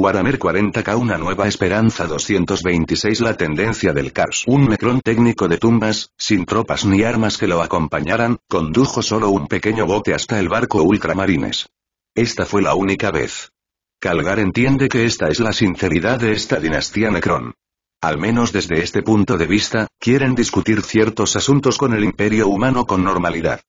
Warhammer 40k Una nueva esperanza 226 La tendencia del Cars Un necrón técnico de tumbas, sin tropas ni armas que lo acompañaran, condujo solo un pequeño bote hasta el barco Ultramarines. Esta fue la única vez. Calgar entiende que esta es la sinceridad de esta dinastía necrón. Al menos desde este punto de vista, quieren discutir ciertos asuntos con el imperio humano con normalidad.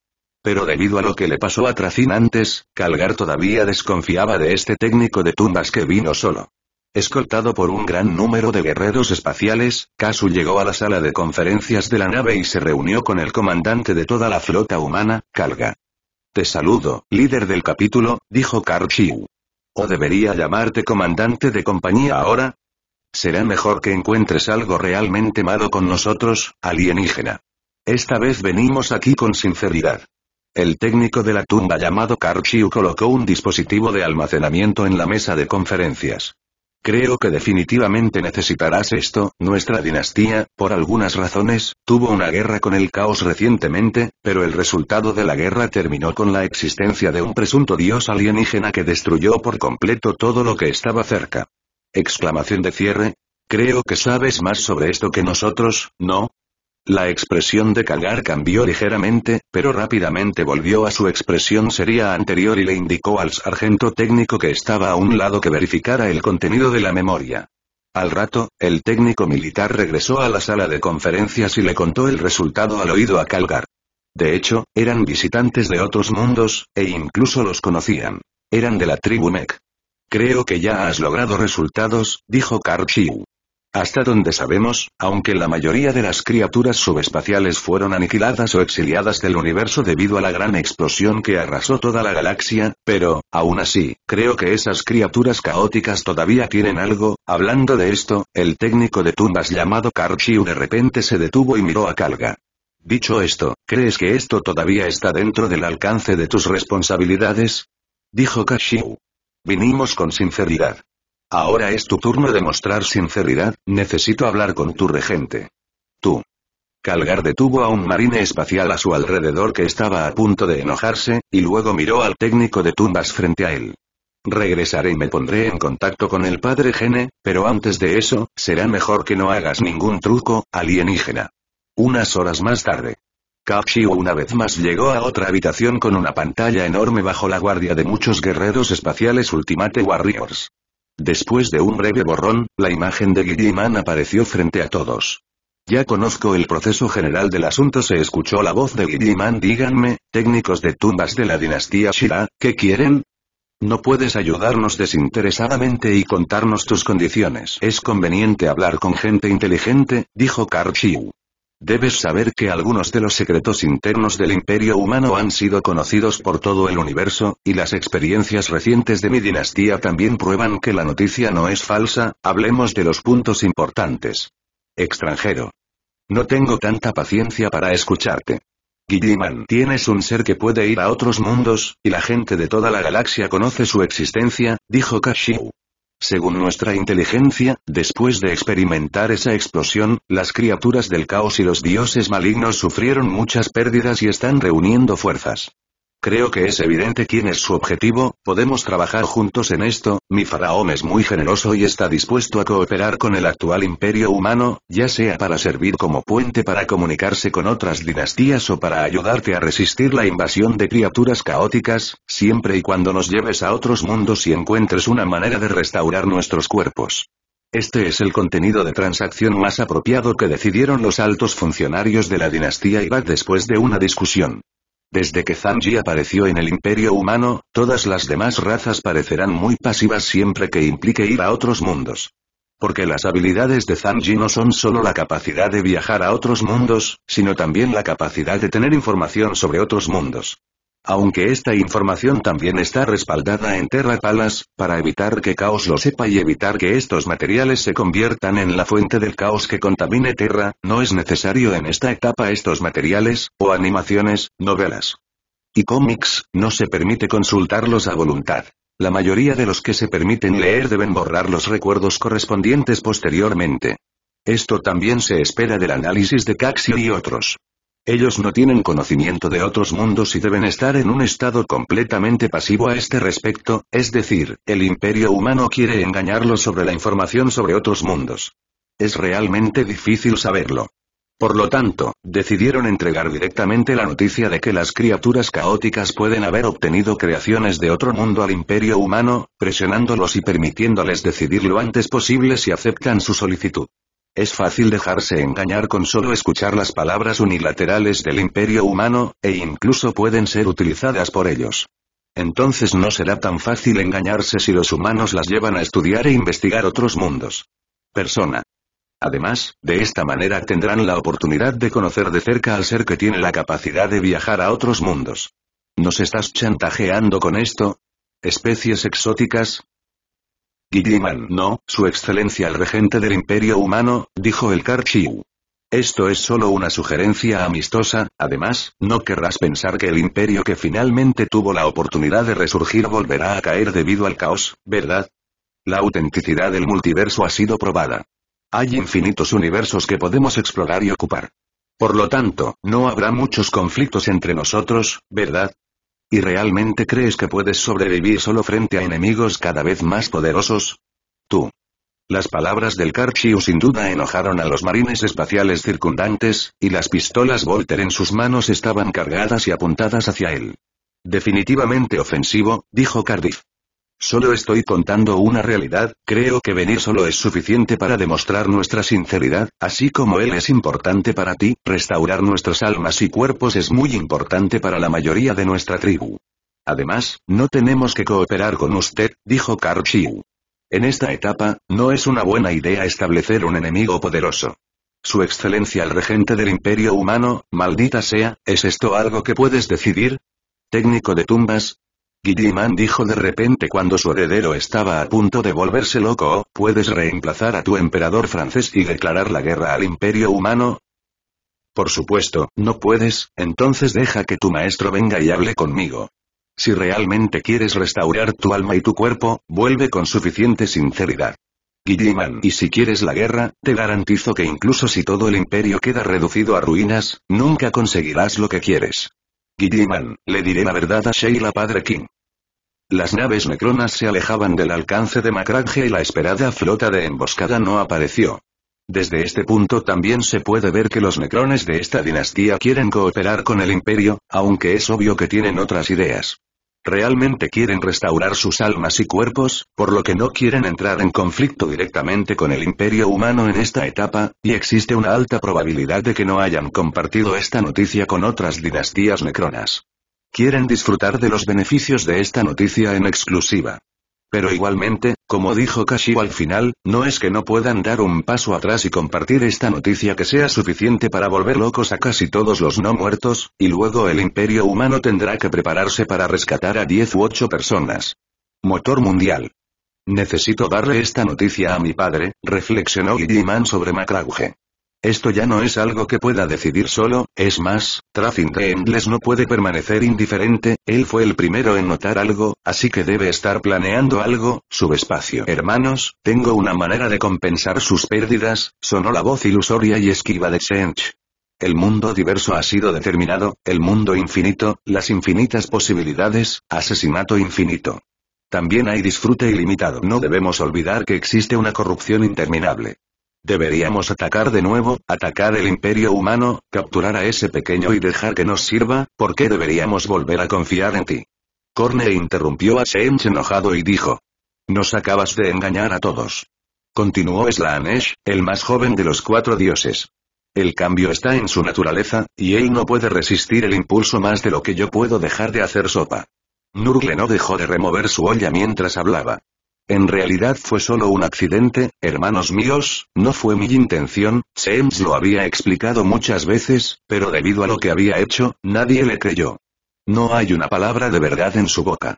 Pero debido a lo que le pasó a Tracin antes, Calgar todavía desconfiaba de este técnico de tumbas que vino solo. Escoltado por un gran número de guerreros espaciales, Kasu llegó a la sala de conferencias de la nave y se reunió con el comandante de toda la flota humana, Calga. Te saludo, líder del capítulo, dijo Karchiu. ¿O debería llamarte comandante de compañía ahora? Será mejor que encuentres algo realmente malo con nosotros, alienígena. Esta vez venimos aquí con sinceridad. El técnico de la tumba llamado Karchiu colocó un dispositivo de almacenamiento en la mesa de conferencias. Creo que definitivamente necesitarás esto, nuestra dinastía, por algunas razones, tuvo una guerra con el caos recientemente, pero el resultado de la guerra terminó con la existencia de un presunto dios alienígena que destruyó por completo todo lo que estaba cerca. Exclamación de cierre. Creo que sabes más sobre esto que nosotros, ¿no? La expresión de Calgar cambió ligeramente, pero rápidamente volvió a su expresión seria anterior y le indicó al sargento técnico que estaba a un lado que verificara el contenido de la memoria. Al rato, el técnico militar regresó a la sala de conferencias y le contó el resultado al oído a Calgar. De hecho, eran visitantes de otros mundos, e incluso los conocían. Eran de la tribu MEC. Creo que ya has logrado resultados, dijo Karchiu. Hasta donde sabemos, aunque la mayoría de las criaturas subespaciales fueron aniquiladas o exiliadas del universo debido a la gran explosión que arrasó toda la galaxia, pero, aún así, creo que esas criaturas caóticas todavía tienen algo, hablando de esto, el técnico de tumbas llamado Karchiu de repente se detuvo y miró a Calga. Dicho esto, ¿crees que esto todavía está dentro del alcance de tus responsabilidades? Dijo Kashiu. Vinimos con sinceridad. Ahora es tu turno de mostrar sinceridad, necesito hablar con tu regente. Tú. Calgar detuvo a un marine espacial a su alrededor que estaba a punto de enojarse, y luego miró al técnico de tumbas frente a él. Regresaré y me pondré en contacto con el padre Gene, pero antes de eso, será mejor que no hagas ningún truco, alienígena. Unas horas más tarde. Kapshiu una vez más llegó a otra habitación con una pantalla enorme bajo la guardia de muchos guerreros espaciales Ultimate Warriors. Después de un breve borrón, la imagen de Man apareció frente a todos. Ya conozco el proceso general del asunto. Se escuchó la voz de Man Díganme, técnicos de tumbas de la dinastía Shira, ¿qué quieren? No puedes ayudarnos desinteresadamente y contarnos tus condiciones. Es conveniente hablar con gente inteligente, dijo Karchiu. Debes saber que algunos de los secretos internos del imperio humano han sido conocidos por todo el universo, y las experiencias recientes de mi dinastía también prueban que la noticia no es falsa, hablemos de los puntos importantes. Extranjero. No tengo tanta paciencia para escucharte. Guilliman, tienes un ser que puede ir a otros mundos, y la gente de toda la galaxia conoce su existencia, dijo Kashiu. Según nuestra inteligencia, después de experimentar esa explosión, las criaturas del caos y los dioses malignos sufrieron muchas pérdidas y están reuniendo fuerzas. Creo que es evidente quién es su objetivo, podemos trabajar juntos en esto, mi faraón es muy generoso y está dispuesto a cooperar con el actual imperio humano, ya sea para servir como puente para comunicarse con otras dinastías o para ayudarte a resistir la invasión de criaturas caóticas, siempre y cuando nos lleves a otros mundos y encuentres una manera de restaurar nuestros cuerpos. Este es el contenido de transacción más apropiado que decidieron los altos funcionarios de la dinastía Ibad después de una discusión. Desde que Zanji apareció en el imperio humano, todas las demás razas parecerán muy pasivas siempre que implique ir a otros mundos. Porque las habilidades de Zanji no son solo la capacidad de viajar a otros mundos, sino también la capacidad de tener información sobre otros mundos. Aunque esta información también está respaldada en Terra Palace, para evitar que Caos lo sepa y evitar que estos materiales se conviertan en la fuente del caos que contamine Terra, no es necesario en esta etapa estos materiales, o animaciones, novelas y cómics, no se permite consultarlos a voluntad. La mayoría de los que se permiten leer deben borrar los recuerdos correspondientes posteriormente. Esto también se espera del análisis de Caxio y otros. Ellos no tienen conocimiento de otros mundos y deben estar en un estado completamente pasivo a este respecto, es decir, el imperio humano quiere engañarlos sobre la información sobre otros mundos. Es realmente difícil saberlo. Por lo tanto, decidieron entregar directamente la noticia de que las criaturas caóticas pueden haber obtenido creaciones de otro mundo al imperio humano, presionándolos y permitiéndoles decidir lo antes posible si aceptan su solicitud. Es fácil dejarse engañar con solo escuchar las palabras unilaterales del imperio humano, e incluso pueden ser utilizadas por ellos. Entonces no será tan fácil engañarse si los humanos las llevan a estudiar e investigar otros mundos. Persona. Además, de esta manera tendrán la oportunidad de conocer de cerca al ser que tiene la capacidad de viajar a otros mundos. ¿Nos estás chantajeando con esto? Especies exóticas, man no, su excelencia el regente del imperio humano, dijo el Karchiu. Esto es solo una sugerencia amistosa, además, no querrás pensar que el imperio que finalmente tuvo la oportunidad de resurgir volverá a caer debido al caos, ¿verdad? La autenticidad del multiverso ha sido probada. Hay infinitos universos que podemos explorar y ocupar. Por lo tanto, no habrá muchos conflictos entre nosotros, ¿verdad? ¿Y realmente crees que puedes sobrevivir solo frente a enemigos cada vez más poderosos? Tú. Las palabras del Karchiu sin duda enojaron a los marines espaciales circundantes, y las pistolas Volter en sus manos estaban cargadas y apuntadas hacia él. Definitivamente ofensivo, dijo Cardiff. Solo estoy contando una realidad, creo que venir solo es suficiente para demostrar nuestra sinceridad, así como Él es importante para ti, restaurar nuestras almas y cuerpos es muy importante para la mayoría de nuestra tribu. Además, no tenemos que cooperar con usted, dijo Karchiu. En esta etapa, no es una buena idea establecer un enemigo poderoso. Su excelencia el regente del imperio humano, maldita sea, ¿es esto algo que puedes decidir? Técnico de tumbas, Guillemán dijo de repente cuando su heredero estaba a punto de volverse loco, oh, ¿puedes reemplazar a tu emperador francés y declarar la guerra al imperio humano? Por supuesto, no puedes, entonces deja que tu maestro venga y hable conmigo. Si realmente quieres restaurar tu alma y tu cuerpo, vuelve con suficiente sinceridad. Guilliman y si quieres la guerra, te garantizo que incluso si todo el imperio queda reducido a ruinas, nunca conseguirás lo que quieres le diré la verdad a Sheila Padre King. Las naves necronas se alejaban del alcance de Macragge y la esperada flota de emboscada no apareció. Desde este punto también se puede ver que los necrones de esta dinastía quieren cooperar con el imperio, aunque es obvio que tienen otras ideas. Realmente quieren restaurar sus almas y cuerpos, por lo que no quieren entrar en conflicto directamente con el imperio humano en esta etapa, y existe una alta probabilidad de que no hayan compartido esta noticia con otras dinastías necronas. Quieren disfrutar de los beneficios de esta noticia en exclusiva. Pero igualmente, como dijo Kashiwa al final, no es que no puedan dar un paso atrás y compartir esta noticia que sea suficiente para volver locos a casi todos los no muertos, y luego el imperio humano tendrá que prepararse para rescatar a 10 u 8 personas. Motor mundial. Necesito darle esta noticia a mi padre, reflexionó Man sobre Macrauge. Esto ya no es algo que pueda decidir solo, es más, Tracing de Endless no puede permanecer indiferente, él fue el primero en notar algo, así que debe estar planeando algo, subespacio. Hermanos, tengo una manera de compensar sus pérdidas, sonó la voz ilusoria y esquiva de Sench. El mundo diverso ha sido determinado, el mundo infinito, las infinitas posibilidades, asesinato infinito. También hay disfrute ilimitado. No debemos olvidar que existe una corrupción interminable. Deberíamos atacar de nuevo, atacar el imperio humano, capturar a ese pequeño y dejar que nos sirva, ¿por qué deberíamos volver a confiar en ti? Corne interrumpió a Shemch enojado y dijo. Nos acabas de engañar a todos. Continuó Slaanesh, el más joven de los cuatro dioses. El cambio está en su naturaleza, y él no puede resistir el impulso más de lo que yo puedo dejar de hacer sopa. Nurgle no dejó de remover su olla mientras hablaba. En realidad fue solo un accidente, hermanos míos, no fue mi intención, James lo había explicado muchas veces, pero debido a lo que había hecho, nadie le creyó. No hay una palabra de verdad en su boca.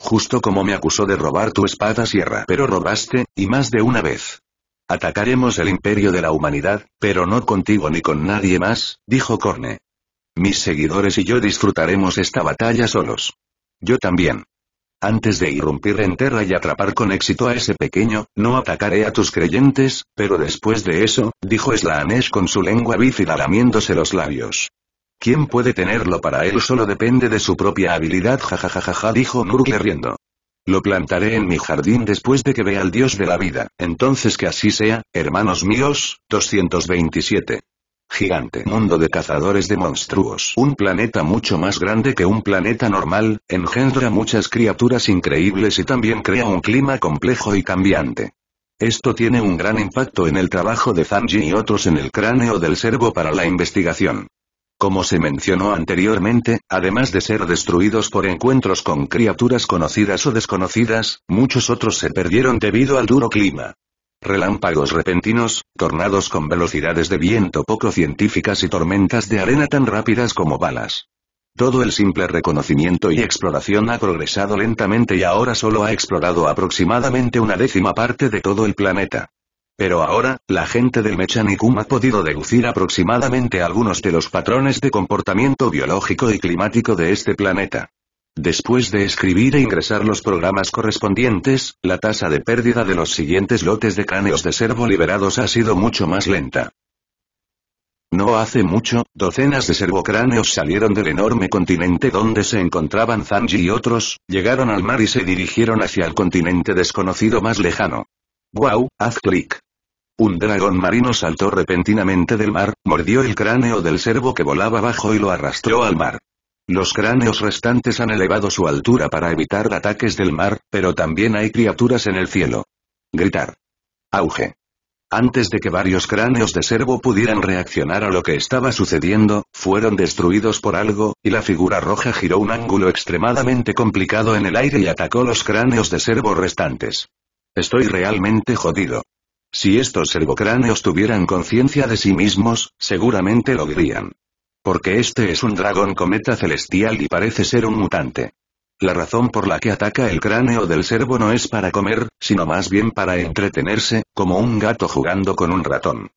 Justo como me acusó de robar tu espada sierra, pero robaste, y más de una vez. Atacaremos el imperio de la humanidad, pero no contigo ni con nadie más, dijo Corne. Mis seguidores y yo disfrutaremos esta batalla solos. Yo también. Antes de irrumpir en Terra y atrapar con éxito a ese pequeño, no atacaré a tus creyentes, pero después de eso, dijo Slaanesh con su lengua bífida lamiéndose los labios. ¿Quién puede tenerlo para él solo depende de su propia habilidad jajajajaja dijo Nurgle riendo. Lo plantaré en mi jardín después de que vea al dios de la vida, entonces que así sea, hermanos míos, 227. Gigante mundo de cazadores de monstruos. Un planeta mucho más grande que un planeta normal, engendra muchas criaturas increíbles y también crea un clima complejo y cambiante. Esto tiene un gran impacto en el trabajo de Zanji y otros en el cráneo del servo para la investigación. Como se mencionó anteriormente, además de ser destruidos por encuentros con criaturas conocidas o desconocidas, muchos otros se perdieron debido al duro clima relámpagos repentinos, tornados con velocidades de viento poco científicas y tormentas de arena tan rápidas como balas. Todo el simple reconocimiento y exploración ha progresado lentamente y ahora solo ha explorado aproximadamente una décima parte de todo el planeta. Pero ahora, la gente del Mechanicum ha podido deducir aproximadamente algunos de los patrones de comportamiento biológico y climático de este planeta. Después de escribir e ingresar los programas correspondientes, la tasa de pérdida de los siguientes lotes de cráneos de servo liberados ha sido mucho más lenta. No hace mucho, docenas de servocráneos salieron del enorme continente donde se encontraban Zanji y otros, llegaron al mar y se dirigieron hacia el continente desconocido más lejano. ¡Wow! Haz clic. Un dragón marino saltó repentinamente del mar, mordió el cráneo del servo que volaba abajo y lo arrastró al mar. Los cráneos restantes han elevado su altura para evitar ataques del mar, pero también hay criaturas en el cielo. Gritar. Auge. Antes de que varios cráneos de servo pudieran reaccionar a lo que estaba sucediendo, fueron destruidos por algo, y la figura roja giró un ángulo extremadamente complicado en el aire y atacó los cráneos de servo restantes. Estoy realmente jodido. Si estos servocráneos tuvieran conciencia de sí mismos, seguramente lo dirían. Porque este es un dragón cometa celestial y parece ser un mutante. La razón por la que ataca el cráneo del servo no es para comer, sino más bien para entretenerse, como un gato jugando con un ratón.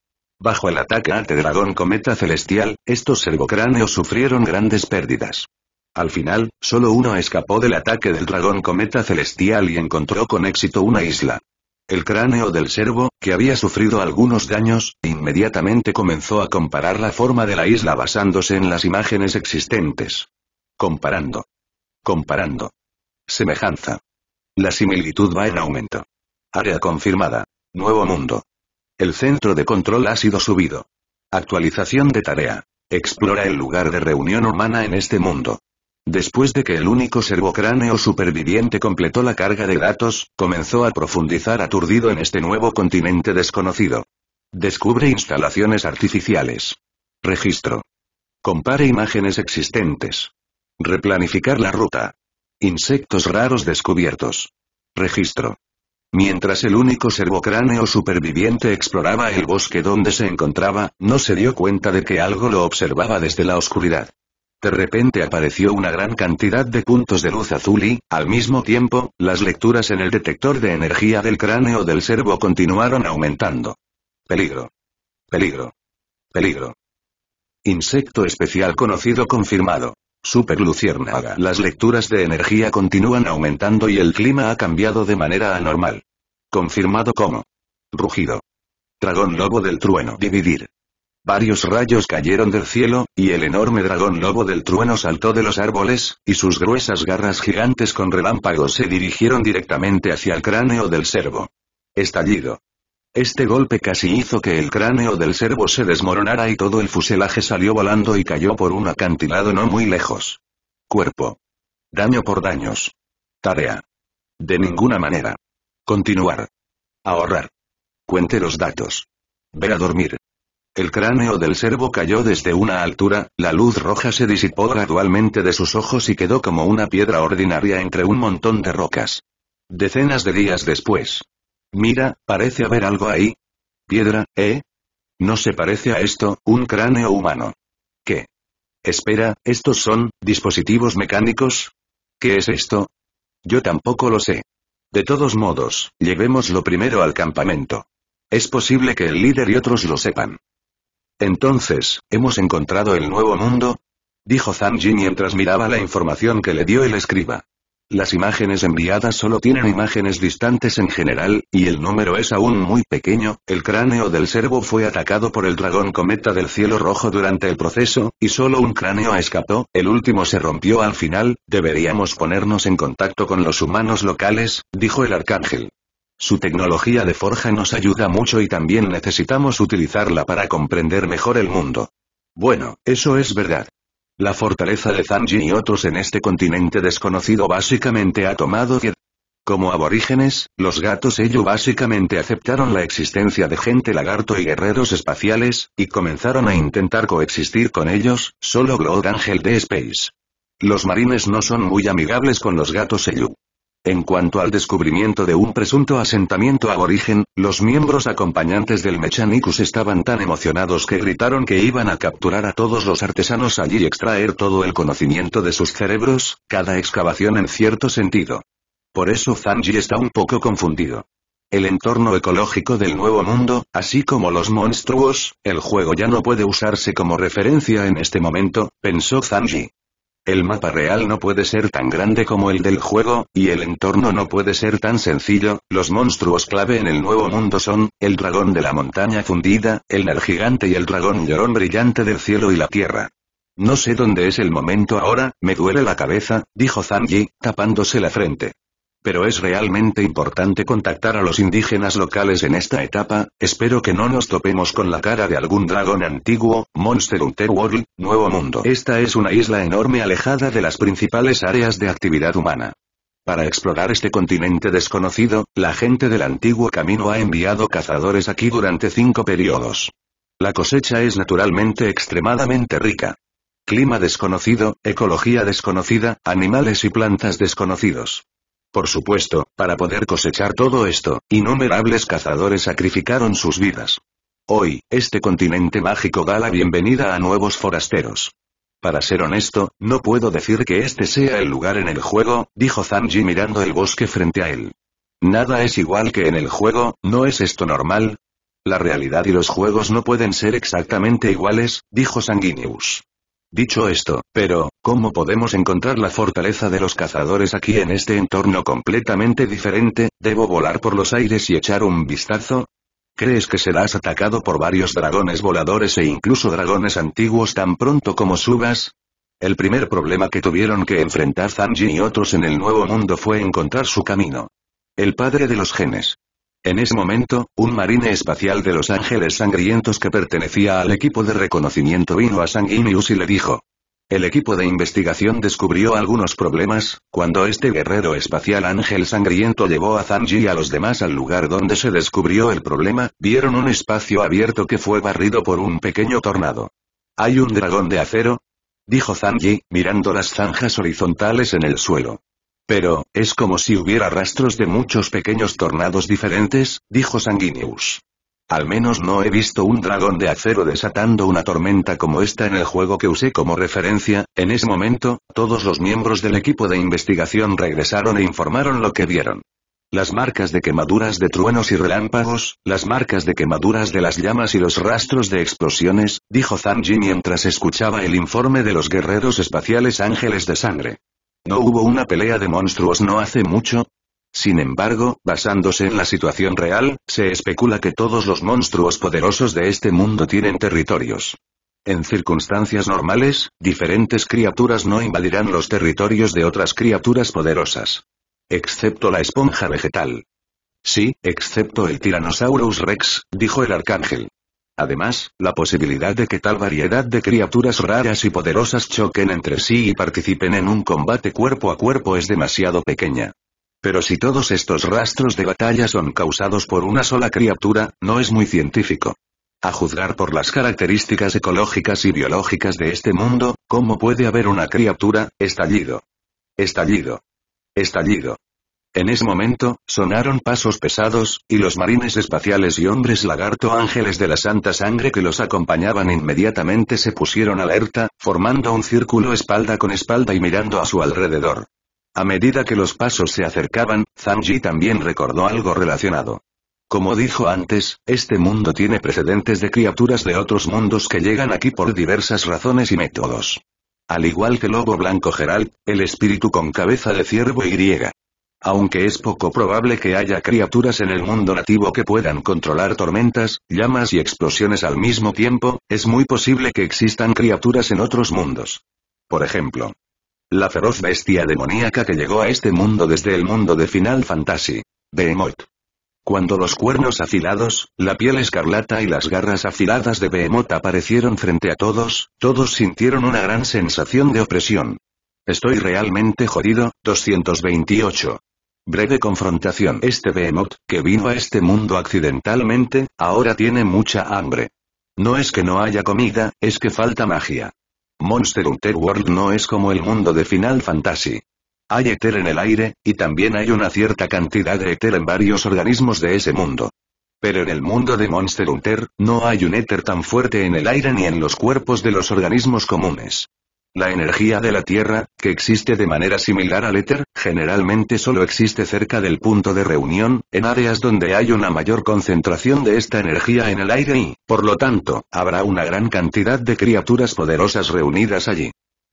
Bajo el ataque ante dragón cometa celestial, estos servocráneos sufrieron grandes pérdidas. Al final, solo uno escapó del ataque del dragón cometa celestial y encontró con éxito una isla. El cráneo del servo, que había sufrido algunos daños, inmediatamente comenzó a comparar la forma de la isla basándose en las imágenes existentes. Comparando. Comparando. Semejanza. La similitud va en aumento. Área confirmada. Nuevo mundo. El centro de control ha sido subido. Actualización de tarea. Explora el lugar de reunión humana en este mundo. Después de que el único servocráneo superviviente completó la carga de datos, comenzó a profundizar aturdido en este nuevo continente desconocido. Descubre instalaciones artificiales. Registro. Compare imágenes existentes. Replanificar la ruta. Insectos raros descubiertos. Registro. Mientras el único servocráneo superviviente exploraba el bosque donde se encontraba, no se dio cuenta de que algo lo observaba desde la oscuridad. De repente apareció una gran cantidad de puntos de luz azul y, al mismo tiempo, las lecturas en el detector de energía del cráneo del servo continuaron aumentando. Peligro. Peligro. Peligro. Insecto especial conocido confirmado. Super Luciérnaga. Las lecturas de energía continúan aumentando y el clima ha cambiado de manera anormal. Confirmado como. Rugido. Dragón Lobo del Trueno. Dividir. Varios rayos cayeron del cielo, y el enorme dragón lobo del trueno saltó de los árboles, y sus gruesas garras gigantes con relámpagos se dirigieron directamente hacia el cráneo del servo. Estallido. Este golpe casi hizo que el cráneo del servo se desmoronara y todo el fuselaje salió volando y cayó por un acantilado no muy lejos. Cuerpo. Daño por daños. Tarea. De ninguna manera. Continuar. Ahorrar. Cuente los datos. Ver a dormir. El cráneo del servo cayó desde una altura, la luz roja se disipó gradualmente de sus ojos y quedó como una piedra ordinaria entre un montón de rocas. Decenas de días después. Mira, parece haber algo ahí. Piedra, ¿eh? No se parece a esto, un cráneo humano. ¿Qué? Espera, ¿estos son dispositivos mecánicos? ¿Qué es esto? Yo tampoco lo sé. De todos modos, llevémoslo primero al campamento. Es posible que el líder y otros lo sepan. Entonces, ¿hemos encontrado el nuevo mundo? Dijo Zhang mientras miraba la información que le dio el escriba. Las imágenes enviadas solo tienen imágenes distantes en general, y el número es aún muy pequeño. El cráneo del servo fue atacado por el dragón cometa del cielo rojo durante el proceso, y solo un cráneo escapó, el último se rompió al final. Deberíamos ponernos en contacto con los humanos locales, dijo el arcángel. Su tecnología de forja nos ayuda mucho y también necesitamos utilizarla para comprender mejor el mundo. Bueno, eso es verdad. La fortaleza de Zanji y otros en este continente desconocido básicamente ha tomado que... Como aborígenes, los gatos ello básicamente aceptaron la existencia de gente lagarto y guerreros espaciales, y comenzaron a intentar coexistir con ellos, solo Glow Angel de Space. Los marines no son muy amigables con los gatos Eyu. En cuanto al descubrimiento de un presunto asentamiento aborigen, los miembros acompañantes del Mechanicus estaban tan emocionados que gritaron que iban a capturar a todos los artesanos allí y extraer todo el conocimiento de sus cerebros, cada excavación en cierto sentido. Por eso Zanji está un poco confundido. El entorno ecológico del Nuevo Mundo, así como los monstruos, el juego ya no puede usarse como referencia en este momento, pensó Zanji. El mapa real no puede ser tan grande como el del juego, y el entorno no puede ser tan sencillo, los monstruos clave en el nuevo mundo son, el dragón de la montaña fundida, el nar gigante y el dragón llorón brillante del cielo y la tierra. No sé dónde es el momento ahora, me duele la cabeza, dijo Zanji, tapándose la frente pero es realmente importante contactar a los indígenas locales en esta etapa, espero que no nos topemos con la cara de algún dragón antiguo, Monster Hunter World, Nuevo Mundo. Esta es una isla enorme alejada de las principales áreas de actividad humana. Para explorar este continente desconocido, la gente del antiguo camino ha enviado cazadores aquí durante cinco periodos. La cosecha es naturalmente extremadamente rica. Clima desconocido, ecología desconocida, animales y plantas desconocidos. Por supuesto, para poder cosechar todo esto, innumerables cazadores sacrificaron sus vidas. Hoy, este continente mágico da la bienvenida a nuevos forasteros. Para ser honesto, no puedo decir que este sea el lugar en el juego, dijo Zanji mirando el bosque frente a él. Nada es igual que en el juego, ¿no es esto normal? La realidad y los juegos no pueden ser exactamente iguales, dijo Sanguinius. Dicho esto, pero, ¿cómo podemos encontrar la fortaleza de los cazadores aquí en este entorno completamente diferente? ¿Debo volar por los aires y echar un vistazo? ¿Crees que serás atacado por varios dragones voladores e incluso dragones antiguos tan pronto como subas? El primer problema que tuvieron que enfrentar Zanji y otros en el Nuevo Mundo fue encontrar su camino. El padre de los genes. En ese momento, un marine espacial de Los Ángeles Sangrientos que pertenecía al equipo de reconocimiento vino a Sanguinius y le dijo. El equipo de investigación descubrió algunos problemas, cuando este guerrero espacial Ángel Sangriento llevó a Zanji y a los demás al lugar donde se descubrió el problema, vieron un espacio abierto que fue barrido por un pequeño tornado. ¿Hay un dragón de acero? Dijo Zanji, mirando las zanjas horizontales en el suelo. Pero, es como si hubiera rastros de muchos pequeños tornados diferentes, dijo Sanguinius. Al menos no he visto un dragón de acero desatando una tormenta como esta en el juego que usé como referencia. En ese momento, todos los miembros del equipo de investigación regresaron e informaron lo que vieron. Las marcas de quemaduras de truenos y relámpagos, las marcas de quemaduras de las llamas y los rastros de explosiones, dijo Zanji mientras escuchaba el informe de los guerreros espaciales ángeles de sangre. No hubo una pelea de monstruos no hace mucho, sin embargo, basándose en la situación real, se especula que todos los monstruos poderosos de este mundo tienen territorios. En circunstancias normales, diferentes criaturas no invadirán los territorios de otras criaturas poderosas. Excepto la esponja vegetal. Sí, excepto el Tyrannosaurus Rex, dijo el arcángel. Además, la posibilidad de que tal variedad de criaturas raras y poderosas choquen entre sí y participen en un combate cuerpo a cuerpo es demasiado pequeña. Pero si todos estos rastros de batalla son causados por una sola criatura, no es muy científico. A juzgar por las características ecológicas y biológicas de este mundo, ¿cómo puede haber una criatura, estallido? Estallido. Estallido. En ese momento, sonaron pasos pesados, y los marines espaciales y hombres lagarto ángeles de la Santa Sangre que los acompañaban inmediatamente se pusieron alerta, formando un círculo espalda con espalda y mirando a su alrededor. A medida que los pasos se acercaban, Zanji también recordó algo relacionado. Como dijo antes, este mundo tiene precedentes de criaturas de otros mundos que llegan aquí por diversas razones y métodos. Al igual que Lobo Blanco Geralt, el espíritu con cabeza de ciervo y griega. Aunque es poco probable que haya criaturas en el mundo nativo que puedan controlar tormentas, llamas y explosiones al mismo tiempo, es muy posible que existan criaturas en otros mundos. Por ejemplo, la feroz bestia demoníaca que llegó a este mundo desde el mundo de Final Fantasy. Behemoth. Cuando los cuernos afilados, la piel escarlata y las garras afiladas de Behemoth aparecieron frente a todos, todos sintieron una gran sensación de opresión. Estoy realmente jodido, 228. Breve confrontación. Este Behemoth, que vino a este mundo accidentalmente, ahora tiene mucha hambre. No es que no haya comida, es que falta magia. Monster Hunter World no es como el mundo de Final Fantasy. Hay éter en el aire, y también hay una cierta cantidad de éter en varios organismos de ese mundo. Pero en el mundo de Monster Hunter, no hay un éter tan fuerte en el aire ni en los cuerpos de los organismos comunes. La energía de la Tierra, que existe de manera similar al éter, generalmente solo existe cerca del punto de reunión, en áreas donde hay una mayor concentración de esta energía en el aire y, por lo tanto, habrá una gran cantidad de criaturas poderosas reunidas allí.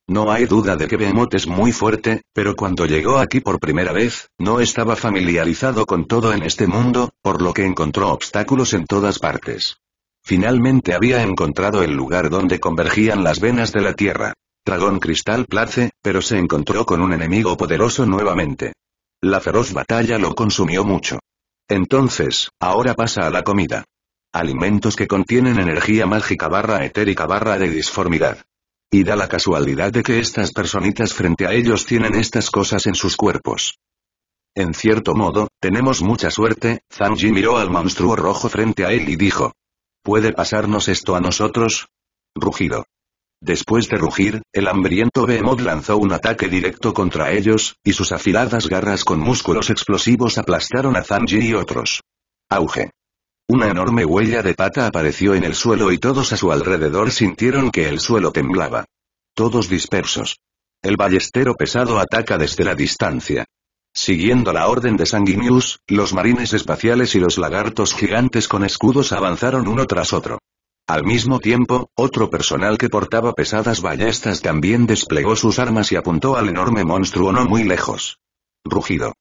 No hay duda de que Behemoth es muy fuerte, pero cuando llegó aquí por primera vez, no estaba familiarizado con todo en este mundo, por lo que encontró obstáculos en todas partes. Finalmente había encontrado el lugar donde convergían las venas de la Tierra. Dragón Cristal Place, pero se encontró con un enemigo poderoso nuevamente. La feroz batalla lo consumió mucho. Entonces, ahora pasa a la comida. Alimentos que contienen energía mágica barra etérica barra de disformidad. Y da la casualidad de que estas personitas frente a ellos tienen estas cosas en sus cuerpos. En cierto modo, tenemos mucha suerte, Zanji miró al monstruo rojo frente a él y dijo. ¿Puede pasarnos esto a nosotros? Rugido. Después de rugir, el hambriento Behemoth lanzó un ataque directo contra ellos, y sus afiladas garras con músculos explosivos aplastaron a Zanji y otros. Auge. Una enorme huella de pata apareció en el suelo y todos a su alrededor sintieron que el suelo temblaba. Todos dispersos. El ballestero pesado ataca desde la distancia. Siguiendo la orden de Sanguinius, los marines espaciales y los lagartos gigantes con escudos avanzaron uno tras otro. Al mismo tiempo, otro personal que portaba pesadas ballestas también desplegó sus armas y apuntó al enorme monstruo no muy lejos. Rugido.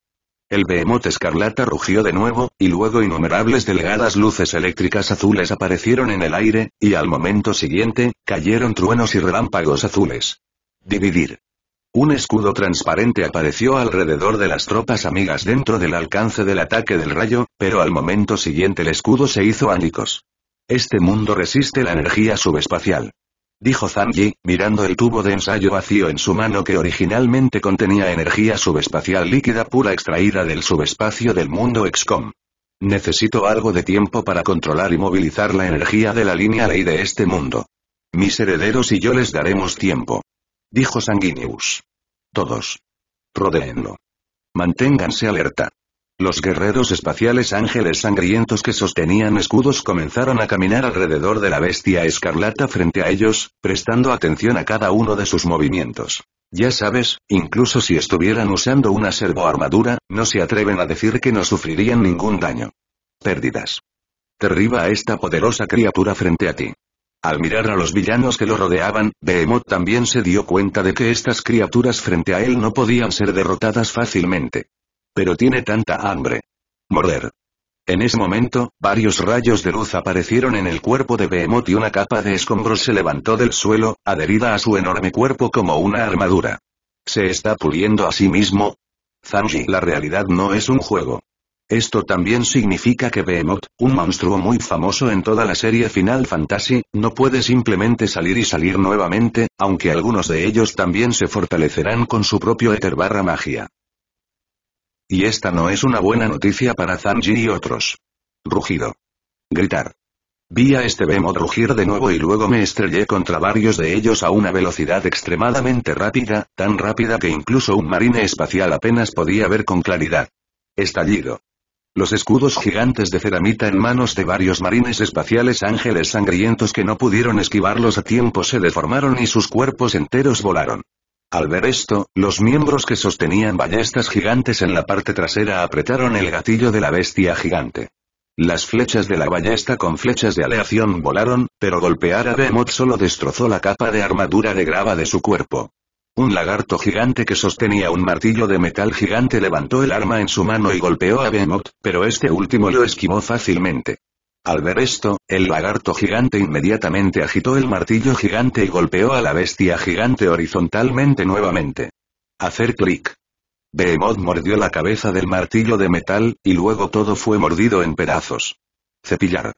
El behemoth escarlata rugió de nuevo, y luego innumerables delegadas luces eléctricas azules aparecieron en el aire, y al momento siguiente, cayeron truenos y relámpagos azules. Dividir. Un escudo transparente apareció alrededor de las tropas amigas dentro del alcance del ataque del rayo, pero al momento siguiente el escudo se hizo ánicos. Este mundo resiste la energía subespacial. Dijo Zanji, mirando el tubo de ensayo vacío en su mano que originalmente contenía energía subespacial líquida pura extraída del subespacio del mundo XCOM. Necesito algo de tiempo para controlar y movilizar la energía de la línea ley de este mundo. Mis herederos y yo les daremos tiempo. Dijo Sanguinius. Todos. Rodéenlo. Manténganse alerta. Los guerreros espaciales ángeles sangrientos que sostenían escudos comenzaron a caminar alrededor de la bestia escarlata frente a ellos, prestando atención a cada uno de sus movimientos. Ya sabes, incluso si estuvieran usando una servoarmadura, no se atreven a decir que no sufrirían ningún daño. Pérdidas. Derriba a esta poderosa criatura frente a ti. Al mirar a los villanos que lo rodeaban, Behemoth también se dio cuenta de que estas criaturas frente a él no podían ser derrotadas fácilmente. Pero tiene tanta hambre. Morder. En ese momento, varios rayos de luz aparecieron en el cuerpo de Behemoth y una capa de escombros se levantó del suelo, adherida a su enorme cuerpo como una armadura. ¿Se está puliendo a sí mismo? Zanji, la realidad no es un juego. Esto también significa que Behemoth, un monstruo muy famoso en toda la serie Final Fantasy, no puede simplemente salir y salir nuevamente, aunque algunos de ellos también se fortalecerán con su propio éter barra magia. Y esta no es una buena noticia para Zanji y otros. Rugido. Gritar. Vi a este behemoth rugir de nuevo y luego me estrellé contra varios de ellos a una velocidad extremadamente rápida, tan rápida que incluso un marine espacial apenas podía ver con claridad. Estallido. Los escudos gigantes de ceramita en manos de varios marines espaciales ángeles sangrientos que no pudieron esquivarlos a tiempo se deformaron y sus cuerpos enteros volaron. Al ver esto, los miembros que sostenían ballestas gigantes en la parte trasera apretaron el gatillo de la bestia gigante. Las flechas de la ballesta con flechas de aleación volaron, pero golpear a Behemoth solo destrozó la capa de armadura de grava de su cuerpo. Un lagarto gigante que sostenía un martillo de metal gigante levantó el arma en su mano y golpeó a Behemoth, pero este último lo esquivó fácilmente. Al ver esto, el lagarto gigante inmediatamente agitó el martillo gigante y golpeó a la bestia gigante horizontalmente nuevamente. Hacer clic. Behemoth mordió la cabeza del martillo de metal, y luego todo fue mordido en pedazos. Cepillar.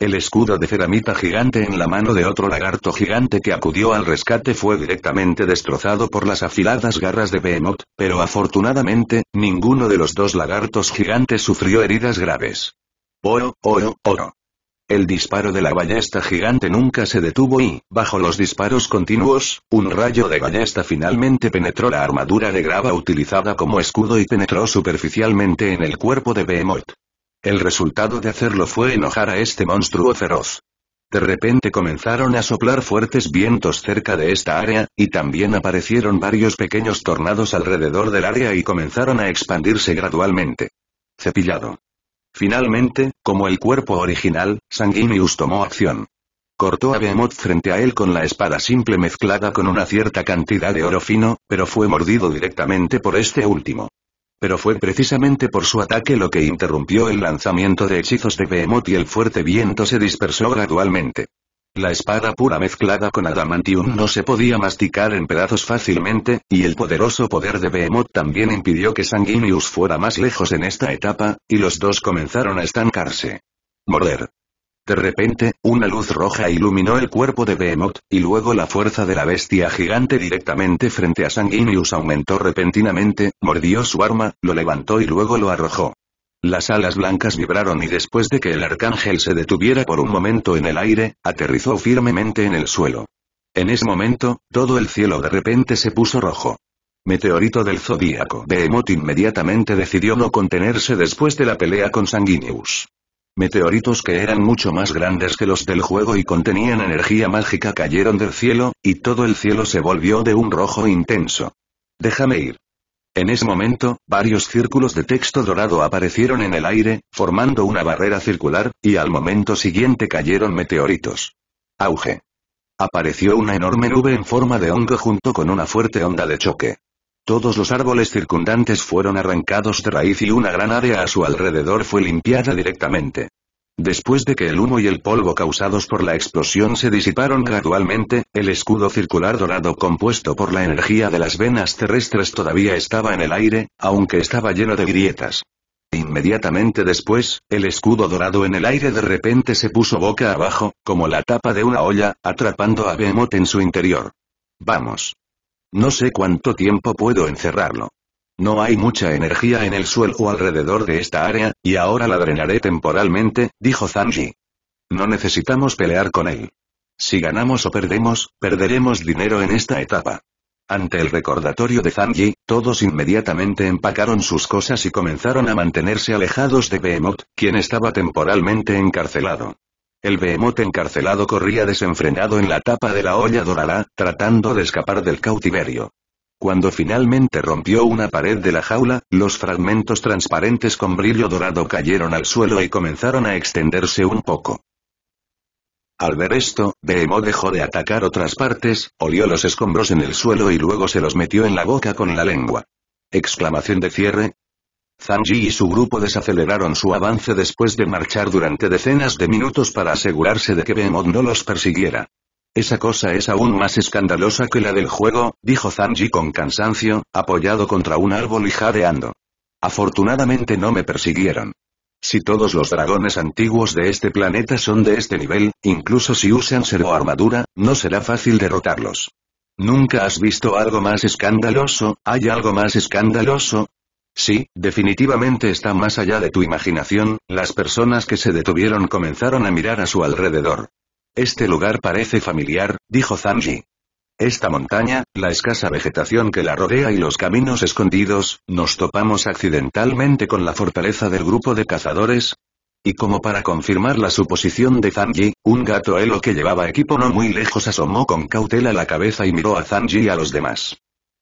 El escudo de ceramita gigante en la mano de otro lagarto gigante que acudió al rescate fue directamente destrozado por las afiladas garras de Behemoth, pero afortunadamente, ninguno de los dos lagartos gigantes sufrió heridas graves. Oro, oro, oro. El disparo de la ballesta gigante nunca se detuvo y, bajo los disparos continuos, un rayo de ballesta finalmente penetró la armadura de grava utilizada como escudo y penetró superficialmente en el cuerpo de Behemoth. El resultado de hacerlo fue enojar a este monstruo feroz. De repente comenzaron a soplar fuertes vientos cerca de esta área, y también aparecieron varios pequeños tornados alrededor del área y comenzaron a expandirse gradualmente. Cepillado. Finalmente, como el cuerpo original, Sanguinius tomó acción. Cortó a Behemoth frente a él con la espada simple mezclada con una cierta cantidad de oro fino, pero fue mordido directamente por este último. Pero fue precisamente por su ataque lo que interrumpió el lanzamiento de hechizos de Behemoth y el fuerte viento se dispersó gradualmente. La espada pura mezclada con adamantium no se podía masticar en pedazos fácilmente, y el poderoso poder de Behemoth también impidió que Sanguinius fuera más lejos en esta etapa, y los dos comenzaron a estancarse. Morder. De repente, una luz roja iluminó el cuerpo de Behemoth, y luego la fuerza de la bestia gigante directamente frente a Sanguinius aumentó repentinamente, mordió su arma, lo levantó y luego lo arrojó. Las alas blancas vibraron y después de que el arcángel se detuviera por un momento en el aire, aterrizó firmemente en el suelo. En ese momento, todo el cielo de repente se puso rojo. Meteorito del Zodíaco. Behemoth inmediatamente decidió no contenerse después de la pelea con Sanguinius. Meteoritos que eran mucho más grandes que los del juego y contenían energía mágica cayeron del cielo, y todo el cielo se volvió de un rojo intenso. Déjame ir. En ese momento, varios círculos de texto dorado aparecieron en el aire, formando una barrera circular, y al momento siguiente cayeron meteoritos. Auge. Apareció una enorme nube en forma de hongo junto con una fuerte onda de choque. Todos los árboles circundantes fueron arrancados de raíz y una gran área a su alrededor fue limpiada directamente. Después de que el humo y el polvo causados por la explosión se disiparon gradualmente, el escudo circular dorado compuesto por la energía de las venas terrestres todavía estaba en el aire, aunque estaba lleno de grietas. Inmediatamente después, el escudo dorado en el aire de repente se puso boca abajo, como la tapa de una olla, atrapando a Behemoth en su interior. Vamos. No sé cuánto tiempo puedo encerrarlo. No hay mucha energía en el suelo o alrededor de esta área, y ahora la drenaré temporalmente, dijo Zanji. No necesitamos pelear con él. Si ganamos o perdemos, perderemos dinero en esta etapa. Ante el recordatorio de Zanji, todos inmediatamente empacaron sus cosas y comenzaron a mantenerse alejados de Behemoth, quien estaba temporalmente encarcelado. El Behemoth encarcelado corría desenfrenado en la tapa de la olla dorada, tratando de escapar del cautiverio. Cuando finalmente rompió una pared de la jaula, los fragmentos transparentes con brillo dorado cayeron al suelo y comenzaron a extenderse un poco. Al ver esto, Behemoth dejó de atacar otras partes, olió los escombros en el suelo y luego se los metió en la boca con la lengua. Exclamación de cierre. Zanji y su grupo desaceleraron su avance después de marchar durante decenas de minutos para asegurarse de que Behemoth no los persiguiera. Esa cosa es aún más escandalosa que la del juego, dijo Zanji con cansancio, apoyado contra un árbol y jadeando. Afortunadamente no me persiguieron. Si todos los dragones antiguos de este planeta son de este nivel, incluso si usan cero armadura, no será fácil derrotarlos. ¿Nunca has visto algo más escandaloso? ¿Hay algo más escandaloso? Sí, definitivamente está más allá de tu imaginación, las personas que se detuvieron comenzaron a mirar a su alrededor. Este lugar parece familiar, dijo Zanji. Esta montaña, la escasa vegetación que la rodea y los caminos escondidos, nos topamos accidentalmente con la fortaleza del grupo de cazadores. Y como para confirmar la suposición de Zanji, un gato elo que llevaba equipo no muy lejos asomó con cautela la cabeza y miró a Zanji y a los demás.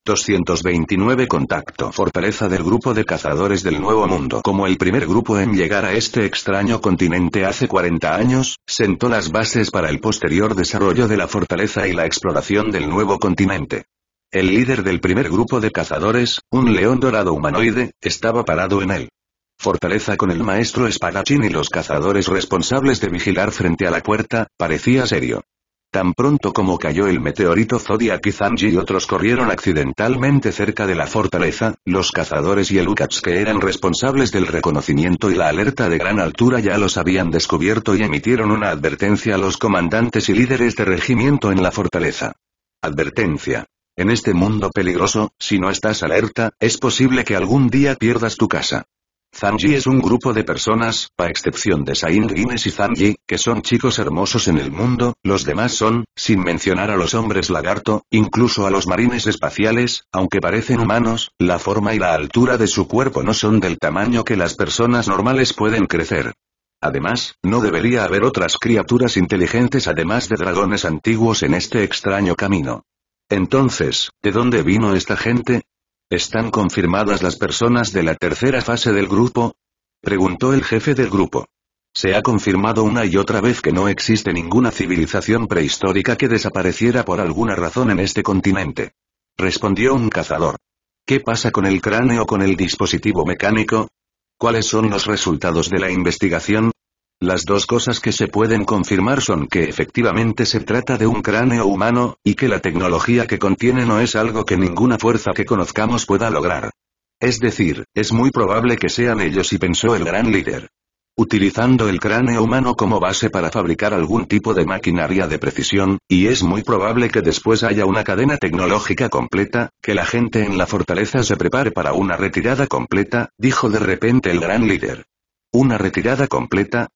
229 Contacto Fortaleza del grupo de cazadores del Nuevo Mundo Como el primer grupo en llegar a este extraño continente hace 40 años, sentó las bases para el posterior desarrollo de la fortaleza y la exploración del nuevo continente. El líder del primer grupo de cazadores, un león dorado humanoide, estaba parado en él. Fortaleza con el maestro espadachín y los cazadores responsables de vigilar frente a la puerta, parecía serio. Tan pronto como cayó el meteorito Zodiac y y otros corrieron accidentalmente cerca de la fortaleza, los cazadores y el Ukats que eran responsables del reconocimiento y la alerta de gran altura ya los habían descubierto y emitieron una advertencia a los comandantes y líderes de regimiento en la fortaleza. Advertencia. En este mundo peligroso, si no estás alerta, es posible que algún día pierdas tu casa. Zanji es un grupo de personas, a excepción de Saint Guinness y Zanji, que son chicos hermosos en el mundo, los demás son, sin mencionar a los hombres lagarto, incluso a los marines espaciales, aunque parecen humanos, la forma y la altura de su cuerpo no son del tamaño que las personas normales pueden crecer. Además, no debería haber otras criaturas inteligentes además de dragones antiguos en este extraño camino. Entonces, ¿de dónde vino esta gente? ¿Están confirmadas las personas de la tercera fase del grupo? Preguntó el jefe del grupo. Se ha confirmado una y otra vez que no existe ninguna civilización prehistórica que desapareciera por alguna razón en este continente. Respondió un cazador. ¿Qué pasa con el cráneo o con el dispositivo mecánico? ¿Cuáles son los resultados de la investigación? Las dos cosas que se pueden confirmar son que efectivamente se trata de un cráneo humano, y que la tecnología que contiene no es algo que ninguna fuerza que conozcamos pueda lograr. Es decir, es muy probable que sean ellos y pensó el gran líder. Utilizando el cráneo humano como base para fabricar algún tipo de maquinaria de precisión, y es muy probable que después haya una cadena tecnológica completa, que la gente en la fortaleza se prepare para una retirada completa, dijo de repente el gran líder. Una retirada completa,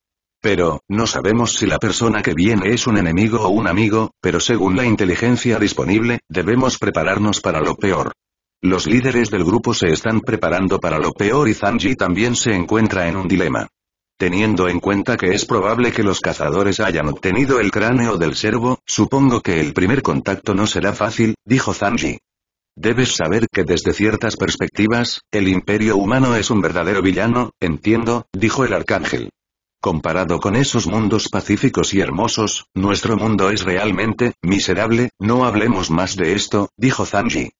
pero, no sabemos si la persona que viene es un enemigo o un amigo, pero según la inteligencia disponible, debemos prepararnos para lo peor. Los líderes del grupo se están preparando para lo peor y Zanji también se encuentra en un dilema. Teniendo en cuenta que es probable que los cazadores hayan obtenido el cráneo del servo, supongo que el primer contacto no será fácil, dijo Zanji. Debes saber que desde ciertas perspectivas, el imperio humano es un verdadero villano, entiendo, dijo el arcángel. Comparado con esos mundos pacíficos y hermosos, nuestro mundo es realmente miserable, no hablemos más de esto, dijo Zanji.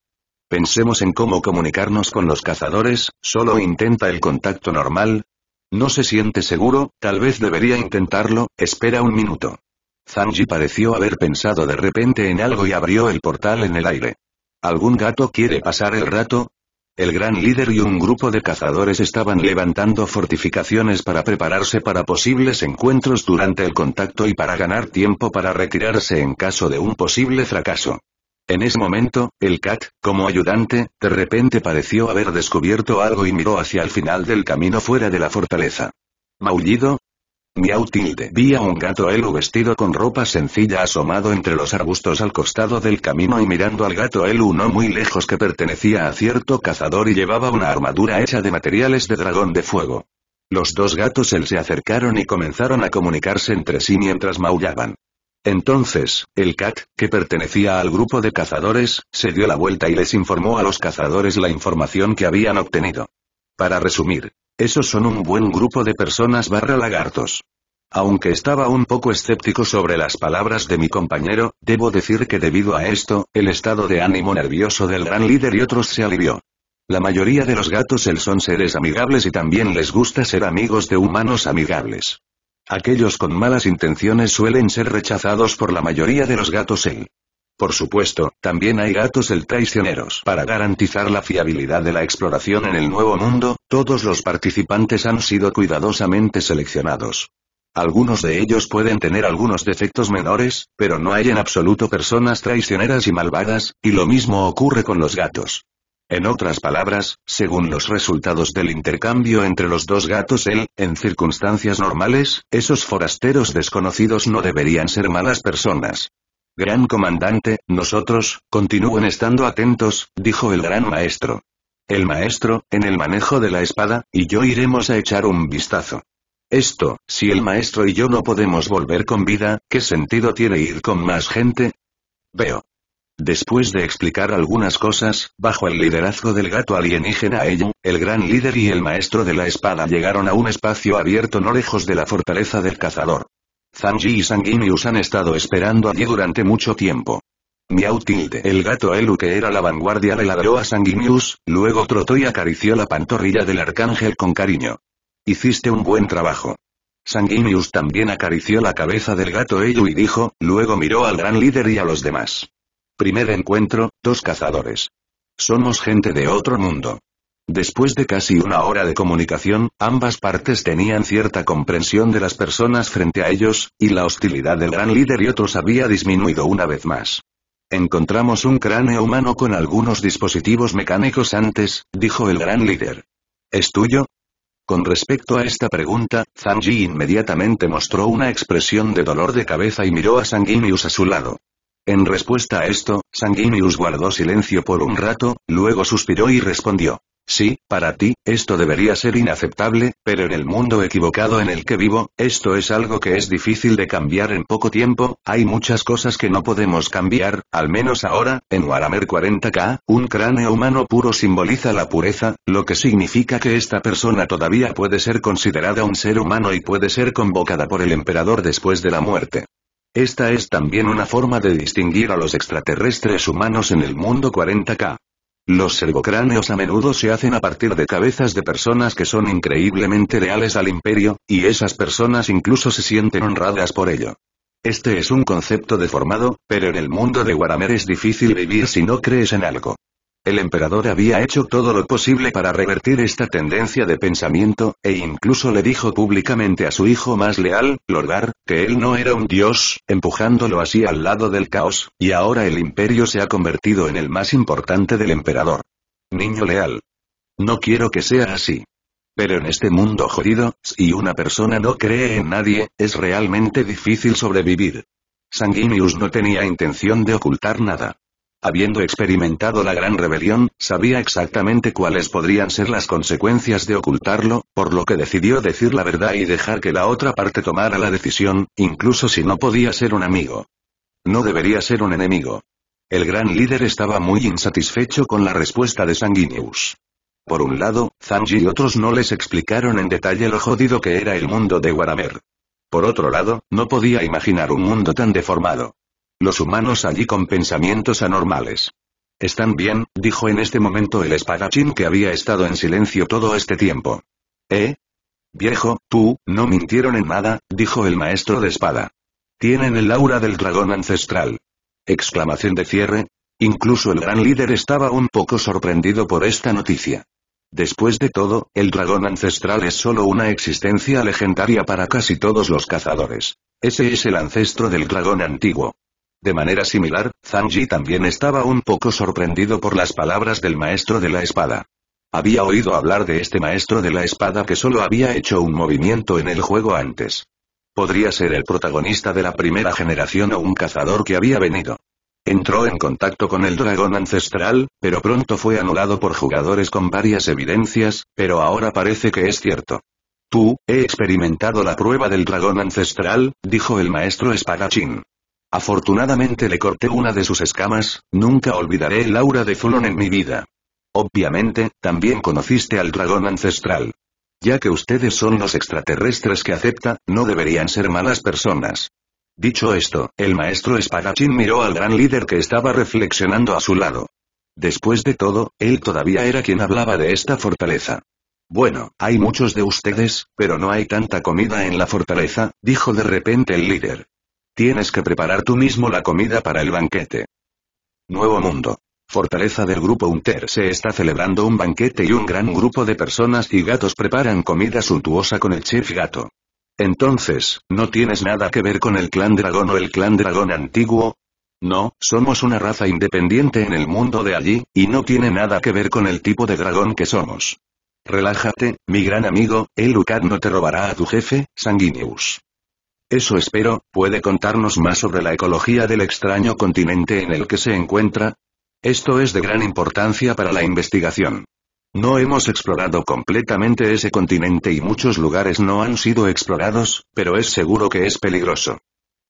Pensemos en cómo comunicarnos con los cazadores, solo intenta el contacto normal. No se siente seguro, tal vez debería intentarlo, espera un minuto. Zanji pareció haber pensado de repente en algo y abrió el portal en el aire. ¿Algún gato quiere pasar el rato? El gran líder y un grupo de cazadores estaban levantando fortificaciones para prepararse para posibles encuentros durante el contacto y para ganar tiempo para retirarse en caso de un posible fracaso. En ese momento, el Cat, como ayudante, de repente pareció haber descubierto algo y miró hacia el final del camino fuera de la fortaleza. Maullido, Miau tilde. Vi a un gato Elu vestido con ropa sencilla asomado entre los arbustos al costado del camino y mirando al gato Elu no muy lejos que pertenecía a cierto cazador y llevaba una armadura hecha de materiales de dragón de fuego. Los dos gatos él se acercaron y comenzaron a comunicarse entre sí mientras maullaban. Entonces, el cat, que pertenecía al grupo de cazadores, se dio la vuelta y les informó a los cazadores la información que habían obtenido. Para resumir, esos son un buen grupo de personas barra lagartos. Aunque estaba un poco escéptico sobre las palabras de mi compañero, debo decir que debido a esto, el estado de ánimo nervioso del gran líder y otros se alivió. La mayoría de los gatos él son seres amigables y también les gusta ser amigos de humanos amigables. Aquellos con malas intenciones suelen ser rechazados por la mayoría de los gatos él. Por supuesto, también hay gatos el traicioneros. Para garantizar la fiabilidad de la exploración en el Nuevo Mundo, todos los participantes han sido cuidadosamente seleccionados. Algunos de ellos pueden tener algunos defectos menores, pero no hay en absoluto personas traicioneras y malvadas, y lo mismo ocurre con los gatos. En otras palabras, según los resultados del intercambio entre los dos gatos, el, en circunstancias normales, esos forasteros desconocidos no deberían ser malas personas. Gran comandante, nosotros, continúen estando atentos, dijo el gran maestro. El maestro, en el manejo de la espada, y yo iremos a echar un vistazo. Esto, si el maestro y yo no podemos volver con vida, ¿qué sentido tiene ir con más gente? Veo. Después de explicar algunas cosas, bajo el liderazgo del gato alienígena ello, el gran líder y el maestro de la espada llegaron a un espacio abierto no lejos de la fortaleza del cazador. Zanji y Sanguinius han estado esperando allí durante mucho tiempo. Miau El gato Elu que era la vanguardia le ladró a Sanguinius, luego trotó y acarició la pantorrilla del arcángel con cariño. Hiciste un buen trabajo. Sanguinius también acarició la cabeza del gato Elu y dijo, luego miró al gran líder y a los demás. Primer encuentro, dos cazadores. Somos gente de otro mundo. Después de casi una hora de comunicación, ambas partes tenían cierta comprensión de las personas frente a ellos, y la hostilidad del gran líder y otros había disminuido una vez más. Encontramos un cráneo humano con algunos dispositivos mecánicos antes, dijo el gran líder. ¿Es tuyo? Con respecto a esta pregunta, Zhang inmediatamente mostró una expresión de dolor de cabeza y miró a Sanguinius a su lado. En respuesta a esto, Sanguinius guardó silencio por un rato, luego suspiró y respondió. Sí, para ti, esto debería ser inaceptable, pero en el mundo equivocado en el que vivo, esto es algo que es difícil de cambiar en poco tiempo, hay muchas cosas que no podemos cambiar, al menos ahora, en Warhammer 40k, un cráneo humano puro simboliza la pureza, lo que significa que esta persona todavía puede ser considerada un ser humano y puede ser convocada por el emperador después de la muerte. Esta es también una forma de distinguir a los extraterrestres humanos en el mundo 40k. Los servocráneos a menudo se hacen a partir de cabezas de personas que son increíblemente leales al imperio, y esas personas incluso se sienten honradas por ello. Este es un concepto deformado, pero en el mundo de Warhammer es difícil vivir si no crees en algo. El emperador había hecho todo lo posible para revertir esta tendencia de pensamiento, e incluso le dijo públicamente a su hijo más leal, Lorgar, que él no era un dios, empujándolo así al lado del caos, y ahora el imperio se ha convertido en el más importante del emperador. Niño leal. No quiero que sea así. Pero en este mundo jodido, si una persona no cree en nadie, es realmente difícil sobrevivir. Sanguinius no tenía intención de ocultar nada habiendo experimentado la gran rebelión, sabía exactamente cuáles podrían ser las consecuencias de ocultarlo, por lo que decidió decir la verdad y dejar que la otra parte tomara la decisión, incluso si no podía ser un amigo. No debería ser un enemigo. El gran líder estaba muy insatisfecho con la respuesta de Sanguineus. Por un lado, Zanji y otros no les explicaron en detalle lo jodido que era el mundo de Warhammer. Por otro lado, no podía imaginar un mundo tan deformado. Los humanos allí con pensamientos anormales. Están bien, dijo en este momento el espadachín que había estado en silencio todo este tiempo. ¿Eh? Viejo, tú, no mintieron en nada, dijo el maestro de espada. Tienen el aura del dragón ancestral. Exclamación de cierre. Incluso el gran líder estaba un poco sorprendido por esta noticia. Después de todo, el dragón ancestral es solo una existencia legendaria para casi todos los cazadores. Ese es el ancestro del dragón antiguo. De manera similar, Zhang también estaba un poco sorprendido por las palabras del maestro de la espada. Había oído hablar de este maestro de la espada que solo había hecho un movimiento en el juego antes. Podría ser el protagonista de la primera generación o un cazador que había venido. Entró en contacto con el dragón ancestral, pero pronto fue anulado por jugadores con varias evidencias, pero ahora parece que es cierto. Tú, he experimentado la prueba del dragón ancestral, dijo el maestro espadachín. Afortunadamente le corté una de sus escamas, nunca olvidaré el aura de Zulon en mi vida. Obviamente, también conociste al dragón ancestral. Ya que ustedes son los extraterrestres que acepta, no deberían ser malas personas. Dicho esto, el maestro espadachín miró al gran líder que estaba reflexionando a su lado. Después de todo, él todavía era quien hablaba de esta fortaleza. Bueno, hay muchos de ustedes, pero no hay tanta comida en la fortaleza, dijo de repente el líder. Tienes que preparar tú mismo la comida para el banquete. Nuevo Mundo. Fortaleza del Grupo Unter se está celebrando un banquete y un gran grupo de personas y gatos preparan comida suntuosa con el chef gato. Entonces, ¿no tienes nada que ver con el clan dragón o el clan dragón antiguo? No, somos una raza independiente en el mundo de allí, y no tiene nada que ver con el tipo de dragón que somos. Relájate, mi gran amigo, el no te robará a tu jefe, Sanguineus. Eso espero, ¿puede contarnos más sobre la ecología del extraño continente en el que se encuentra? Esto es de gran importancia para la investigación. No hemos explorado completamente ese continente y muchos lugares no han sido explorados, pero es seguro que es peligroso.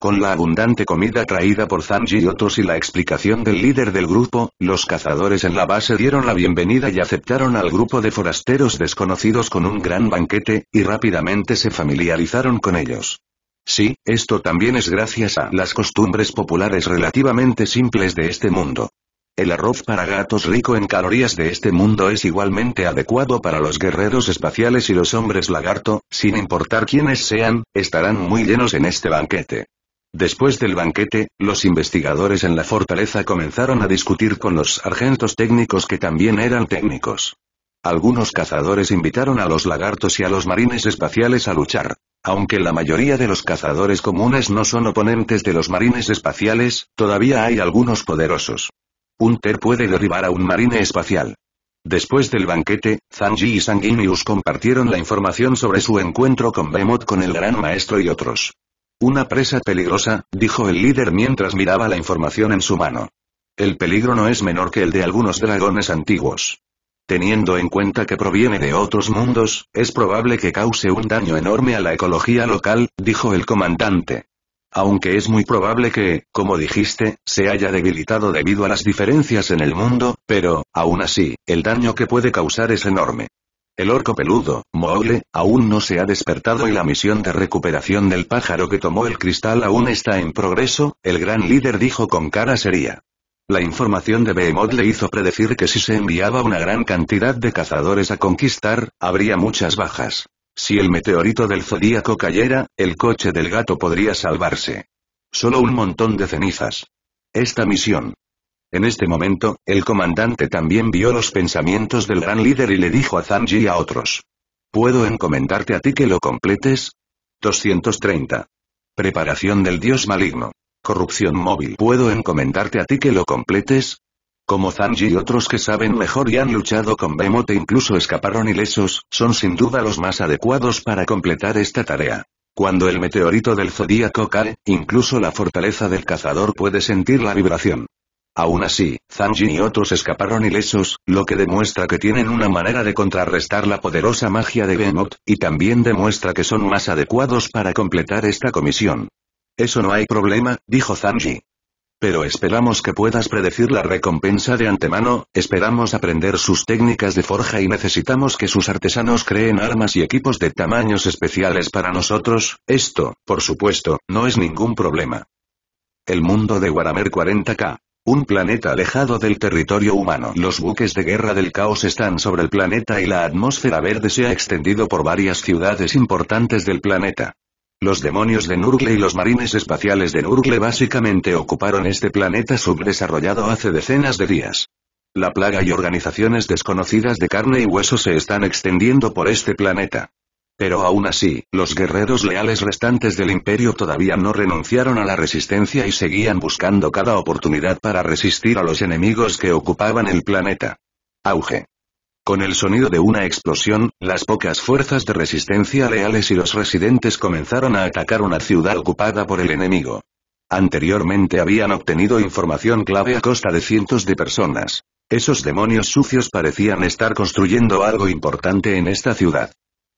Con la abundante comida traída por Zanji y y la explicación del líder del grupo, los cazadores en la base dieron la bienvenida y aceptaron al grupo de forasteros desconocidos con un gran banquete, y rápidamente se familiarizaron con ellos. Sí, esto también es gracias a las costumbres populares relativamente simples de este mundo. El arroz para gatos rico en calorías de este mundo es igualmente adecuado para los guerreros espaciales y los hombres lagarto, sin importar quiénes sean, estarán muy llenos en este banquete. Después del banquete, los investigadores en la fortaleza comenzaron a discutir con los sargentos técnicos que también eran técnicos. Algunos cazadores invitaron a los lagartos y a los marines espaciales a luchar. Aunque la mayoría de los cazadores comunes no son oponentes de los marines espaciales, todavía hay algunos poderosos. Un Ter puede derribar a un marine espacial. Después del banquete, Zanji y Sanguinius compartieron la información sobre su encuentro con Behemoth con el Gran Maestro y otros. Una presa peligrosa, dijo el líder mientras miraba la información en su mano. El peligro no es menor que el de algunos dragones antiguos. Teniendo en cuenta que proviene de otros mundos, es probable que cause un daño enorme a la ecología local, dijo el comandante. Aunque es muy probable que, como dijiste, se haya debilitado debido a las diferencias en el mundo, pero, aún así, el daño que puede causar es enorme. El orco peludo, Moole, aún no se ha despertado y la misión de recuperación del pájaro que tomó el cristal aún está en progreso, el gran líder dijo con cara seria. La información de Behemoth le hizo predecir que si se enviaba una gran cantidad de cazadores a conquistar, habría muchas bajas. Si el meteorito del zodíaco cayera, el coche del gato podría salvarse. Solo un montón de cenizas. Esta misión. En este momento, el comandante también vio los pensamientos del gran líder y le dijo a Zanji y a otros. ¿Puedo encomendarte a ti que lo completes? 230. Preparación del dios maligno. Corrupción móvil. ¿Puedo encomendarte a ti que lo completes? Como Zanji y otros que saben mejor y han luchado con Bemot e incluso escaparon ilesos, son sin duda los más adecuados para completar esta tarea. Cuando el meteorito del zodíaco cae, incluso la fortaleza del cazador puede sentir la vibración. Aún así, Zanji y otros escaparon ilesos, lo que demuestra que tienen una manera de contrarrestar la poderosa magia de Bemot, y también demuestra que son más adecuados para completar esta comisión. Eso no hay problema, dijo Zanji. Pero esperamos que puedas predecir la recompensa de antemano, esperamos aprender sus técnicas de forja y necesitamos que sus artesanos creen armas y equipos de tamaños especiales para nosotros, esto, por supuesto, no es ningún problema. El mundo de Warhammer 40k. Un planeta alejado del territorio humano. Los buques de guerra del caos están sobre el planeta y la atmósfera verde se ha extendido por varias ciudades importantes del planeta. Los demonios de Nurgle y los marines espaciales de Nurgle básicamente ocuparon este planeta subdesarrollado hace decenas de días. La plaga y organizaciones desconocidas de carne y hueso se están extendiendo por este planeta. Pero aún así, los guerreros leales restantes del imperio todavía no renunciaron a la resistencia y seguían buscando cada oportunidad para resistir a los enemigos que ocupaban el planeta. Auge. Con el sonido de una explosión, las pocas fuerzas de resistencia leales y los residentes comenzaron a atacar una ciudad ocupada por el enemigo. Anteriormente habían obtenido información clave a costa de cientos de personas. Esos demonios sucios parecían estar construyendo algo importante en esta ciudad.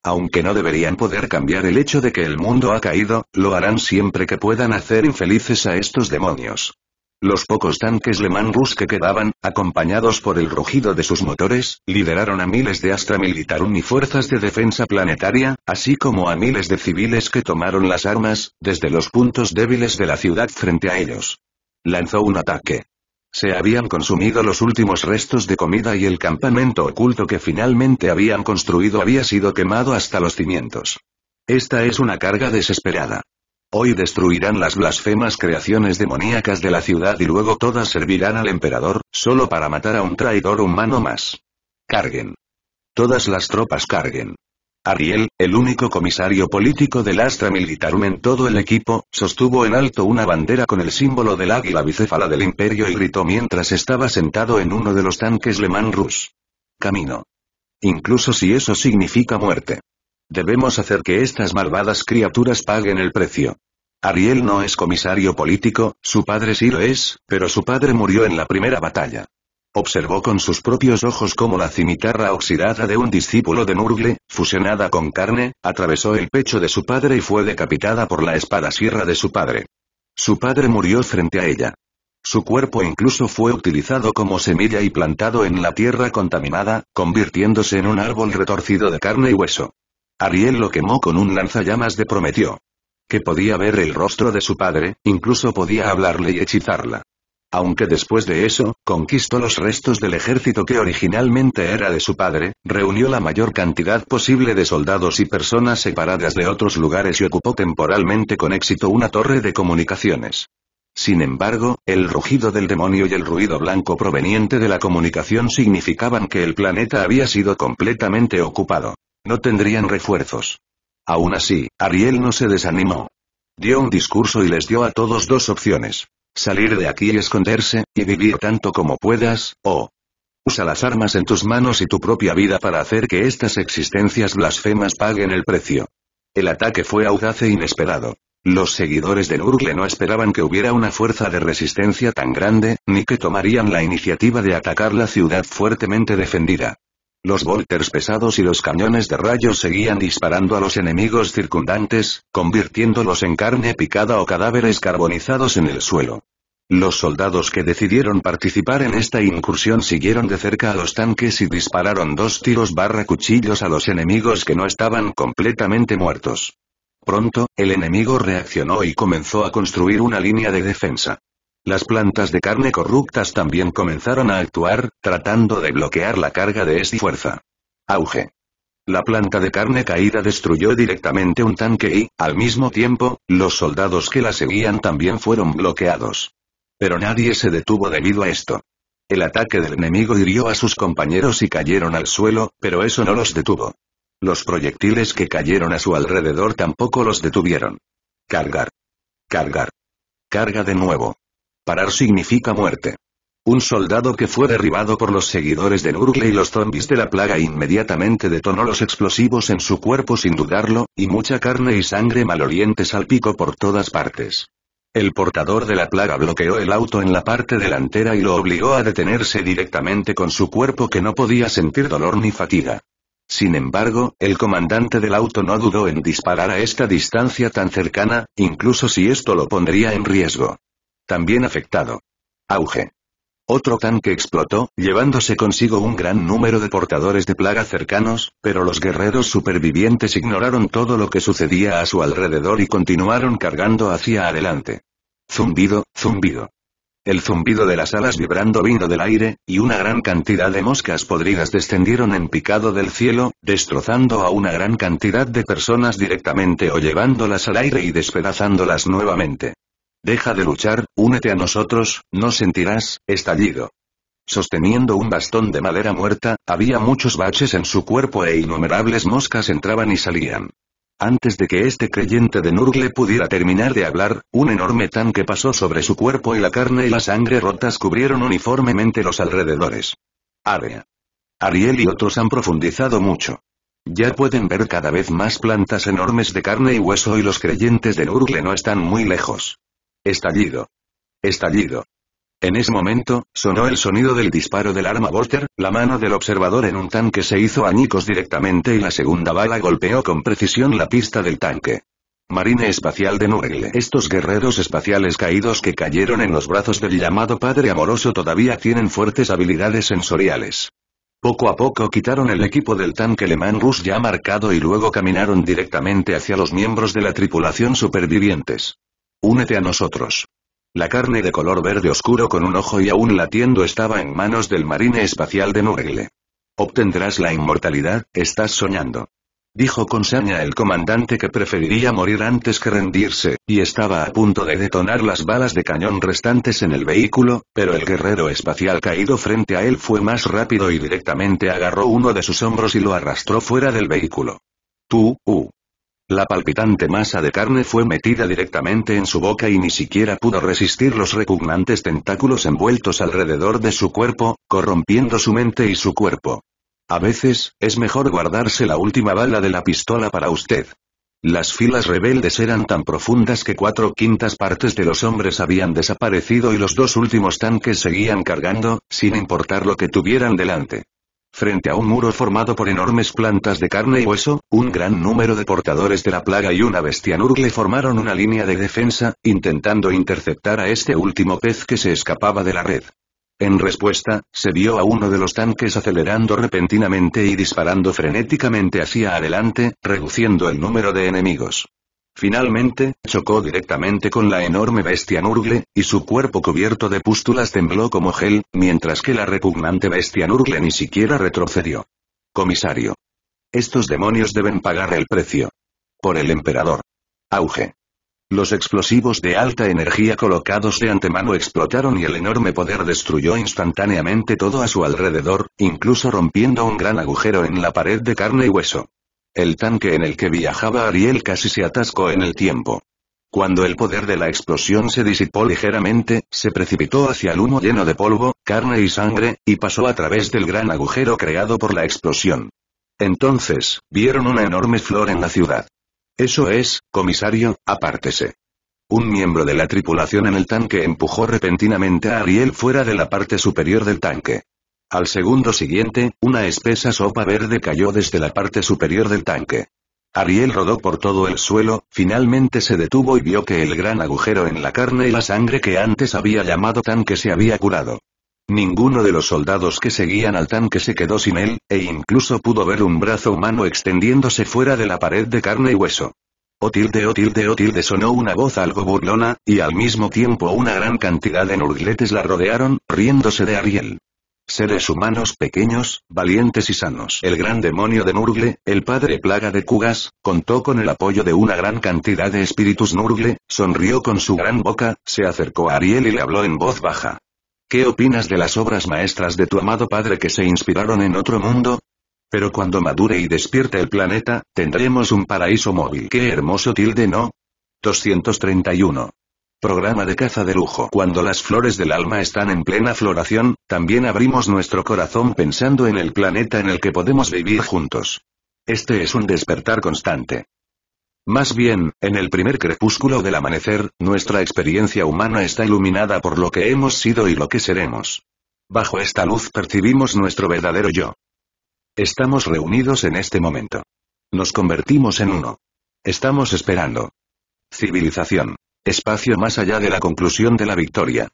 Aunque no deberían poder cambiar el hecho de que el mundo ha caído, lo harán siempre que puedan hacer infelices a estos demonios. Los pocos tanques Le Mangus que quedaban, acompañados por el rugido de sus motores, lideraron a miles de Astra Militarum y fuerzas de defensa planetaria, así como a miles de civiles que tomaron las armas, desde los puntos débiles de la ciudad frente a ellos. Lanzó un ataque. Se habían consumido los últimos restos de comida y el campamento oculto que finalmente habían construido había sido quemado hasta los cimientos. Esta es una carga desesperada. Hoy destruirán las blasfemas creaciones demoníacas de la ciudad y luego todas servirán al emperador, solo para matar a un traidor humano más. Carguen. Todas las tropas carguen. Ariel, el único comisario político del Astra Militarum en todo el equipo, sostuvo en alto una bandera con el símbolo del águila bicéfala del imperio y gritó mientras estaba sentado en uno de los tanques Le Mans Rus. Camino. Incluso si eso significa muerte. Debemos hacer que estas malvadas criaturas paguen el precio. Ariel no es comisario político, su padre sí lo es, pero su padre murió en la primera batalla. Observó con sus propios ojos cómo la cimitarra oxidada de un discípulo de Nurgle, fusionada con carne, atravesó el pecho de su padre y fue decapitada por la espada sierra de su padre. Su padre murió frente a ella. Su cuerpo incluso fue utilizado como semilla y plantado en la tierra contaminada, convirtiéndose en un árbol retorcido de carne y hueso. Ariel lo quemó con un lanzallamas de prometió. Que podía ver el rostro de su padre, incluso podía hablarle y hechizarla. Aunque después de eso, conquistó los restos del ejército que originalmente era de su padre, reunió la mayor cantidad posible de soldados y personas separadas de otros lugares y ocupó temporalmente con éxito una torre de comunicaciones. Sin embargo, el rugido del demonio y el ruido blanco proveniente de la comunicación significaban que el planeta había sido completamente ocupado. No tendrían refuerzos. Aún así, Ariel no se desanimó. Dio un discurso y les dio a todos dos opciones. Salir de aquí y esconderse, y vivir tanto como puedas, o... Usa las armas en tus manos y tu propia vida para hacer que estas existencias blasfemas paguen el precio. El ataque fue audaz e inesperado. Los seguidores de Nurgle no esperaban que hubiera una fuerza de resistencia tan grande, ni que tomarían la iniciativa de atacar la ciudad fuertemente defendida. Los volters pesados y los cañones de rayos seguían disparando a los enemigos circundantes, convirtiéndolos en carne picada o cadáveres carbonizados en el suelo. Los soldados que decidieron participar en esta incursión siguieron de cerca a los tanques y dispararon dos tiros barra cuchillos a los enemigos que no estaban completamente muertos. Pronto, el enemigo reaccionó y comenzó a construir una línea de defensa. Las plantas de carne corruptas también comenzaron a actuar, tratando de bloquear la carga de esta fuerza. Auge. La planta de carne caída destruyó directamente un tanque y, al mismo tiempo, los soldados que la seguían también fueron bloqueados. Pero nadie se detuvo debido a esto. El ataque del enemigo hirió a sus compañeros y cayeron al suelo, pero eso no los detuvo. Los proyectiles que cayeron a su alrededor tampoco los detuvieron. Cargar. Cargar. Carga de nuevo. Parar significa muerte. Un soldado que fue derribado por los seguidores de Nurgle y los zombis de la plaga inmediatamente detonó los explosivos en su cuerpo sin dudarlo, y mucha carne y sangre al salpicó por todas partes. El portador de la plaga bloqueó el auto en la parte delantera y lo obligó a detenerse directamente con su cuerpo que no podía sentir dolor ni fatiga. Sin embargo, el comandante del auto no dudó en disparar a esta distancia tan cercana, incluso si esto lo pondría en riesgo también afectado. Auge. Otro tanque explotó, llevándose consigo un gran número de portadores de plaga cercanos, pero los guerreros supervivientes ignoraron todo lo que sucedía a su alrededor y continuaron cargando hacia adelante. Zumbido, zumbido. El zumbido de las alas vibrando vino del aire, y una gran cantidad de moscas podridas descendieron en picado del cielo, destrozando a una gran cantidad de personas directamente o llevándolas al aire y despedazándolas nuevamente. Deja de luchar, únete a nosotros, no sentirás, estallido. Sosteniendo un bastón de madera muerta, había muchos baches en su cuerpo e innumerables moscas entraban y salían. Antes de que este creyente de Nurgle pudiera terminar de hablar, un enorme tanque pasó sobre su cuerpo y la carne y la sangre rotas cubrieron uniformemente los alrededores. Área. Ariel y otros han profundizado mucho. Ya pueden ver cada vez más plantas enormes de carne y hueso y los creyentes de Nurgle no están muy lejos. Estallido. Estallido. En ese momento, sonó el sonido del disparo del arma Bolter, la mano del observador en un tanque se hizo añicos directamente y la segunda bala golpeó con precisión la pista del tanque. Marine espacial de Nurgle. Estos guerreros espaciales caídos que cayeron en los brazos del llamado Padre Amoroso todavía tienen fuertes habilidades sensoriales. Poco a poco quitaron el equipo del tanque alemán Rus ya marcado y luego caminaron directamente hacia los miembros de la tripulación supervivientes. Únete a nosotros. La carne de color verde oscuro con un ojo y aún latiendo estaba en manos del marine espacial de Nuregle. Obtendrás la inmortalidad, estás soñando. Dijo con saña el comandante que preferiría morir antes que rendirse, y estaba a punto de detonar las balas de cañón restantes en el vehículo, pero el guerrero espacial caído frente a él fue más rápido y directamente agarró uno de sus hombros y lo arrastró fuera del vehículo. Tú, uh, la palpitante masa de carne fue metida directamente en su boca y ni siquiera pudo resistir los repugnantes tentáculos envueltos alrededor de su cuerpo, corrompiendo su mente y su cuerpo. A veces, es mejor guardarse la última bala de la pistola para usted. Las filas rebeldes eran tan profundas que cuatro quintas partes de los hombres habían desaparecido y los dos últimos tanques seguían cargando, sin importar lo que tuvieran delante. Frente a un muro formado por enormes plantas de carne y hueso, un gran número de portadores de la plaga y una bestia nurgle formaron una línea de defensa, intentando interceptar a este último pez que se escapaba de la red. En respuesta, se vio a uno de los tanques acelerando repentinamente y disparando frenéticamente hacia adelante, reduciendo el número de enemigos. Finalmente, chocó directamente con la enorme bestia Nurgle, y su cuerpo cubierto de pústulas tembló como gel, mientras que la repugnante bestia Nurgle ni siquiera retrocedió. Comisario. Estos demonios deben pagar el precio. Por el emperador. Auge. Los explosivos de alta energía colocados de antemano explotaron y el enorme poder destruyó instantáneamente todo a su alrededor, incluso rompiendo un gran agujero en la pared de carne y hueso. El tanque en el que viajaba Ariel casi se atascó en el tiempo. Cuando el poder de la explosión se disipó ligeramente, se precipitó hacia el humo lleno de polvo, carne y sangre, y pasó a través del gran agujero creado por la explosión. Entonces, vieron una enorme flor en la ciudad. Eso es, comisario, apártese. Un miembro de la tripulación en el tanque empujó repentinamente a Ariel fuera de la parte superior del tanque. Al segundo siguiente, una espesa sopa verde cayó desde la parte superior del tanque. Ariel rodó por todo el suelo, finalmente se detuvo y vio que el gran agujero en la carne y la sangre que antes había llamado tanque se había curado. Ninguno de los soldados que seguían al tanque se quedó sin él, e incluso pudo ver un brazo humano extendiéndose fuera de la pared de carne y hueso. Otilde, Otilde, Otilde sonó una voz algo burlona, y al mismo tiempo una gran cantidad de nurgletes la rodearon, riéndose de Ariel. Seres humanos pequeños, valientes y sanos. El gran demonio de Nurgle, el padre plaga de Cugas, contó con el apoyo de una gran cantidad de espíritus Nurgle, sonrió con su gran boca, se acercó a Ariel y le habló en voz baja. ¿Qué opinas de las obras maestras de tu amado padre que se inspiraron en otro mundo? Pero cuando madure y despierte el planeta, tendremos un paraíso móvil. ¡Qué hermoso tilde no! 231. Programa de caza de lujo. Cuando las flores del alma están en plena floración, también abrimos nuestro corazón pensando en el planeta en el que podemos vivir juntos. Este es un despertar constante. Más bien, en el primer crepúsculo del amanecer, nuestra experiencia humana está iluminada por lo que hemos sido y lo que seremos. Bajo esta luz percibimos nuestro verdadero yo. Estamos reunidos en este momento. Nos convertimos en uno. Estamos esperando. Civilización espacio más allá de la conclusión de la victoria.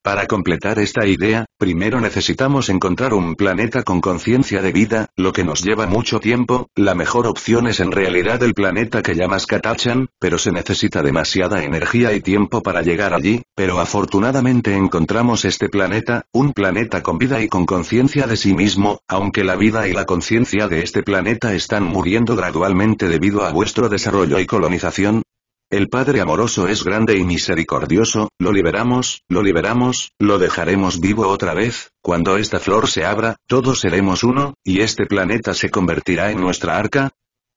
Para completar esta idea, primero necesitamos encontrar un planeta con conciencia de vida, lo que nos lleva mucho tiempo, la mejor opción es en realidad el planeta que llamas Katachan, pero se necesita demasiada energía y tiempo para llegar allí, pero afortunadamente encontramos este planeta, un planeta con vida y con conciencia de sí mismo, aunque la vida y la conciencia de este planeta están muriendo gradualmente debido a vuestro desarrollo y colonización, el Padre amoroso es grande y misericordioso, lo liberamos, lo liberamos, lo dejaremos vivo otra vez, cuando esta flor se abra, todos seremos uno, y este planeta se convertirá en nuestra arca,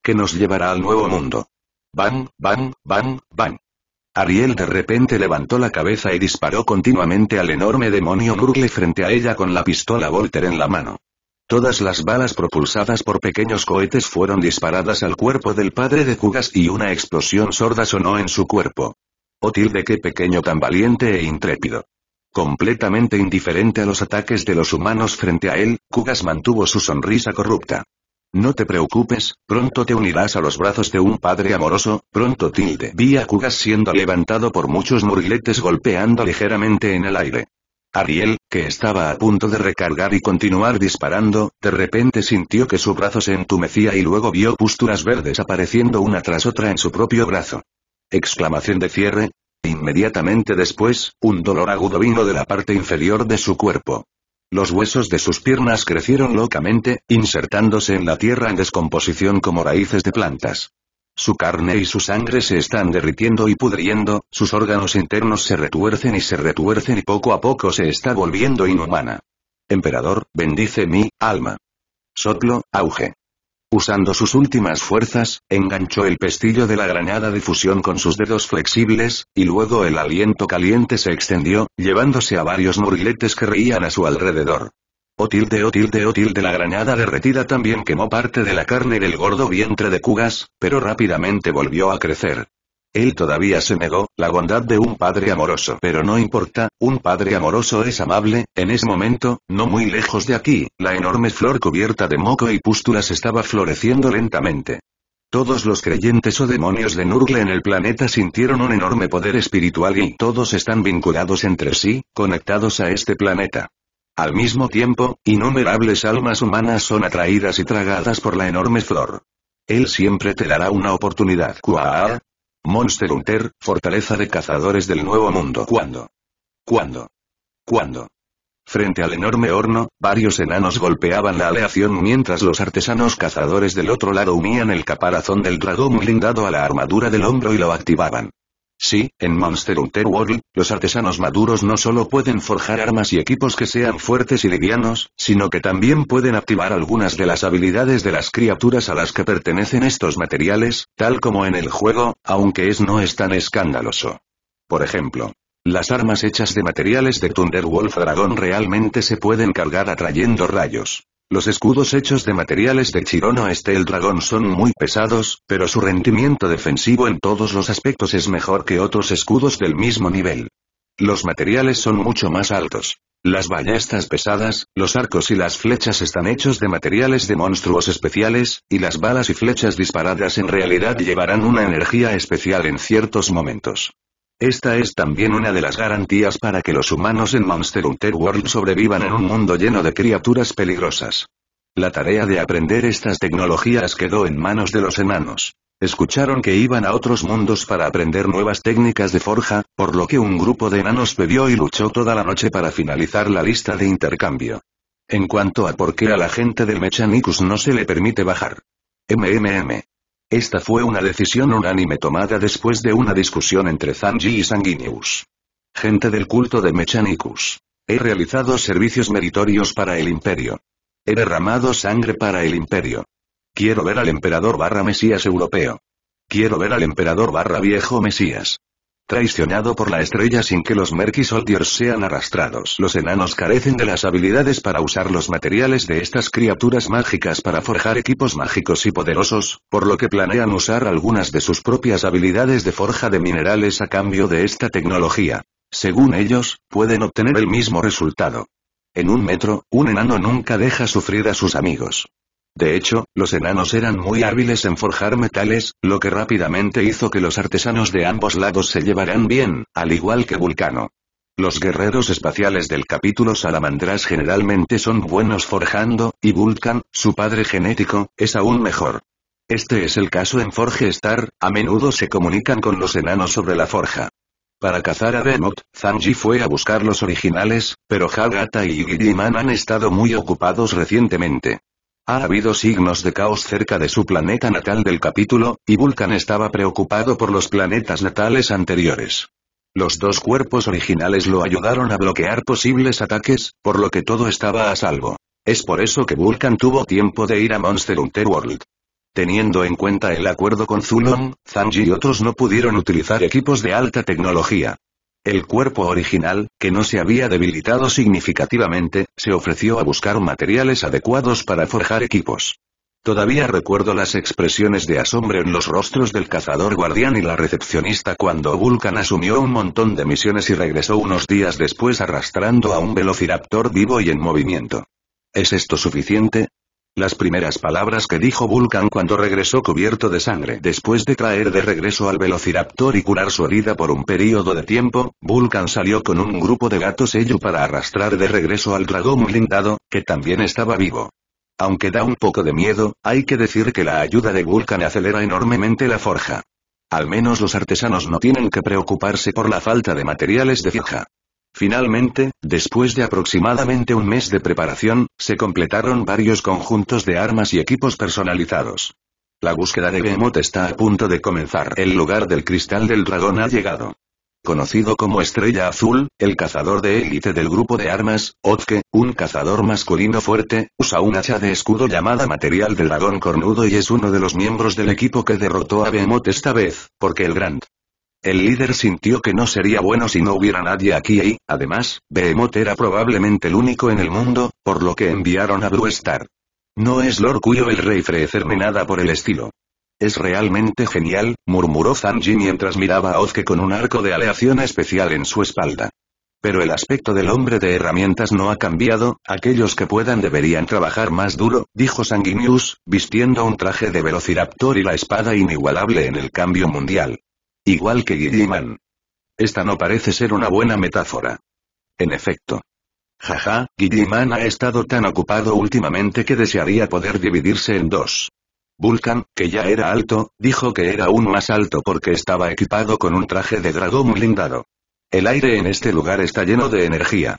que nos llevará al nuevo mundo. Bam, bam, bam, bam. Ariel de repente levantó la cabeza y disparó continuamente al enorme demonio Murgle frente a ella con la pistola Volter en la mano. Todas las balas propulsadas por pequeños cohetes fueron disparadas al cuerpo del padre de Kugas y una explosión sorda sonó en su cuerpo. tilde qué pequeño tan valiente e intrépido. Completamente indiferente a los ataques de los humanos frente a él, Kugas mantuvo su sonrisa corrupta. No te preocupes, pronto te unirás a los brazos de un padre amoroso, pronto Tilde. Vi a Kugas siendo levantado por muchos muriletes golpeando ligeramente en el aire. Ariel, que estaba a punto de recargar y continuar disparando, de repente sintió que su brazo se entumecía y luego vio pústulas verdes apareciendo una tras otra en su propio brazo. Exclamación de cierre. Inmediatamente después, un dolor agudo vino de la parte inferior de su cuerpo. Los huesos de sus piernas crecieron locamente, insertándose en la tierra en descomposición como raíces de plantas. Su carne y su sangre se están derritiendo y pudriendo, sus órganos internos se retuercen y se retuercen y poco a poco se está volviendo inhumana. Emperador, bendice mi alma. Sotlo, auge. Usando sus últimas fuerzas, enganchó el pestillo de la granada de fusión con sus dedos flexibles, y luego el aliento caliente se extendió, llevándose a varios murguletes que reían a su alrededor. O tilde o tilde o tilde la granada derretida también quemó parte de la carne del gordo vientre de Cugas, pero rápidamente volvió a crecer. Él todavía se negó, la bondad de un padre amoroso. Pero no importa, un padre amoroso es amable, en ese momento, no muy lejos de aquí, la enorme flor cubierta de moco y pústulas estaba floreciendo lentamente. Todos los creyentes o demonios de Nurgle en el planeta sintieron un enorme poder espiritual y todos están vinculados entre sí, conectados a este planeta. Al mismo tiempo, innumerables almas humanas son atraídas y tragadas por la enorme flor. Él siempre te dará una oportunidad. ¿Cuál? Monster Hunter, fortaleza de cazadores del nuevo mundo. ¿Cuándo? ¿Cuándo? ¿Cuándo? Frente al enorme horno, varios enanos golpeaban la aleación mientras los artesanos cazadores del otro lado unían el caparazón del dragón blindado a la armadura del hombro y lo activaban. Sí, en Monster Hunter World, los artesanos maduros no solo pueden forjar armas y equipos que sean fuertes y livianos, sino que también pueden activar algunas de las habilidades de las criaturas a las que pertenecen estos materiales, tal como en el juego, aunque es no es tan escandaloso. Por ejemplo, las armas hechas de materiales de Thunder Wolf Dragon realmente se pueden cargar atrayendo rayos. Los escudos hechos de materiales de Chirono este el dragón son muy pesados, pero su rendimiento defensivo en todos los aspectos es mejor que otros escudos del mismo nivel. Los materiales son mucho más altos. Las ballestas pesadas, los arcos y las flechas están hechos de materiales de monstruos especiales, y las balas y flechas disparadas en realidad llevarán una energía especial en ciertos momentos. Esta es también una de las garantías para que los humanos en Monster Hunter World sobrevivan en un mundo lleno de criaturas peligrosas. La tarea de aprender estas tecnologías quedó en manos de los enanos. Escucharon que iban a otros mundos para aprender nuevas técnicas de forja, por lo que un grupo de enanos bebió y luchó toda la noche para finalizar la lista de intercambio. En cuanto a por qué a la gente del Mechanicus no se le permite bajar. MMM. Esta fue una decisión unánime tomada después de una discusión entre Zanji y Sanguinius. Gente del culto de Mechanicus. He realizado servicios meritorios para el imperio. He derramado sangre para el imperio. Quiero ver al emperador barra Mesías europeo. Quiero ver al emperador barra viejo Mesías. Traicionado por la estrella sin que los Merky Soldiers sean arrastrados. Los enanos carecen de las habilidades para usar los materiales de estas criaturas mágicas para forjar equipos mágicos y poderosos, por lo que planean usar algunas de sus propias habilidades de forja de minerales a cambio de esta tecnología. Según ellos, pueden obtener el mismo resultado. En un metro, un enano nunca deja sufrir a sus amigos. De hecho, los enanos eran muy hábiles en forjar metales, lo que rápidamente hizo que los artesanos de ambos lados se llevaran bien, al igual que Vulcano. Los guerreros espaciales del capítulo Salamandras generalmente son buenos forjando, y Vulcan, su padre genético, es aún mejor. Este es el caso en Forge Star, a menudo se comunican con los enanos sobre la forja. Para cazar a Demot, Zanji fue a buscar los originales, pero Hagata y Gidiman han estado muy ocupados recientemente. Ha habido signos de caos cerca de su planeta natal del capítulo, y Vulcan estaba preocupado por los planetas natales anteriores. Los dos cuerpos originales lo ayudaron a bloquear posibles ataques, por lo que todo estaba a salvo. Es por eso que Vulcan tuvo tiempo de ir a Monster Hunter World. Teniendo en cuenta el acuerdo con Zulon, Zanji y otros no pudieron utilizar equipos de alta tecnología. El cuerpo original, que no se había debilitado significativamente, se ofreció a buscar materiales adecuados para forjar equipos. Todavía recuerdo las expresiones de asombro en los rostros del cazador guardián y la recepcionista cuando Vulcan asumió un montón de misiones y regresó unos días después arrastrando a un velociraptor vivo y en movimiento. ¿Es esto suficiente? Las primeras palabras que dijo Vulcan cuando regresó cubierto de sangre después de traer de regreso al Velociraptor y curar su herida por un período de tiempo, Vulcan salió con un grupo de gatos ello para arrastrar de regreso al dragón blindado, que también estaba vivo. Aunque da un poco de miedo, hay que decir que la ayuda de Vulcan acelera enormemente la forja. Al menos los artesanos no tienen que preocuparse por la falta de materiales de fija. Finalmente, después de aproximadamente un mes de preparación, se completaron varios conjuntos de armas y equipos personalizados. La búsqueda de Behemoth está a punto de comenzar. El lugar del cristal del dragón ha llegado. Conocido como Estrella Azul, el cazador de élite del grupo de armas, Otke, un cazador masculino fuerte, usa un hacha de escudo llamada material del dragón cornudo y es uno de los miembros del equipo que derrotó a Behemoth esta vez, porque el Grand el líder sintió que no sería bueno si no hubiera nadie aquí y, además, Behemoth era probablemente el único en el mundo, por lo que enviaron a Blue Star. No es Lord Cuyo el rey frecerme nada por el estilo. Es realmente genial, murmuró Zanji mientras miraba a Ozke con un arco de aleación especial en su espalda. Pero el aspecto del hombre de herramientas no ha cambiado, aquellos que puedan deberían trabajar más duro, dijo Sanguinius, vistiendo un traje de Velociraptor y la espada inigualable en el cambio mundial. Igual que Guilliman. Esta no parece ser una buena metáfora. En efecto. Jaja, Guilliman ha estado tan ocupado últimamente que desearía poder dividirse en dos. Vulcan, que ya era alto, dijo que era aún más alto porque estaba equipado con un traje de dragón muy lindado. El aire en este lugar está lleno de energía.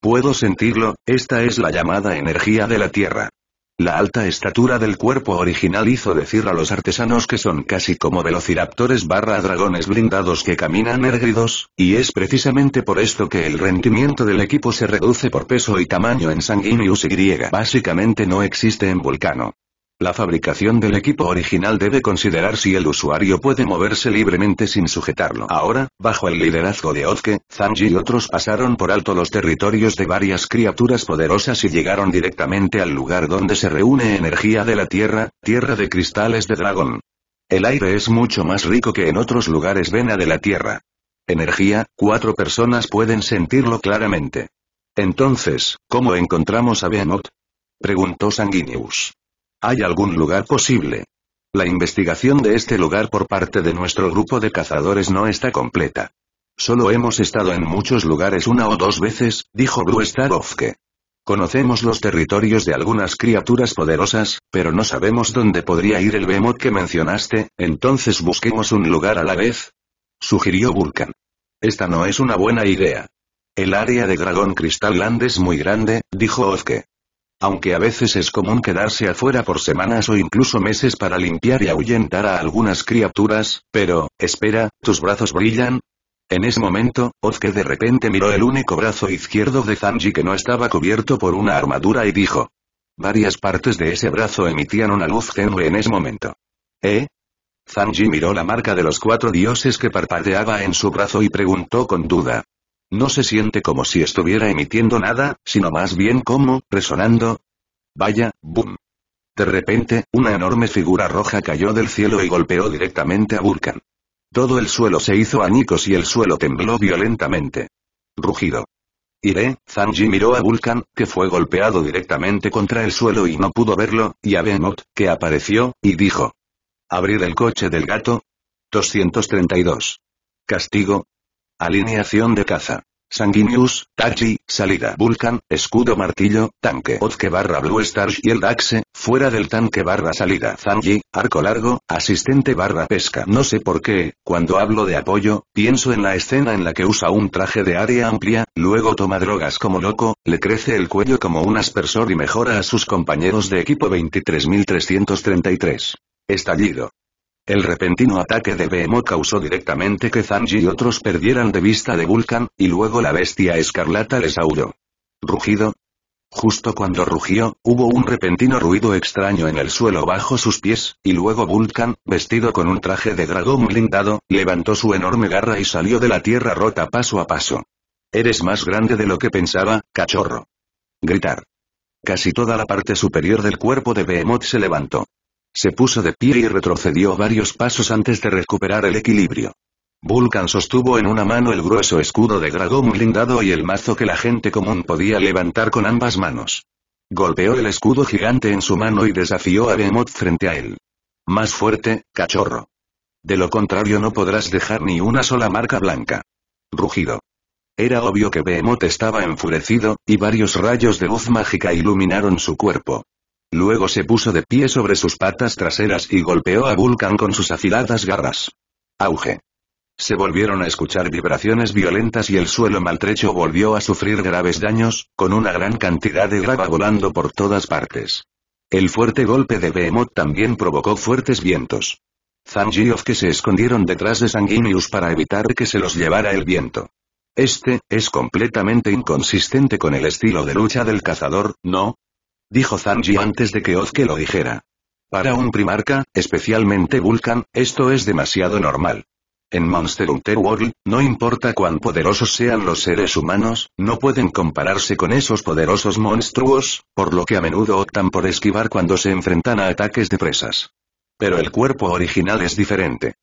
Puedo sentirlo, esta es la llamada energía de la Tierra. La alta estatura del cuerpo original hizo decir a los artesanos que son casi como velociraptores barra dragones blindados que caminan erguidos, y es precisamente por esto que el rendimiento del equipo se reduce por peso y tamaño en Sanguinius Y. Básicamente no existe en Vulcano. La fabricación del equipo original debe considerar si el usuario puede moverse libremente sin sujetarlo. Ahora, bajo el liderazgo de Ozke, Zanji y otros pasaron por alto los territorios de varias criaturas poderosas y llegaron directamente al lugar donde se reúne energía de la Tierra, Tierra de Cristales de Dragón. El aire es mucho más rico que en otros lugares vena de la Tierra. Energía, cuatro personas pueden sentirlo claramente. Entonces, ¿cómo encontramos a Behemoth? Preguntó Sanguinius. ¿Hay algún lugar posible? La investigación de este lugar por parte de nuestro grupo de cazadores no está completa. Solo hemos estado en muchos lugares una o dos veces, dijo Bruestarovke. Conocemos los territorios de algunas criaturas poderosas, pero no sabemos dónde podría ir el Bemot que mencionaste, entonces busquemos un lugar a la vez. Sugirió Vulcan. Esta no es una buena idea. El área de Dragón Cristal Land es muy grande, dijo Ozke. Aunque a veces es común quedarse afuera por semanas o incluso meses para limpiar y ahuyentar a algunas criaturas, pero, espera, tus brazos brillan, en ese momento, Ozke de repente miró el único brazo izquierdo de Zanji que no estaba cubierto por una armadura y dijo. Varias partes de ese brazo emitían una luz tenue en ese momento. ¿Eh? Zanji miró la marca de los cuatro dioses que parpadeaba en su brazo y preguntó con duda. No se siente como si estuviera emitiendo nada, sino más bien como, resonando. Vaya, boom. De repente, una enorme figura roja cayó del cielo y golpeó directamente a Vulcan. Todo el suelo se hizo anicos y el suelo tembló violentamente. Rugido. Iré, Zanji miró a Vulcan, que fue golpeado directamente contra el suelo y no pudo verlo, y a Benot, que apareció, y dijo. Abrir el coche del gato. 232. Castigo, Alineación de caza. Sanguinius, Tachi, salida Vulcan, escudo martillo, tanque Ozke barra Blue Star el Daxe, fuera del tanque barra salida Zanji, arco largo, asistente barra pesca. No sé por qué, cuando hablo de apoyo, pienso en la escena en la que usa un traje de área amplia, luego toma drogas como loco, le crece el cuello como un aspersor y mejora a sus compañeros de equipo 23333. Estallido. El repentino ataque de Behemoth causó directamente que Zanji y otros perdieran de vista de Vulcan, y luego la bestia escarlata les Rugido. Justo cuando rugió, hubo un repentino ruido extraño en el suelo bajo sus pies, y luego Vulcan, vestido con un traje de dragón blindado, levantó su enorme garra y salió de la tierra rota paso a paso. Eres más grande de lo que pensaba, cachorro. Gritar. Casi toda la parte superior del cuerpo de Behemoth se levantó. Se puso de pie y retrocedió varios pasos antes de recuperar el equilibrio. Vulcan sostuvo en una mano el grueso escudo de dragón blindado y el mazo que la gente común podía levantar con ambas manos. Golpeó el escudo gigante en su mano y desafió a Behemoth frente a él. Más fuerte, cachorro. De lo contrario no podrás dejar ni una sola marca blanca. Rugido. Era obvio que Behemoth estaba enfurecido, y varios rayos de luz mágica iluminaron su cuerpo. Luego se puso de pie sobre sus patas traseras y golpeó a Vulcan con sus afiladas garras. Auge. Se volvieron a escuchar vibraciones violentas y el suelo maltrecho volvió a sufrir graves daños, con una gran cantidad de grava volando por todas partes. El fuerte golpe de Behemoth también provocó fuertes vientos. Zangief que se escondieron detrás de Sanguinius para evitar que se los llevara el viento. Este, es completamente inconsistente con el estilo de lucha del cazador, ¿no? dijo Zanji antes de que Ozke lo dijera. Para un primarca, especialmente Vulcan, esto es demasiado normal. En Monster Hunter World, no importa cuán poderosos sean los seres humanos, no pueden compararse con esos poderosos monstruos, por lo que a menudo optan por esquivar cuando se enfrentan a ataques de presas. Pero el cuerpo original es diferente.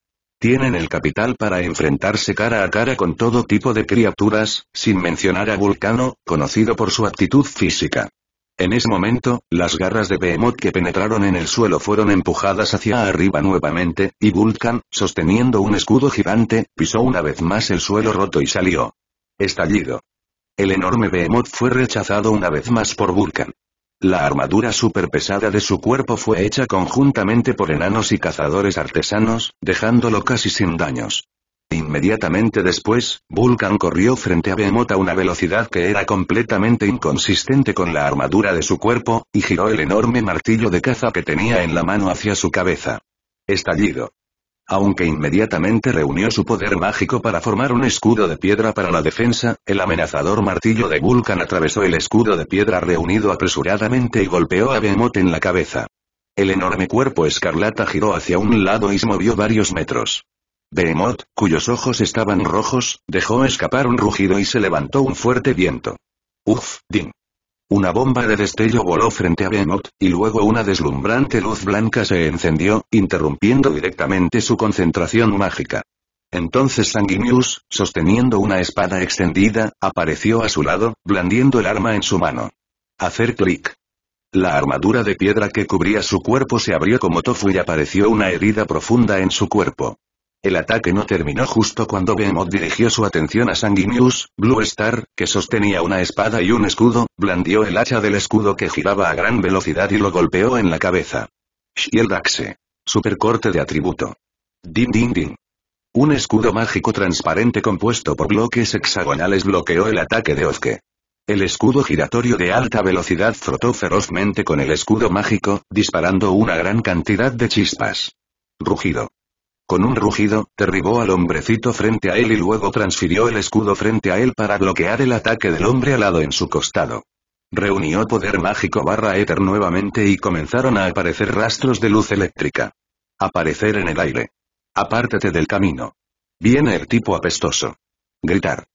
Tienen el capital para enfrentarse cara a cara con todo tipo de criaturas, sin mencionar a Vulcano, conocido por su actitud física. En ese momento, las garras de Behemoth que penetraron en el suelo fueron empujadas hacia arriba nuevamente, y Vulcan, sosteniendo un escudo gigante, pisó una vez más el suelo roto y salió. Estallido. El enorme Behemoth fue rechazado una vez más por Vulcan. La armadura superpesada de su cuerpo fue hecha conjuntamente por enanos y cazadores artesanos, dejándolo casi sin daños. Inmediatamente después, Vulcan corrió frente a Behemoth a una velocidad que era completamente inconsistente con la armadura de su cuerpo, y giró el enorme martillo de caza que tenía en la mano hacia su cabeza. Estallido. Aunque inmediatamente reunió su poder mágico para formar un escudo de piedra para la defensa, el amenazador martillo de Vulcan atravesó el escudo de piedra reunido apresuradamente y golpeó a Behemoth en la cabeza. El enorme cuerpo escarlata giró hacia un lado y se movió varios metros. Behemoth, cuyos ojos estaban rojos, dejó escapar un rugido y se levantó un fuerte viento. Uf, din. Una bomba de destello voló frente a Behemoth, y luego una deslumbrante luz blanca se encendió, interrumpiendo directamente su concentración mágica. Entonces Sanguinius, sosteniendo una espada extendida, apareció a su lado, blandiendo el arma en su mano. Hacer clic. La armadura de piedra que cubría su cuerpo se abrió como tofu y apareció una herida profunda en su cuerpo. El ataque no terminó justo cuando Behemoth dirigió su atención a Sanguinius, Blue Star, que sostenía una espada y un escudo, blandió el hacha del escudo que giraba a gran velocidad y lo golpeó en la cabeza. Shield Supercorte de atributo. Ding Ding Ding. Un escudo mágico transparente compuesto por bloques hexagonales bloqueó el ataque de Ozke. El escudo giratorio de alta velocidad frotó ferozmente con el escudo mágico, disparando una gran cantidad de chispas. Rugido. Con un rugido, derribó al hombrecito frente a él y luego transfirió el escudo frente a él para bloquear el ataque del hombre alado en su costado. Reunió poder mágico barra éter nuevamente y comenzaron a aparecer rastros de luz eléctrica. Aparecer en el aire. Apártate del camino. Viene el tipo apestoso. Gritar.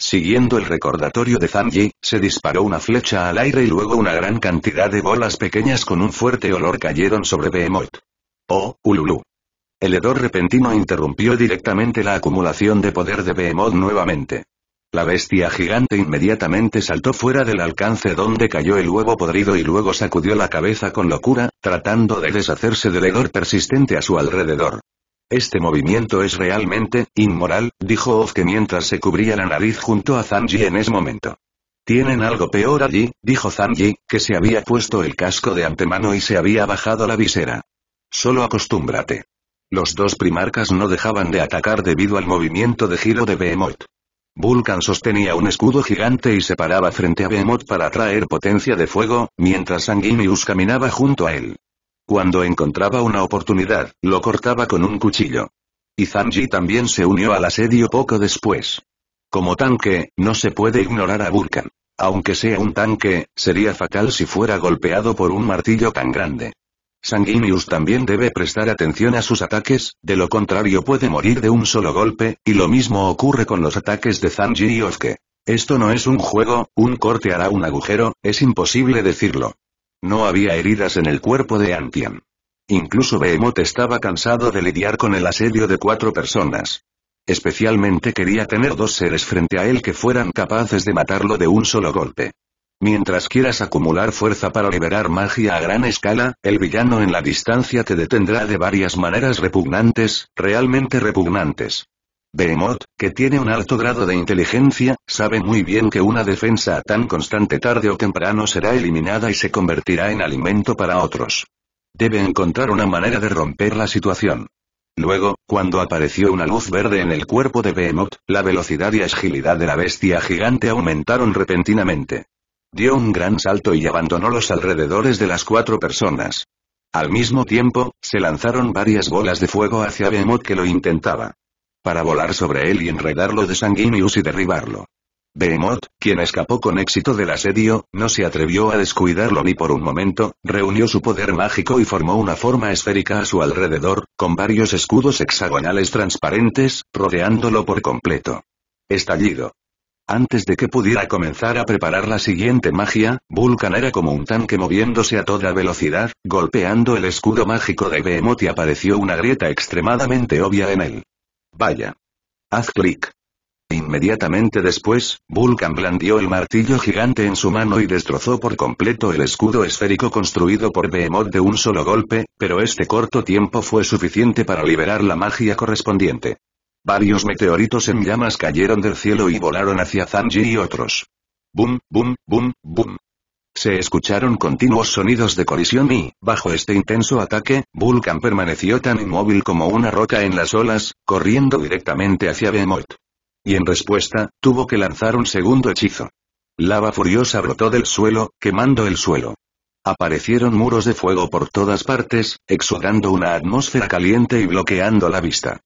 Siguiendo el recordatorio de Zanji, se disparó una flecha al aire y luego una gran cantidad de bolas pequeñas con un fuerte olor cayeron sobre Behemoth. Oh, Ululu. El hedor repentino interrumpió directamente la acumulación de poder de Behemoth nuevamente. La bestia gigante inmediatamente saltó fuera del alcance donde cayó el huevo podrido y luego sacudió la cabeza con locura, tratando de deshacerse del hedor persistente a su alrededor. Este movimiento es realmente inmoral, dijo que mientras se cubría la nariz junto a Zanji en ese momento. Tienen algo peor allí, dijo Zanji, que se había puesto el casco de antemano y se había bajado la visera. Solo acostúmbrate. Los dos primarcas no dejaban de atacar debido al movimiento de giro de Behemoth. Vulcan sostenía un escudo gigante y se paraba frente a Behemoth para atraer potencia de fuego, mientras Sanguinius caminaba junto a él. Cuando encontraba una oportunidad, lo cortaba con un cuchillo. Y Zanji también se unió al asedio poco después. Como tanque, no se puede ignorar a Vulcan. Aunque sea un tanque, sería fatal si fuera golpeado por un martillo tan grande. Sanguinius también debe prestar atención a sus ataques, de lo contrario puede morir de un solo golpe, y lo mismo ocurre con los ataques de Zanji y Ofke. Esto no es un juego, un corte hará un agujero, es imposible decirlo. No había heridas en el cuerpo de Antian. Incluso Behemoth estaba cansado de lidiar con el asedio de cuatro personas. Especialmente quería tener dos seres frente a él que fueran capaces de matarlo de un solo golpe. Mientras quieras acumular fuerza para liberar magia a gran escala, el villano en la distancia te detendrá de varias maneras repugnantes, realmente repugnantes. Behemoth, que tiene un alto grado de inteligencia, sabe muy bien que una defensa tan constante tarde o temprano será eliminada y se convertirá en alimento para otros. Debe encontrar una manera de romper la situación. Luego, cuando apareció una luz verde en el cuerpo de Behemoth, la velocidad y agilidad de la bestia gigante aumentaron repentinamente. Dio un gran salto y abandonó los alrededores de las cuatro personas. Al mismo tiempo, se lanzaron varias bolas de fuego hacia Behemoth que lo intentaba. Para volar sobre él y enredarlo de Sanguinius y derribarlo. Behemoth, quien escapó con éxito del asedio, no se atrevió a descuidarlo ni por un momento, reunió su poder mágico y formó una forma esférica a su alrededor, con varios escudos hexagonales transparentes, rodeándolo por completo. Estallido. Antes de que pudiera comenzar a preparar la siguiente magia, Vulcan era como un tanque moviéndose a toda velocidad, golpeando el escudo mágico de Behemoth y apareció una grieta extremadamente obvia en él. Vaya. Haz clic. Inmediatamente después, Vulcan blandió el martillo gigante en su mano y destrozó por completo el escudo esférico construido por Behemoth de un solo golpe, pero este corto tiempo fue suficiente para liberar la magia correspondiente. Varios meteoritos en llamas cayeron del cielo y volaron hacia Zanji y otros. ¡Bum, bum, bum, bum! Se escucharon continuos sonidos de colisión y, bajo este intenso ataque, Vulcan permaneció tan inmóvil como una roca en las olas, corriendo directamente hacia Behemoth. Y en respuesta, tuvo que lanzar un segundo hechizo. Lava furiosa brotó del suelo, quemando el suelo. Aparecieron muros de fuego por todas partes, exudando una atmósfera caliente y bloqueando la vista.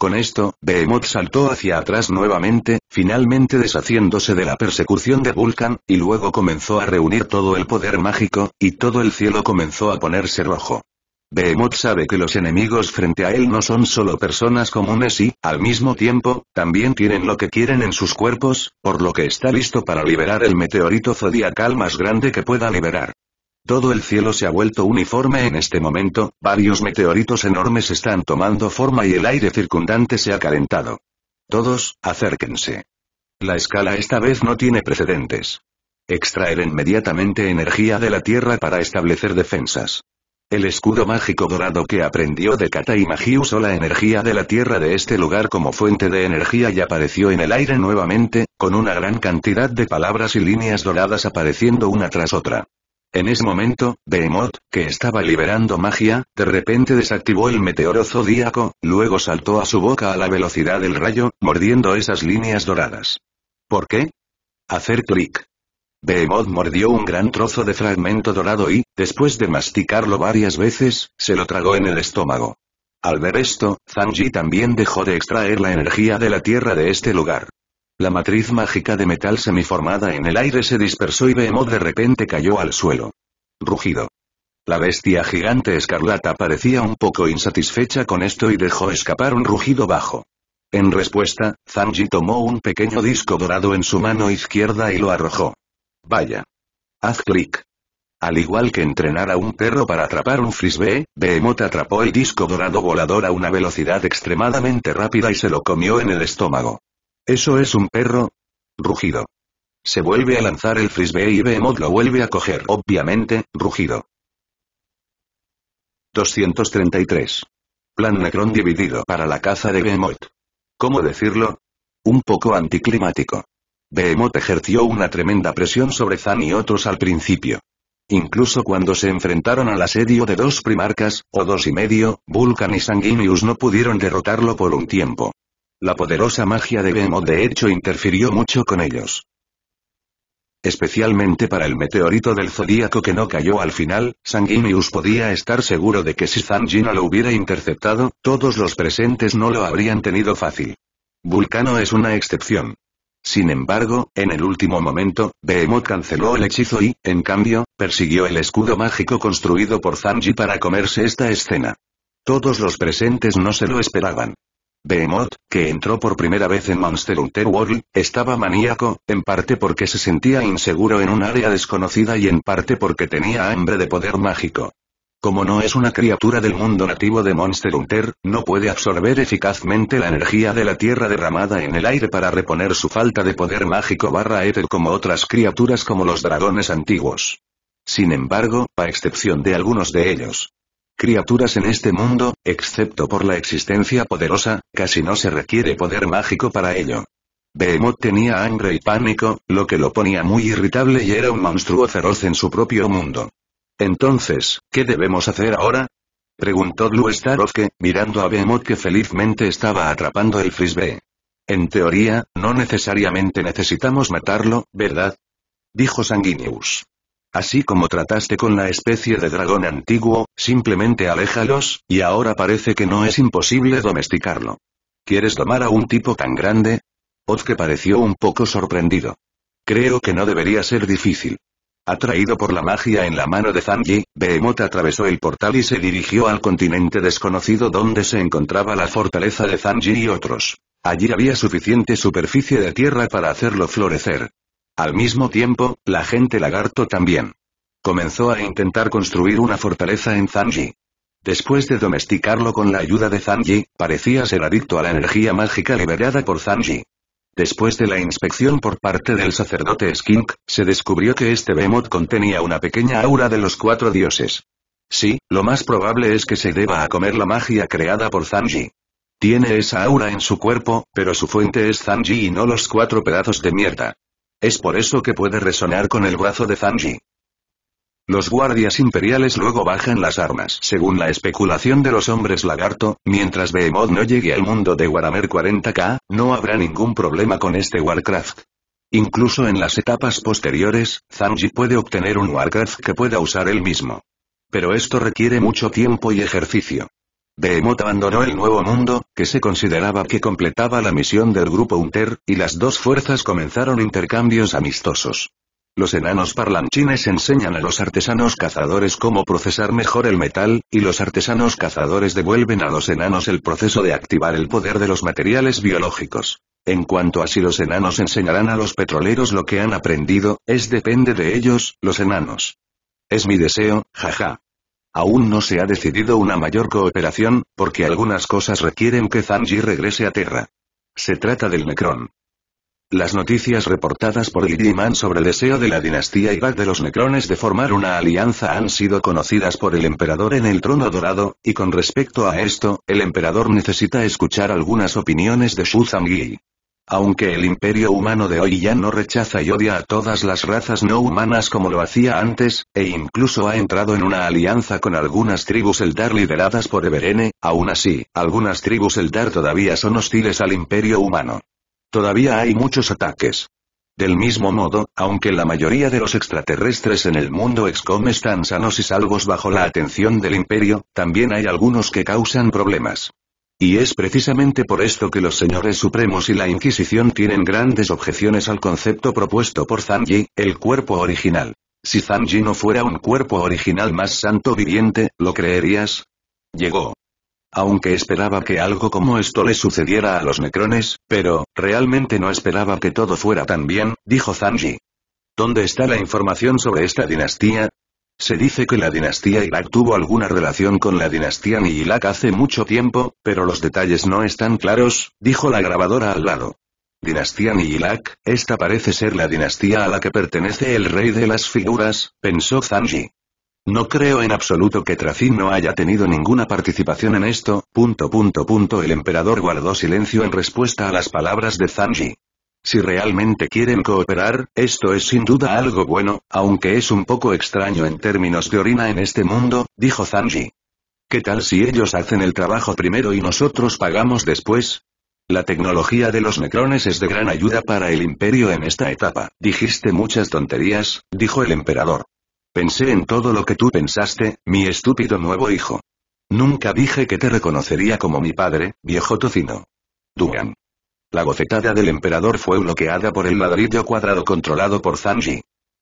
Con esto, Behemoth saltó hacia atrás nuevamente, finalmente deshaciéndose de la persecución de Vulcan, y luego comenzó a reunir todo el poder mágico, y todo el cielo comenzó a ponerse rojo. Behemoth sabe que los enemigos frente a él no son solo personas comunes y, al mismo tiempo, también tienen lo que quieren en sus cuerpos, por lo que está listo para liberar el meteorito zodiacal más grande que pueda liberar. Todo el cielo se ha vuelto uniforme en este momento, varios meteoritos enormes están tomando forma y el aire circundante se ha calentado. Todos, acérquense. La escala esta vez no tiene precedentes. Extraer inmediatamente energía de la Tierra para establecer defensas. El escudo mágico dorado que aprendió de Kata y Magi usó la energía de la tierra de este lugar como fuente de energía y apareció en el aire nuevamente, con una gran cantidad de palabras y líneas doradas apareciendo una tras otra. En ese momento, Behemoth, que estaba liberando magia, de repente desactivó el meteoro zodíaco, luego saltó a su boca a la velocidad del rayo, mordiendo esas líneas doradas. ¿Por qué? Hacer clic. Behemoth mordió un gran trozo de fragmento dorado y, después de masticarlo varias veces, se lo tragó en el estómago. Al ver esto, Zhang también dejó de extraer la energía de la tierra de este lugar. La matriz mágica de metal semiformada en el aire se dispersó y Behemoth de repente cayó al suelo. Rugido. La bestia gigante escarlata parecía un poco insatisfecha con esto y dejó escapar un rugido bajo. En respuesta, Zanji tomó un pequeño disco dorado en su mano izquierda y lo arrojó. Vaya. Haz clic. Al igual que entrenar a un perro para atrapar un frisbee, Behemoth atrapó el disco dorado volador a una velocidad extremadamente rápida y se lo comió en el estómago. ¿Eso es un perro? Rugido. Se vuelve a lanzar el frisbee y Behemoth lo vuelve a coger. Obviamente, rugido. 233. Plan Necron dividido para la caza de Behemoth. ¿Cómo decirlo? Un poco anticlimático. Behemoth ejerció una tremenda presión sobre Zan y otros al principio. Incluso cuando se enfrentaron al asedio de dos primarcas, o dos y medio, Vulcan y Sanguinius no pudieron derrotarlo por un tiempo. La poderosa magia de Behemoth de hecho interfirió mucho con ellos. Especialmente para el meteorito del zodíaco que no cayó al final, Sanguinius podía estar seguro de que si Zanji no lo hubiera interceptado, todos los presentes no lo habrían tenido fácil. Vulcano es una excepción. Sin embargo, en el último momento, Behemoth canceló el hechizo y, en cambio, persiguió el escudo mágico construido por Zanji para comerse esta escena. Todos los presentes no se lo esperaban. Behemoth, que entró por primera vez en Monster Hunter World, estaba maníaco, en parte porque se sentía inseguro en un área desconocida y en parte porque tenía hambre de poder mágico. Como no es una criatura del mundo nativo de Monster Hunter, no puede absorber eficazmente la energía de la tierra derramada en el aire para reponer su falta de poder mágico barra éter como otras criaturas como los dragones antiguos. Sin embargo, a excepción de algunos de ellos, criaturas en este mundo, excepto por la existencia poderosa, casi no se requiere poder mágico para ello. Behemoth tenía hambre y pánico, lo que lo ponía muy irritable y era un monstruo feroz en su propio mundo. Entonces, ¿qué debemos hacer ahora? Preguntó Blue Starovke, mirando a Behemoth que felizmente estaba atrapando el frisbee. En teoría, no necesariamente necesitamos matarlo, ¿verdad? Dijo Sanguinius. Así como trataste con la especie de dragón antiguo, simplemente aléjalos, y ahora parece que no es imposible domesticarlo. ¿Quieres domar a un tipo tan grande? Ozke pareció un poco sorprendido. Creo que no debería ser difícil. Atraído por la magia en la mano de Zanji, Behemoth atravesó el portal y se dirigió al continente desconocido donde se encontraba la fortaleza de Zanji y otros. Allí había suficiente superficie de tierra para hacerlo florecer. Al mismo tiempo, la gente lagarto también. Comenzó a intentar construir una fortaleza en Zanji. Después de domesticarlo con la ayuda de Zanji, parecía ser adicto a la energía mágica liberada por Zanji. Después de la inspección por parte del sacerdote Skink, se descubrió que este behemoth contenía una pequeña aura de los cuatro dioses. Sí, lo más probable es que se deba a comer la magia creada por Zanji. Tiene esa aura en su cuerpo, pero su fuente es Zanji y no los cuatro pedazos de mierda. Es por eso que puede resonar con el brazo de Zanji. Los guardias imperiales luego bajan las armas, según la especulación de los hombres lagarto, mientras Behemoth no llegue al mundo de Warhammer 40k, no habrá ningún problema con este Warcraft. Incluso en las etapas posteriores, Zanji puede obtener un Warcraft que pueda usar él mismo. Pero esto requiere mucho tiempo y ejercicio. Behemoth abandonó el Nuevo Mundo, que se consideraba que completaba la misión del Grupo Unter, y las dos fuerzas comenzaron intercambios amistosos. Los enanos parlanchines enseñan a los artesanos cazadores cómo procesar mejor el metal, y los artesanos cazadores devuelven a los enanos el proceso de activar el poder de los materiales biológicos. En cuanto a si los enanos enseñarán a los petroleros lo que han aprendido, es depende de ellos, los enanos. Es mi deseo, jaja. Aún no se ha decidido una mayor cooperación, porque algunas cosas requieren que Zanji regrese a Terra. Se trata del Necrón. Las noticias reportadas por yiman sobre el deseo de la dinastía Irak de los Necrones de formar una alianza han sido conocidas por el emperador en el trono dorado, y con respecto a esto, el emperador necesita escuchar algunas opiniones de Shu Zangi. Aunque el imperio humano de hoy ya no rechaza y odia a todas las razas no humanas como lo hacía antes, e incluso ha entrado en una alianza con algunas tribus Eldar lideradas por Everene, aún así, algunas tribus Eldar todavía son hostiles al imperio humano. Todavía hay muchos ataques. Del mismo modo, aunque la mayoría de los extraterrestres en el mundo excom están sanos y salvos bajo la atención del imperio, también hay algunos que causan problemas. Y es precisamente por esto que los señores supremos y la Inquisición tienen grandes objeciones al concepto propuesto por Zanji, el cuerpo original. Si Zanji no fuera un cuerpo original más santo viviente, ¿lo creerías? Llegó. Aunque esperaba que algo como esto le sucediera a los necrones, pero, realmente no esperaba que todo fuera tan bien, dijo Zanji. ¿Dónde está la información sobre esta dinastía? Se dice que la dinastía Irak tuvo alguna relación con la dinastía Nihilak hace mucho tiempo, pero los detalles no están claros, dijo la grabadora al lado. Dinastía Nihilak, esta parece ser la dinastía a la que pertenece el rey de las figuras, pensó Zanji. No creo en absoluto que Tracín no haya tenido ninguna participación en esto, punto punto punto el emperador guardó silencio en respuesta a las palabras de Zanji. Si realmente quieren cooperar, esto es sin duda algo bueno, aunque es un poco extraño en términos de orina en este mundo, dijo Zanji. ¿Qué tal si ellos hacen el trabajo primero y nosotros pagamos después? La tecnología de los necrones es de gran ayuda para el imperio en esta etapa. Dijiste muchas tonterías, dijo el emperador. Pensé en todo lo que tú pensaste, mi estúpido nuevo hijo. Nunca dije que te reconocería como mi padre, viejo tocino. Dugan. La bocetada del emperador fue bloqueada por el ladrillo cuadrado controlado por Zanji.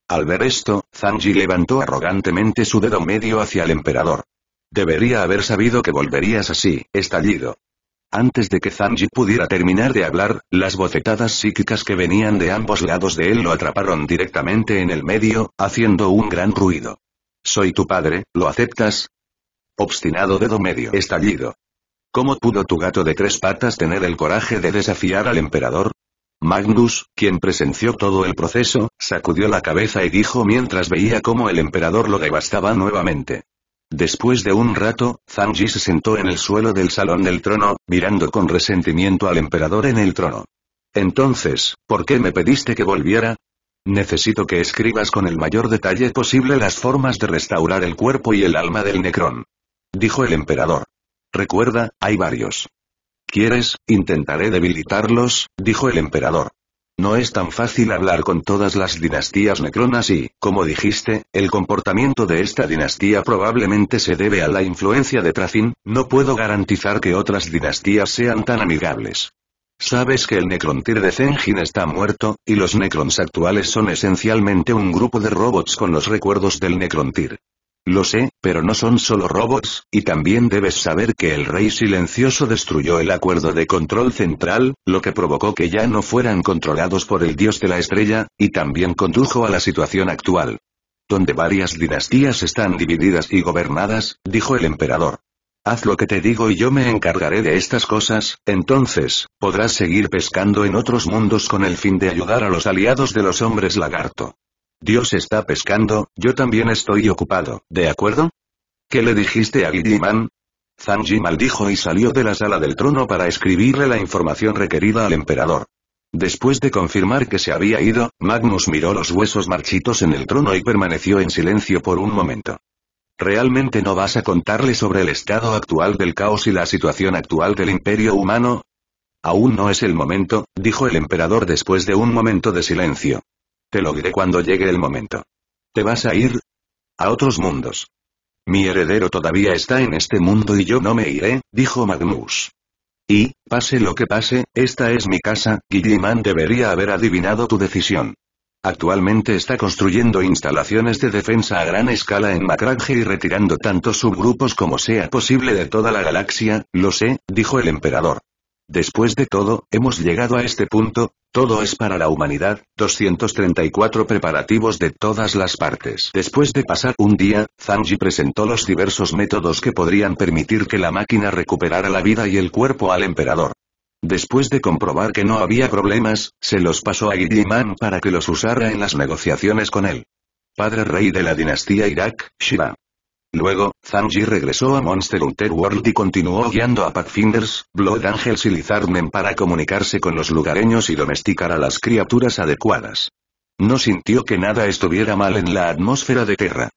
Al ver esto, Zanji levantó arrogantemente su dedo medio hacia el emperador. Debería haber sabido que volverías así, estallido. Antes de que Zanji pudiera terminar de hablar, las bocetadas psíquicas que venían de ambos lados de él lo atraparon directamente en el medio, haciendo un gran ruido. Soy tu padre, ¿lo aceptas? Obstinado dedo medio. Estallido. ¿Cómo pudo tu gato de tres patas tener el coraje de desafiar al emperador? Magnus, quien presenció todo el proceso, sacudió la cabeza y dijo mientras veía cómo el emperador lo devastaba nuevamente. Después de un rato, Zanji se sentó en el suelo del salón del trono, mirando con resentimiento al emperador en el trono. Entonces, ¿por qué me pediste que volviera? Necesito que escribas con el mayor detalle posible las formas de restaurar el cuerpo y el alma del Necrón. Dijo el emperador. Recuerda, hay varios. ¿Quieres? Intentaré debilitarlos, dijo el emperador. No es tan fácil hablar con todas las dinastías necronas y, como dijiste, el comportamiento de esta dinastía probablemente se debe a la influencia de Tracin, no puedo garantizar que otras dinastías sean tan amigables. Sabes que el Necrontir de Zengin está muerto, y los Necrons actuales son esencialmente un grupo de robots con los recuerdos del Necrontir. Lo sé, pero no son solo robots, y también debes saber que el Rey Silencioso destruyó el acuerdo de control central, lo que provocó que ya no fueran controlados por el Dios de la Estrella, y también condujo a la situación actual. Donde varias dinastías están divididas y gobernadas, dijo el emperador. Haz lo que te digo y yo me encargaré de estas cosas, entonces, podrás seguir pescando en otros mundos con el fin de ayudar a los aliados de los hombres lagarto. Dios está pescando, yo también estoy ocupado, ¿de acuerdo? ¿Qué le dijiste a Guilliman? Zanji maldijo y salió de la sala del trono para escribirle la información requerida al emperador. Después de confirmar que se había ido, Magnus miró los huesos marchitos en el trono y permaneció en silencio por un momento. ¿Realmente no vas a contarle sobre el estado actual del caos y la situación actual del imperio humano? Aún no es el momento, dijo el emperador después de un momento de silencio. Te lo diré cuando llegue el momento. ¿Te vas a ir? A otros mundos. Mi heredero todavía está en este mundo y yo no me iré, dijo Magnus. Y, pase lo que pase, esta es mi casa, Guilliman debería haber adivinado tu decisión. Actualmente está construyendo instalaciones de defensa a gran escala en Macrange y retirando tantos subgrupos como sea posible de toda la galaxia, lo sé, dijo el emperador. Después de todo, hemos llegado a este punto, todo es para la humanidad, 234 preparativos de todas las partes. Después de pasar un día, Zanji presentó los diversos métodos que podrían permitir que la máquina recuperara la vida y el cuerpo al emperador. Después de comprobar que no había problemas, se los pasó a Gidiman para que los usara en las negociaciones con él. Padre rey de la dinastía Irak, Shiva. Luego, Zanji regresó a Monster Hunter World y continuó guiando a Pathfinders, Blood Angels y Lizardmen para comunicarse con los lugareños y domesticar a las criaturas adecuadas. No sintió que nada estuviera mal en la atmósfera de Terra.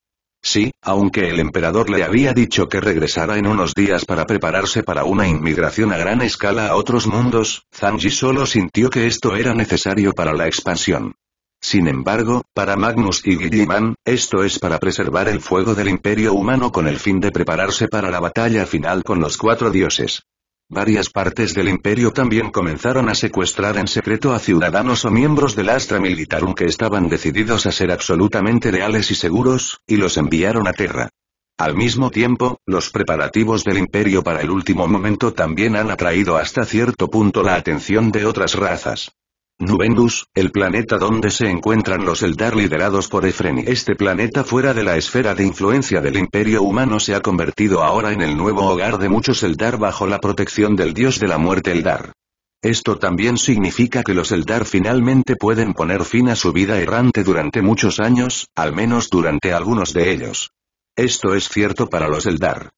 Sí, aunque el emperador le había dicho que regresara en unos días para prepararse para una inmigración a gran escala a otros mundos, Zanji solo sintió que esto era necesario para la expansión. Sin embargo, para Magnus y Gilliman, esto es para preservar el fuego del imperio humano con el fin de prepararse para la batalla final con los cuatro dioses. Varias partes del imperio también comenzaron a secuestrar en secreto a ciudadanos o miembros del Astra Militarum que estaban decididos a ser absolutamente leales y seguros, y los enviaron a Terra. Al mismo tiempo, los preparativos del imperio para el último momento también han atraído hasta cierto punto la atención de otras razas. Nubendus, el planeta donde se encuentran los Eldar liderados por Efreni. Este planeta fuera de la esfera de influencia del Imperio Humano se ha convertido ahora en el nuevo hogar de muchos Eldar bajo la protección del dios de la muerte Eldar. Esto también significa que los Eldar finalmente pueden poner fin a su vida errante durante muchos años, al menos durante algunos de ellos. Esto es cierto para los Eldar.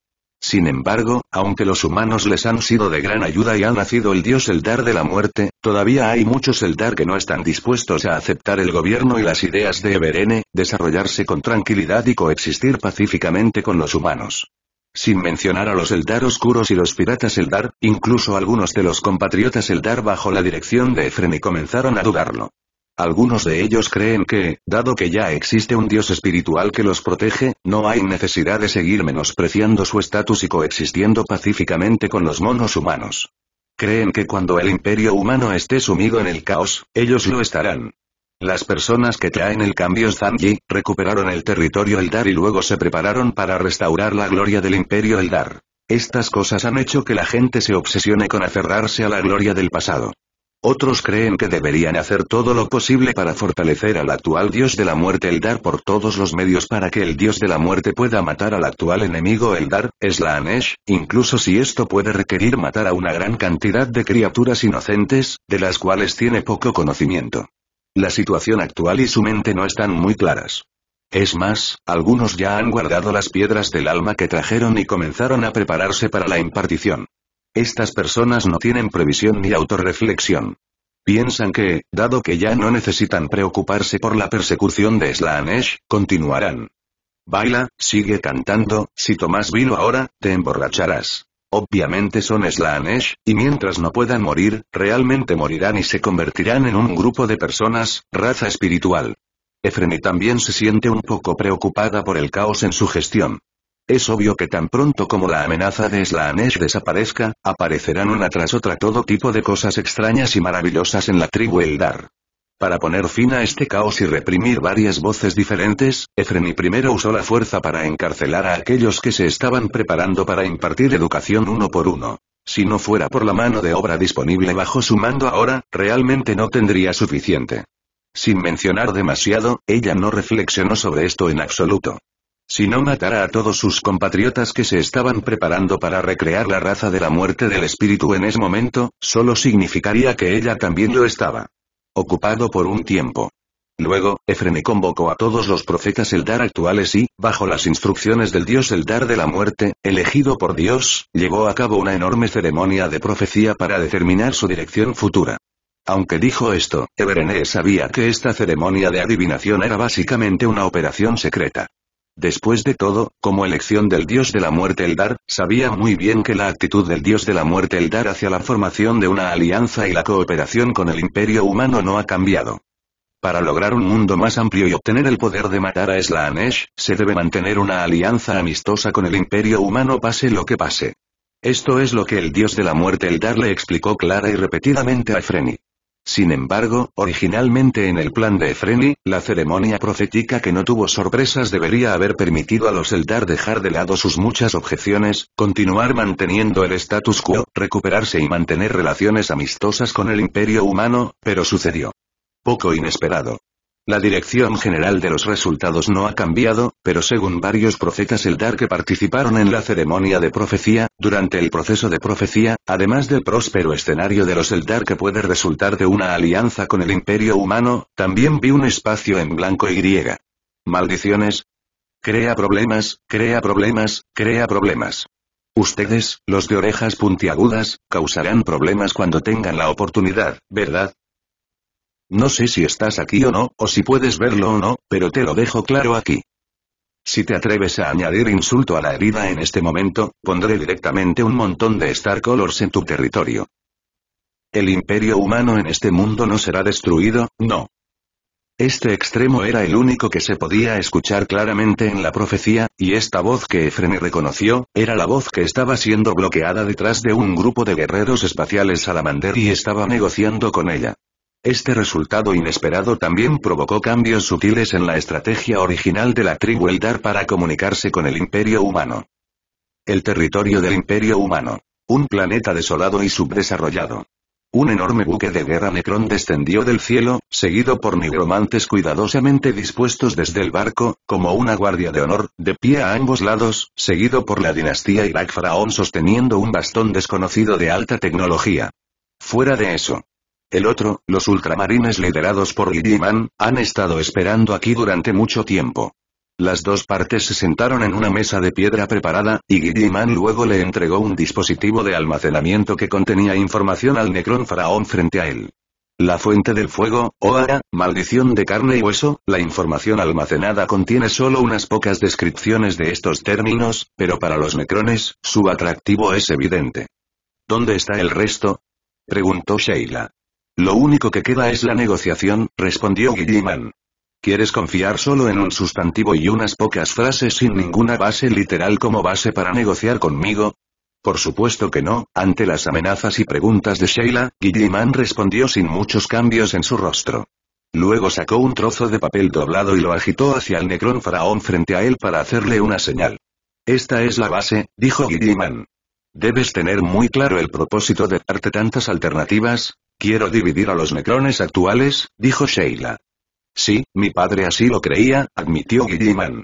Sin embargo, aunque los humanos les han sido de gran ayuda y han nacido el dios Eldar de la muerte, todavía hay muchos Eldar que no están dispuestos a aceptar el gobierno y las ideas de Everene, desarrollarse con tranquilidad y coexistir pacíficamente con los humanos. Sin mencionar a los Eldar oscuros y los piratas Eldar, incluso algunos de los compatriotas Eldar bajo la dirección de Efren y comenzaron a dudarlo. Algunos de ellos creen que, dado que ya existe un dios espiritual que los protege, no hay necesidad de seguir menospreciando su estatus y coexistiendo pacíficamente con los monos humanos. Creen que cuando el imperio humano esté sumido en el caos, ellos lo estarán. Las personas que traen el cambio Zanji, recuperaron el territorio Eldar y luego se prepararon para restaurar la gloria del imperio Eldar. Estas cosas han hecho que la gente se obsesione con aferrarse a la gloria del pasado. Otros creen que deberían hacer todo lo posible para fortalecer al actual dios de la muerte el Dar por todos los medios para que el dios de la muerte pueda matar al actual enemigo el Eldar, Slaanesh, incluso si esto puede requerir matar a una gran cantidad de criaturas inocentes, de las cuales tiene poco conocimiento. La situación actual y su mente no están muy claras. Es más, algunos ya han guardado las piedras del alma que trajeron y comenzaron a prepararse para la impartición. Estas personas no tienen previsión ni autorreflexión. Piensan que, dado que ya no necesitan preocuparse por la persecución de Slaanesh, continuarán. Baila, sigue cantando, si tomas vino ahora, te emborracharás. Obviamente son Slaanesh, y mientras no puedan morir, realmente morirán y se convertirán en un grupo de personas, raza espiritual. Efreni también se siente un poco preocupada por el caos en su gestión. Es obvio que tan pronto como la amenaza de Slaanesh desaparezca, aparecerán una tras otra todo tipo de cosas extrañas y maravillosas en la tribu Eldar. Para poner fin a este caos y reprimir varias voces diferentes, Efreni primero usó la fuerza para encarcelar a aquellos que se estaban preparando para impartir educación uno por uno. Si no fuera por la mano de obra disponible bajo su mando ahora, realmente no tendría suficiente. Sin mencionar demasiado, ella no reflexionó sobre esto en absoluto si no matara a todos sus compatriotas que se estaban preparando para recrear la raza de la muerte del espíritu en ese momento, solo significaría que ella también lo estaba. Ocupado por un tiempo. Luego, Efrené convocó a todos los profetas el dar actuales y, bajo las instrucciones del dios el dar de la muerte, elegido por Dios, llevó a cabo una enorme ceremonia de profecía para determinar su dirección futura. Aunque dijo esto, Everene sabía que esta ceremonia de adivinación era básicamente una operación secreta. Después de todo, como elección del dios de la muerte Eldar, sabía muy bien que la actitud del dios de la muerte Eldar hacia la formación de una alianza y la cooperación con el imperio humano no ha cambiado. Para lograr un mundo más amplio y obtener el poder de matar a Slaanesh, se debe mantener una alianza amistosa con el imperio humano pase lo que pase. Esto es lo que el dios de la muerte Eldar le explicó clara y repetidamente a Freni. Sin embargo, originalmente en el plan de Efreni, la ceremonia profética que no tuvo sorpresas debería haber permitido a los Eldar dejar de lado sus muchas objeciones, continuar manteniendo el status quo, recuperarse y mantener relaciones amistosas con el imperio humano, pero sucedió. Poco inesperado. La dirección general de los resultados no ha cambiado, pero según varios profetas Eldar que participaron en la ceremonia de profecía, durante el proceso de profecía, además del próspero escenario de los Eldar que puede resultar de una alianza con el imperio humano, también vi un espacio en blanco y griega. Maldiciones. Crea problemas, crea problemas, crea problemas. Ustedes, los de orejas puntiagudas, causarán problemas cuando tengan la oportunidad, ¿verdad? No sé si estás aquí o no, o si puedes verlo o no, pero te lo dejo claro aquí. Si te atreves a añadir insulto a la herida en este momento, pondré directamente un montón de Star Colors en tu territorio. El imperio humano en este mundo no será destruido, no. Este extremo era el único que se podía escuchar claramente en la profecía, y esta voz que Efreni reconoció, era la voz que estaba siendo bloqueada detrás de un grupo de guerreros espaciales salamander y estaba negociando con ella. Este resultado inesperado también provocó cambios sutiles en la estrategia original de la tribu Eldar para comunicarse con el Imperio Humano. El territorio del Imperio Humano. Un planeta desolado y subdesarrollado. Un enorme buque de guerra Necron descendió del cielo, seguido por nigromantes cuidadosamente dispuestos desde el barco, como una guardia de honor, de pie a ambos lados, seguido por la dinastía Irak Faraón sosteniendo un bastón desconocido de alta tecnología. Fuera de eso, el otro, los ultramarines liderados por Guilliman, han estado esperando aquí durante mucho tiempo. Las dos partes se sentaron en una mesa de piedra preparada, y Guilliman luego le entregó un dispositivo de almacenamiento que contenía información al Necron Faraón frente a él. La fuente del fuego, Oara, maldición de carne y hueso, la información almacenada contiene solo unas pocas descripciones de estos términos, pero para los necrones, su atractivo es evidente. ¿Dónde está el resto? preguntó Sheila. Lo único que queda es la negociación, respondió Guilliman. ¿Quieres confiar solo en un sustantivo y unas pocas frases sin ninguna base literal como base para negociar conmigo? Por supuesto que no, ante las amenazas y preguntas de Sheila, Guilliman respondió sin muchos cambios en su rostro. Luego sacó un trozo de papel doblado y lo agitó hacia el necrón Faraón frente a él para hacerle una señal. Esta es la base, dijo Guilliman. Debes tener muy claro el propósito de darte tantas alternativas. Quiero dividir a los necrones actuales, dijo Sheila. Sí, mi padre así lo creía, admitió Guilliman.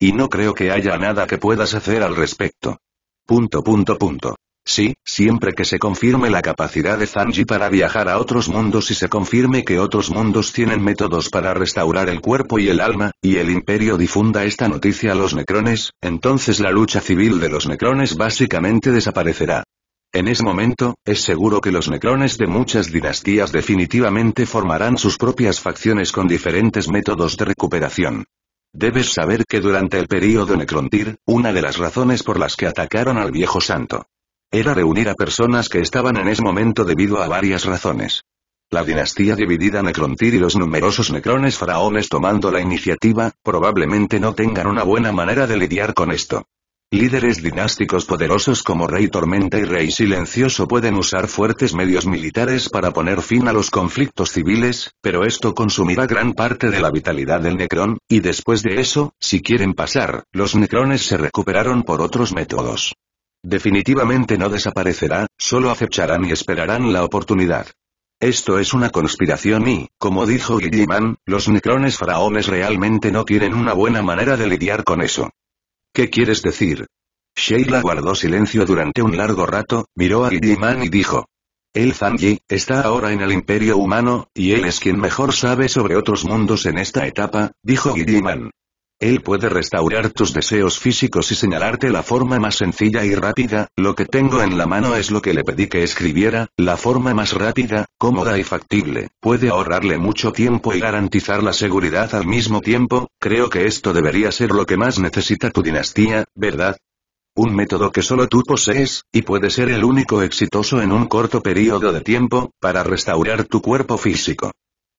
Y no creo que haya nada que puedas hacer al respecto. Punto punto punto. Sí, siempre que se confirme la capacidad de Zanji para viajar a otros mundos y se confirme que otros mundos tienen métodos para restaurar el cuerpo y el alma, y el imperio difunda esta noticia a los necrones, entonces la lucha civil de los necrones básicamente desaparecerá. En ese momento, es seguro que los necrones de muchas dinastías definitivamente formarán sus propias facciones con diferentes métodos de recuperación. Debes saber que durante el período Necrontir, una de las razones por las que atacaron al viejo santo era reunir a personas que estaban en ese momento debido a varias razones. La dinastía dividida Necrontir y los numerosos necrones faraones tomando la iniciativa, probablemente no tengan una buena manera de lidiar con esto. Líderes dinásticos poderosos como Rey Tormenta y Rey Silencioso pueden usar fuertes medios militares para poner fin a los conflictos civiles, pero esto consumirá gran parte de la vitalidad del Necron, y después de eso, si quieren pasar, los Necrones se recuperaron por otros métodos. Definitivamente no desaparecerá, solo acecharán y esperarán la oportunidad. Esto es una conspiración y, como dijo Guilliman, los necrones faraones realmente no tienen una buena manera de lidiar con eso. ¿Qué quieres decir? Sheila guardó silencio durante un largo rato, miró a Guilliman y dijo. El Zanji, está ahora en el imperio humano, y él es quien mejor sabe sobre otros mundos en esta etapa, dijo Guilliman. Él puede restaurar tus deseos físicos y señalarte la forma más sencilla y rápida, lo que tengo en la mano es lo que le pedí que escribiera, la forma más rápida, cómoda y factible, puede ahorrarle mucho tiempo y garantizar la seguridad al mismo tiempo, creo que esto debería ser lo que más necesita tu dinastía, ¿verdad? un método que solo tú posees, y puede ser el único exitoso en un corto periodo de tiempo, para restaurar tu cuerpo físico.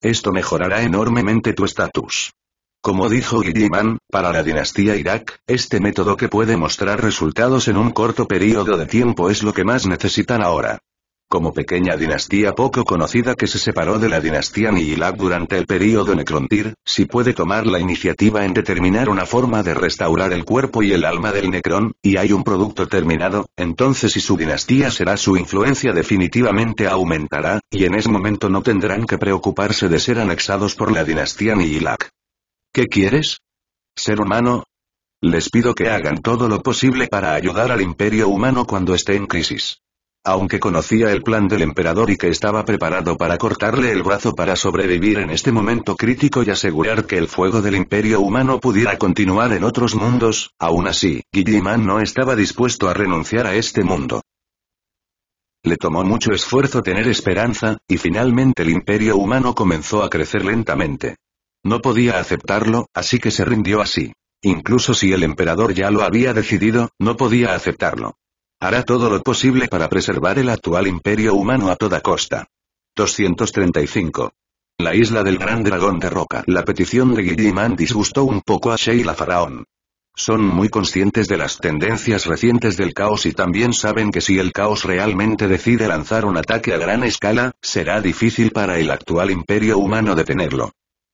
Esto mejorará enormemente tu estatus. Como dijo Guilliman, para la dinastía Irak, este método que puede mostrar resultados en un corto periodo de tiempo es lo que más necesitan ahora. Como pequeña dinastía poco conocida que se separó de la dinastía Nihilak durante el periodo Tir, si puede tomar la iniciativa en determinar una forma de restaurar el cuerpo y el alma del Necron, y hay un producto terminado, entonces si su dinastía será su influencia definitivamente aumentará, y en ese momento no tendrán que preocuparse de ser anexados por la dinastía Nihilak. ¿Qué quieres? ¿Ser humano? Les pido que hagan todo lo posible para ayudar al imperio humano cuando esté en crisis. Aunque conocía el plan del emperador y que estaba preparado para cortarle el brazo para sobrevivir en este momento crítico y asegurar que el fuego del imperio humano pudiera continuar en otros mundos, aún así, Guilliman no estaba dispuesto a renunciar a este mundo. Le tomó mucho esfuerzo tener esperanza, y finalmente el imperio humano comenzó a crecer lentamente. No podía aceptarlo, así que se rindió así. Incluso si el emperador ya lo había decidido, no podía aceptarlo. Hará todo lo posible para preservar el actual imperio humano a toda costa. 235. La isla del gran dragón de roca. La petición de Guilliman disgustó un poco a Sheila Faraón. Son muy conscientes de las tendencias recientes del caos y también saben que si el caos realmente decide lanzar un ataque a gran escala, será difícil para el actual imperio humano detenerlo.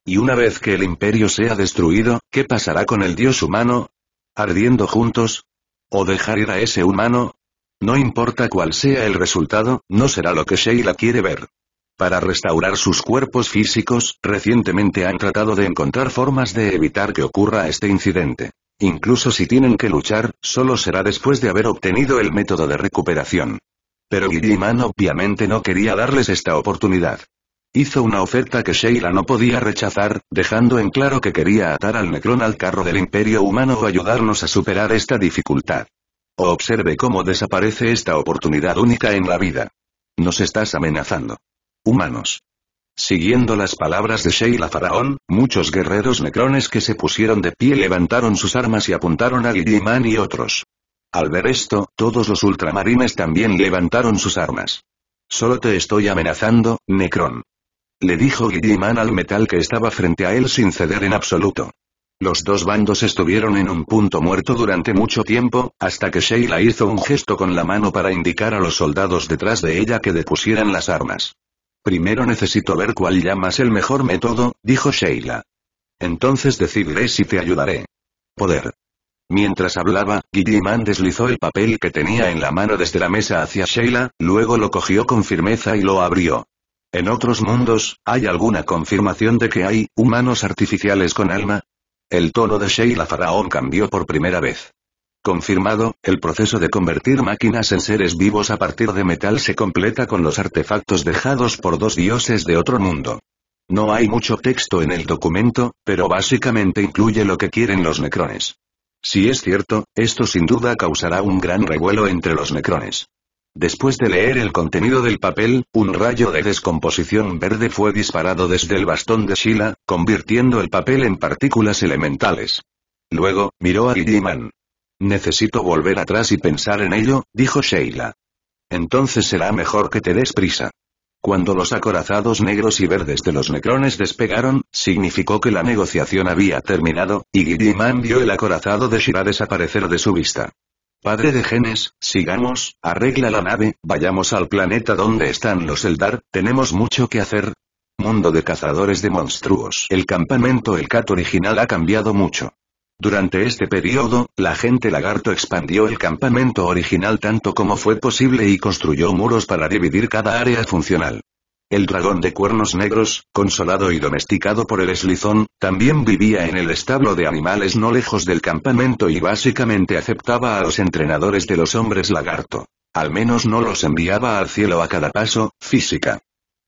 Y una vez que el imperio sea destruido, ¿qué pasará con el dios humano? ¿Ardiendo juntos? ¿O dejar ir a ese humano? No importa cuál sea el resultado, no será lo que Sheila quiere ver. Para restaurar sus cuerpos físicos, recientemente han tratado de encontrar formas de evitar que ocurra este incidente. Incluso si tienen que luchar, solo será después de haber obtenido el método de recuperación. Pero Guilliman obviamente no quería darles esta oportunidad. Hizo una oferta que Sheila no podía rechazar, dejando en claro que quería atar al Necron al carro del Imperio Humano o ayudarnos a superar esta dificultad. observe cómo desaparece esta oportunidad única en la vida. Nos estás amenazando. Humanos. Siguiendo las palabras de Sheila Faraón, muchos guerreros necrones que se pusieron de pie levantaron sus armas y apuntaron a Guilliman y otros. Al ver esto, todos los ultramarines también levantaron sus armas. Solo te estoy amenazando, Necron le dijo Guilliman al metal que estaba frente a él sin ceder en absoluto. Los dos bandos estuvieron en un punto muerto durante mucho tiempo, hasta que Sheila hizo un gesto con la mano para indicar a los soldados detrás de ella que depusieran las armas. Primero necesito ver cuál llamas el mejor método, dijo Sheila. Entonces decidiré si te ayudaré. Poder. Mientras hablaba, Guilliman deslizó el papel que tenía en la mano desde la mesa hacia Sheila, luego lo cogió con firmeza y lo abrió. En otros mundos, ¿hay alguna confirmación de que hay humanos artificiales con alma? El tono de Sheila Faraón cambió por primera vez. Confirmado, el proceso de convertir máquinas en seres vivos a partir de metal se completa con los artefactos dejados por dos dioses de otro mundo. No hay mucho texto en el documento, pero básicamente incluye lo que quieren los necrones. Si es cierto, esto sin duda causará un gran revuelo entre los necrones. Después de leer el contenido del papel, un rayo de descomposición verde fue disparado desde el bastón de Sheila, convirtiendo el papel en partículas elementales. Luego, miró a Gilliman. Necesito volver atrás y pensar en ello, dijo Sheila. Entonces será mejor que te des prisa. Cuando los acorazados negros y verdes de los necrones despegaron, significó que la negociación había terminado, y Gilliman vio el acorazado de Sheila desaparecer de su vista. Padre de genes, sigamos, arregla la nave, vayamos al planeta donde están los Eldar, tenemos mucho que hacer. Mundo de cazadores de monstruos. El campamento El Cat original ha cambiado mucho. Durante este periodo, la gente lagarto expandió el campamento original tanto como fue posible y construyó muros para dividir cada área funcional. El dragón de cuernos negros, consolado y domesticado por el eslizón, también vivía en el establo de animales no lejos del campamento y básicamente aceptaba a los entrenadores de los hombres lagarto. Al menos no los enviaba al cielo a cada paso, física.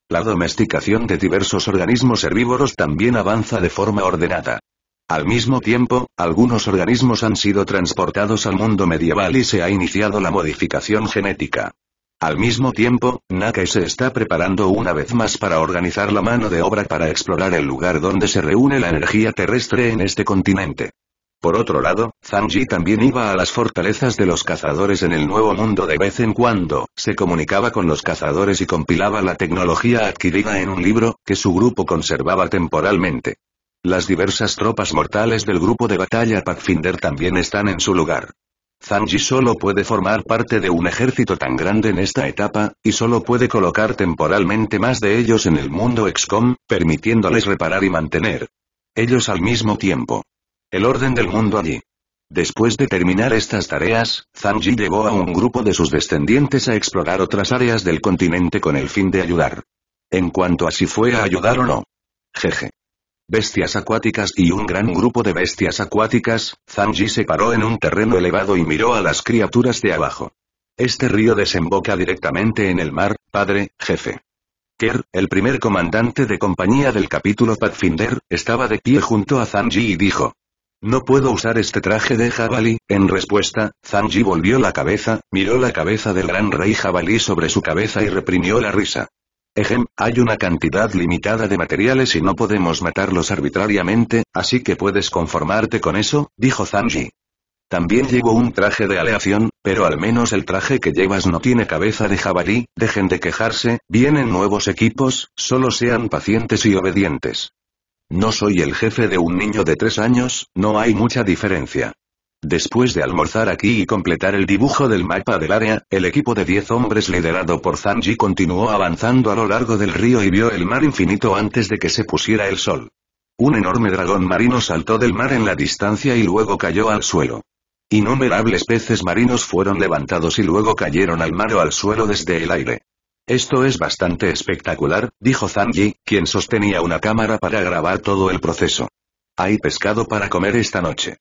La domesticación de diversos organismos herbívoros también avanza de forma ordenada. Al mismo tiempo, algunos organismos han sido transportados al mundo medieval y se ha iniciado la modificación genética. Al mismo tiempo, Naka se está preparando una vez más para organizar la mano de obra para explorar el lugar donde se reúne la energía terrestre en este continente. Por otro lado, Zanji también iba a las fortalezas de los cazadores en el Nuevo Mundo de vez en cuando, se comunicaba con los cazadores y compilaba la tecnología adquirida en un libro, que su grupo conservaba temporalmente. Las diversas tropas mortales del grupo de batalla Pathfinder también están en su lugar. Zanji solo puede formar parte de un ejército tan grande en esta etapa, y solo puede colocar temporalmente más de ellos en el mundo XCOM, permitiéndoles reparar y mantener. Ellos al mismo tiempo. El orden del mundo allí. Después de terminar estas tareas, Zanji llevó a un grupo de sus descendientes a explorar otras áreas del continente con el fin de ayudar. En cuanto a si fue a ayudar o no. Jeje bestias acuáticas y un gran grupo de bestias acuáticas, Zanji se paró en un terreno elevado y miró a las criaturas de abajo. Este río desemboca directamente en el mar, padre, jefe. Kerr, el primer comandante de compañía del capítulo Pathfinder, estaba de pie junto a Zanji y dijo. No puedo usar este traje de jabalí, en respuesta, Zanji volvió la cabeza, miró la cabeza del gran rey jabalí sobre su cabeza y reprimió la risa. Ejem, hay una cantidad limitada de materiales y no podemos matarlos arbitrariamente, así que puedes conformarte con eso, dijo Zanji. También llevo un traje de aleación, pero al menos el traje que llevas no tiene cabeza de jabalí, dejen de quejarse, vienen nuevos equipos, solo sean pacientes y obedientes. No soy el jefe de un niño de tres años, no hay mucha diferencia. Después de almorzar aquí y completar el dibujo del mapa del área, el equipo de 10 hombres liderado por Zanji continuó avanzando a lo largo del río y vio el mar infinito antes de que se pusiera el sol. Un enorme dragón marino saltó del mar en la distancia y luego cayó al suelo. Innumerables peces marinos fueron levantados y luego cayeron al mar o al suelo desde el aire. Esto es bastante espectacular, dijo Zanji, quien sostenía una cámara para grabar todo el proceso. Hay pescado para comer esta noche.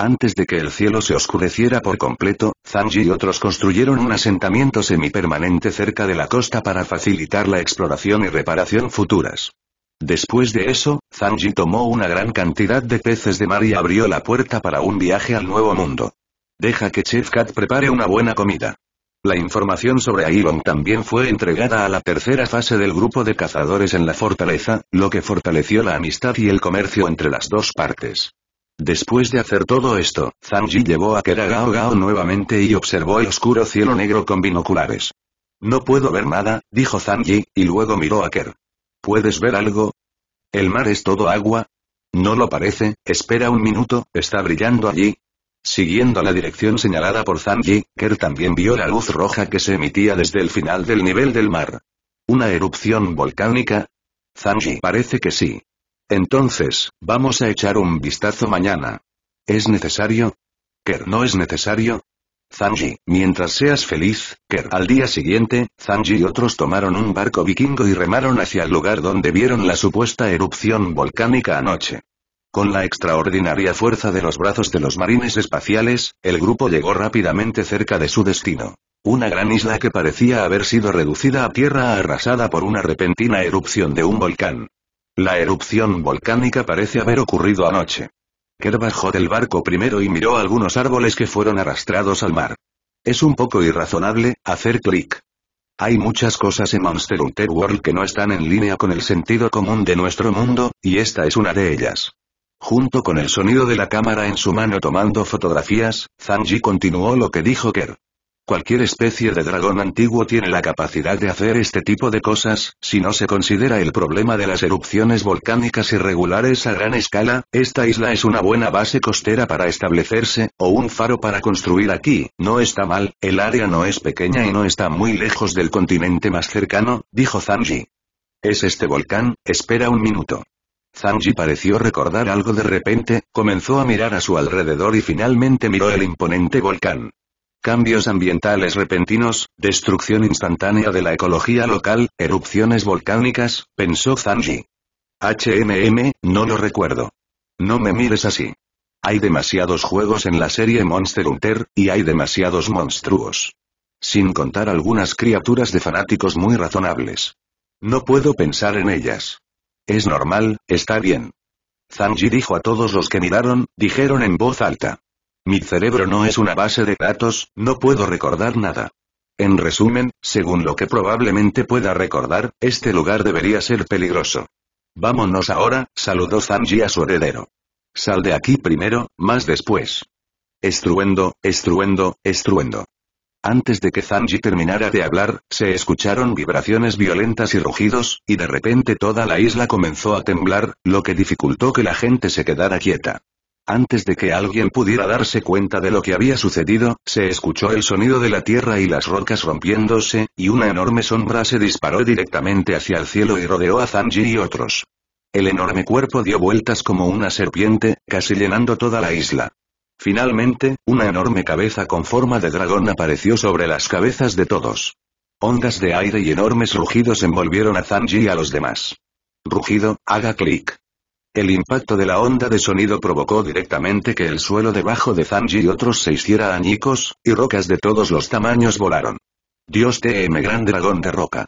Antes de que el cielo se oscureciera por completo, Zanji y otros construyeron un asentamiento semipermanente cerca de la costa para facilitar la exploración y reparación futuras. Después de eso, Zanji tomó una gran cantidad de peces de mar y abrió la puerta para un viaje al Nuevo Mundo. Deja que Chef Cat prepare una buena comida. La información sobre Ailon también fue entregada a la tercera fase del grupo de cazadores en la fortaleza, lo que fortaleció la amistad y el comercio entre las dos partes. Después de hacer todo esto, Zanji llevó a Keragao Gao nuevamente y observó el oscuro cielo negro con binoculares. No puedo ver nada, dijo Zanji, y luego miró a Ker. ¿Puedes ver algo? ¿El mar es todo agua? No lo parece, espera un minuto, está brillando allí. Siguiendo la dirección señalada por Zanji, Ker también vio la luz roja que se emitía desde el final del nivel del mar. ¿Una erupción volcánica? Zanji parece que sí. Entonces, vamos a echar un vistazo mañana. ¿Es necesario? ¿Ker no es necesario? Zanji, mientras seas feliz, Ker. Al día siguiente, Zanji y otros tomaron un barco vikingo y remaron hacia el lugar donde vieron la supuesta erupción volcánica anoche. Con la extraordinaria fuerza de los brazos de los marines espaciales, el grupo llegó rápidamente cerca de su destino. Una gran isla que parecía haber sido reducida a tierra arrasada por una repentina erupción de un volcán. La erupción volcánica parece haber ocurrido anoche. Kerr bajó del barco primero y miró algunos árboles que fueron arrastrados al mar. Es un poco irrazonable, hacer clic. Hay muchas cosas en Monster Hunter World que no están en línea con el sentido común de nuestro mundo, y esta es una de ellas. Junto con el sonido de la cámara en su mano tomando fotografías, Zanji continuó lo que dijo Kerr. Cualquier especie de dragón antiguo tiene la capacidad de hacer este tipo de cosas, si no se considera el problema de las erupciones volcánicas irregulares a gran escala, esta isla es una buena base costera para establecerse, o un faro para construir aquí, no está mal, el área no es pequeña y no está muy lejos del continente más cercano, dijo Zanji. Es este volcán, espera un minuto. Zanji pareció recordar algo de repente, comenzó a mirar a su alrededor y finalmente miró el imponente volcán cambios ambientales repentinos, destrucción instantánea de la ecología local, erupciones volcánicas, pensó Zanji. HMM, no lo recuerdo. No me mires así. Hay demasiados juegos en la serie Monster Hunter, y hay demasiados monstruos. Sin contar algunas criaturas de fanáticos muy razonables. No puedo pensar en ellas. Es normal, está bien. Zanji dijo a todos los que miraron, dijeron en voz alta. Mi cerebro no es una base de datos, no puedo recordar nada. En resumen, según lo que probablemente pueda recordar, este lugar debería ser peligroso. Vámonos ahora, saludó Zanji a su heredero. Sal de aquí primero, más después. Estruendo, estruendo, estruendo. Antes de que Zanji terminara de hablar, se escucharon vibraciones violentas y rugidos, y de repente toda la isla comenzó a temblar, lo que dificultó que la gente se quedara quieta. Antes de que alguien pudiera darse cuenta de lo que había sucedido, se escuchó el sonido de la tierra y las rocas rompiéndose, y una enorme sombra se disparó directamente hacia el cielo y rodeó a Zanji y otros. El enorme cuerpo dio vueltas como una serpiente, casi llenando toda la isla. Finalmente, una enorme cabeza con forma de dragón apareció sobre las cabezas de todos. Ondas de aire y enormes rugidos envolvieron a Zanji y a los demás. Rugido, haga clic. El impacto de la onda de sonido provocó directamente que el suelo debajo de Zanji y otros se hiciera añicos, y rocas de todos los tamaños volaron. Dios TM em, Gran Dragón de Roca.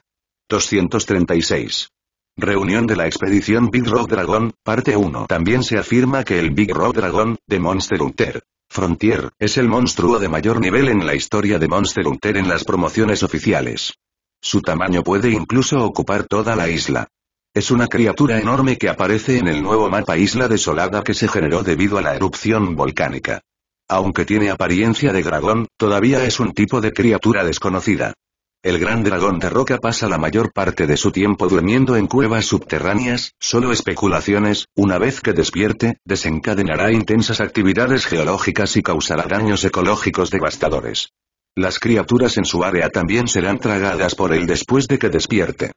236. Reunión de la expedición Big Rock Dragon, parte 1. También se afirma que el Big Rock Dragon, de Monster Hunter Frontier, es el monstruo de mayor nivel en la historia de Monster Hunter en las promociones oficiales. Su tamaño puede incluso ocupar toda la isla. Es una criatura enorme que aparece en el nuevo mapa Isla Desolada que se generó debido a la erupción volcánica. Aunque tiene apariencia de dragón, todavía es un tipo de criatura desconocida. El gran dragón de roca pasa la mayor parte de su tiempo durmiendo en cuevas subterráneas, solo especulaciones, una vez que despierte, desencadenará intensas actividades geológicas y causará daños ecológicos devastadores. Las criaturas en su área también serán tragadas por él después de que despierte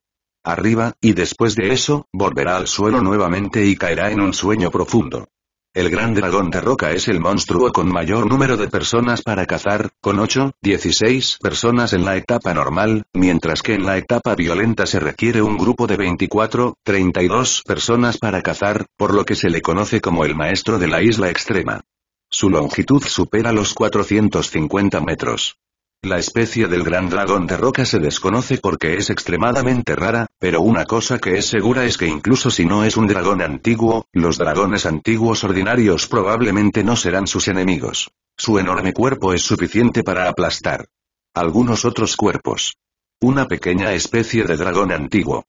arriba, y después de eso, volverá al suelo nuevamente y caerá en un sueño profundo. El gran dragón de roca es el monstruo con mayor número de personas para cazar, con 8, 16 personas en la etapa normal, mientras que en la etapa violenta se requiere un grupo de 24, 32 personas para cazar, por lo que se le conoce como el maestro de la isla extrema. Su longitud supera los 450 metros. La especie del gran dragón de roca se desconoce porque es extremadamente rara, pero una cosa que es segura es que incluso si no es un dragón antiguo, los dragones antiguos ordinarios probablemente no serán sus enemigos. Su enorme cuerpo es suficiente para aplastar algunos otros cuerpos. Una pequeña especie de dragón antiguo.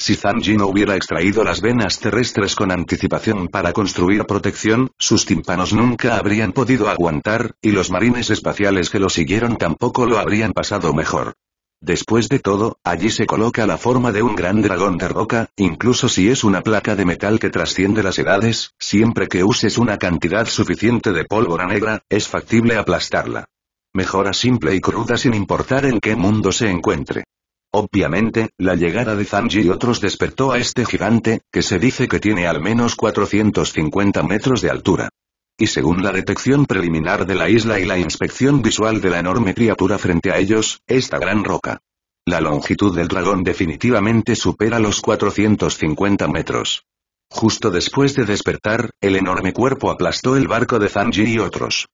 Si Zanji no hubiera extraído las venas terrestres con anticipación para construir protección, sus tímpanos nunca habrían podido aguantar, y los marines espaciales que lo siguieron tampoco lo habrían pasado mejor. Después de todo, allí se coloca la forma de un gran dragón de roca, incluso si es una placa de metal que trasciende las edades, siempre que uses una cantidad suficiente de pólvora negra, es factible aplastarla. Mejora simple y cruda sin importar en qué mundo se encuentre. Obviamente, la llegada de Zanji y otros despertó a este gigante, que se dice que tiene al menos 450 metros de altura. Y según la detección preliminar de la isla y la inspección visual de la enorme criatura frente a ellos, esta gran roca. La longitud del dragón definitivamente supera los 450 metros. Justo después de despertar, el enorme cuerpo aplastó el barco de Zanji y otros.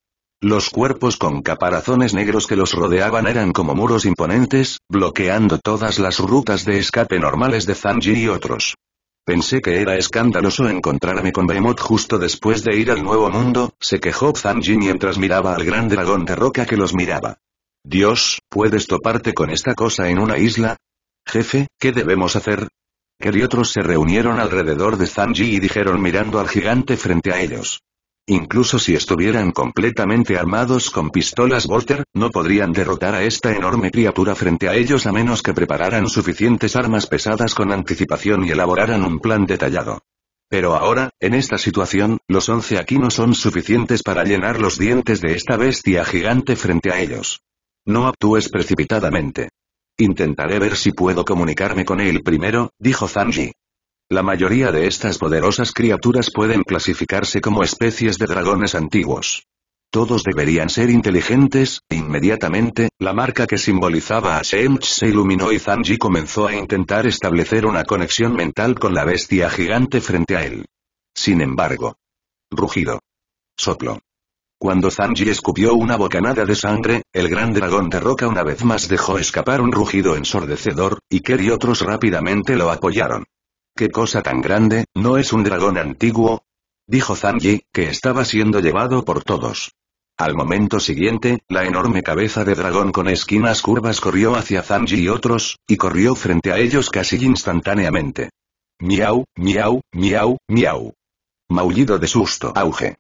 Los cuerpos con caparazones negros que los rodeaban eran como muros imponentes, bloqueando todas las rutas de escape normales de Zanji y otros. Pensé que era escandaloso encontrarme con Behemoth justo después de ir al Nuevo Mundo, se quejó Zanji mientras miraba al gran dragón de roca que los miraba. Dios, ¿puedes toparte con esta cosa en una isla? Jefe, ¿qué debemos hacer? Ker y otros se reunieron alrededor de Zanji y dijeron mirando al gigante frente a ellos. Incluso si estuvieran completamente armados con pistolas Volter, no podrían derrotar a esta enorme criatura frente a ellos a menos que prepararan suficientes armas pesadas con anticipación y elaboraran un plan detallado. Pero ahora, en esta situación, los once aquí no son suficientes para llenar los dientes de esta bestia gigante frente a ellos. No actúes precipitadamente. Intentaré ver si puedo comunicarme con él primero, dijo Zanji. La mayoría de estas poderosas criaturas pueden clasificarse como especies de dragones antiguos. Todos deberían ser inteligentes, e inmediatamente, la marca que simbolizaba a Shemch se iluminó y Zanji comenzó a intentar establecer una conexión mental con la bestia gigante frente a él. Sin embargo. Rugido. Soplo. Cuando Zanji escupió una bocanada de sangre, el gran dragón de roca una vez más dejó escapar un rugido ensordecedor, y Ker y otros rápidamente lo apoyaron. ¿Qué cosa tan grande, no es un dragón antiguo? Dijo Zanji, que estaba siendo llevado por todos. Al momento siguiente, la enorme cabeza de dragón con esquinas curvas corrió hacia Zanji y otros, y corrió frente a ellos casi instantáneamente. Miau, miau, miau, miau. Maullido de susto auge.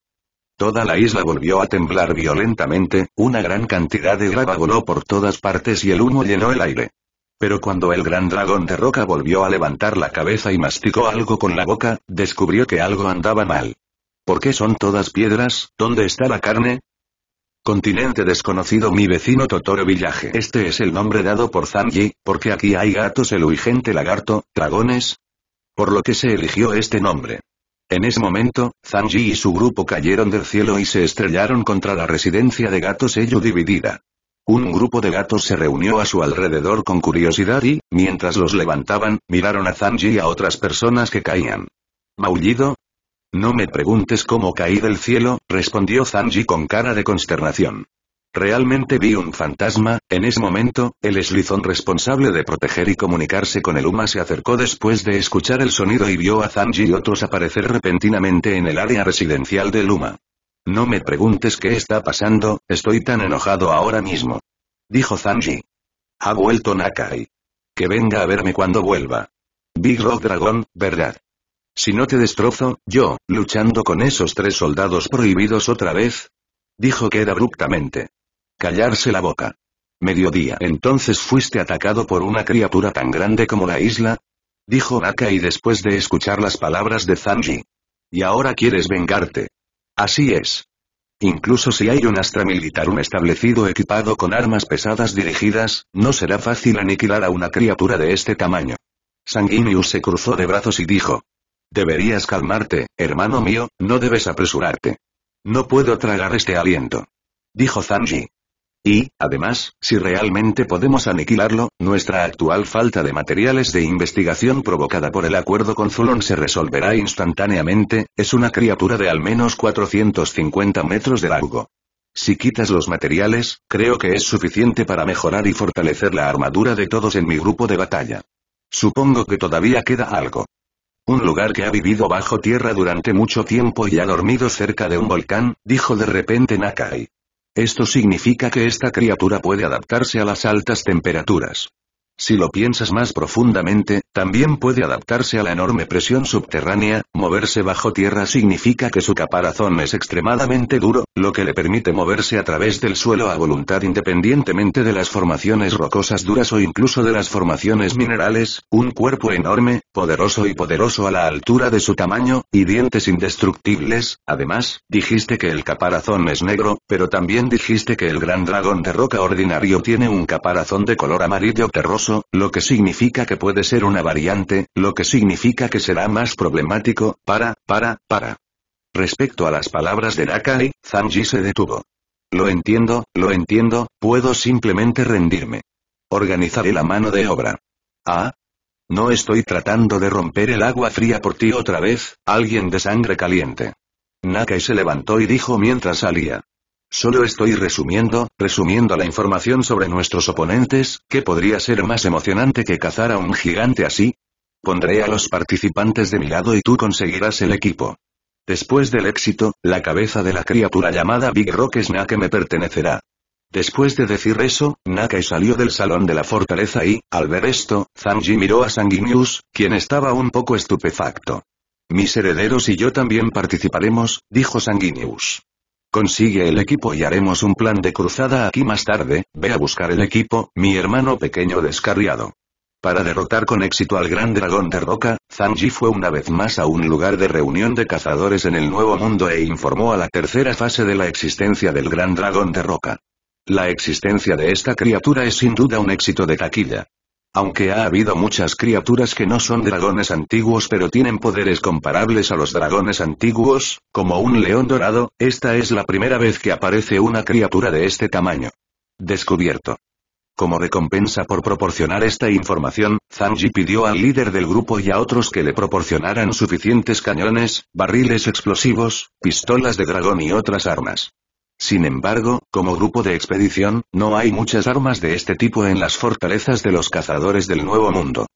Toda la isla volvió a temblar violentamente, una gran cantidad de grava voló por todas partes y el humo llenó el aire. Pero cuando el gran dragón de roca volvió a levantar la cabeza y masticó algo con la boca, descubrió que algo andaba mal. ¿Por qué son todas piedras? ¿Dónde está la carne? Continente desconocido mi vecino Totoro Villaje. Este es el nombre dado por Zanji, porque aquí hay gatos el y lagarto, dragones. Por lo que se eligió este nombre. En ese momento, Zanji y su grupo cayeron del cielo y se estrellaron contra la residencia de gatos ello dividida. Un grupo de gatos se reunió a su alrededor con curiosidad y, mientras los levantaban, miraron a Zanji y a otras personas que caían. ¿Maullido? No me preguntes cómo caí del cielo, respondió Zanji con cara de consternación. Realmente vi un fantasma, en ese momento, el eslizón responsable de proteger y comunicarse con el Uma se acercó después de escuchar el sonido y vio a Zanji y otros aparecer repentinamente en el área residencial del Uma. No me preguntes qué está pasando, estoy tan enojado ahora mismo. Dijo Zanji. Ha vuelto Nakai. Que venga a verme cuando vuelva. Big Rock Dragon, ¿verdad? Si no te destrozo, yo, luchando con esos tres soldados prohibidos otra vez. Dijo Ked abruptamente. Callarse la boca. Mediodía. Entonces fuiste atacado por una criatura tan grande como la isla. Dijo Nakai después de escuchar las palabras de Zanji. Y ahora quieres vengarte. Así es. Incluso si hay un astra un establecido equipado con armas pesadas dirigidas, no será fácil aniquilar a una criatura de este tamaño. Sanguinius se cruzó de brazos y dijo. Deberías calmarte, hermano mío, no debes apresurarte. No puedo tragar este aliento. Dijo Zanji. Y, además, si realmente podemos aniquilarlo, nuestra actual falta de materiales de investigación provocada por el acuerdo con Zulon se resolverá instantáneamente, es una criatura de al menos 450 metros de largo. Si quitas los materiales, creo que es suficiente para mejorar y fortalecer la armadura de todos en mi grupo de batalla. Supongo que todavía queda algo. Un lugar que ha vivido bajo tierra durante mucho tiempo y ha dormido cerca de un volcán, dijo de repente Nakai. Esto significa que esta criatura puede adaptarse a las altas temperaturas. Si lo piensas más profundamente, también puede adaptarse a la enorme presión subterránea, moverse bajo tierra significa que su caparazón es extremadamente duro, lo que le permite moverse a través del suelo a voluntad independientemente de las formaciones rocosas duras o incluso de las formaciones minerales, un cuerpo enorme, poderoso y poderoso a la altura de su tamaño, y dientes indestructibles, además, dijiste que el caparazón es negro, pero también dijiste que el gran dragón de roca ordinario tiene un caparazón de color amarillo terroso lo que significa que puede ser una variante, lo que significa que será más problemático, para, para, para. Respecto a las palabras de Nakai, Zanji se detuvo. Lo entiendo, lo entiendo, puedo simplemente rendirme. Organizaré la mano de obra. Ah. No estoy tratando de romper el agua fría por ti otra vez, alguien de sangre caliente. Nakai se levantó y dijo mientras salía. Solo estoy resumiendo, resumiendo la información sobre nuestros oponentes, ¿qué podría ser más emocionante que cazar a un gigante así? Pondré a los participantes de mi lado y tú conseguirás el equipo. Después del éxito, la cabeza de la criatura llamada Big Rock Snake me pertenecerá. Después de decir eso, Naka salió del salón de la fortaleza y, al ver esto, Zanji miró a Sanguinius, quien estaba un poco estupefacto. Mis herederos y yo también participaremos, dijo Sanguinius. Consigue el equipo y haremos un plan de cruzada aquí más tarde, ve a buscar el equipo, mi hermano pequeño descarriado. Para derrotar con éxito al gran dragón de roca, Zanji fue una vez más a un lugar de reunión de cazadores en el Nuevo Mundo e informó a la tercera fase de la existencia del gran dragón de roca. La existencia de esta criatura es sin duda un éxito de taquilla. Aunque ha habido muchas criaturas que no son dragones antiguos pero tienen poderes comparables a los dragones antiguos, como un león dorado, esta es la primera vez que aparece una criatura de este tamaño. Descubierto. Como recompensa por proporcionar esta información, Zanji pidió al líder del grupo y a otros que le proporcionaran suficientes cañones, barriles explosivos, pistolas de dragón y otras armas. Sin embargo, como grupo de expedición, no hay muchas armas de este tipo en las fortalezas de los cazadores del Nuevo Mundo.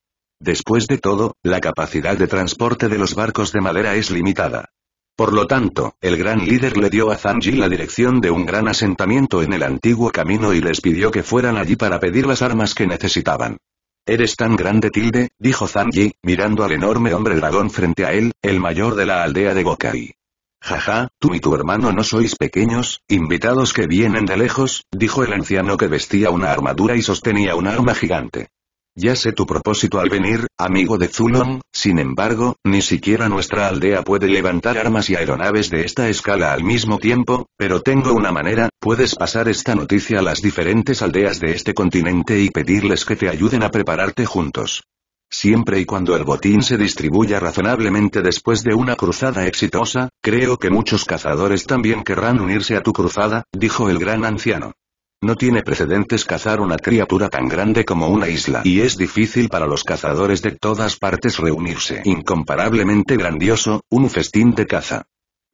Después de todo, la capacidad de transporte de los barcos de madera es limitada. Por lo tanto, el gran líder le dio a Zanji la dirección de un gran asentamiento en el antiguo camino y les pidió que fueran allí para pedir las armas que necesitaban. Eres tan grande tilde, dijo Zanji, mirando al enorme hombre dragón frente a él, el mayor de la aldea de Gokai. Jaja, tú y tu hermano no sois pequeños, invitados que vienen de lejos, dijo el anciano que vestía una armadura y sostenía un arma gigante. Ya sé tu propósito al venir, amigo de Zulon, sin embargo, ni siquiera nuestra aldea puede levantar armas y aeronaves de esta escala al mismo tiempo, pero tengo una manera, puedes pasar esta noticia a las diferentes aldeas de este continente y pedirles que te ayuden a prepararte juntos. Siempre y cuando el botín se distribuya razonablemente después de una cruzada exitosa, creo que muchos cazadores también querrán unirse a tu cruzada, dijo el gran anciano. No tiene precedentes cazar una criatura tan grande como una isla y es difícil para los cazadores de todas partes reunirse. Incomparablemente grandioso, un festín de caza.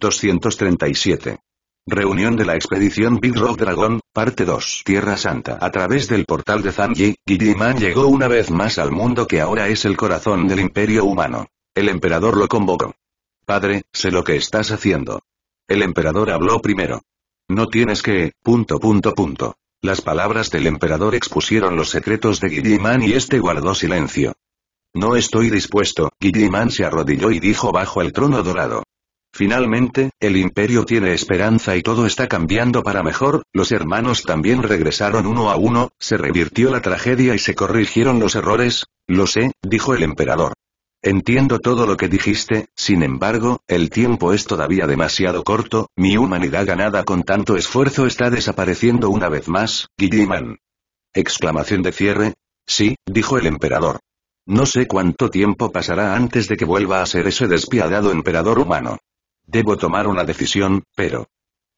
237. Reunión de la expedición Big Rock Dragon, parte 2. Tierra Santa. A través del portal de Zanji, Guilliman llegó una vez más al mundo que ahora es el corazón del imperio humano. El emperador lo convocó. Padre, sé lo que estás haciendo. El emperador habló primero. No tienes que, punto punto punto. Las palabras del emperador expusieron los secretos de Guilliman y este guardó silencio. No estoy dispuesto, Guilliman se arrodilló y dijo bajo el trono dorado. Finalmente, el imperio tiene esperanza y todo está cambiando para mejor, los hermanos también regresaron uno a uno, se revirtió la tragedia y se corrigieron los errores, lo sé, dijo el emperador. Entiendo todo lo que dijiste, sin embargo, el tiempo es todavía demasiado corto, mi humanidad ganada con tanto esfuerzo está desapareciendo una vez más, Guilliman. Exclamación de cierre. Sí, dijo el emperador. No sé cuánto tiempo pasará antes de que vuelva a ser ese despiadado emperador humano. Debo tomar una decisión, pero...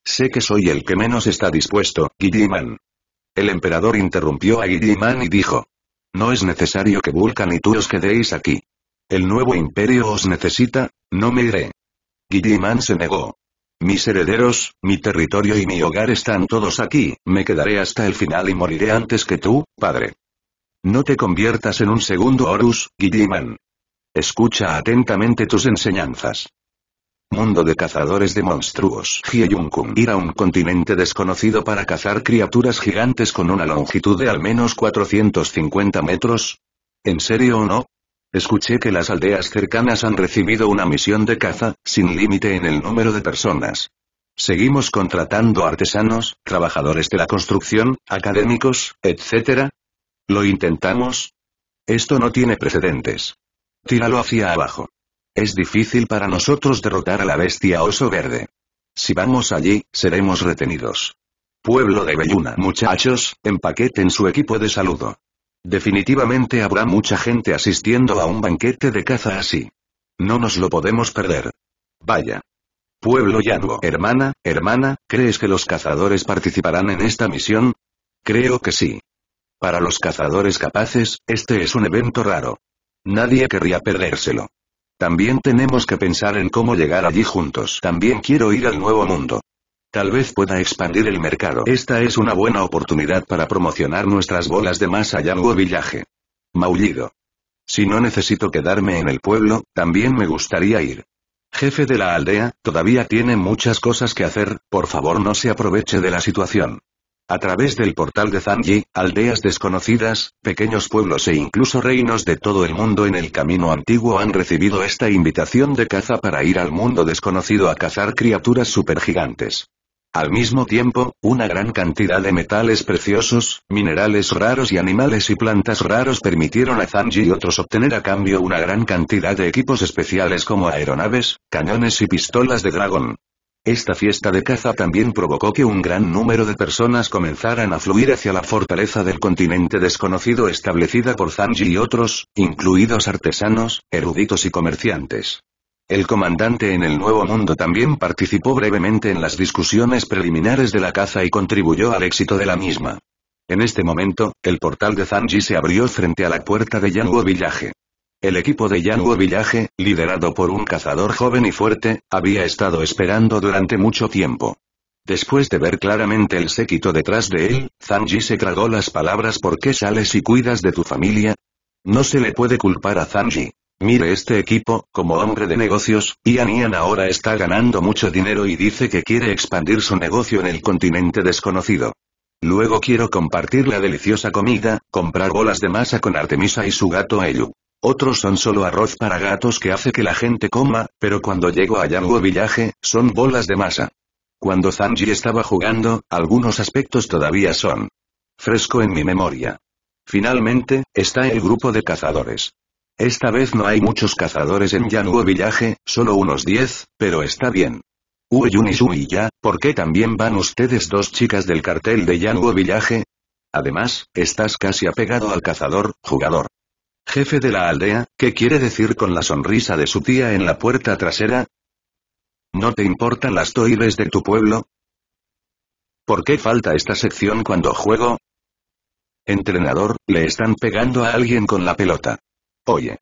Sé que soy el que menos está dispuesto, Guilliman. El emperador interrumpió a Guilliman y dijo. No es necesario que Vulcan y tú os quedéis aquí. El nuevo imperio os necesita, no me iré. Guilliman se negó. Mis herederos, mi territorio y mi hogar están todos aquí, me quedaré hasta el final y moriré antes que tú, padre. No te conviertas en un segundo Horus, Guilliman. Escucha atentamente tus enseñanzas. Mundo de cazadores de monstruos. hyeyun ir a un continente desconocido para cazar criaturas gigantes con una longitud de al menos 450 metros. ¿En serio o no? Escuché que las aldeas cercanas han recibido una misión de caza, sin límite en el número de personas. Seguimos contratando artesanos, trabajadores de la construcción, académicos, etcétera? ¿Lo intentamos? Esto no tiene precedentes. Tíralo hacia abajo. Es difícil para nosotros derrotar a la bestia oso verde. Si vamos allí, seremos retenidos. Pueblo de Belluna. Muchachos, empaqueten su equipo de saludo. Definitivamente habrá mucha gente asistiendo a un banquete de caza así. No nos lo podemos perder. Vaya. Pueblo llano. Hermana, hermana, ¿crees que los cazadores participarán en esta misión? Creo que sí. Para los cazadores capaces, este es un evento raro. Nadie querría perdérselo. También tenemos que pensar en cómo llegar allí juntos. También quiero ir al nuevo mundo. Tal vez pueda expandir el mercado. Esta es una buena oportunidad para promocionar nuestras bolas de masa o villaje. Maullido. Si no necesito quedarme en el pueblo, también me gustaría ir. Jefe de la aldea, todavía tiene muchas cosas que hacer, por favor no se aproveche de la situación. A través del portal de Zanji, aldeas desconocidas, pequeños pueblos e incluso reinos de todo el mundo en el camino antiguo han recibido esta invitación de caza para ir al mundo desconocido a cazar criaturas supergigantes. Al mismo tiempo, una gran cantidad de metales preciosos, minerales raros y animales y plantas raros permitieron a Zanji y otros obtener a cambio una gran cantidad de equipos especiales como aeronaves, cañones y pistolas de dragón. Esta fiesta de caza también provocó que un gran número de personas comenzaran a fluir hacia la fortaleza del continente desconocido establecida por Zanji y otros, incluidos artesanos, eruditos y comerciantes. El comandante en el Nuevo Mundo también participó brevemente en las discusiones preliminares de la caza y contribuyó al éxito de la misma. En este momento, el portal de Zanji se abrió frente a la puerta de Yanuo Villaje. El equipo de Yanuo Village, liderado por un cazador joven y fuerte, había estado esperando durante mucho tiempo. Después de ver claramente el séquito detrás de él, Zanji se tragó las palabras ¿Por qué sales y cuidas de tu familia? No se le puede culpar a Zanji. Mire este equipo, como hombre de negocios, Ian Ian ahora está ganando mucho dinero y dice que quiere expandir su negocio en el continente desconocido. Luego quiero compartir la deliciosa comida, comprar bolas de masa con Artemisa y su gato Ayu. Otros son solo arroz para gatos que hace que la gente coma, pero cuando llego a Yango Villaje, son bolas de masa. Cuando Zanji estaba jugando, algunos aspectos todavía son fresco en mi memoria. Finalmente, está el grupo de cazadores. Esta vez no hay muchos cazadores en Yanguo Villaje, solo unos 10, pero está bien. Ueyun y ya, ¿por qué también van ustedes dos chicas del cartel de Yanuo Villaje? Además, estás casi apegado al cazador, jugador. Jefe de la aldea, ¿qué quiere decir con la sonrisa de su tía en la puerta trasera? ¿No te importan las toibes de tu pueblo? ¿Por qué falta esta sección cuando juego? Entrenador, le están pegando a alguien con la pelota. Oye.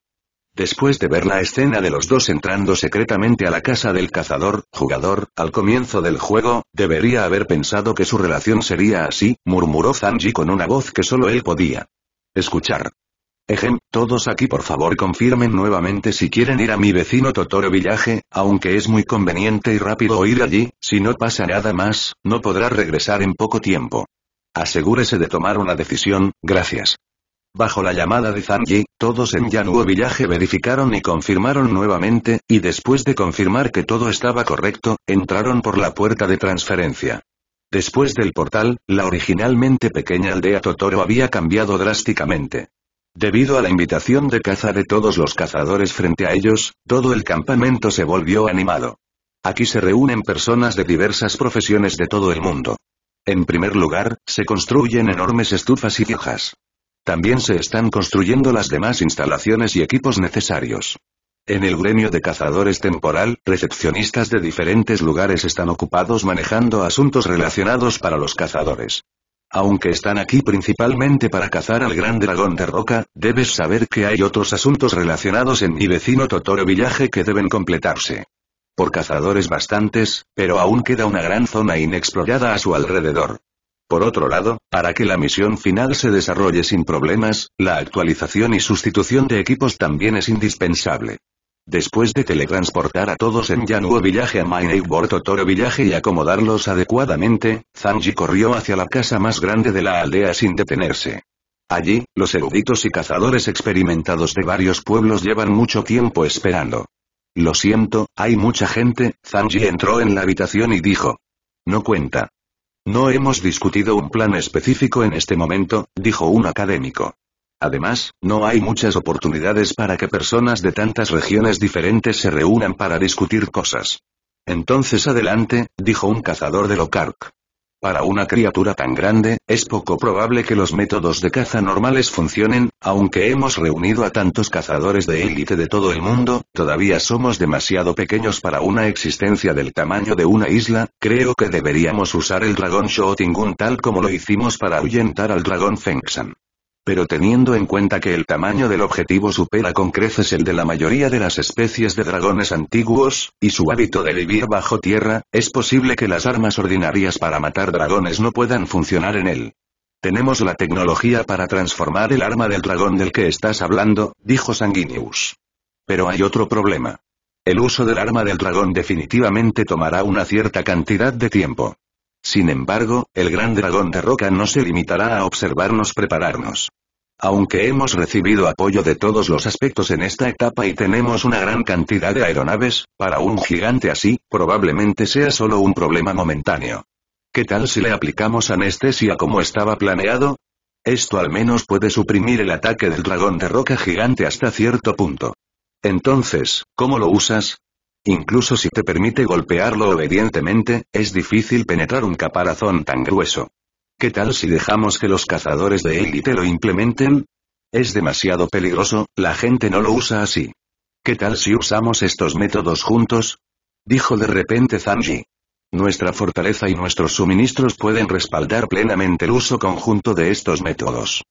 Después de ver la escena de los dos entrando secretamente a la casa del cazador, jugador, al comienzo del juego, debería haber pensado que su relación sería así, murmuró Zanji con una voz que solo él podía escuchar. Ejem, todos aquí por favor confirmen nuevamente si quieren ir a mi vecino Totoro Villaje, aunque es muy conveniente y rápido ir allí, si no pasa nada más, no podrá regresar en poco tiempo. Asegúrese de tomar una decisión, gracias. Bajo la llamada de Zanji, todos en Yanuo Villaje verificaron y confirmaron nuevamente, y después de confirmar que todo estaba correcto, entraron por la puerta de transferencia. Después del portal, la originalmente pequeña aldea Totoro había cambiado drásticamente. Debido a la invitación de caza de todos los cazadores frente a ellos, todo el campamento se volvió animado. Aquí se reúnen personas de diversas profesiones de todo el mundo. En primer lugar, se construyen enormes estufas y viejas. También se están construyendo las demás instalaciones y equipos necesarios. En el gremio de cazadores temporal, recepcionistas de diferentes lugares están ocupados manejando asuntos relacionados para los cazadores. Aunque están aquí principalmente para cazar al gran dragón de roca, debes saber que hay otros asuntos relacionados en mi vecino Totoro Villaje que deben completarse. Por cazadores bastantes, pero aún queda una gran zona inexplorada a su alrededor. Por otro lado, para que la misión final se desarrolle sin problemas, la actualización y sustitución de equipos también es indispensable. Después de teletransportar a todos en Yanuo Villaje a Borto Toro Villaje y acomodarlos adecuadamente, Zanji corrió hacia la casa más grande de la aldea sin detenerse. Allí, los eruditos y cazadores experimentados de varios pueblos llevan mucho tiempo esperando. Lo siento, hay mucha gente, Zanji entró en la habitación y dijo. No cuenta. No hemos discutido un plan específico en este momento, dijo un académico. Además, no hay muchas oportunidades para que personas de tantas regiones diferentes se reúnan para discutir cosas. Entonces adelante, dijo un cazador de Lokark. Para una criatura tan grande, es poco probable que los métodos de caza normales funcionen, aunque hemos reunido a tantos cazadores de élite de todo el mundo, todavía somos demasiado pequeños para una existencia del tamaño de una isla, creo que deberíamos usar el dragón Shotingun tal como lo hicimos para ahuyentar al dragón Fengshan. Pero teniendo en cuenta que el tamaño del objetivo supera con creces el de la mayoría de las especies de dragones antiguos, y su hábito de vivir bajo tierra, es posible que las armas ordinarias para matar dragones no puedan funcionar en él. Tenemos la tecnología para transformar el arma del dragón del que estás hablando, dijo Sanguinius. Pero hay otro problema. El uso del arma del dragón definitivamente tomará una cierta cantidad de tiempo. Sin embargo, el gran dragón de roca no se limitará a observarnos prepararnos. Aunque hemos recibido apoyo de todos los aspectos en esta etapa y tenemos una gran cantidad de aeronaves, para un gigante así, probablemente sea solo un problema momentáneo. ¿Qué tal si le aplicamos anestesia como estaba planeado? Esto al menos puede suprimir el ataque del dragón de roca gigante hasta cierto punto. Entonces, ¿cómo lo usas? Incluso si te permite golpearlo obedientemente, es difícil penetrar un caparazón tan grueso. ¿Qué tal si dejamos que los cazadores de élite lo implementen? Es demasiado peligroso, la gente no lo usa así. ¿Qué tal si usamos estos métodos juntos? Dijo de repente Zanji. Nuestra fortaleza y nuestros suministros pueden respaldar plenamente el uso conjunto de estos métodos.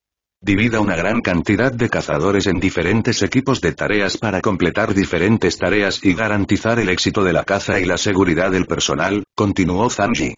Divida una gran cantidad de cazadores en diferentes equipos de tareas para completar diferentes tareas y garantizar el éxito de la caza y la seguridad del personal, continuó Zanji.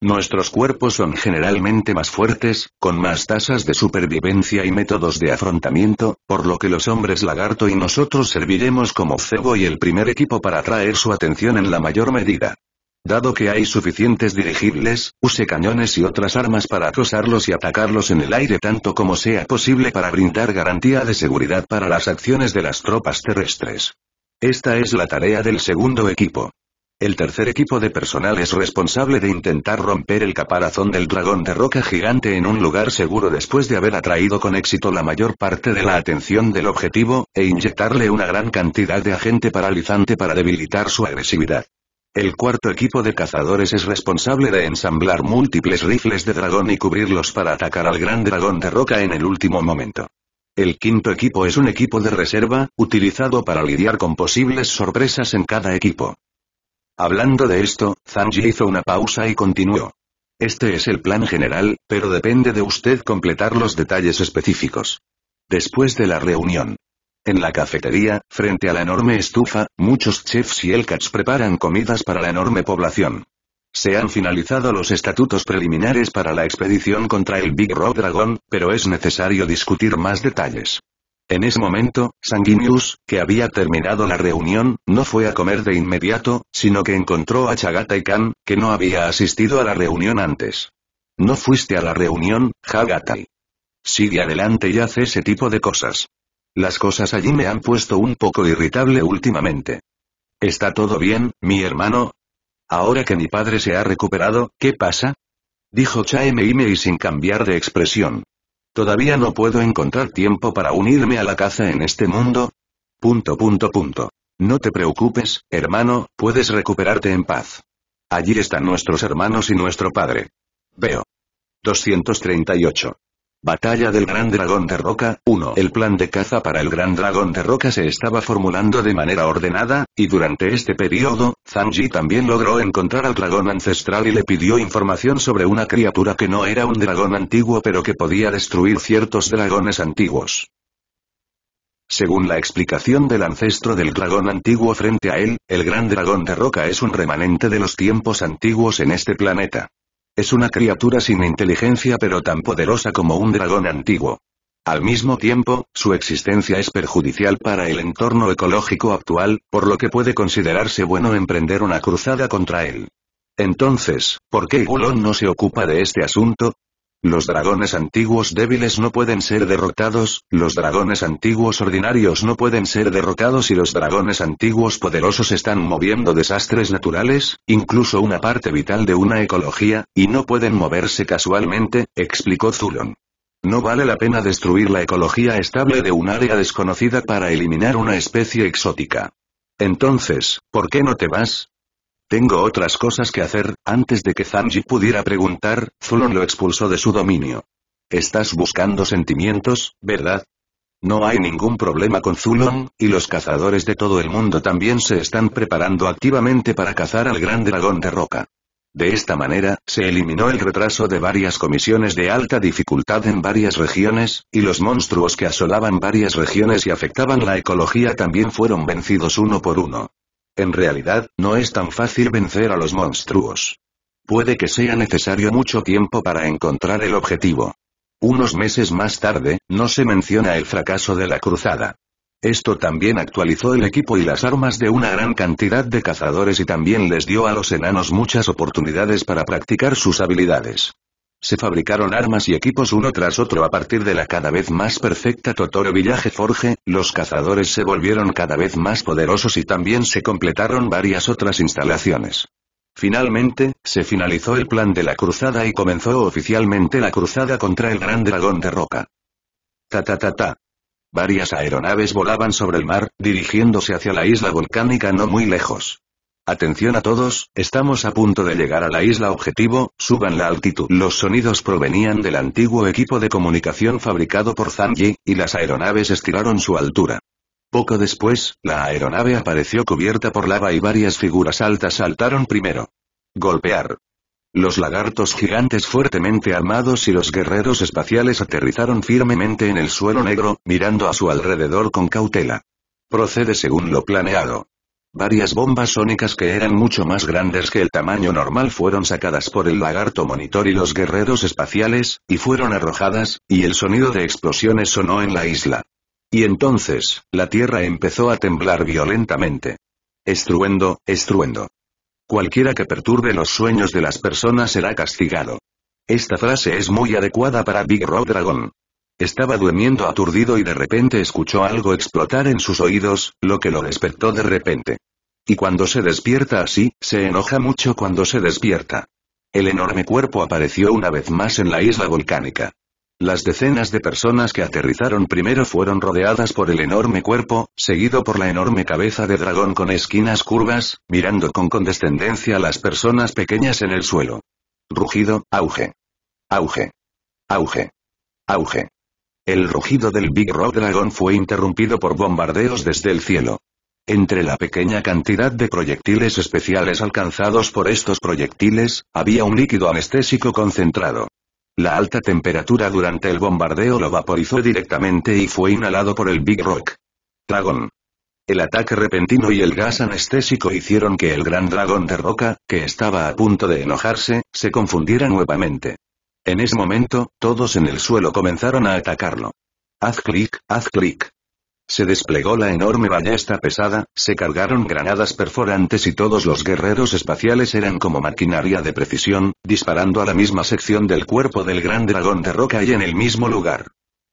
Nuestros cuerpos son generalmente más fuertes, con más tasas de supervivencia y métodos de afrontamiento, por lo que los hombres lagarto y nosotros serviremos como cebo y el primer equipo para atraer su atención en la mayor medida. Dado que hay suficientes dirigibles, use cañones y otras armas para acosarlos y atacarlos en el aire tanto como sea posible para brindar garantía de seguridad para las acciones de las tropas terrestres. Esta es la tarea del segundo equipo. El tercer equipo de personal es responsable de intentar romper el caparazón del dragón de roca gigante en un lugar seguro después de haber atraído con éxito la mayor parte de la atención del objetivo, e inyectarle una gran cantidad de agente paralizante para debilitar su agresividad. El cuarto equipo de cazadores es responsable de ensamblar múltiples rifles de dragón y cubrirlos para atacar al gran dragón de roca en el último momento. El quinto equipo es un equipo de reserva, utilizado para lidiar con posibles sorpresas en cada equipo. Hablando de esto, Zanji hizo una pausa y continuó. Este es el plan general, pero depende de usted completar los detalles específicos. Después de la reunión, en la cafetería, frente a la enorme estufa, muchos chefs y elcats preparan comidas para la enorme población. Se han finalizado los estatutos preliminares para la expedición contra el Big Rock Dragon, pero es necesario discutir más detalles. En ese momento, Sanguinius, que había terminado la reunión, no fue a comer de inmediato, sino que encontró a Chagatai Khan, que no había asistido a la reunión antes. No fuiste a la reunión, Hagatai. Sigue adelante y haz ese tipo de cosas. Las cosas allí me han puesto un poco irritable últimamente. ¿Está todo bien, mi hermano? Ahora que mi padre se ha recuperado, ¿qué pasa? Dijo Chaeme y sin cambiar de expresión. Todavía no puedo encontrar tiempo para unirme a la caza en este mundo. Punto punto punto. No te preocupes, hermano, puedes recuperarte en paz. Allí están nuestros hermanos y nuestro padre. Veo. 238. Batalla del Gran Dragón de Roca, 1. El plan de caza para el Gran Dragón de Roca se estaba formulando de manera ordenada, y durante este periodo, Zanji también logró encontrar al dragón ancestral y le pidió información sobre una criatura que no era un dragón antiguo pero que podía destruir ciertos dragones antiguos. Según la explicación del ancestro del dragón antiguo frente a él, el Gran Dragón de Roca es un remanente de los tiempos antiguos en este planeta. Es una criatura sin inteligencia pero tan poderosa como un dragón antiguo. Al mismo tiempo, su existencia es perjudicial para el entorno ecológico actual, por lo que puede considerarse bueno emprender una cruzada contra él. Entonces, ¿por qué Gulón no se ocupa de este asunto? Los dragones antiguos débiles no pueden ser derrotados, los dragones antiguos ordinarios no pueden ser derrotados y los dragones antiguos poderosos están moviendo desastres naturales, incluso una parte vital de una ecología, y no pueden moverse casualmente, explicó Zulon. No vale la pena destruir la ecología estable de un área desconocida para eliminar una especie exótica. Entonces, ¿por qué no te vas? Tengo otras cosas que hacer, antes de que Zanji pudiera preguntar, Zulon lo expulsó de su dominio. Estás buscando sentimientos, ¿verdad? No hay ningún problema con Zulon, y los cazadores de todo el mundo también se están preparando activamente para cazar al gran dragón de roca. De esta manera, se eliminó el retraso de varias comisiones de alta dificultad en varias regiones, y los monstruos que asolaban varias regiones y afectaban la ecología también fueron vencidos uno por uno. En realidad, no es tan fácil vencer a los monstruos. Puede que sea necesario mucho tiempo para encontrar el objetivo. Unos meses más tarde, no se menciona el fracaso de la cruzada. Esto también actualizó el equipo y las armas de una gran cantidad de cazadores y también les dio a los enanos muchas oportunidades para practicar sus habilidades. Se fabricaron armas y equipos uno tras otro a partir de la cada vez más perfecta Totoro Villaje Forge, los cazadores se volvieron cada vez más poderosos y también se completaron varias otras instalaciones. Finalmente, se finalizó el plan de la cruzada y comenzó oficialmente la cruzada contra el gran dragón de roca. Ta ta ta ta. Varias aeronaves volaban sobre el mar, dirigiéndose hacia la isla volcánica no muy lejos. Atención a todos, estamos a punto de llegar a la isla objetivo, suban la altitud. Los sonidos provenían del antiguo equipo de comunicación fabricado por Zanji, y las aeronaves estiraron su altura. Poco después, la aeronave apareció cubierta por lava y varias figuras altas saltaron primero. Golpear. Los lagartos gigantes fuertemente armados y los guerreros espaciales aterrizaron firmemente en el suelo negro, mirando a su alrededor con cautela. Procede según lo planeado. Varias bombas sónicas que eran mucho más grandes que el tamaño normal fueron sacadas por el lagarto monitor y los guerreros espaciales, y fueron arrojadas, y el sonido de explosiones sonó en la isla. Y entonces, la tierra empezó a temblar violentamente. Estruendo, estruendo. Cualquiera que perturbe los sueños de las personas será castigado. Esta frase es muy adecuada para Big Rock Dragon. Estaba durmiendo aturdido y de repente escuchó algo explotar en sus oídos, lo que lo despertó de repente. Y cuando se despierta así, se enoja mucho cuando se despierta. El enorme cuerpo apareció una vez más en la isla volcánica. Las decenas de personas que aterrizaron primero fueron rodeadas por el enorme cuerpo, seguido por la enorme cabeza de dragón con esquinas curvas, mirando con condescendencia a las personas pequeñas en el suelo. Rugido, auge. Auge. Auge. Auge. El rugido del Big Rock Dragon fue interrumpido por bombardeos desde el cielo. Entre la pequeña cantidad de proyectiles especiales alcanzados por estos proyectiles, había un líquido anestésico concentrado. La alta temperatura durante el bombardeo lo vaporizó directamente y fue inhalado por el Big Rock. Dragon. El ataque repentino y el gas anestésico hicieron que el gran dragón de roca, que estaba a punto de enojarse, se confundiera nuevamente. En ese momento, todos en el suelo comenzaron a atacarlo. Haz clic, haz clic. Se desplegó la enorme ballesta pesada, se cargaron granadas perforantes y todos los guerreros espaciales eran como maquinaria de precisión, disparando a la misma sección del cuerpo del gran dragón de roca y en el mismo lugar.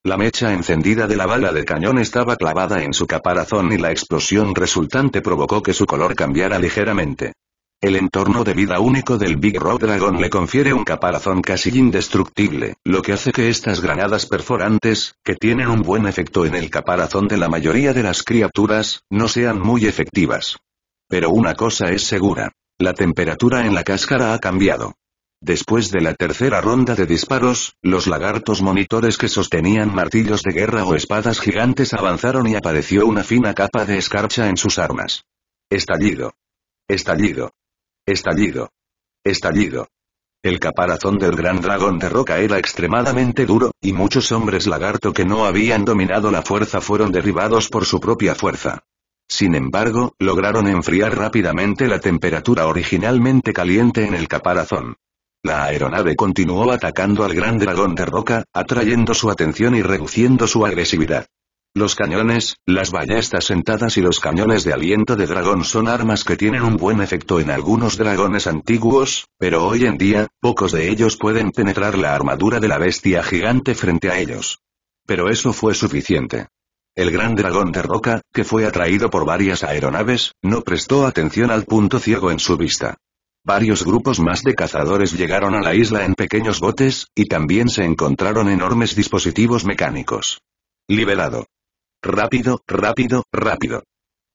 La mecha encendida de la bala de cañón estaba clavada en su caparazón y la explosión resultante provocó que su color cambiara ligeramente. El entorno de vida único del Big Rock Dragon le confiere un caparazón casi indestructible, lo que hace que estas granadas perforantes, que tienen un buen efecto en el caparazón de la mayoría de las criaturas, no sean muy efectivas. Pero una cosa es segura. La temperatura en la cáscara ha cambiado. Después de la tercera ronda de disparos, los lagartos monitores que sostenían martillos de guerra o espadas gigantes avanzaron y apareció una fina capa de escarcha en sus armas. Estallido. Estallido. Estallido. Estallido. El caparazón del gran dragón de roca era extremadamente duro, y muchos hombres lagarto que no habían dominado la fuerza fueron derribados por su propia fuerza. Sin embargo, lograron enfriar rápidamente la temperatura originalmente caliente en el caparazón. La aeronave continuó atacando al gran dragón de roca, atrayendo su atención y reduciendo su agresividad. Los cañones, las ballestas sentadas y los cañones de aliento de dragón son armas que tienen un buen efecto en algunos dragones antiguos, pero hoy en día, pocos de ellos pueden penetrar la armadura de la bestia gigante frente a ellos. Pero eso fue suficiente. El gran dragón de roca, que fue atraído por varias aeronaves, no prestó atención al punto ciego en su vista. Varios grupos más de cazadores llegaron a la isla en pequeños botes, y también se encontraron enormes dispositivos mecánicos. Liberado. Rápido, rápido, rápido.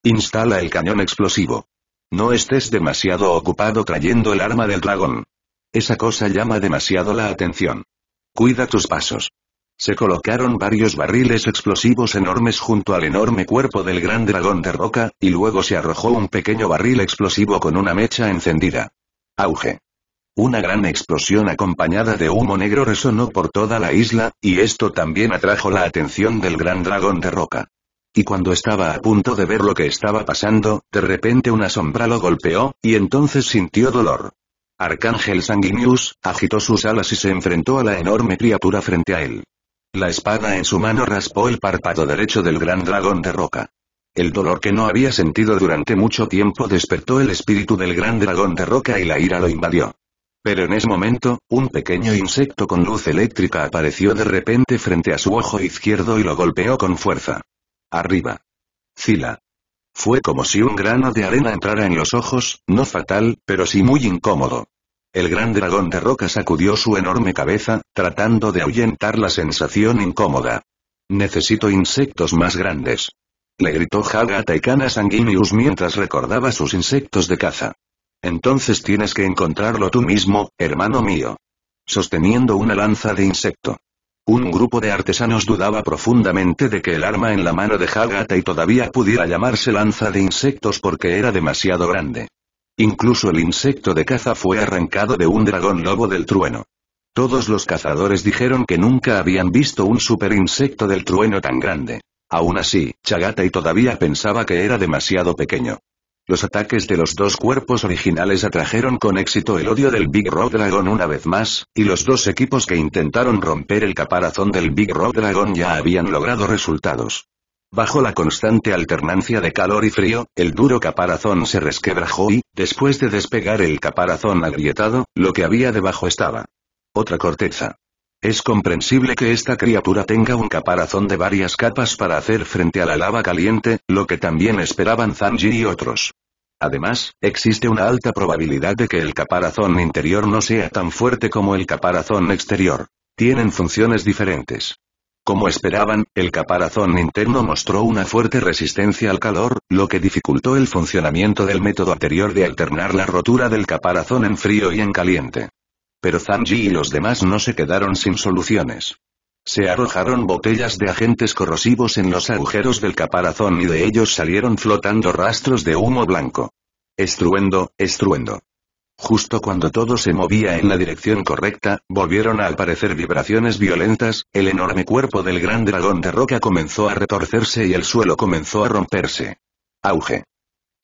Instala el cañón explosivo. No estés demasiado ocupado trayendo el arma del dragón. Esa cosa llama demasiado la atención. Cuida tus pasos. Se colocaron varios barriles explosivos enormes junto al enorme cuerpo del gran dragón de roca, y luego se arrojó un pequeño barril explosivo con una mecha encendida. Auge. Una gran explosión acompañada de humo negro resonó por toda la isla, y esto también atrajo la atención del gran dragón de roca. Y cuando estaba a punto de ver lo que estaba pasando, de repente una sombra lo golpeó, y entonces sintió dolor. Arcángel Sanguinius, agitó sus alas y se enfrentó a la enorme criatura frente a él. La espada en su mano raspó el párpado derecho del gran dragón de roca. El dolor que no había sentido durante mucho tiempo despertó el espíritu del gran dragón de roca y la ira lo invadió. Pero en ese momento, un pequeño insecto con luz eléctrica apareció de repente frente a su ojo izquierdo y lo golpeó con fuerza. Arriba. Zila. Fue como si un grano de arena entrara en los ojos, no fatal, pero sí muy incómodo. El gran dragón de roca sacudió su enorme cabeza, tratando de ahuyentar la sensación incómoda. Necesito insectos más grandes. Le gritó Haga Taikana Sanguinius mientras recordaba sus insectos de caza. Entonces tienes que encontrarlo tú mismo, hermano mío. Sosteniendo una lanza de insecto. Un grupo de artesanos dudaba profundamente de que el arma en la mano de Hagatai todavía pudiera llamarse lanza de insectos porque era demasiado grande. Incluso el insecto de caza fue arrancado de un dragón lobo del trueno. Todos los cazadores dijeron que nunca habían visto un super insecto del trueno tan grande. Aún así, Chagatai todavía pensaba que era demasiado pequeño. Los ataques de los dos cuerpos originales atrajeron con éxito el odio del Big Rock Dragon una vez más, y los dos equipos que intentaron romper el caparazón del Big Rock Dragon ya habían logrado resultados. Bajo la constante alternancia de calor y frío, el duro caparazón se resquebrajó y, después de despegar el caparazón agrietado, lo que había debajo estaba. Otra corteza. Es comprensible que esta criatura tenga un caparazón de varias capas para hacer frente a la lava caliente, lo que también esperaban Zanji y otros. Además, existe una alta probabilidad de que el caparazón interior no sea tan fuerte como el caparazón exterior. Tienen funciones diferentes. Como esperaban, el caparazón interno mostró una fuerte resistencia al calor, lo que dificultó el funcionamiento del método anterior de alternar la rotura del caparazón en frío y en caliente. Pero Zanji y los demás no se quedaron sin soluciones. Se arrojaron botellas de agentes corrosivos en los agujeros del caparazón y de ellos salieron flotando rastros de humo blanco. Estruendo, estruendo. Justo cuando todo se movía en la dirección correcta, volvieron a aparecer vibraciones violentas, el enorme cuerpo del gran dragón de roca comenzó a retorcerse y el suelo comenzó a romperse. Auge.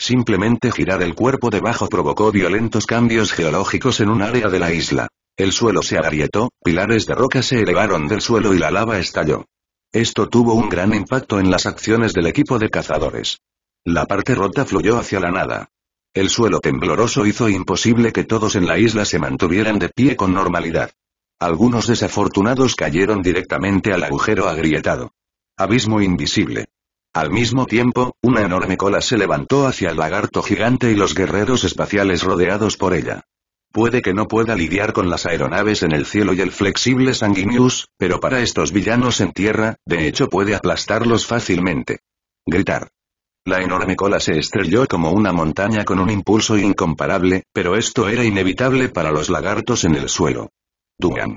Simplemente girar el cuerpo debajo provocó violentos cambios geológicos en un área de la isla. El suelo se agrietó, pilares de roca se elevaron del suelo y la lava estalló. Esto tuvo un gran impacto en las acciones del equipo de cazadores. La parte rota fluyó hacia la nada. El suelo tembloroso hizo imposible que todos en la isla se mantuvieran de pie con normalidad. Algunos desafortunados cayeron directamente al agujero agrietado. Abismo invisible. Al mismo tiempo, una enorme cola se levantó hacia el lagarto gigante y los guerreros espaciales rodeados por ella. Puede que no pueda lidiar con las aeronaves en el cielo y el flexible sanguinius, pero para estos villanos en tierra, de hecho puede aplastarlos fácilmente. Gritar. La enorme cola se estrelló como una montaña con un impulso incomparable, pero esto era inevitable para los lagartos en el suelo. Dugan.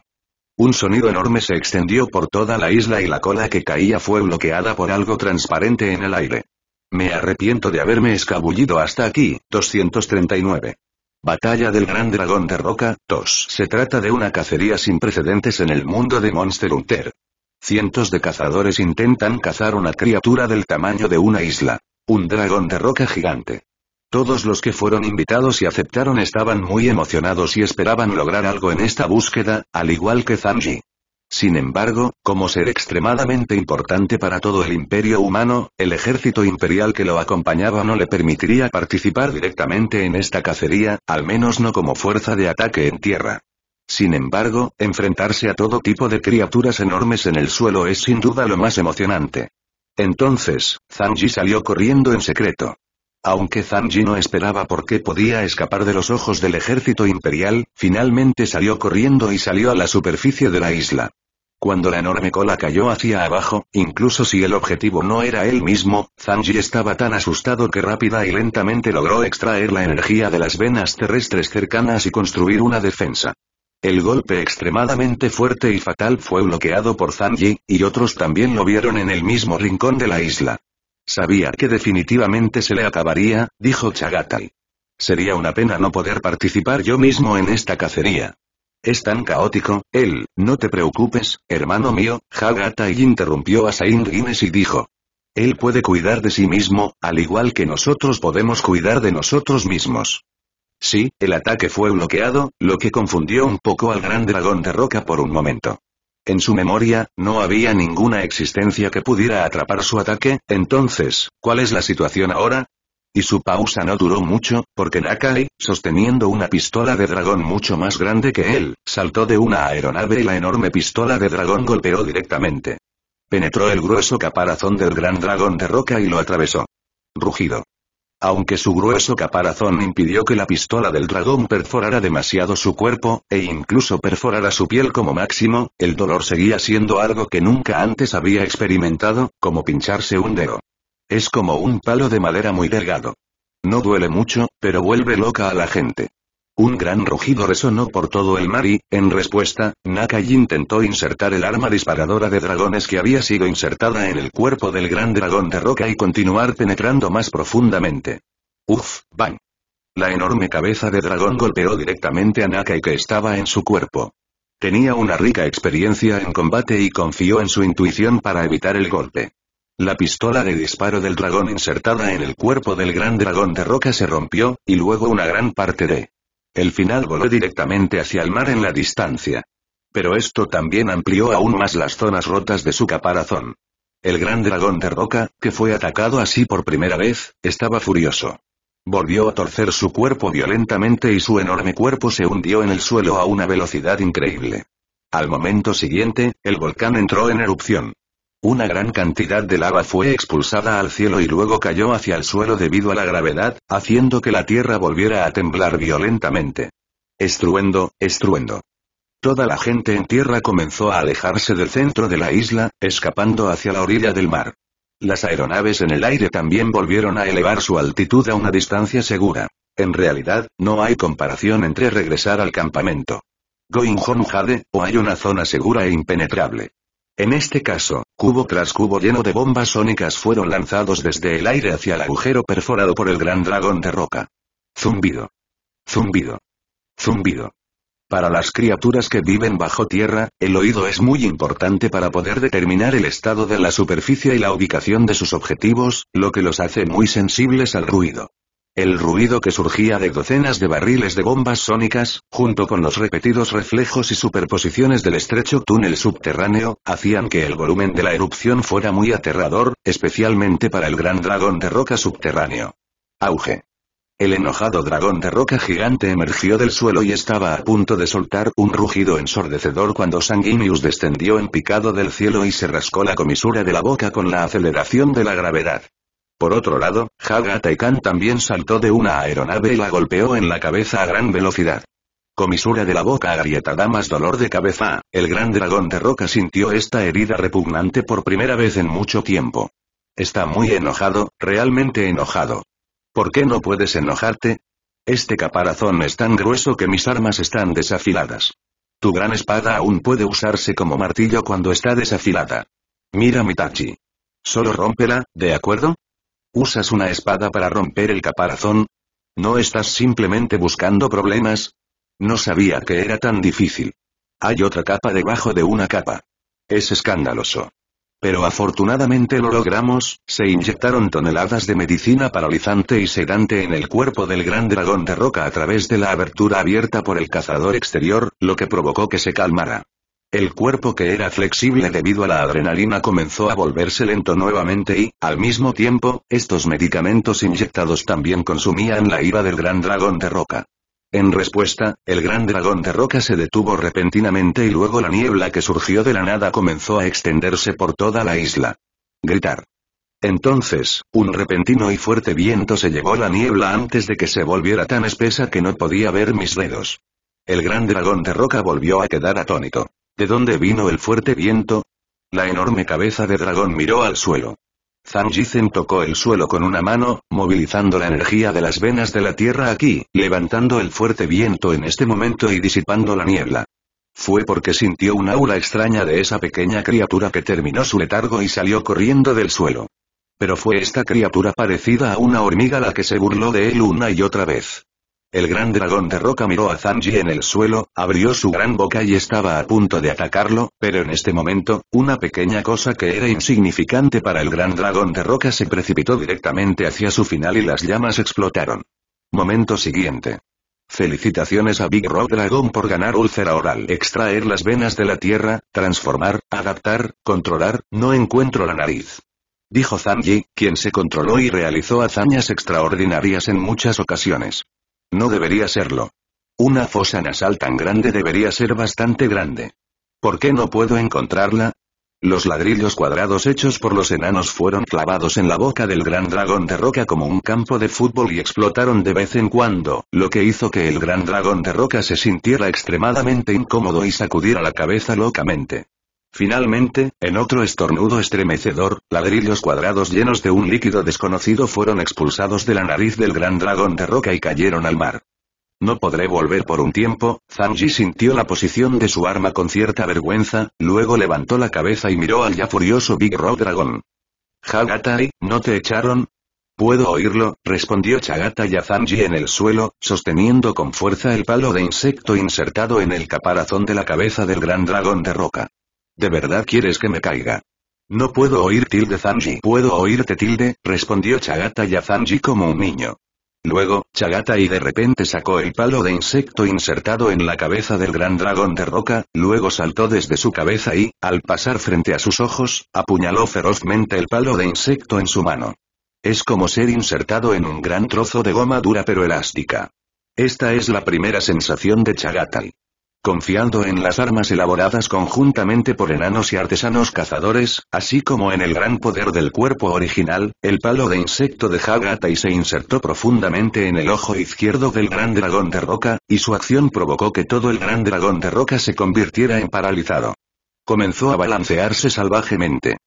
Un sonido enorme se extendió por toda la isla y la cola que caía fue bloqueada por algo transparente en el aire. Me arrepiento de haberme escabullido hasta aquí, 239. Batalla del Gran Dragón de Roca, 2. Se trata de una cacería sin precedentes en el mundo de Monster Hunter. Cientos de cazadores intentan cazar una criatura del tamaño de una isla. Un dragón de roca gigante. Todos los que fueron invitados y aceptaron estaban muy emocionados y esperaban lograr algo en esta búsqueda, al igual que Zanji. Sin embargo, como ser extremadamente importante para todo el imperio humano, el ejército imperial que lo acompañaba no le permitiría participar directamente en esta cacería, al menos no como fuerza de ataque en tierra. Sin embargo, enfrentarse a todo tipo de criaturas enormes en el suelo es sin duda lo más emocionante. Entonces, Zanji salió corriendo en secreto. Aunque Zanji no esperaba por qué podía escapar de los ojos del ejército imperial, finalmente salió corriendo y salió a la superficie de la isla. Cuando la enorme cola cayó hacia abajo, incluso si el objetivo no era él mismo, Zanji estaba tan asustado que rápida y lentamente logró extraer la energía de las venas terrestres cercanas y construir una defensa. El golpe extremadamente fuerte y fatal fue bloqueado por Zanji, y otros también lo vieron en el mismo rincón de la isla. Sabía que definitivamente se le acabaría, dijo Chagatai. Sería una pena no poder participar yo mismo en esta cacería. Es tan caótico, él, no te preocupes, hermano mío, Chagatai interrumpió a Sain Guinness y dijo. Él puede cuidar de sí mismo, al igual que nosotros podemos cuidar de nosotros mismos. Sí, el ataque fue bloqueado, lo que confundió un poco al gran dragón de roca por un momento. En su memoria, no había ninguna existencia que pudiera atrapar su ataque, entonces, ¿cuál es la situación ahora? Y su pausa no duró mucho, porque Nakai, sosteniendo una pistola de dragón mucho más grande que él, saltó de una aeronave y la enorme pistola de dragón golpeó directamente. Penetró el grueso caparazón del gran dragón de roca y lo atravesó. Rugido. Aunque su grueso caparazón impidió que la pistola del dragón perforara demasiado su cuerpo, e incluso perforara su piel como máximo, el dolor seguía siendo algo que nunca antes había experimentado, como pincharse un dedo. Es como un palo de madera muy delgado. No duele mucho, pero vuelve loca a la gente. Un gran rugido resonó por todo el mar y, en respuesta, Nakai intentó insertar el arma disparadora de dragones que había sido insertada en el cuerpo del gran dragón de roca y continuar penetrando más profundamente. Uf, bang. La enorme cabeza de dragón golpeó directamente a Nakai que estaba en su cuerpo. Tenía una rica experiencia en combate y confió en su intuición para evitar el golpe. La pistola de disparo del dragón insertada en el cuerpo del gran dragón de roca se rompió, y luego una gran parte de el final voló directamente hacia el mar en la distancia. Pero esto también amplió aún más las zonas rotas de su caparazón. El gran dragón de roca, que fue atacado así por primera vez, estaba furioso. Volvió a torcer su cuerpo violentamente y su enorme cuerpo se hundió en el suelo a una velocidad increíble. Al momento siguiente, el volcán entró en erupción. Una gran cantidad de lava fue expulsada al cielo y luego cayó hacia el suelo debido a la gravedad, haciendo que la tierra volviera a temblar violentamente. Estruendo, estruendo. Toda la gente en tierra comenzó a alejarse del centro de la isla, escapando hacia la orilla del mar. Las aeronaves en el aire también volvieron a elevar su altitud a una distancia segura. En realidad, no hay comparación entre regresar al campamento. Going home jade, o hay una zona segura e impenetrable. En este caso, cubo tras cubo lleno de bombas sónicas fueron lanzados desde el aire hacia el agujero perforado por el gran dragón de roca. Zumbido. Zumbido. Zumbido. Para las criaturas que viven bajo tierra, el oído es muy importante para poder determinar el estado de la superficie y la ubicación de sus objetivos, lo que los hace muy sensibles al ruido. El ruido que surgía de docenas de barriles de bombas sónicas, junto con los repetidos reflejos y superposiciones del estrecho túnel subterráneo, hacían que el volumen de la erupción fuera muy aterrador, especialmente para el gran dragón de roca subterráneo. Auge. El enojado dragón de roca gigante emergió del suelo y estaba a punto de soltar un rugido ensordecedor cuando Sanguinius descendió en picado del cielo y se rascó la comisura de la boca con la aceleración de la gravedad. Por otro lado, Haga Taikan también saltó de una aeronave y la golpeó en la cabeza a gran velocidad. Comisura de la boca agrietada más dolor de cabeza, el gran dragón de roca sintió esta herida repugnante por primera vez en mucho tiempo. Está muy enojado, realmente enojado. ¿Por qué no puedes enojarte? Este caparazón es tan grueso que mis armas están desafiladas. Tu gran espada aún puede usarse como martillo cuando está desafilada. Mira Mitachi. Solo rómpela, ¿de acuerdo? ¿Usas una espada para romper el caparazón? ¿No estás simplemente buscando problemas? No sabía que era tan difícil. Hay otra capa debajo de una capa. Es escandaloso. Pero afortunadamente lo logramos, se inyectaron toneladas de medicina paralizante y sedante en el cuerpo del gran dragón de roca a través de la abertura abierta por el cazador exterior, lo que provocó que se calmara. El cuerpo que era flexible debido a la adrenalina comenzó a volverse lento nuevamente y, al mismo tiempo, estos medicamentos inyectados también consumían la ira del gran dragón de roca. En respuesta, el gran dragón de roca se detuvo repentinamente y luego la niebla que surgió de la nada comenzó a extenderse por toda la isla. Gritar. Entonces, un repentino y fuerte viento se llevó la niebla antes de que se volviera tan espesa que no podía ver mis dedos. El gran dragón de roca volvió a quedar atónito. ¿De dónde vino el fuerte viento? La enorme cabeza de dragón miró al suelo. Zhang tocó el suelo con una mano, movilizando la energía de las venas de la tierra aquí, levantando el fuerte viento en este momento y disipando la niebla. Fue porque sintió un aura extraña de esa pequeña criatura que terminó su letargo y salió corriendo del suelo. Pero fue esta criatura parecida a una hormiga la que se burló de él una y otra vez. El gran dragón de roca miró a Zanji en el suelo, abrió su gran boca y estaba a punto de atacarlo, pero en este momento, una pequeña cosa que era insignificante para el gran dragón de roca se precipitó directamente hacia su final y las llamas explotaron. Momento siguiente. Felicitaciones a Big Rock Dragon por ganar úlcera oral. Extraer las venas de la tierra, transformar, adaptar, controlar, no encuentro la nariz dijo Zanji, quien se controló y realizó hazañas extraordinarias en muchas ocasiones. No debería serlo. Una fosa nasal tan grande debería ser bastante grande. ¿Por qué no puedo encontrarla? Los ladrillos cuadrados hechos por los enanos fueron clavados en la boca del gran dragón de roca como un campo de fútbol y explotaron de vez en cuando, lo que hizo que el gran dragón de roca se sintiera extremadamente incómodo y sacudiera la cabeza locamente. Finalmente, en otro estornudo estremecedor, ladrillos cuadrados llenos de un líquido desconocido fueron expulsados de la nariz del gran dragón de roca y cayeron al mar. No podré volver por un tiempo, Zanji sintió la posición de su arma con cierta vergüenza, luego levantó la cabeza y miró al ya furioso Big Rock Dragon. Hagatai, ¿no te echaron? Puedo oírlo, respondió Chagata Zanji en el suelo, sosteniendo con fuerza el palo de insecto insertado en el caparazón de la cabeza del gran dragón de roca. ¿De verdad quieres que me caiga? No puedo oír tilde Zanji. Puedo oírte tilde, respondió Chagata y a Zanji como un niño. Luego, Chagata y de repente sacó el palo de insecto insertado en la cabeza del gran dragón de roca, luego saltó desde su cabeza y, al pasar frente a sus ojos, apuñaló ferozmente el palo de insecto en su mano. Es como ser insertado en un gran trozo de goma dura pero elástica. Esta es la primera sensación de Chagatai confiando en las armas elaboradas conjuntamente por enanos y artesanos cazadores, así como en el gran poder del cuerpo original, el palo de insecto de y se insertó profundamente en el ojo izquierdo del gran dragón de roca, y su acción provocó que todo el gran dragón de roca se convirtiera en paralizado. Comenzó a balancearse salvajemente.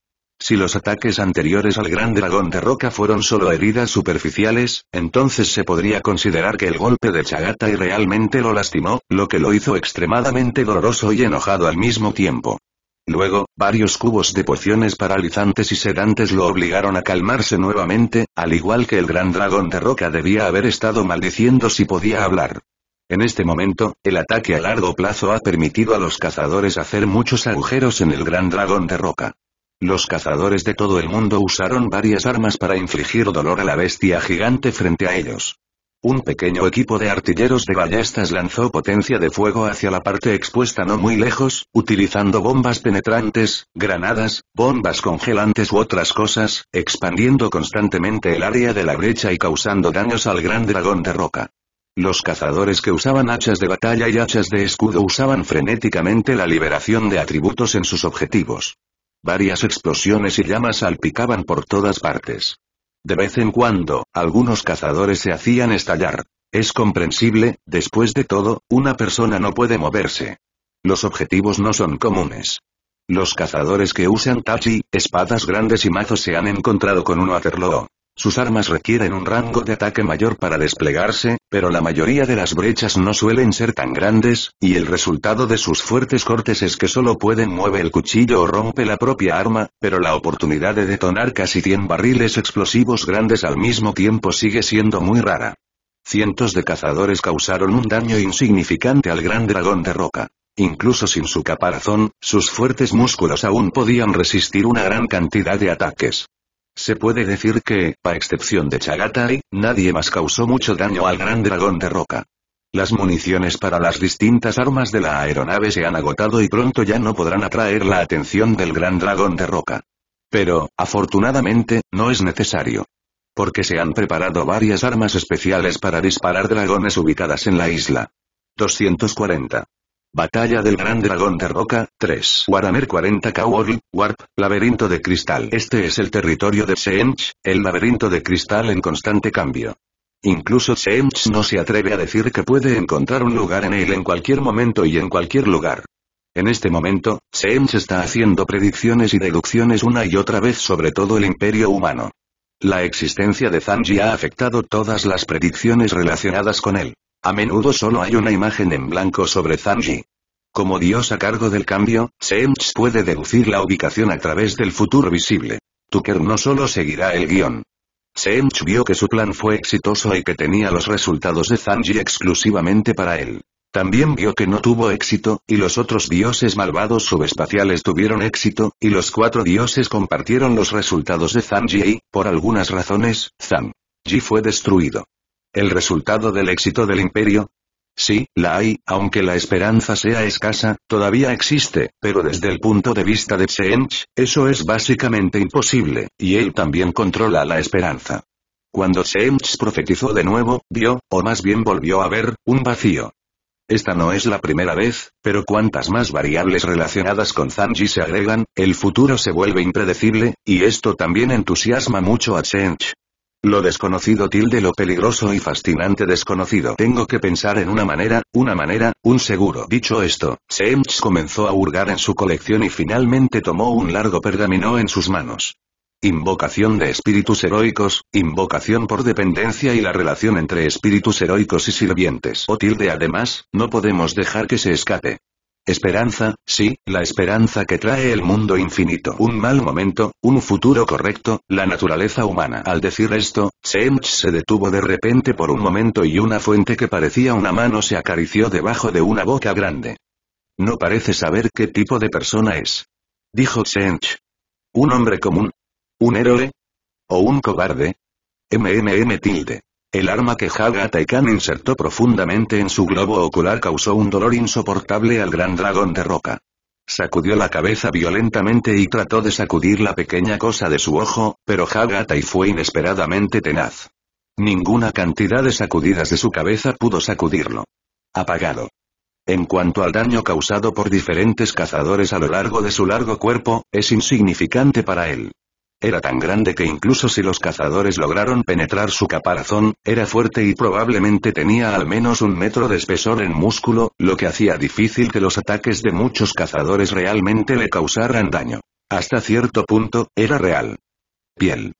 Si los ataques anteriores al gran dragón de roca fueron solo heridas superficiales, entonces se podría considerar que el golpe de Chagatai realmente lo lastimó, lo que lo hizo extremadamente doloroso y enojado al mismo tiempo. Luego, varios cubos de pociones paralizantes y sedantes lo obligaron a calmarse nuevamente, al igual que el gran dragón de roca debía haber estado maldiciendo si podía hablar. En este momento, el ataque a largo plazo ha permitido a los cazadores hacer muchos agujeros en el gran dragón de roca. Los cazadores de todo el mundo usaron varias armas para infligir dolor a la bestia gigante frente a ellos. Un pequeño equipo de artilleros de ballestas lanzó potencia de fuego hacia la parte expuesta no muy lejos, utilizando bombas penetrantes, granadas, bombas congelantes u otras cosas, expandiendo constantemente el área de la brecha y causando daños al gran dragón de roca. Los cazadores que usaban hachas de batalla y hachas de escudo usaban frenéticamente la liberación de atributos en sus objetivos. Varias explosiones y llamas salpicaban por todas partes. De vez en cuando, algunos cazadores se hacían estallar. Es comprensible, después de todo, una persona no puede moverse. Los objetivos no son comunes. Los cazadores que usan tachi, espadas grandes y mazos se han encontrado con un Waterloo. Sus armas requieren un rango de ataque mayor para desplegarse, pero la mayoría de las brechas no suelen ser tan grandes, y el resultado de sus fuertes cortes es que solo pueden mueve el cuchillo o rompe la propia arma, pero la oportunidad de detonar casi 100 barriles explosivos grandes al mismo tiempo sigue siendo muy rara. Cientos de cazadores causaron un daño insignificante al gran dragón de roca. Incluso sin su caparazón, sus fuertes músculos aún podían resistir una gran cantidad de ataques. Se puede decir que, a excepción de Chagatai, nadie más causó mucho daño al gran dragón de roca. Las municiones para las distintas armas de la aeronave se han agotado y pronto ya no podrán atraer la atención del gran dragón de roca. Pero, afortunadamente, no es necesario. Porque se han preparado varias armas especiales para disparar dragones ubicadas en la isla. 240. Batalla del Gran Dragón de Roca, 3. Warhammer 40k Warp, Laberinto de Cristal. Este es el territorio de Sench, el laberinto de cristal en constante cambio. Incluso Sench no se atreve a decir que puede encontrar un lugar en él en cualquier momento y en cualquier lugar. En este momento, Sench está haciendo predicciones y deducciones una y otra vez sobre todo el imperio humano. La existencia de Zanji ha afectado todas las predicciones relacionadas con él. A menudo solo hay una imagen en blanco sobre Zanji. Como Dios a cargo del cambio, Seems puede deducir la ubicación a través del futuro visible. Tucker no solo seguirá el guión. Seemch vio que su plan fue exitoso y que tenía los resultados de Zanji exclusivamente para él. También vio que no tuvo éxito, y los otros dioses malvados subespaciales tuvieron éxito, y los cuatro dioses compartieron los resultados de Zanji y, por algunas razones, Zanji fue destruido. ¿El resultado del éxito del imperio? Sí, la hay, aunque la esperanza sea escasa, todavía existe, pero desde el punto de vista de Seinch, eso es básicamente imposible, y él también controla la esperanza. Cuando Seinch profetizó de nuevo, vio, o más bien volvió a ver, un vacío. Esta no es la primera vez, pero cuantas más variables relacionadas con Zanji se agregan, el futuro se vuelve impredecible, y esto también entusiasma mucho a Seinch. Lo desconocido tilde lo peligroso y fascinante desconocido. Tengo que pensar en una manera, una manera, un seguro. Dicho esto, Seems comenzó a hurgar en su colección y finalmente tomó un largo pergamino en sus manos. Invocación de espíritus heroicos, invocación por dependencia y la relación entre espíritus heroicos y sirvientes. O oh, tilde además, no podemos dejar que se escape. Esperanza, sí, la esperanza que trae el mundo infinito. Un mal momento, un futuro correcto, la naturaleza humana. Al decir esto, Chench se detuvo de repente por un momento y una fuente que parecía una mano se acarició debajo de una boca grande. No parece saber qué tipo de persona es. Dijo Chench. ¿Un hombre común? ¿Un héroe? ¿O un cobarde? MMM tilde. El arma que Haga Taikan insertó profundamente en su globo ocular causó un dolor insoportable al gran dragón de roca. Sacudió la cabeza violentamente y trató de sacudir la pequeña cosa de su ojo, pero Hagatai fue inesperadamente tenaz. Ninguna cantidad de sacudidas de su cabeza pudo sacudirlo. Apagado. En cuanto al daño causado por diferentes cazadores a lo largo de su largo cuerpo, es insignificante para él. Era tan grande que incluso si los cazadores lograron penetrar su caparazón, era fuerte y probablemente tenía al menos un metro de espesor en músculo, lo que hacía difícil que los ataques de muchos cazadores realmente le causaran daño. Hasta cierto punto, era real. Piel.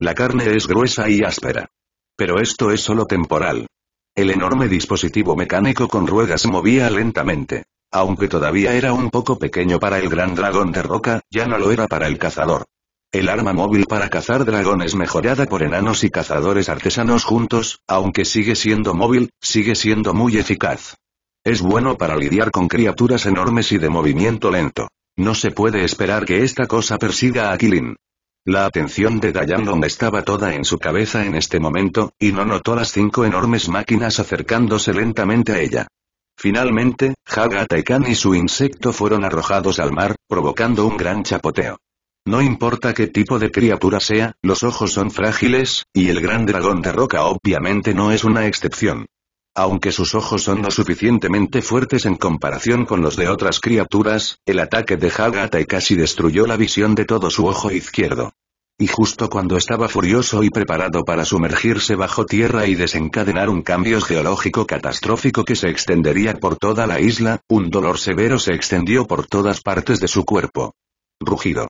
La carne es gruesa y áspera. Pero esto es solo temporal. El enorme dispositivo mecánico con ruedas movía lentamente. Aunque todavía era un poco pequeño para el gran dragón de roca, ya no lo era para el cazador el arma móvil para cazar dragones mejorada por enanos y cazadores artesanos juntos, aunque sigue siendo móvil, sigue siendo muy eficaz. Es bueno para lidiar con criaturas enormes y de movimiento lento. No se puede esperar que esta cosa persiga a Kilin. La atención de Dayanlon estaba toda en su cabeza en este momento, y no notó las cinco enormes máquinas acercándose lentamente a ella. Finalmente, Haga Taikan y su insecto fueron arrojados al mar, provocando un gran chapoteo. No importa qué tipo de criatura sea, los ojos son frágiles, y el gran dragón de roca obviamente no es una excepción. Aunque sus ojos son lo suficientemente fuertes en comparación con los de otras criaturas, el ataque de Hagatai casi destruyó la visión de todo su ojo izquierdo. Y justo cuando estaba furioso y preparado para sumergirse bajo tierra y desencadenar un cambio geológico catastrófico que se extendería por toda la isla, un dolor severo se extendió por todas partes de su cuerpo. Rugido.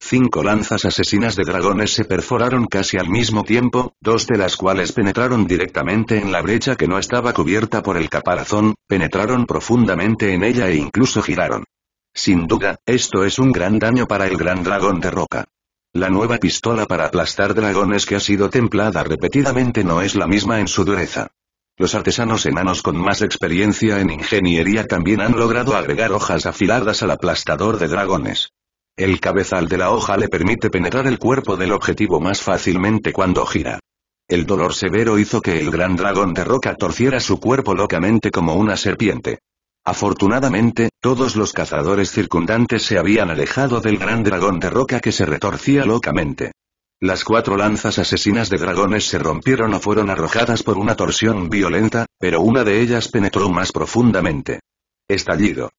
Cinco lanzas asesinas de dragones se perforaron casi al mismo tiempo, dos de las cuales penetraron directamente en la brecha que no estaba cubierta por el caparazón, penetraron profundamente en ella e incluso giraron. Sin duda, esto es un gran daño para el gran dragón de roca. La nueva pistola para aplastar dragones que ha sido templada repetidamente no es la misma en su dureza. Los artesanos enanos con más experiencia en ingeniería también han logrado agregar hojas afiladas al aplastador de dragones. El cabezal de la hoja le permite penetrar el cuerpo del objetivo más fácilmente cuando gira. El dolor severo hizo que el gran dragón de roca torciera su cuerpo locamente como una serpiente. Afortunadamente, todos los cazadores circundantes se habían alejado del gran dragón de roca que se retorcía locamente. Las cuatro lanzas asesinas de dragones se rompieron o fueron arrojadas por una torsión violenta, pero una de ellas penetró más profundamente. Estallido.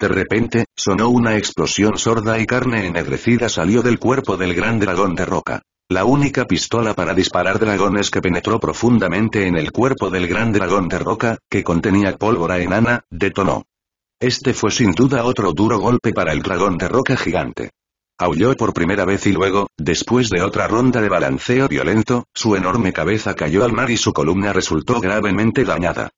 De repente, sonó una explosión sorda y carne ennegrecida salió del cuerpo del gran dragón de roca. La única pistola para disparar dragones que penetró profundamente en el cuerpo del gran dragón de roca, que contenía pólvora enana, detonó. Este fue sin duda otro duro golpe para el dragón de roca gigante. Aulló por primera vez y luego, después de otra ronda de balanceo violento, su enorme cabeza cayó al mar y su columna resultó gravemente dañada.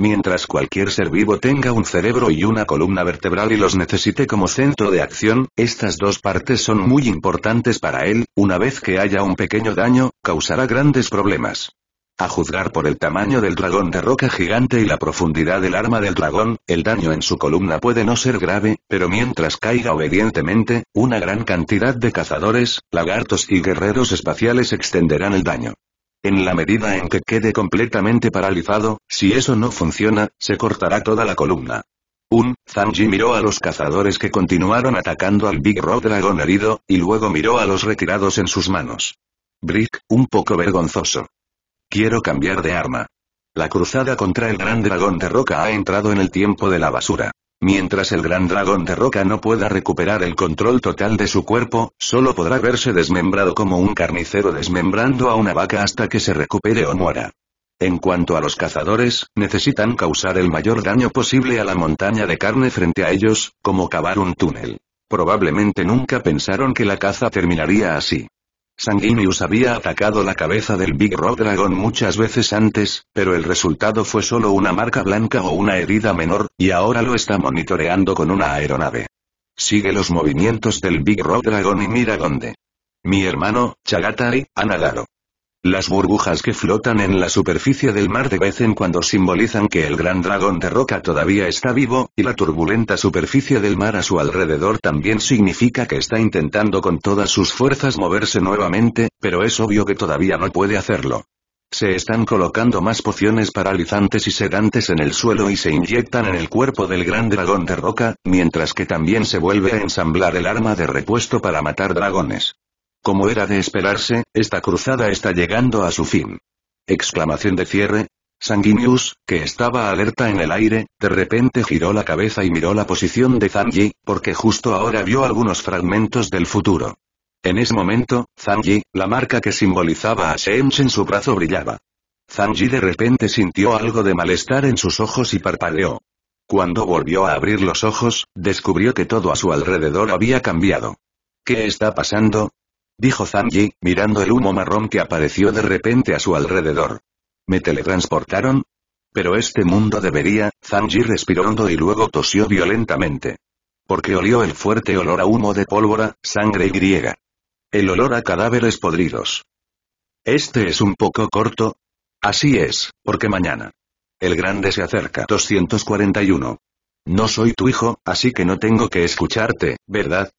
Mientras cualquier ser vivo tenga un cerebro y una columna vertebral y los necesite como centro de acción, estas dos partes son muy importantes para él, una vez que haya un pequeño daño, causará grandes problemas. A juzgar por el tamaño del dragón de roca gigante y la profundidad del arma del dragón, el daño en su columna puede no ser grave, pero mientras caiga obedientemente, una gran cantidad de cazadores, lagartos y guerreros espaciales extenderán el daño. En la medida en que quede completamente paralizado, si eso no funciona, se cortará toda la columna. Un, Zanji miró a los cazadores que continuaron atacando al Big Rock Dragon herido, y luego miró a los retirados en sus manos. Brick, un poco vergonzoso. Quiero cambiar de arma. La cruzada contra el gran dragón de roca ha entrado en el tiempo de la basura. Mientras el gran dragón de roca no pueda recuperar el control total de su cuerpo, solo podrá verse desmembrado como un carnicero desmembrando a una vaca hasta que se recupere o muera. En cuanto a los cazadores, necesitan causar el mayor daño posible a la montaña de carne frente a ellos, como cavar un túnel. Probablemente nunca pensaron que la caza terminaría así. Sanguinius había atacado la cabeza del Big Rock Dragon muchas veces antes, pero el resultado fue solo una marca blanca o una herida menor, y ahora lo está monitoreando con una aeronave. Sigue los movimientos del Big Rock Dragon y mira dónde. Mi hermano, Chagatari, ha nadado. Las burbujas que flotan en la superficie del mar de vez en cuando simbolizan que el gran dragón de roca todavía está vivo, y la turbulenta superficie del mar a su alrededor también significa que está intentando con todas sus fuerzas moverse nuevamente, pero es obvio que todavía no puede hacerlo. Se están colocando más pociones paralizantes y sedantes en el suelo y se inyectan en el cuerpo del gran dragón de roca, mientras que también se vuelve a ensamblar el arma de repuesto para matar dragones. Como era de esperarse, esta cruzada está llegando a su fin. Exclamación de cierre. Sanguinius, que estaba alerta en el aire, de repente giró la cabeza y miró la posición de Zanji, porque justo ahora vio algunos fragmentos del futuro. En ese momento, Zanji, la marca que simbolizaba a Shen en su brazo brillaba. Zanji de repente sintió algo de malestar en sus ojos y parpadeó. Cuando volvió a abrir los ojos, descubrió que todo a su alrededor había cambiado. ¿Qué está pasando? Dijo Zanji, mirando el humo marrón que apareció de repente a su alrededor. ¿Me teletransportaron? Pero este mundo debería, Zanji respiró hondo y luego tosió violentamente. Porque olió el fuerte olor a humo de pólvora, sangre y griega. El olor a cadáveres podridos. Este es un poco corto. Así es, porque mañana. El grande se acerca. 241. No soy tu hijo, así que no tengo que escucharte, ¿verdad?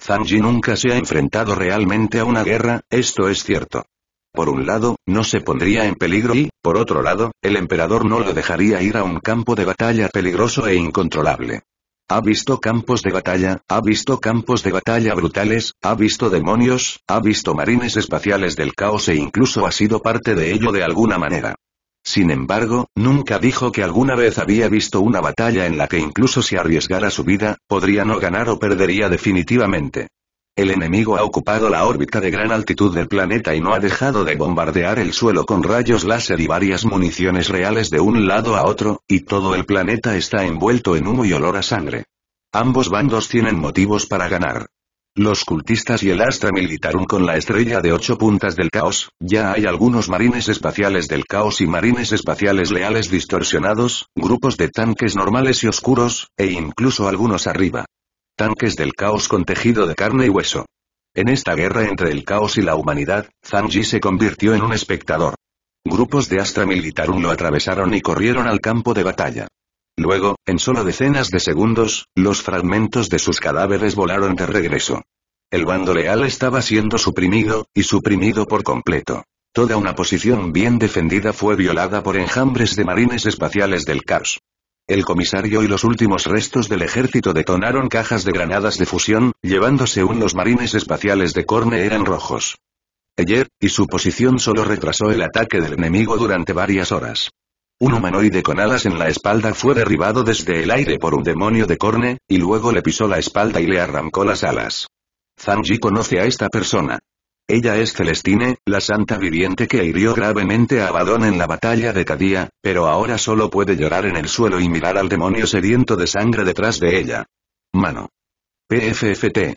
Zanji nunca se ha enfrentado realmente a una guerra, esto es cierto. Por un lado, no se pondría en peligro y, por otro lado, el emperador no lo dejaría ir a un campo de batalla peligroso e incontrolable. Ha visto campos de batalla, ha visto campos de batalla brutales, ha visto demonios, ha visto marines espaciales del caos e incluso ha sido parte de ello de alguna manera. Sin embargo, nunca dijo que alguna vez había visto una batalla en la que incluso si arriesgara su vida, podría no ganar o perdería definitivamente. El enemigo ha ocupado la órbita de gran altitud del planeta y no ha dejado de bombardear el suelo con rayos láser y varias municiones reales de un lado a otro, y todo el planeta está envuelto en humo y olor a sangre. Ambos bandos tienen motivos para ganar. Los cultistas y el Astra Militarum con la estrella de ocho puntas del caos, ya hay algunos marines espaciales del caos y marines espaciales leales distorsionados, grupos de tanques normales y oscuros, e incluso algunos arriba. Tanques del caos con tejido de carne y hueso. En esta guerra entre el caos y la humanidad, Zanji se convirtió en un espectador. Grupos de Astra Militarum lo atravesaron y corrieron al campo de batalla. Luego, en solo decenas de segundos, los fragmentos de sus cadáveres volaron de regreso. El bando leal estaba siendo suprimido, y suprimido por completo. Toda una posición bien defendida fue violada por enjambres de marines espaciales del CARS. El comisario y los últimos restos del ejército detonaron cajas de granadas de fusión, llevándose un los marines espaciales de Corne eran rojos. Ayer, y su posición solo retrasó el ataque del enemigo durante varias horas. Un humanoide con alas en la espalda fue derribado desde el aire por un demonio de corne, y luego le pisó la espalda y le arrancó las alas. Zhang conoce a esta persona. Ella es Celestine, la santa viviente que hirió gravemente a Abadón en la batalla de Cadía, pero ahora solo puede llorar en el suelo y mirar al demonio sediento de sangre detrás de ella. Mano. PFFT.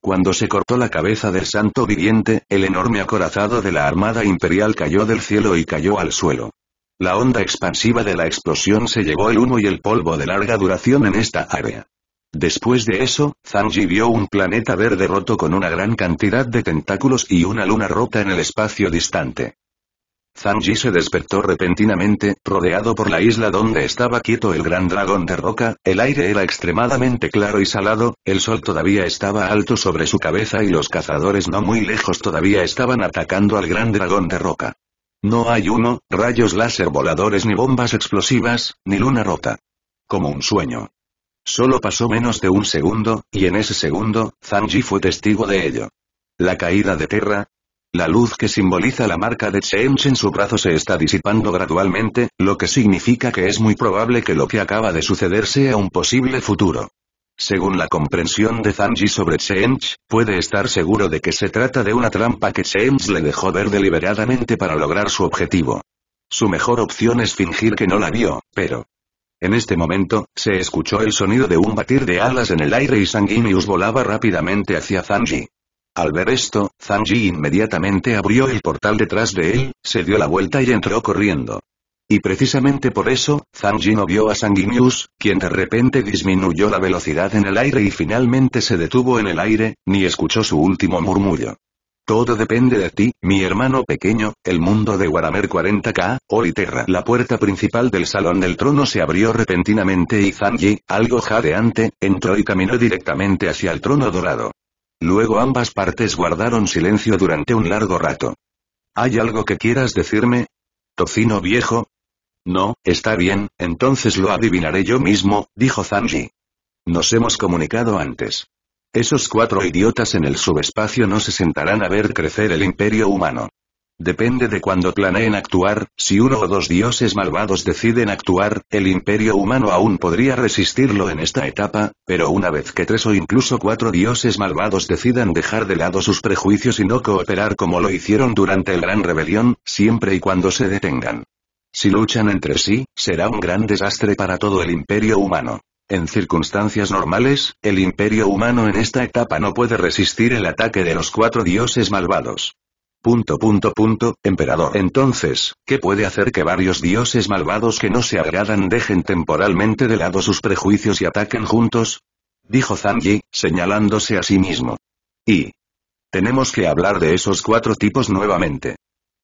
Cuando se cortó la cabeza del santo viviente, el enorme acorazado de la Armada Imperial cayó del cielo y cayó al suelo. La onda expansiva de la explosión se llevó el humo y el polvo de larga duración en esta área. Después de eso, Zanji vio un planeta verde roto con una gran cantidad de tentáculos y una luna rota en el espacio distante. Zanji se despertó repentinamente, rodeado por la isla donde estaba quieto el gran dragón de roca, el aire era extremadamente claro y salado, el sol todavía estaba alto sobre su cabeza y los cazadores no muy lejos todavía estaban atacando al gran dragón de roca. No hay uno, rayos láser voladores ni bombas explosivas, ni luna rota. Como un sueño. Solo pasó menos de un segundo, y en ese segundo, Zhang fue testigo de ello. La caída de Terra. La luz que simboliza la marca de Chench en su brazo se está disipando gradualmente, lo que significa que es muy probable que lo que acaba de suceder sea un posible futuro. Según la comprensión de Zanji sobre Change, puede estar seguro de que se trata de una trampa que Change le dejó ver deliberadamente para lograr su objetivo. Su mejor opción es fingir que no la vio, pero... En este momento, se escuchó el sonido de un batir de alas en el aire y Sanguinius volaba rápidamente hacia Zanji. Al ver esto, Zanji inmediatamente abrió el portal detrás de él, se dio la vuelta y entró corriendo. Y precisamente por eso, Zhang no vio a Sanguinius, quien de repente disminuyó la velocidad en el aire y finalmente se detuvo en el aire, ni escuchó su último murmullo. Todo depende de ti, mi hermano pequeño, el mundo de Warhammer 40k, o La puerta principal del Salón del Trono se abrió repentinamente y Zanji, algo jadeante, entró y caminó directamente hacia el trono dorado. Luego ambas partes guardaron silencio durante un largo rato. ¿Hay algo que quieras decirme? Tocino viejo, no, está bien, entonces lo adivinaré yo mismo, dijo Zanji. Nos hemos comunicado antes. Esos cuatro idiotas en el subespacio no se sentarán a ver crecer el imperio humano. Depende de cuando planeen actuar, si uno o dos dioses malvados deciden actuar, el imperio humano aún podría resistirlo en esta etapa, pero una vez que tres o incluso cuatro dioses malvados decidan dejar de lado sus prejuicios y no cooperar como lo hicieron durante el Gran Rebelión, siempre y cuando se detengan. Si luchan entre sí, será un gran desastre para todo el imperio humano. En circunstancias normales, el imperio humano en esta etapa no puede resistir el ataque de los cuatro dioses malvados. Punto punto punto, emperador. Entonces, ¿qué puede hacer que varios dioses malvados que no se agradan dejen temporalmente de lado sus prejuicios y ataquen juntos? Dijo Zanji, señalándose a sí mismo. Y. Tenemos que hablar de esos cuatro tipos nuevamente.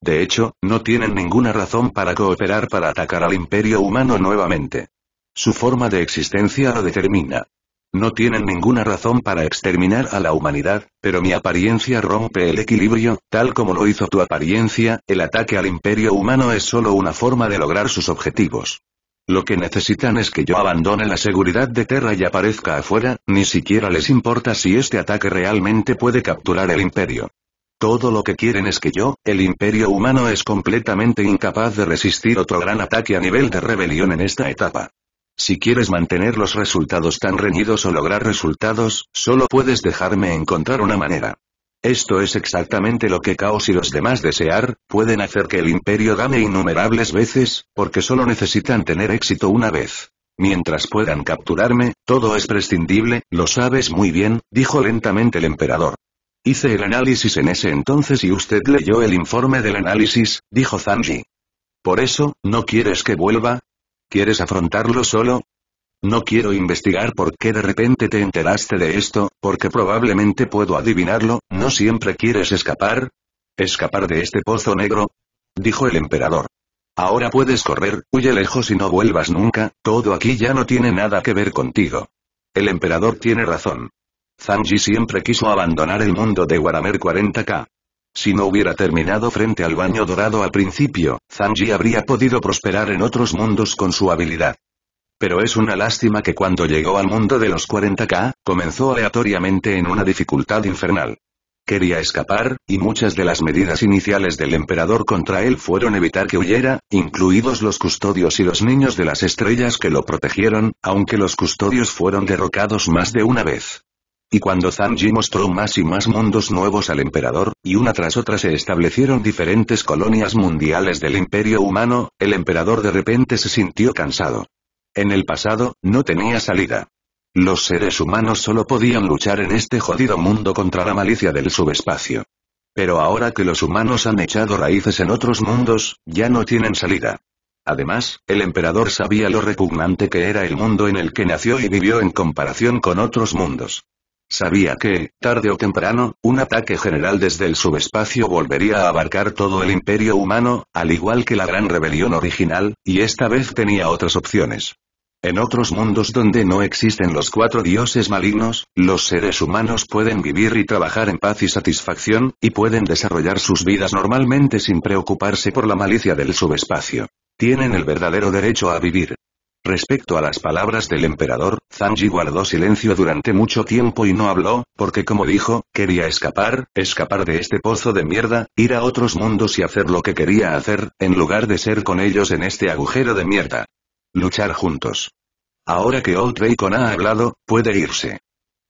De hecho, no tienen ninguna razón para cooperar para atacar al imperio humano nuevamente. Su forma de existencia lo determina. No tienen ninguna razón para exterminar a la humanidad, pero mi apariencia rompe el equilibrio, tal como lo hizo tu apariencia, el ataque al imperio humano es solo una forma de lograr sus objetivos. Lo que necesitan es que yo abandone la seguridad de Terra y aparezca afuera, ni siquiera les importa si este ataque realmente puede capturar el imperio. Todo lo que quieren es que yo, el imperio humano es completamente incapaz de resistir otro gran ataque a nivel de rebelión en esta etapa. Si quieres mantener los resultados tan reñidos o lograr resultados, solo puedes dejarme encontrar una manera. Esto es exactamente lo que Caos y los demás desear, pueden hacer que el imperio gane innumerables veces, porque solo necesitan tener éxito una vez. Mientras puedan capturarme, todo es prescindible, lo sabes muy bien, dijo lentamente el emperador. Hice el análisis en ese entonces y usted leyó el informe del análisis, dijo Zanji. Por eso, ¿no quieres que vuelva? ¿Quieres afrontarlo solo? No quiero investigar por qué de repente te enteraste de esto, porque probablemente puedo adivinarlo, ¿no siempre quieres escapar? ¿Escapar de este pozo negro? Dijo el emperador. Ahora puedes correr, huye lejos y no vuelvas nunca, todo aquí ya no tiene nada que ver contigo. El emperador tiene razón. Zanji siempre quiso abandonar el mundo de Warhammer 40k. Si no hubiera terminado frente al baño dorado al principio, Zanji habría podido prosperar en otros mundos con su habilidad. Pero es una lástima que cuando llegó al mundo de los 40k, comenzó aleatoriamente en una dificultad infernal. Quería escapar, y muchas de las medidas iniciales del emperador contra él fueron evitar que huyera, incluidos los custodios y los niños de las estrellas que lo protegieron, aunque los custodios fueron derrocados más de una vez. Y cuando Zanji mostró más y más mundos nuevos al emperador, y una tras otra se establecieron diferentes colonias mundiales del imperio humano, el emperador de repente se sintió cansado. En el pasado, no tenía salida. Los seres humanos solo podían luchar en este jodido mundo contra la malicia del subespacio. Pero ahora que los humanos han echado raíces en otros mundos, ya no tienen salida. Además, el emperador sabía lo repugnante que era el mundo en el que nació y vivió en comparación con otros mundos. Sabía que, tarde o temprano, un ataque general desde el subespacio volvería a abarcar todo el imperio humano, al igual que la gran rebelión original, y esta vez tenía otras opciones. En otros mundos donde no existen los cuatro dioses malignos, los seres humanos pueden vivir y trabajar en paz y satisfacción, y pueden desarrollar sus vidas normalmente sin preocuparse por la malicia del subespacio. Tienen el verdadero derecho a vivir. Respecto a las palabras del emperador, Zanji guardó silencio durante mucho tiempo y no habló, porque como dijo, quería escapar, escapar de este pozo de mierda, ir a otros mundos y hacer lo que quería hacer, en lugar de ser con ellos en este agujero de mierda. Luchar juntos. Ahora que Old Bacon ha hablado, puede irse.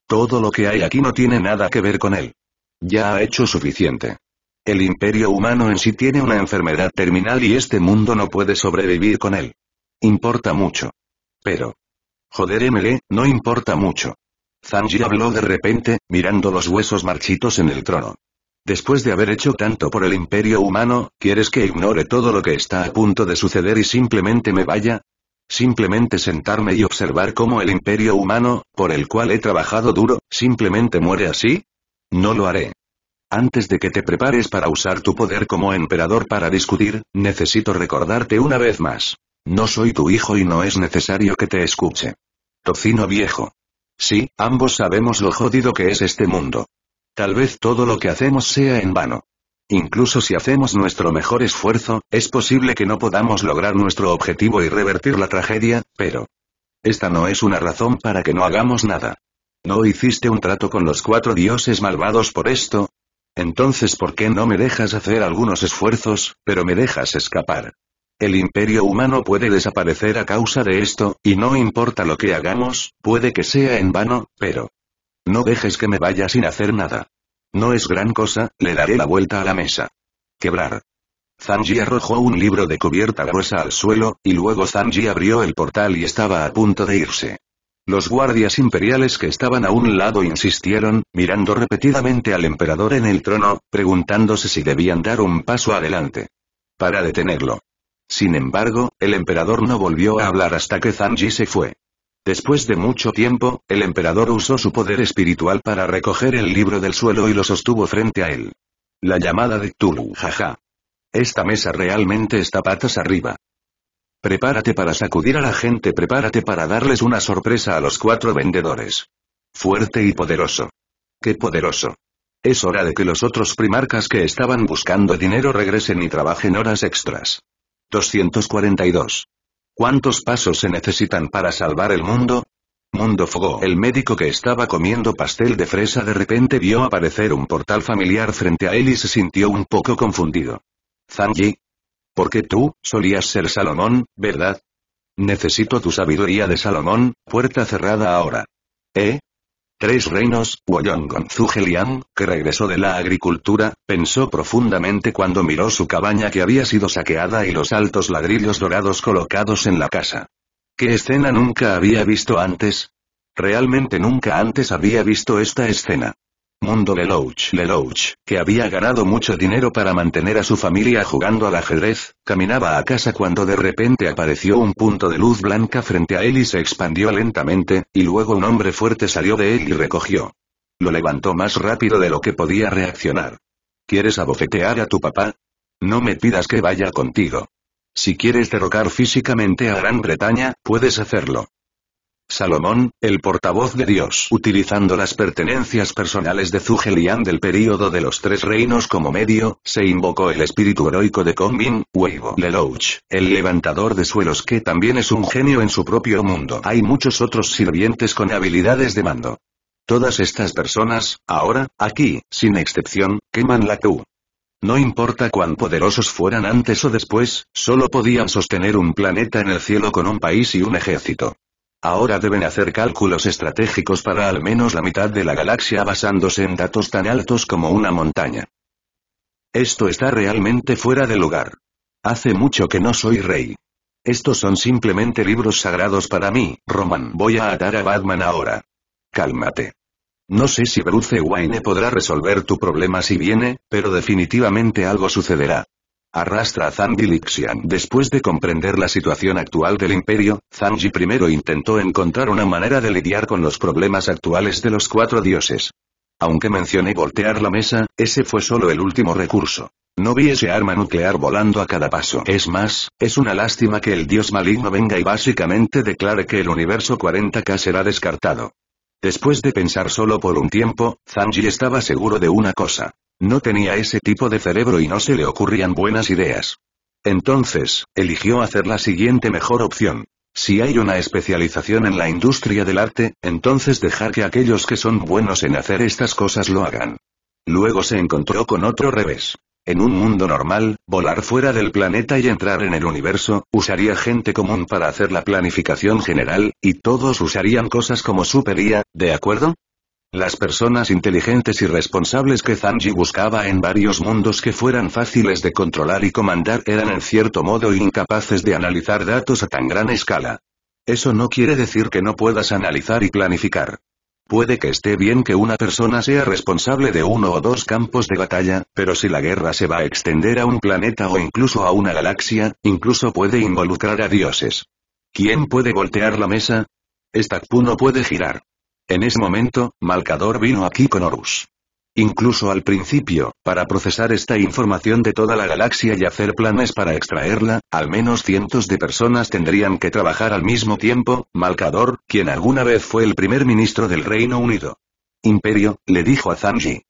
Todo lo que hay aquí no tiene nada que ver con él. Ya ha hecho suficiente. El imperio humano en sí tiene una enfermedad terminal y este mundo no puede sobrevivir con él. Importa mucho. Pero. Joder no importa mucho. Zanji habló de repente, mirando los huesos marchitos en el trono. Después de haber hecho tanto por el imperio humano, ¿quieres que ignore todo lo que está a punto de suceder y simplemente me vaya? Simplemente sentarme y observar cómo el imperio humano, por el cual he trabajado duro, simplemente muere así? No lo haré. Antes de que te prepares para usar tu poder como emperador para discutir, necesito recordarte una vez más. No soy tu hijo y no es necesario que te escuche. Tocino viejo. Sí, ambos sabemos lo jodido que es este mundo. Tal vez todo lo que hacemos sea en vano. Incluso si hacemos nuestro mejor esfuerzo, es posible que no podamos lograr nuestro objetivo y revertir la tragedia, pero... Esta no es una razón para que no hagamos nada. ¿No hiciste un trato con los cuatro dioses malvados por esto? Entonces, ¿por qué no me dejas hacer algunos esfuerzos, pero me dejas escapar? El imperio humano puede desaparecer a causa de esto, y no importa lo que hagamos, puede que sea en vano, pero... No dejes que me vaya sin hacer nada. No es gran cosa, le daré la vuelta a la mesa. Quebrar. Zanji arrojó un libro de cubierta gruesa al suelo, y luego Zanji abrió el portal y estaba a punto de irse. Los guardias imperiales que estaban a un lado insistieron, mirando repetidamente al emperador en el trono, preguntándose si debían dar un paso adelante. Para detenerlo. Sin embargo, el emperador no volvió a hablar hasta que Zanji se fue. Después de mucho tiempo, el emperador usó su poder espiritual para recoger el libro del suelo y lo sostuvo frente a él. La llamada de Tulu, jaja. Esta mesa realmente está patas arriba. Prepárate para sacudir a la gente, prepárate para darles una sorpresa a los cuatro vendedores. Fuerte y poderoso. ¡Qué poderoso! Es hora de que los otros primarcas que estaban buscando dinero regresen y trabajen horas extras. 242. ¿Cuántos pasos se necesitan para salvar el mundo? Mundo Fogó. El médico que estaba comiendo pastel de fresa de repente vio aparecer un portal familiar frente a él y se sintió un poco confundido. Zanji. Porque tú, solías ser Salomón, ¿verdad? Necesito tu sabiduría de Salomón, puerta cerrada ahora. ¿Eh? Tres Reinos, Liang, que regresó de la agricultura, pensó profundamente cuando miró su cabaña que había sido saqueada y los altos ladrillos dorados colocados en la casa. ¿Qué escena nunca había visto antes? Realmente nunca antes había visto esta escena. Mundo Lelouch Lelouch, que había ganado mucho dinero para mantener a su familia jugando al ajedrez, caminaba a casa cuando de repente apareció un punto de luz blanca frente a él y se expandió lentamente, y luego un hombre fuerte salió de él y recogió. Lo levantó más rápido de lo que podía reaccionar. ¿Quieres abofetear a tu papá? No me pidas que vaya contigo. Si quieres derrocar físicamente a Gran Bretaña, puedes hacerlo. Salomón, el portavoz de Dios, utilizando las pertenencias personales de Zugelian del período de los Tres Reinos como medio, se invocó el espíritu heroico de Konbin, Weibo Lelouch, el levantador de suelos que también es un genio en su propio mundo. Hay muchos otros sirvientes con habilidades de mando. Todas estas personas, ahora, aquí, sin excepción, queman la Q. No importa cuán poderosos fueran antes o después, solo podían sostener un planeta en el cielo con un país y un ejército. Ahora deben hacer cálculos estratégicos para al menos la mitad de la galaxia basándose en datos tan altos como una montaña. Esto está realmente fuera de lugar. Hace mucho que no soy rey. Estos son simplemente libros sagrados para mí, Roman. Voy a atar a Batman ahora. Cálmate. No sé si Bruce Wayne podrá resolver tu problema si viene, pero definitivamente algo sucederá. Arrastra a Zangi Lixian. Después de comprender la situación actual del imperio, Zanji primero intentó encontrar una manera de lidiar con los problemas actuales de los cuatro dioses. Aunque mencioné voltear la mesa, ese fue solo el último recurso. No vi ese arma nuclear volando a cada paso. Es más, es una lástima que el dios maligno venga y básicamente declare que el universo 40K será descartado. Después de pensar solo por un tiempo, Zanji estaba seguro de una cosa. No tenía ese tipo de cerebro y no se le ocurrían buenas ideas. Entonces, eligió hacer la siguiente mejor opción. Si hay una especialización en la industria del arte, entonces dejar que aquellos que son buenos en hacer estas cosas lo hagan. Luego se encontró con otro revés. En un mundo normal, volar fuera del planeta y entrar en el universo, usaría gente común para hacer la planificación general, y todos usarían cosas como supería, ¿de acuerdo? Las personas inteligentes y responsables que Zanji buscaba en varios mundos que fueran fáciles de controlar y comandar eran en cierto modo incapaces de analizar datos a tan gran escala. Eso no quiere decir que no puedas analizar y planificar. Puede que esté bien que una persona sea responsable de uno o dos campos de batalla, pero si la guerra se va a extender a un planeta o incluso a una galaxia, incluso puede involucrar a dioses. ¿Quién puede voltear la mesa? Esta no puede girar. En ese momento, Malcador vino aquí con Horus. Incluso al principio, para procesar esta información de toda la galaxia y hacer planes para extraerla, al menos cientos de personas tendrían que trabajar al mismo tiempo, Malcador, quien alguna vez fue el primer ministro del Reino Unido. Imperio, le dijo a Zanji.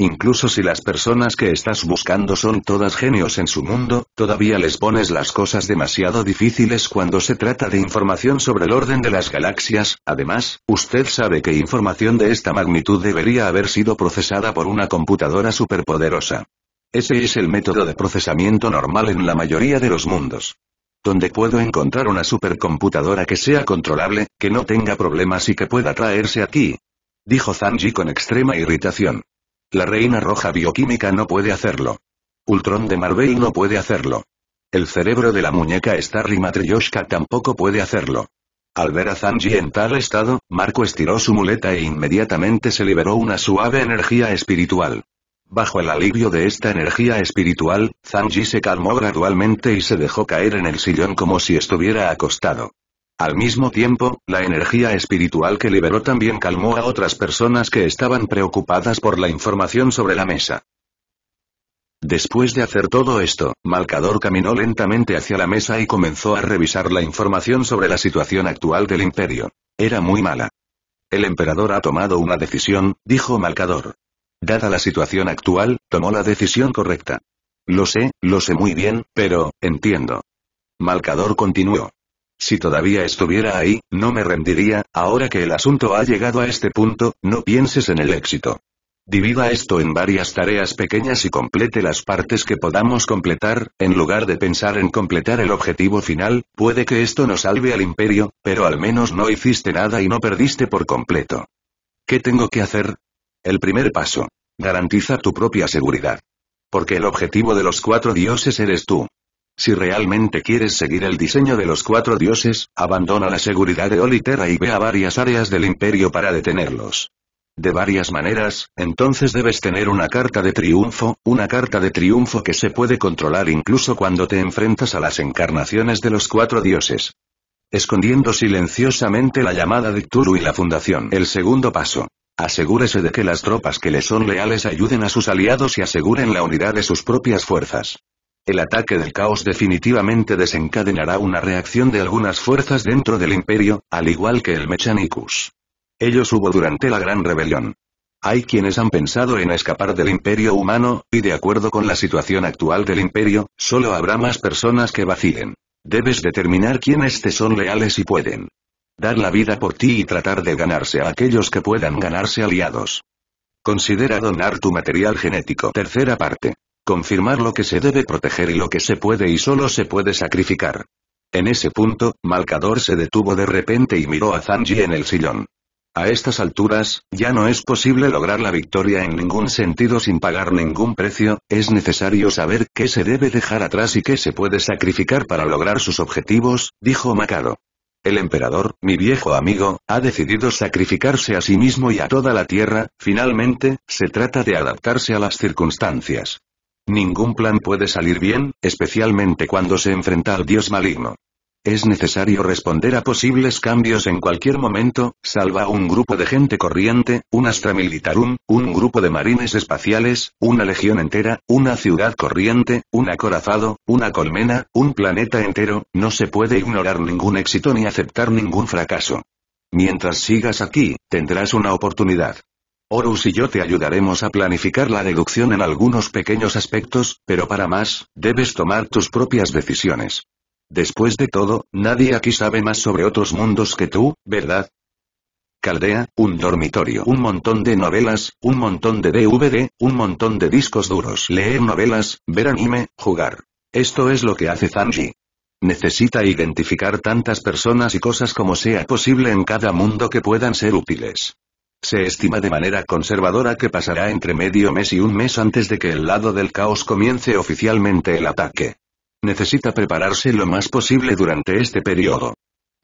Incluso si las personas que estás buscando son todas genios en su mundo, todavía les pones las cosas demasiado difíciles cuando se trata de información sobre el orden de las galaxias, además, usted sabe que información de esta magnitud debería haber sido procesada por una computadora superpoderosa. Ese es el método de procesamiento normal en la mayoría de los mundos. ¿Dónde puedo encontrar una supercomputadora que sea controlable, que no tenga problemas y que pueda traerse aquí? Dijo Zanji con extrema irritación. La reina roja bioquímica no puede hacerlo. Ultron de Marvel no puede hacerlo. El cerebro de la muñeca Starry Matryoshka tampoco puede hacerlo. Al ver a Zanji en tal estado, Marco estiró su muleta e inmediatamente se liberó una suave energía espiritual. Bajo el alivio de esta energía espiritual, Zanji se calmó gradualmente y se dejó caer en el sillón como si estuviera acostado. Al mismo tiempo, la energía espiritual que liberó también calmó a otras personas que estaban preocupadas por la información sobre la mesa. Después de hacer todo esto, Malcador caminó lentamente hacia la mesa y comenzó a revisar la información sobre la situación actual del imperio. Era muy mala. El emperador ha tomado una decisión, dijo Malcador. Dada la situación actual, tomó la decisión correcta. Lo sé, lo sé muy bien, pero, entiendo. Malcador continuó. Si todavía estuviera ahí, no me rendiría, ahora que el asunto ha llegado a este punto, no pienses en el éxito. Divida esto en varias tareas pequeñas y complete las partes que podamos completar, en lugar de pensar en completar el objetivo final, puede que esto nos salve al imperio, pero al menos no hiciste nada y no perdiste por completo. ¿Qué tengo que hacer? El primer paso. Garantiza tu propia seguridad. Porque el objetivo de los cuatro dioses eres tú. Si realmente quieres seguir el diseño de los cuatro dioses, abandona la seguridad de Olitera y ve a varias áreas del imperio para detenerlos. De varias maneras, entonces debes tener una carta de triunfo, una carta de triunfo que se puede controlar incluso cuando te enfrentas a las encarnaciones de los cuatro dioses. Escondiendo silenciosamente la llamada de Turu y la fundación. El segundo paso. Asegúrese de que las tropas que le son leales ayuden a sus aliados y aseguren la unidad de sus propias fuerzas. El ataque del caos definitivamente desencadenará una reacción de algunas fuerzas dentro del imperio, al igual que el Mechanicus. Ellos hubo durante la Gran Rebelión. Hay quienes han pensado en escapar del imperio humano, y de acuerdo con la situación actual del imperio, solo habrá más personas que vacilen. Debes determinar quiénes te son leales y pueden. Dar la vida por ti y tratar de ganarse a aquellos que puedan ganarse aliados. Considera donar tu material genético. Tercera parte. Confirmar lo que se debe proteger y lo que se puede y solo se puede sacrificar. En ese punto, Malcador se detuvo de repente y miró a Zanji en el sillón. A estas alturas, ya no es posible lograr la victoria en ningún sentido sin pagar ningún precio, es necesario saber qué se debe dejar atrás y qué se puede sacrificar para lograr sus objetivos, dijo Makado. El emperador, mi viejo amigo, ha decidido sacrificarse a sí mismo y a toda la tierra, finalmente, se trata de adaptarse a las circunstancias. Ningún plan puede salir bien, especialmente cuando se enfrenta al dios maligno. Es necesario responder a posibles cambios en cualquier momento, salva a un grupo de gente corriente, un astramilitarum, un grupo de marines espaciales, una legión entera, una ciudad corriente, un acorazado, una colmena, un planeta entero, no se puede ignorar ningún éxito ni aceptar ningún fracaso. Mientras sigas aquí, tendrás una oportunidad. Horus y yo te ayudaremos a planificar la deducción en algunos pequeños aspectos, pero para más, debes tomar tus propias decisiones. Después de todo, nadie aquí sabe más sobre otros mundos que tú, ¿verdad? Caldea, un dormitorio, un montón de novelas, un montón de DVD, un montón de discos duros, leer novelas, ver anime, jugar. Esto es lo que hace Zanji. Necesita identificar tantas personas y cosas como sea posible en cada mundo que puedan ser útiles. Se estima de manera conservadora que pasará entre medio mes y un mes antes de que el lado del caos comience oficialmente el ataque. Necesita prepararse lo más posible durante este periodo.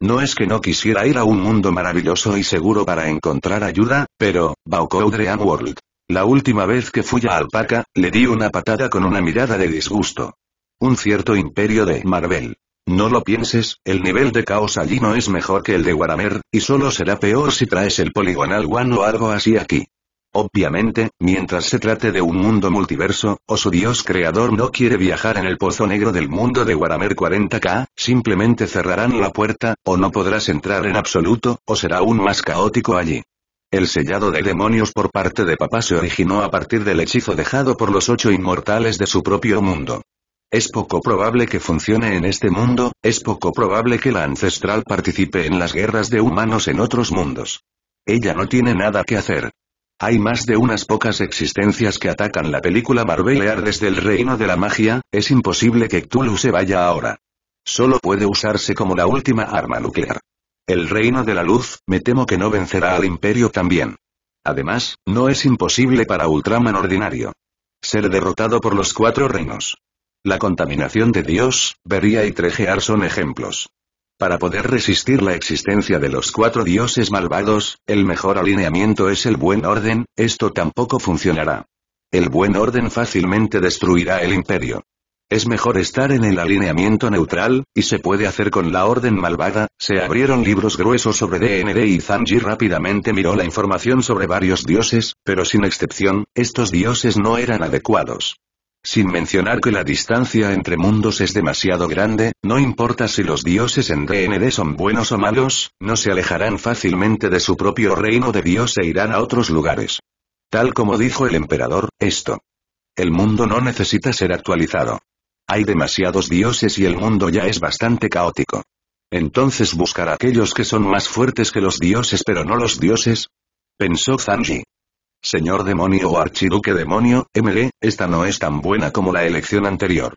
No es que no quisiera ir a un mundo maravilloso y seguro para encontrar ayuda, pero, Dream World. La última vez que fui a Alpaca, le di una patada con una mirada de disgusto. Un cierto imperio de Marvel. No lo pienses, el nivel de caos allí no es mejor que el de Warhammer, y solo será peor si traes el poligonal One o algo así aquí. Obviamente, mientras se trate de un mundo multiverso, o oh su dios creador no quiere viajar en el pozo negro del mundo de Warhammer 40k, simplemente cerrarán la puerta, o no podrás entrar en absoluto, o será aún más caótico allí. El sellado de demonios por parte de papá se originó a partir del hechizo dejado por los ocho inmortales de su propio mundo. Es poco probable que funcione en este mundo, es poco probable que la ancestral participe en las guerras de humanos en otros mundos. Ella no tiene nada que hacer. Hay más de unas pocas existencias que atacan la película Marvelear desde el reino de la magia, es imposible que Cthulhu se vaya ahora. Solo puede usarse como la última arma nuclear. El reino de la luz, me temo que no vencerá al imperio también. Además, no es imposible para Ultraman ordinario. Ser derrotado por los cuatro reinos. La contaminación de Dios, Beria y Tregear son ejemplos. Para poder resistir la existencia de los cuatro dioses malvados, el mejor alineamiento es el buen orden, esto tampoco funcionará. El buen orden fácilmente destruirá el imperio. Es mejor estar en el alineamiento neutral, y se puede hacer con la orden malvada, se abrieron libros gruesos sobre DND y Zanji rápidamente miró la información sobre varios dioses, pero sin excepción, estos dioses no eran adecuados. Sin mencionar que la distancia entre mundos es demasiado grande, no importa si los dioses en DND son buenos o malos, no se alejarán fácilmente de su propio reino de dios e irán a otros lugares. Tal como dijo el emperador, esto. El mundo no necesita ser actualizado. Hay demasiados dioses y el mundo ya es bastante caótico. Entonces buscar aquellos que son más fuertes que los dioses pero no los dioses. Pensó Zanji. Señor demonio o archiduque demonio, M.D., esta no es tan buena como la elección anterior.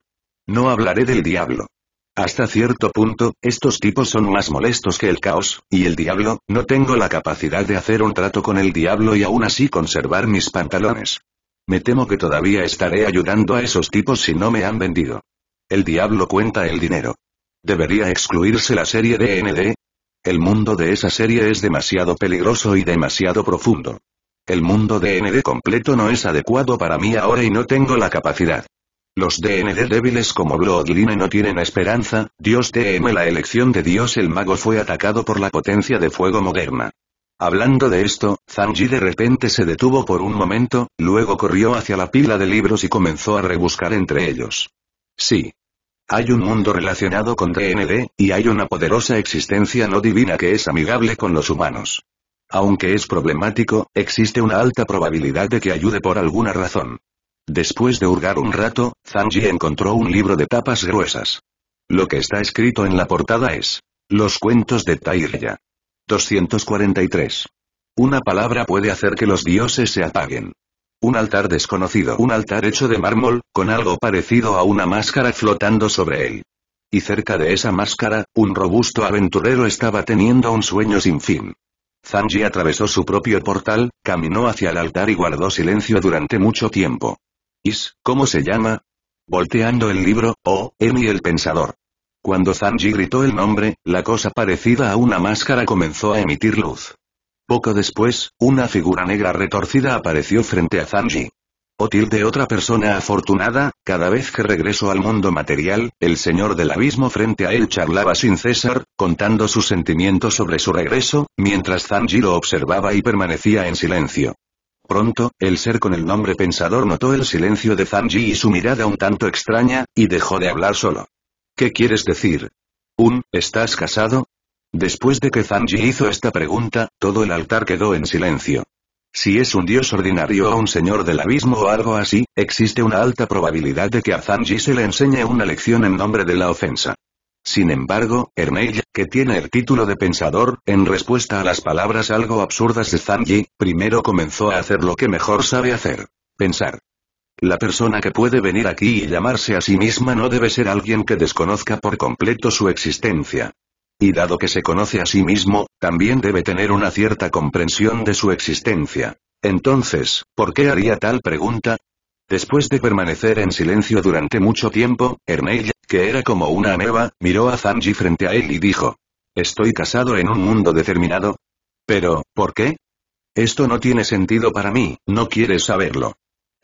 No hablaré del diablo. Hasta cierto punto, estos tipos son más molestos que el caos, y el diablo, no tengo la capacidad de hacer un trato con el diablo y aún así conservar mis pantalones. Me temo que todavía estaré ayudando a esos tipos si no me han vendido. El diablo cuenta el dinero. ¿Debería excluirse la serie de El mundo de esa serie es demasiado peligroso y demasiado profundo. El mundo DND completo no es adecuado para mí ahora y no tengo la capacidad. Los DND débiles como Bloodline no tienen esperanza, Dios DM la elección de Dios el mago fue atacado por la potencia de fuego moderna. Hablando de esto, Zanji de repente se detuvo por un momento, luego corrió hacia la pila de libros y comenzó a rebuscar entre ellos. Sí. Hay un mundo relacionado con DND, y hay una poderosa existencia no divina que es amigable con los humanos. Aunque es problemático, existe una alta probabilidad de que ayude por alguna razón. Después de hurgar un rato, Zanji encontró un libro de tapas gruesas. Lo que está escrito en la portada es: Los cuentos de Tairya. 243. Una palabra puede hacer que los dioses se apaguen. Un altar desconocido, un altar hecho de mármol, con algo parecido a una máscara flotando sobre él. Y cerca de esa máscara, un robusto aventurero estaba teniendo un sueño sin fin. Zanji atravesó su propio portal, caminó hacia el altar y guardó silencio durante mucho tiempo. ¿Is, cómo se llama? Volteando el libro, oh, Emi el pensador. Cuando Zanji gritó el nombre, la cosa parecida a una máscara comenzó a emitir luz. Poco después, una figura negra retorcida apareció frente a Zanji. O tilde otra persona afortunada, cada vez que regresó al mundo material, el señor del abismo frente a él charlaba sin cesar, contando sus sentimientos sobre su regreso, mientras lo observaba y permanecía en silencio. Pronto, el ser con el nombre pensador notó el silencio de Zanji y su mirada un tanto extraña, y dejó de hablar solo. ¿Qué quieres decir? ¿Un, estás casado? Después de que Zanji hizo esta pregunta, todo el altar quedó en silencio. Si es un dios ordinario o un señor del abismo o algo así, existe una alta probabilidad de que a Zanji se le enseñe una lección en nombre de la ofensa. Sin embargo, Hermeya, que tiene el título de pensador, en respuesta a las palabras algo absurdas de Zanji, primero comenzó a hacer lo que mejor sabe hacer. Pensar. La persona que puede venir aquí y llamarse a sí misma no debe ser alguien que desconozca por completo su existencia y dado que se conoce a sí mismo, también debe tener una cierta comprensión de su existencia. Entonces, ¿por qué haría tal pregunta? Después de permanecer en silencio durante mucho tiempo, Hermeia, que era como una ameba, miró a Zanji frente a él y dijo, Estoy casado en un mundo determinado. Pero, ¿por qué? Esto no tiene sentido para mí, no quieres saberlo.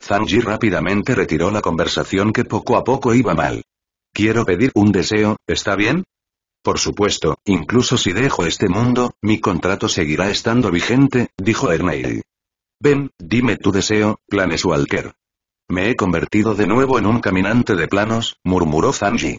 Zanji rápidamente retiró la conversación que poco a poco iba mal. Quiero pedir un deseo, ¿está bien? Por supuesto, incluso si dejo este mundo, mi contrato seguirá estando vigente, dijo Hermes. Ven, dime tu deseo, planes Walker. Me he convertido de nuevo en un caminante de planos, murmuró Zanji.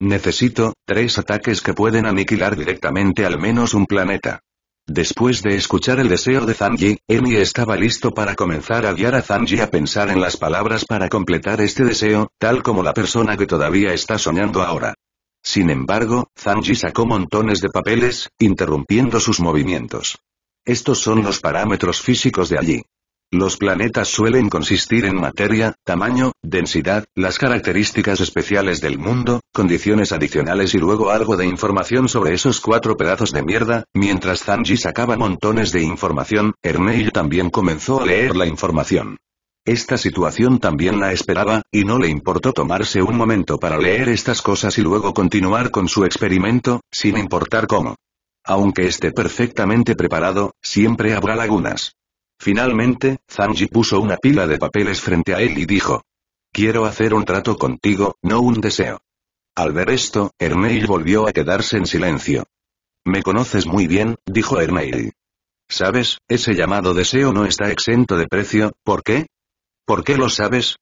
Necesito, tres ataques que pueden aniquilar directamente al menos un planeta. Después de escuchar el deseo de Zanji, Emi estaba listo para comenzar a guiar a Zanji a pensar en las palabras para completar este deseo, tal como la persona que todavía está soñando ahora. Sin embargo, Zanji sacó montones de papeles, interrumpiendo sus movimientos. Estos son los parámetros físicos de allí. Los planetas suelen consistir en materia, tamaño, densidad, las características especiales del mundo, condiciones adicionales y luego algo de información sobre esos cuatro pedazos de mierda. Mientras Zanji sacaba montones de información, Erneil también comenzó a leer la información. Esta situación también la esperaba, y no le importó tomarse un momento para leer estas cosas y luego continuar con su experimento, sin importar cómo. Aunque esté perfectamente preparado, siempre habrá lagunas. Finalmente, Zanji puso una pila de papeles frente a él y dijo. Quiero hacer un trato contigo, no un deseo. Al ver esto, Hermey volvió a quedarse en silencio. Me conoces muy bien, dijo Hermey. Sabes, ese llamado deseo no está exento de precio, ¿por qué? ¿Por qué lo sabes?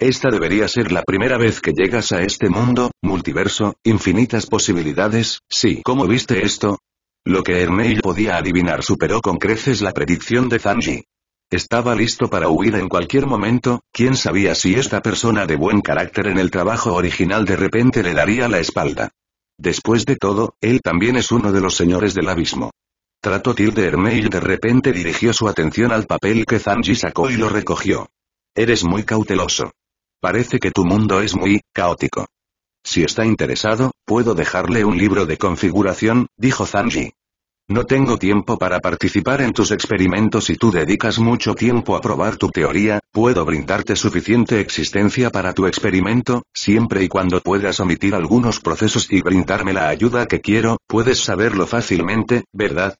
Esta debería ser la primera vez que llegas a este mundo, multiverso, infinitas posibilidades, sí. ¿Cómo viste esto? Lo que ermeil podía adivinar superó con creces la predicción de Zanji. Estaba listo para huir en cualquier momento, quién sabía si esta persona de buen carácter en el trabajo original de repente le daría la espalda. Después de todo, él también es uno de los señores del abismo. Trato tilde Ermeil de repente dirigió su atención al papel que Zanji sacó y lo recogió. Eres muy cauteloso. Parece que tu mundo es muy caótico. Si está interesado, puedo dejarle un libro de configuración, dijo Zanji. No tengo tiempo para participar en tus experimentos y tú dedicas mucho tiempo a probar tu teoría, puedo brindarte suficiente existencia para tu experimento, siempre y cuando puedas omitir algunos procesos y brindarme la ayuda que quiero, puedes saberlo fácilmente, ¿verdad?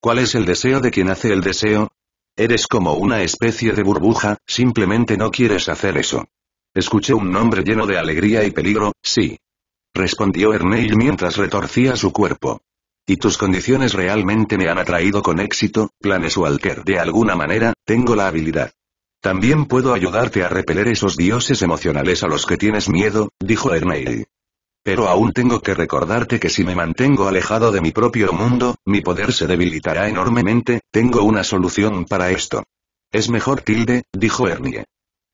¿Cuál es el deseo de quien hace el deseo? Eres como una especie de burbuja, simplemente no quieres hacer eso. Escuché un nombre lleno de alegría y peligro, sí. Respondió Erneil mientras retorcía su cuerpo. Y tus condiciones realmente me han atraído con éxito, planes Walker. De alguna manera, tengo la habilidad. También puedo ayudarte a repeler esos dioses emocionales a los que tienes miedo, dijo Erneil. Pero aún tengo que recordarte que si me mantengo alejado de mi propio mundo, mi poder se debilitará enormemente, tengo una solución para esto. Es mejor tilde, dijo Ernie.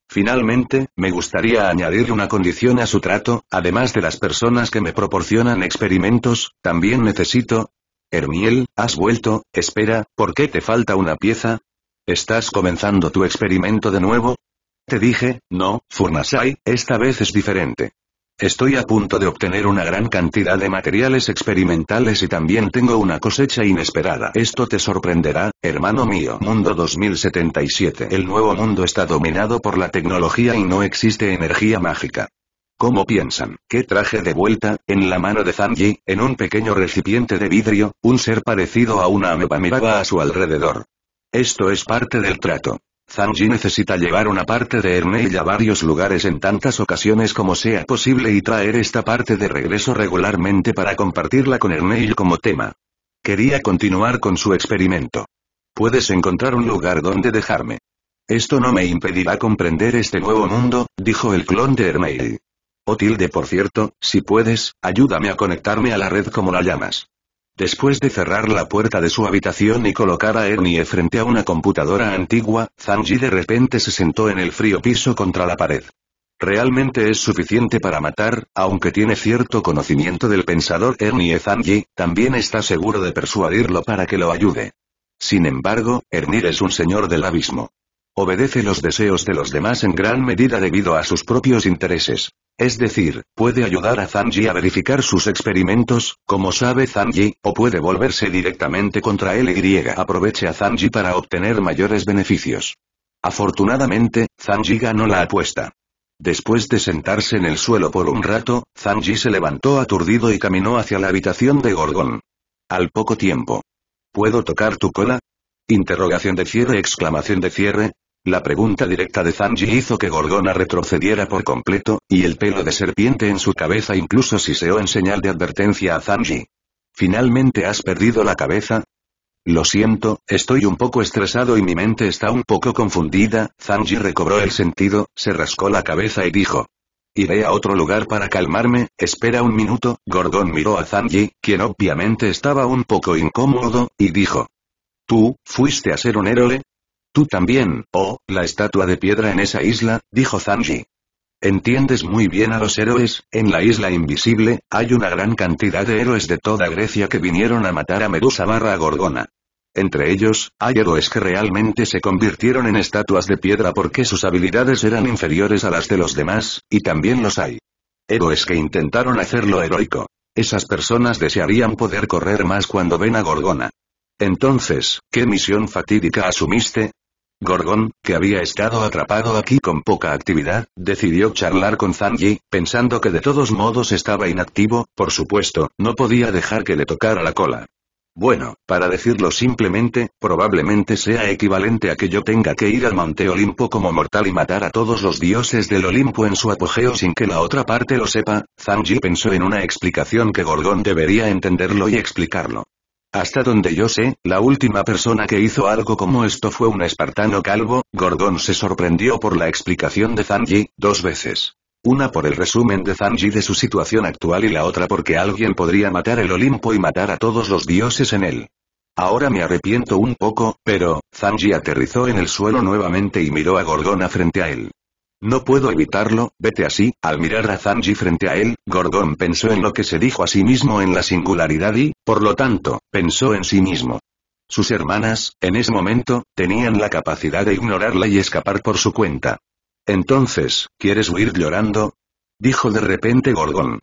Finalmente, me gustaría añadir una condición a su trato, además de las personas que me proporcionan experimentos, también necesito... Hermiel, has vuelto, espera, ¿por qué te falta una pieza? ¿Estás comenzando tu experimento de nuevo? Te dije, no, Furnasai, esta vez es diferente. Estoy a punto de obtener una gran cantidad de materiales experimentales y también tengo una cosecha inesperada. Esto te sorprenderá, hermano mío. Mundo 2077. El nuevo mundo está dominado por la tecnología y no existe energía mágica. ¿Cómo piensan? ¿Qué traje de vuelta? En la mano de Zanji, en un pequeño recipiente de vidrio, un ser parecido a una ameba miraba a su alrededor. Esto es parte del trato. «Zanji necesita llevar una parte de Ernei a varios lugares en tantas ocasiones como sea posible y traer esta parte de regreso regularmente para compartirla con Ernei como tema. Quería continuar con su experimento. Puedes encontrar un lugar donde dejarme. Esto no me impedirá comprender este nuevo mundo, dijo el clon de Oh Otilde, por cierto, si puedes, ayúdame a conectarme a la red como la llamas. Después de cerrar la puerta de su habitación y colocar a Ernie frente a una computadora antigua, Zanji de repente se sentó en el frío piso contra la pared. Realmente es suficiente para matar, aunque tiene cierto conocimiento del pensador Ernie Zanji, también está seguro de persuadirlo para que lo ayude. Sin embargo, Ernie es un señor del abismo. Obedece los deseos de los demás en gran medida debido a sus propios intereses. Es decir, puede ayudar a Zanji a verificar sus experimentos, como sabe Zanji, o puede volverse directamente contra él y aproveche a Zanji para obtener mayores beneficios. Afortunadamente, Zanji ganó la apuesta. Después de sentarse en el suelo por un rato, Zanji se levantó aturdido y caminó hacia la habitación de Gorgon. Al poco tiempo. ¿Puedo tocar tu cola? Interrogación de cierre, exclamación de cierre, la pregunta directa de Zanji hizo que Gorgona retrocediera por completo, y el pelo de serpiente en su cabeza incluso siseó en señal de advertencia a Zanji. ¿Finalmente has perdido la cabeza? Lo siento, estoy un poco estresado y mi mente está un poco confundida, Zanji recobró el sentido, se rascó la cabeza y dijo. Iré a otro lugar para calmarme, espera un minuto, Gorgón miró a Zanji, quien obviamente estaba un poco incómodo, y dijo. ¿Tú, fuiste a ser un héroe? Tú también, oh, la estatua de piedra en esa isla, dijo Zanji. Entiendes muy bien a los héroes, en la isla invisible, hay una gran cantidad de héroes de toda Grecia que vinieron a matar a Medusa barra a Gorgona. Entre ellos, hay héroes que realmente se convirtieron en estatuas de piedra porque sus habilidades eran inferiores a las de los demás, y también los hay. Héroes que intentaron hacerlo heroico. Esas personas desearían poder correr más cuando ven a Gorgona. Entonces, ¿qué misión fatídica asumiste? Gorgon, que había estado atrapado aquí con poca actividad, decidió charlar con Zanji, pensando que de todos modos estaba inactivo, por supuesto, no podía dejar que le tocara la cola. Bueno, para decirlo simplemente, probablemente sea equivalente a que yo tenga que ir al Monte Olimpo como mortal y matar a todos los dioses del Olimpo en su apogeo sin que la otra parte lo sepa, Zanji pensó en una explicación que Gorgon debería entenderlo y explicarlo. Hasta donde yo sé, la última persona que hizo algo como esto fue un espartano calvo, Gordon se sorprendió por la explicación de Zanji, dos veces. Una por el resumen de Zanji de su situación actual y la otra porque alguien podría matar el Olimpo y matar a todos los dioses en él. Ahora me arrepiento un poco, pero, Zanji aterrizó en el suelo nuevamente y miró a Gorgona frente a él. No puedo evitarlo, vete así, al mirar a Zanji frente a él, Gordon pensó en lo que se dijo a sí mismo en la singularidad y, por lo tanto, pensó en sí mismo. Sus hermanas, en ese momento, tenían la capacidad de ignorarla y escapar por su cuenta. Entonces, ¿quieres huir llorando? Dijo de repente Gordon.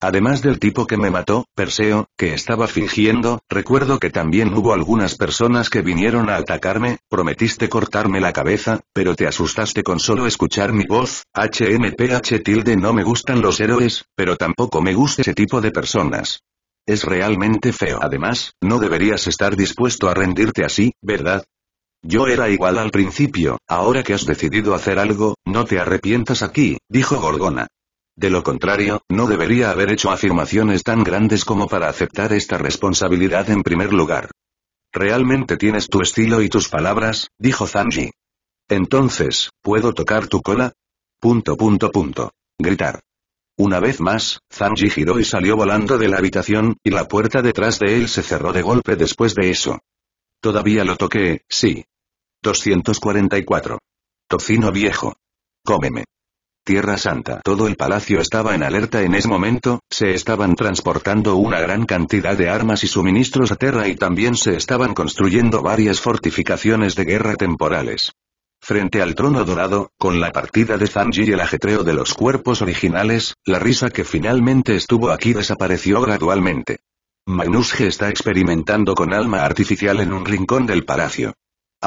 Además del tipo que me mató, Perseo, que estaba fingiendo, recuerdo que también hubo algunas personas que vinieron a atacarme, prometiste cortarme la cabeza, pero te asustaste con solo escuchar mi voz, HMPH tilde no me gustan los héroes, pero tampoco me gusta ese tipo de personas. Es realmente feo. Además, no deberías estar dispuesto a rendirte así, ¿verdad? Yo era igual al principio, ahora que has decidido hacer algo, no te arrepientas aquí, dijo Gorgona. De lo contrario, no debería haber hecho afirmaciones tan grandes como para aceptar esta responsabilidad en primer lugar. Realmente tienes tu estilo y tus palabras, dijo Zanji. Entonces, ¿puedo tocar tu cola? Punto punto punto. Gritar. Una vez más, Zanji giró y salió volando de la habitación, y la puerta detrás de él se cerró de golpe después de eso. Todavía lo toqué, sí. 244. Tocino viejo. Cómeme. Tierra Santa. Todo el palacio estaba en alerta en ese momento, se estaban transportando una gran cantidad de armas y suministros a tierra y también se estaban construyendo varias fortificaciones de guerra temporales. Frente al trono dorado, con la partida de Zanji y el ajetreo de los cuerpos originales, la risa que finalmente estuvo aquí desapareció gradualmente. Manusge está experimentando con alma artificial en un rincón del palacio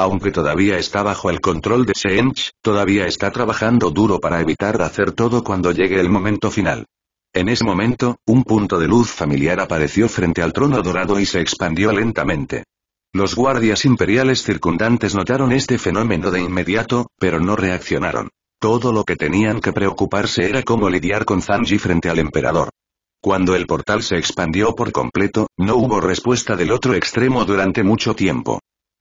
aunque todavía está bajo el control de Sench, todavía está trabajando duro para evitar hacer todo cuando llegue el momento final. En ese momento, un punto de luz familiar apareció frente al trono dorado y se expandió lentamente. Los guardias imperiales circundantes notaron este fenómeno de inmediato, pero no reaccionaron. Todo lo que tenían que preocuparse era cómo lidiar con Zanji frente al emperador. Cuando el portal se expandió por completo, no hubo respuesta del otro extremo durante mucho tiempo.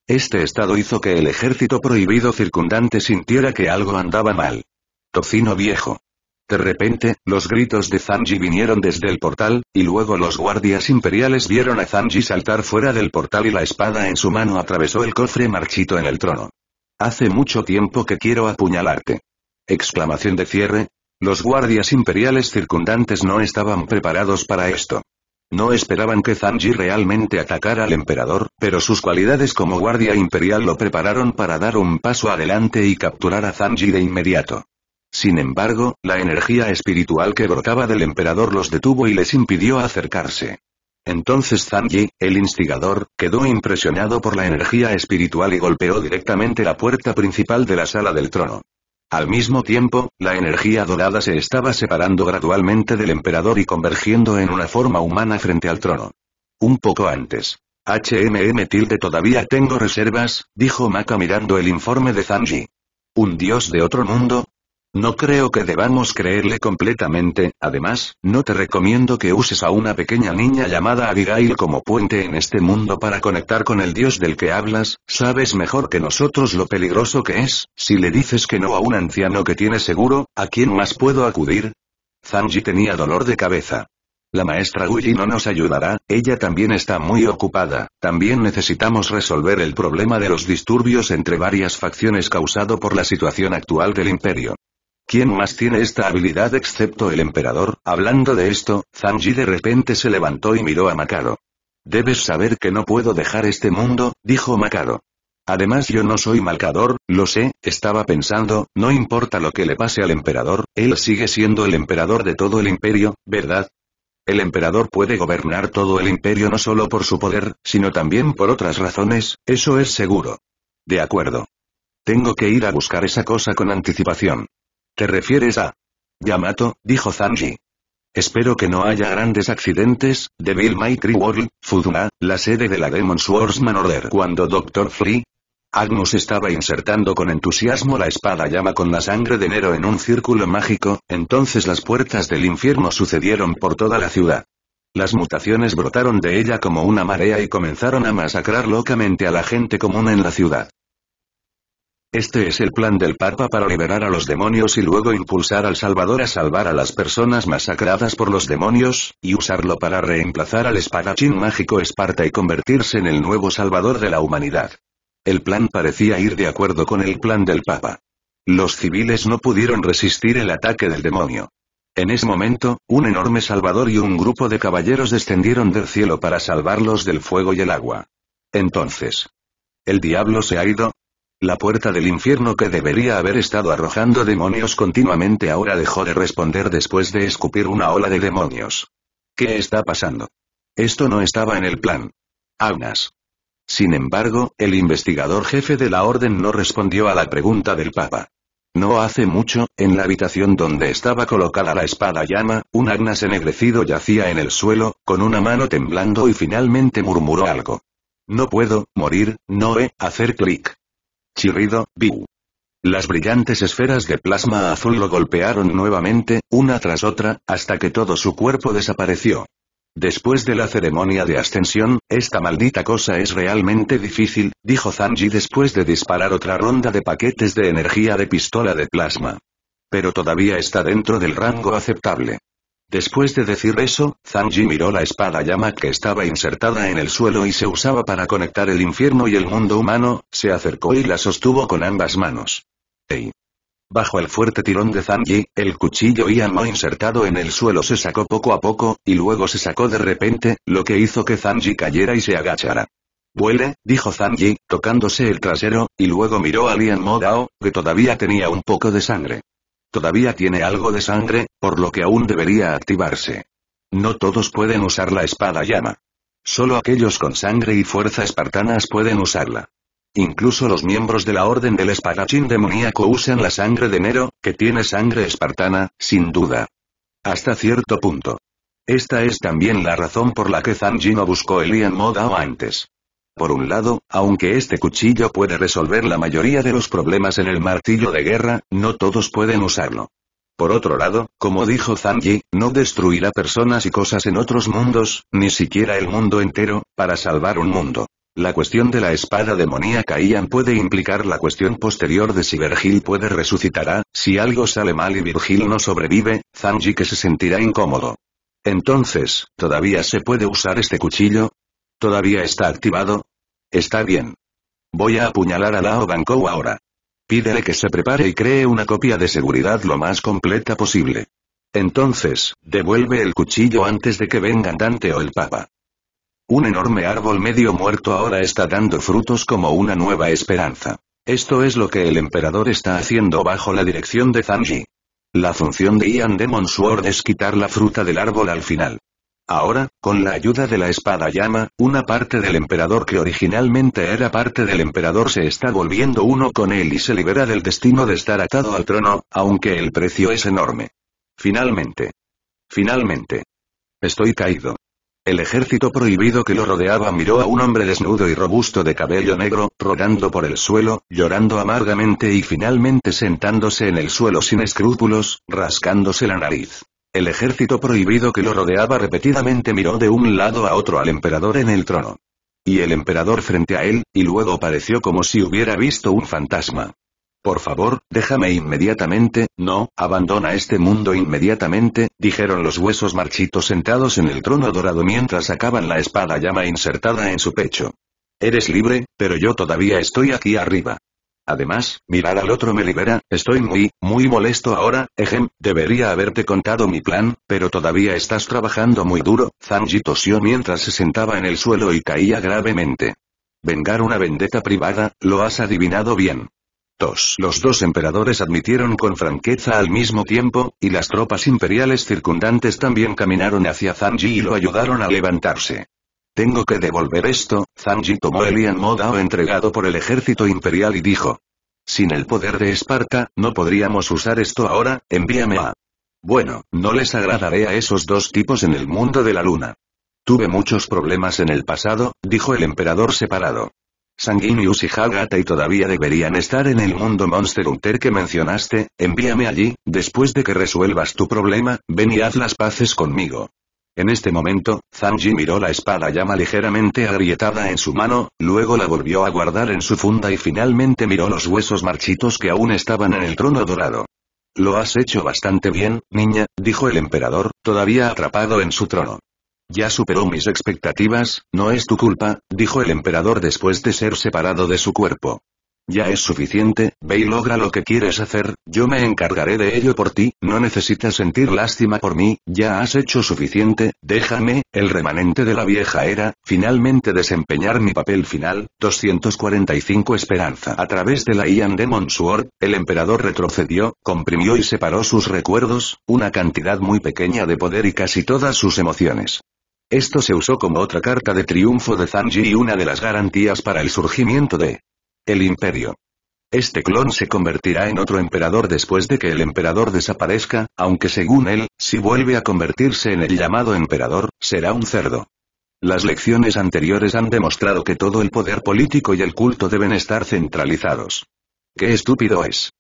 Este estado hizo que el ejército prohibido circundante sintiera que algo andaba mal. Tocino viejo. De repente, los gritos de Zanji vinieron desde el portal, y luego los guardias imperiales vieron a Zanji saltar fuera del portal y la espada en su mano atravesó el cofre marchito en el trono. Hace mucho tiempo que quiero apuñalarte. Exclamación de cierre. Los guardias imperiales circundantes no estaban preparados para esto. No esperaban que Zanji realmente atacara al emperador, pero sus cualidades como guardia imperial lo prepararon para dar un paso adelante y capturar a Zanji de inmediato. Sin embargo, la energía espiritual que brotaba del emperador los detuvo y les impidió acercarse. Entonces Zanji, el instigador, quedó impresionado por la energía espiritual y golpeó directamente la puerta principal de la sala del trono. Al mismo tiempo, la energía dorada se estaba separando gradualmente del emperador y convergiendo en una forma humana frente al trono. Un poco antes. HMM tilde todavía tengo reservas, dijo Maka mirando el informe de Zanji. Un dios de otro mundo, no creo que debamos creerle completamente, además, no te recomiendo que uses a una pequeña niña llamada Abigail como puente en este mundo para conectar con el dios del que hablas, sabes mejor que nosotros lo peligroso que es, si le dices que no a un anciano que tiene seguro, ¿a quién más puedo acudir? Zanji tenía dolor de cabeza. La maestra Guyi no nos ayudará, ella también está muy ocupada. También necesitamos resolver el problema de los disturbios entre varias facciones causado por la situación actual del imperio. ¿Quién más tiene esta habilidad excepto el emperador? Hablando de esto, Zanji de repente se levantó y miró a Macado. Debes saber que no puedo dejar este mundo, dijo Macado. Además yo no soy malcador, lo sé, estaba pensando, no importa lo que le pase al emperador, él sigue siendo el emperador de todo el imperio, ¿verdad? El emperador puede gobernar todo el imperio no solo por su poder, sino también por otras razones, eso es seguro. De acuerdo. Tengo que ir a buscar esa cosa con anticipación. ¿Te refieres a...? Yamato, dijo Zanji. Espero que no haya grandes accidentes, Devil May Cry World, Fuzuna, la sede de la Demon Swordsman Order. Cuando Dr. Free... Agnus estaba insertando con entusiasmo la espada llama con la sangre de Nero en un círculo mágico, entonces las puertas del infierno sucedieron por toda la ciudad. Las mutaciones brotaron de ella como una marea y comenzaron a masacrar locamente a la gente común en la ciudad. Este es el plan del Papa para liberar a los demonios y luego impulsar al Salvador a salvar a las personas masacradas por los demonios, y usarlo para reemplazar al espadachín mágico Esparta y convertirse en el nuevo Salvador de la humanidad. El plan parecía ir de acuerdo con el plan del Papa. Los civiles no pudieron resistir el ataque del demonio. En ese momento, un enorme Salvador y un grupo de caballeros descendieron del cielo para salvarlos del fuego y el agua. Entonces. El diablo se ha ido, la puerta del infierno que debería haber estado arrojando demonios continuamente ahora dejó de responder después de escupir una ola de demonios. ¿Qué está pasando? Esto no estaba en el plan. Agnas. Sin embargo, el investigador jefe de la orden no respondió a la pregunta del Papa. No hace mucho, en la habitación donde estaba colocada la espada llama, un Agnas ennegrecido yacía en el suelo, con una mano temblando y finalmente murmuró algo. No puedo, morir, no he, hacer clic. Chirrido, Biu. Las brillantes esferas de plasma azul lo golpearon nuevamente, una tras otra, hasta que todo su cuerpo desapareció. Después de la ceremonia de ascensión, esta maldita cosa es realmente difícil, dijo Zanji después de disparar otra ronda de paquetes de energía de pistola de plasma. Pero todavía está dentro del rango aceptable. Después de decir eso, Zanji miró la espada llama que estaba insertada en el suelo y se usaba para conectar el infierno y el mundo humano, se acercó y la sostuvo con ambas manos. ¡Ey! Bajo el fuerte tirón de Zanji, el cuchillo Mo insertado en el suelo se sacó poco a poco, y luego se sacó de repente, lo que hizo que Zanji cayera y se agachara. ¡Vuele, dijo Zanji, tocándose el trasero, y luego miró a Lian Dao, que todavía tenía un poco de sangre. Todavía tiene algo de sangre, por lo que aún debería activarse. No todos pueden usar la espada llama. Solo aquellos con sangre y fuerza espartanas pueden usarla. Incluso los miembros de la Orden del Espadachín Demoníaco usan la sangre de Nero, que tiene sangre espartana, sin duda. Hasta cierto punto. Esta es también la razón por la que Zangino buscó el Ian Modao antes. Por un lado, aunque este cuchillo puede resolver la mayoría de los problemas en el martillo de guerra, no todos pueden usarlo. Por otro lado, como dijo Zanji, no destruirá personas y cosas en otros mundos, ni siquiera el mundo entero, para salvar un mundo. La cuestión de la espada demoníaca Ian puede implicar la cuestión posterior de si Virgil puede resucitará, si algo sale mal y Virgil no sobrevive, Zanji que se sentirá incómodo. Entonces, ¿todavía se puede usar este cuchillo? ¿Todavía está activado? Está bien. Voy a apuñalar a Lao Bankou ahora. Pídele que se prepare y cree una copia de seguridad lo más completa posible. Entonces, devuelve el cuchillo antes de que vengan Dante o el Papa. Un enorme árbol medio muerto ahora está dando frutos como una nueva esperanza. Esto es lo que el emperador está haciendo bajo la dirección de Zanji. La función de Ian Demon Sword es quitar la fruta del árbol al final. Ahora, con la ayuda de la espada llama, una parte del emperador que originalmente era parte del emperador se está volviendo uno con él y se libera del destino de estar atado al trono, aunque el precio es enorme. Finalmente. Finalmente. Estoy caído. El ejército prohibido que lo rodeaba miró a un hombre desnudo y robusto de cabello negro, rodando por el suelo, llorando amargamente y finalmente sentándose en el suelo sin escrúpulos, rascándose la nariz. El ejército prohibido que lo rodeaba repetidamente miró de un lado a otro al emperador en el trono. Y el emperador frente a él, y luego pareció como si hubiera visto un fantasma. Por favor, déjame inmediatamente, no, abandona este mundo inmediatamente, dijeron los huesos marchitos sentados en el trono dorado mientras sacaban la espada llama insertada en su pecho. Eres libre, pero yo todavía estoy aquí arriba. Además, mirar al otro me libera, estoy muy, muy molesto ahora, ejem, debería haberte contado mi plan, pero todavía estás trabajando muy duro, Zanji tosió mientras se sentaba en el suelo y caía gravemente. Vengar una vendetta privada, lo has adivinado bien. Tos. Los dos emperadores admitieron con franqueza al mismo tiempo, y las tropas imperiales circundantes también caminaron hacia Zanji y lo ayudaron a levantarse. Tengo que devolver esto, Zanji tomó el Ian Modao entregado por el ejército imperial y dijo. Sin el poder de Esparta, no podríamos usar esto ahora, envíame a... Bueno, no les agradaré a esos dos tipos en el mundo de la luna. Tuve muchos problemas en el pasado, dijo el emperador separado. Sanguinius y Hagata y todavía deberían estar en el mundo Monster Hunter que mencionaste, envíame allí, después de que resuelvas tu problema, ven y haz las paces conmigo. En este momento, Zanji miró la espada llama ligeramente agrietada en su mano, luego la volvió a guardar en su funda y finalmente miró los huesos marchitos que aún estaban en el trono dorado. Lo has hecho bastante bien, niña, dijo el emperador, todavía atrapado en su trono. Ya superó mis expectativas, no es tu culpa, dijo el emperador después de ser separado de su cuerpo. Ya es suficiente, ve y logra lo que quieres hacer, yo me encargaré de ello por ti, no necesitas sentir lástima por mí, ya has hecho suficiente, déjame, el remanente de la vieja era, finalmente desempeñar mi papel final, 245 Esperanza. A través de la Ian de Sword, el emperador retrocedió, comprimió y separó sus recuerdos, una cantidad muy pequeña de poder y casi todas sus emociones. Esto se usó como otra carta de triunfo de Zanji y una de las garantías para el surgimiento de el imperio. Este clon se convertirá en otro emperador después de que el emperador desaparezca, aunque según él, si vuelve a convertirse en el llamado emperador, será un cerdo. Las lecciones anteriores han demostrado que todo el poder político y el culto deben estar centralizados. Qué estúpido es.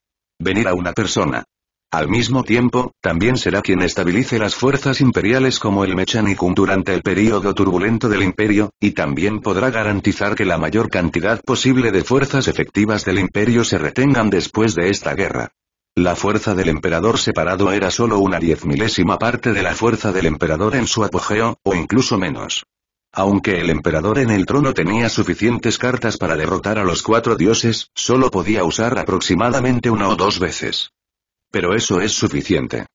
Venir a una persona, al mismo tiempo, también será quien estabilice las fuerzas imperiales como el Mechanicum durante el período turbulento del imperio, y también podrá garantizar que la mayor cantidad posible de fuerzas efectivas del imperio se retengan después de esta guerra. La fuerza del emperador separado era solo una diez milésima parte de la fuerza del emperador en su apogeo, o incluso menos. Aunque el emperador en el trono tenía suficientes cartas para derrotar a los cuatro dioses, solo podía usar aproximadamente una o dos veces. Pero eso es suficiente.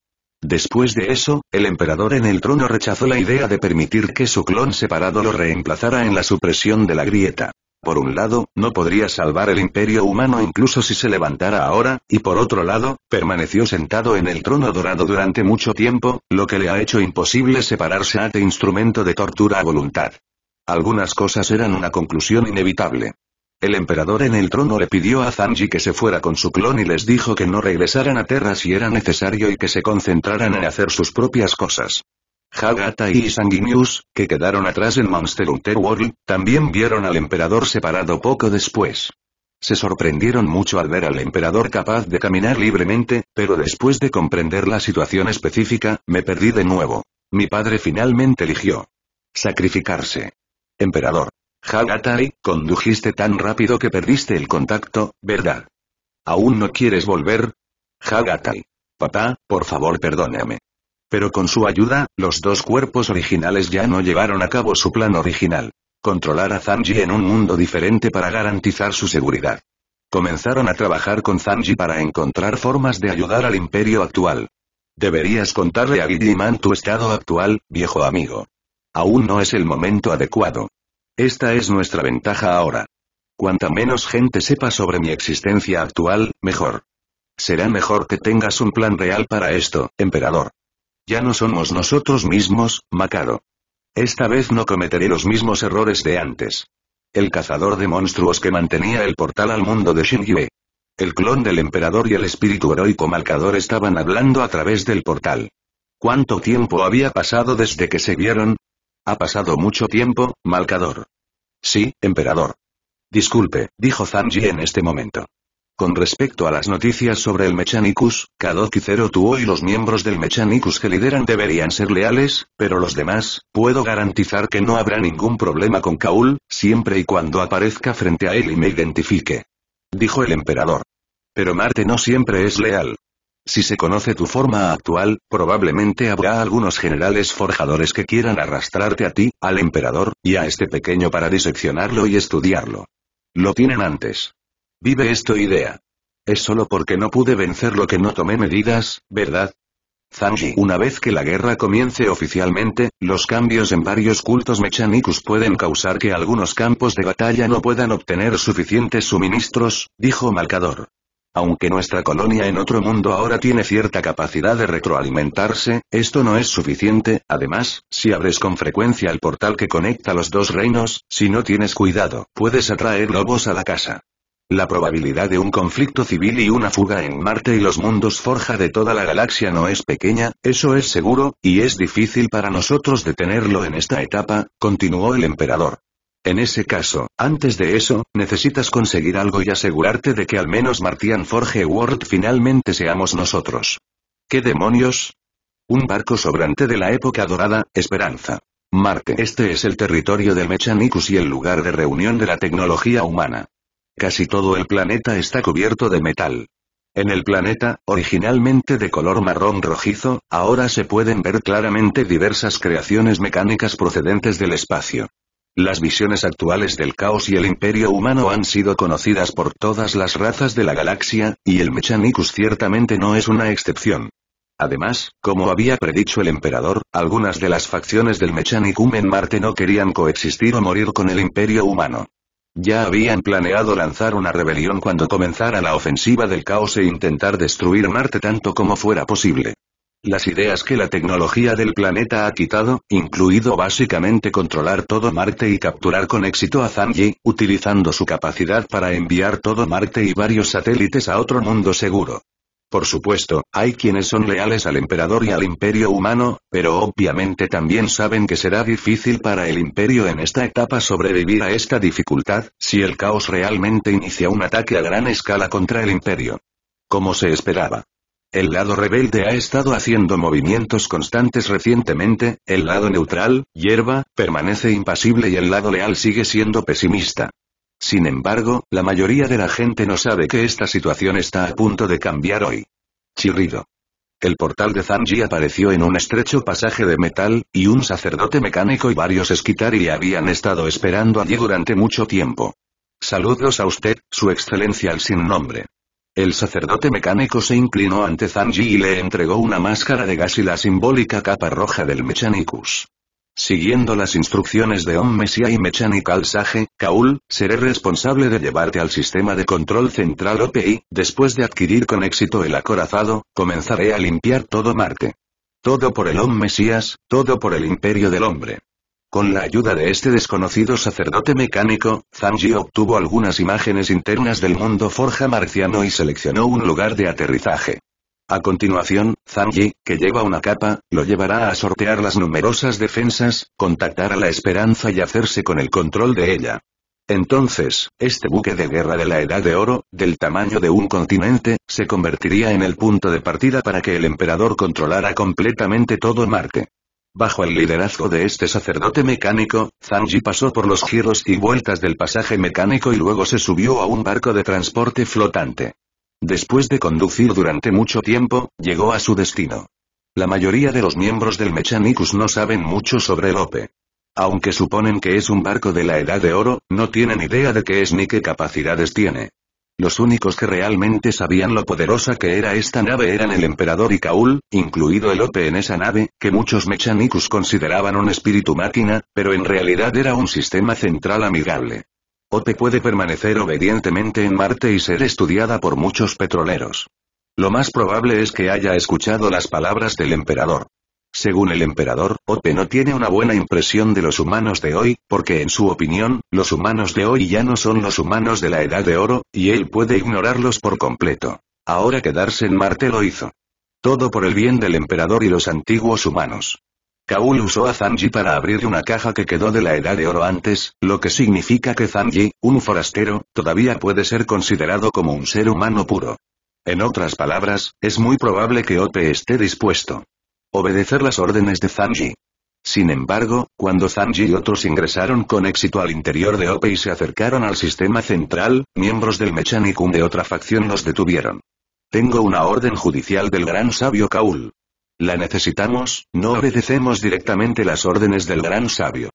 Después de eso, el emperador en el trono rechazó la idea de permitir que su clon separado lo reemplazara en la supresión de la grieta. Por un lado, no podría salvar el imperio humano incluso si se levantara ahora, y por otro lado, permaneció sentado en el trono dorado durante mucho tiempo, lo que le ha hecho imposible separarse a instrumento de tortura a voluntad. Algunas cosas eran una conclusión inevitable. El emperador en el trono le pidió a Zanji que se fuera con su clon y les dijo que no regresaran a Terra si era necesario y que se concentraran en hacer sus propias cosas. Hagata y Sanguinius, que quedaron atrás en Monster Hunter World, también vieron al emperador separado poco después. Se sorprendieron mucho al ver al emperador capaz de caminar libremente, pero después de comprender la situación específica, me perdí de nuevo. Mi padre finalmente eligió. Sacrificarse. Emperador. Hagatai, condujiste tan rápido que perdiste el contacto, ¿verdad? ¿Aún no quieres volver? Hagatai. Papá, por favor perdóname. Pero con su ayuda, los dos cuerpos originales ya no llevaron a cabo su plan original. Controlar a Zanji en un mundo diferente para garantizar su seguridad. Comenzaron a trabajar con Zanji para encontrar formas de ayudar al imperio actual. Deberías contarle a Guilliman tu estado actual, viejo amigo. Aún no es el momento adecuado. Esta es nuestra ventaja ahora. Cuanta menos gente sepa sobre mi existencia actual, mejor. Será mejor que tengas un plan real para esto, emperador. Ya no somos nosotros mismos, Macado. Esta vez no cometeré los mismos errores de antes. El cazador de monstruos que mantenía el portal al mundo de Shingyue. El clon del emperador y el espíritu heroico marcador estaban hablando a través del portal. ¿Cuánto tiempo había pasado desde que se vieron? Ha pasado mucho tiempo, Malcador. Sí, emperador. Disculpe, dijo Zanji en este momento. Con respecto a las noticias sobre el Mechanicus, Kadoki Zero y los miembros del Mechanicus que lideran deberían ser leales, pero los demás, puedo garantizar que no habrá ningún problema con Kaul, siempre y cuando aparezca frente a él y me identifique. Dijo el emperador. Pero Marte no siempre es leal. Si se conoce tu forma actual, probablemente habrá algunos generales forjadores que quieran arrastrarte a ti, al emperador, y a este pequeño para diseccionarlo y estudiarlo. Lo tienen antes. Vive esto idea. Es solo porque no pude vencerlo que no tomé medidas, ¿verdad? Zanji. Una vez que la guerra comience oficialmente, los cambios en varios cultos mechanicus pueden causar que algunos campos de batalla no puedan obtener suficientes suministros, dijo Malcador. Aunque nuestra colonia en otro mundo ahora tiene cierta capacidad de retroalimentarse, esto no es suficiente, además, si abres con frecuencia el portal que conecta los dos reinos, si no tienes cuidado, puedes atraer lobos a la casa. La probabilidad de un conflicto civil y una fuga en Marte y los mundos forja de toda la galaxia no es pequeña, eso es seguro, y es difícil para nosotros detenerlo en esta etapa, continuó el emperador. En ese caso, antes de eso, necesitas conseguir algo y asegurarte de que al menos Martian Forge World finalmente seamos nosotros. ¿Qué demonios? Un barco sobrante de la época dorada, Esperanza. Marte. Este es el territorio del Mechanicus y el lugar de reunión de la tecnología humana. Casi todo el planeta está cubierto de metal. En el planeta, originalmente de color marrón rojizo, ahora se pueden ver claramente diversas creaciones mecánicas procedentes del espacio. Las visiones actuales del caos y el imperio humano han sido conocidas por todas las razas de la galaxia, y el Mechanicus ciertamente no es una excepción. Además, como había predicho el emperador, algunas de las facciones del Mechanicum en Marte no querían coexistir o morir con el imperio humano. Ya habían planeado lanzar una rebelión cuando comenzara la ofensiva del caos e intentar destruir Marte tanto como fuera posible. Las ideas que la tecnología del planeta ha quitado, incluido básicamente controlar todo Marte y capturar con éxito a Zanji, utilizando su capacidad para enviar todo Marte y varios satélites a otro mundo seguro. Por supuesto, hay quienes son leales al emperador y al imperio humano, pero obviamente también saben que será difícil para el imperio en esta etapa sobrevivir a esta dificultad, si el caos realmente inicia un ataque a gran escala contra el imperio. Como se esperaba. El lado rebelde ha estado haciendo movimientos constantes recientemente, el lado neutral, hierba, permanece impasible y el lado leal sigue siendo pesimista. Sin embargo, la mayoría de la gente no sabe que esta situación está a punto de cambiar hoy. Chirrido. El portal de Zanji apareció en un estrecho pasaje de metal, y un sacerdote mecánico y varios esquitari habían estado esperando allí durante mucho tiempo. Saludos a usted, su excelencia al sin nombre. El sacerdote mecánico se inclinó ante Zanji y le entregó una máscara de gas y la simbólica capa roja del Mechanicus. Siguiendo las instrucciones de Om Mesías y Mechanical Sage, Kaul, seré responsable de llevarte al sistema de control central OPI, después de adquirir con éxito el acorazado, comenzaré a limpiar todo Marte. Todo por el Om Mesías, todo por el imperio del hombre. Con la ayuda de este desconocido sacerdote mecánico, Zanji obtuvo algunas imágenes internas del mundo forja marciano y seleccionó un lugar de aterrizaje. A continuación, Zanji, que lleva una capa, lo llevará a sortear las numerosas defensas, contactar a la esperanza y hacerse con el control de ella. Entonces, este buque de guerra de la Edad de Oro, del tamaño de un continente, se convertiría en el punto de partida para que el emperador controlara completamente todo Marte. Bajo el liderazgo de este sacerdote mecánico, Zanji pasó por los giros y vueltas del pasaje mecánico y luego se subió a un barco de transporte flotante. Después de conducir durante mucho tiempo, llegó a su destino. La mayoría de los miembros del Mechanicus no saben mucho sobre el OPE. Aunque suponen que es un barco de la Edad de Oro, no tienen idea de qué es ni qué capacidades tiene. Los únicos que realmente sabían lo poderosa que era esta nave eran el emperador y Kaul, incluido el Ope en esa nave, que muchos mechanicus consideraban un espíritu máquina, pero en realidad era un sistema central amigable. Ope puede permanecer obedientemente en Marte y ser estudiada por muchos petroleros. Lo más probable es que haya escuchado las palabras del emperador. Según el emperador, Ope no tiene una buena impresión de los humanos de hoy, porque en su opinión, los humanos de hoy ya no son los humanos de la Edad de Oro, y él puede ignorarlos por completo. Ahora quedarse en Marte lo hizo. Todo por el bien del emperador y los antiguos humanos. Kaul usó a Zanji para abrir una caja que quedó de la Edad de Oro antes, lo que significa que Zanji, un forastero, todavía puede ser considerado como un ser humano puro. En otras palabras, es muy probable que Ope esté dispuesto Obedecer las órdenes de Zanji. Sin embargo, cuando Zanji y otros ingresaron con éxito al interior de OPE y se acercaron al sistema central, miembros del Mechanicum de otra facción los detuvieron. Tengo una orden judicial del gran sabio Kaul. La necesitamos, no obedecemos directamente las órdenes del gran sabio.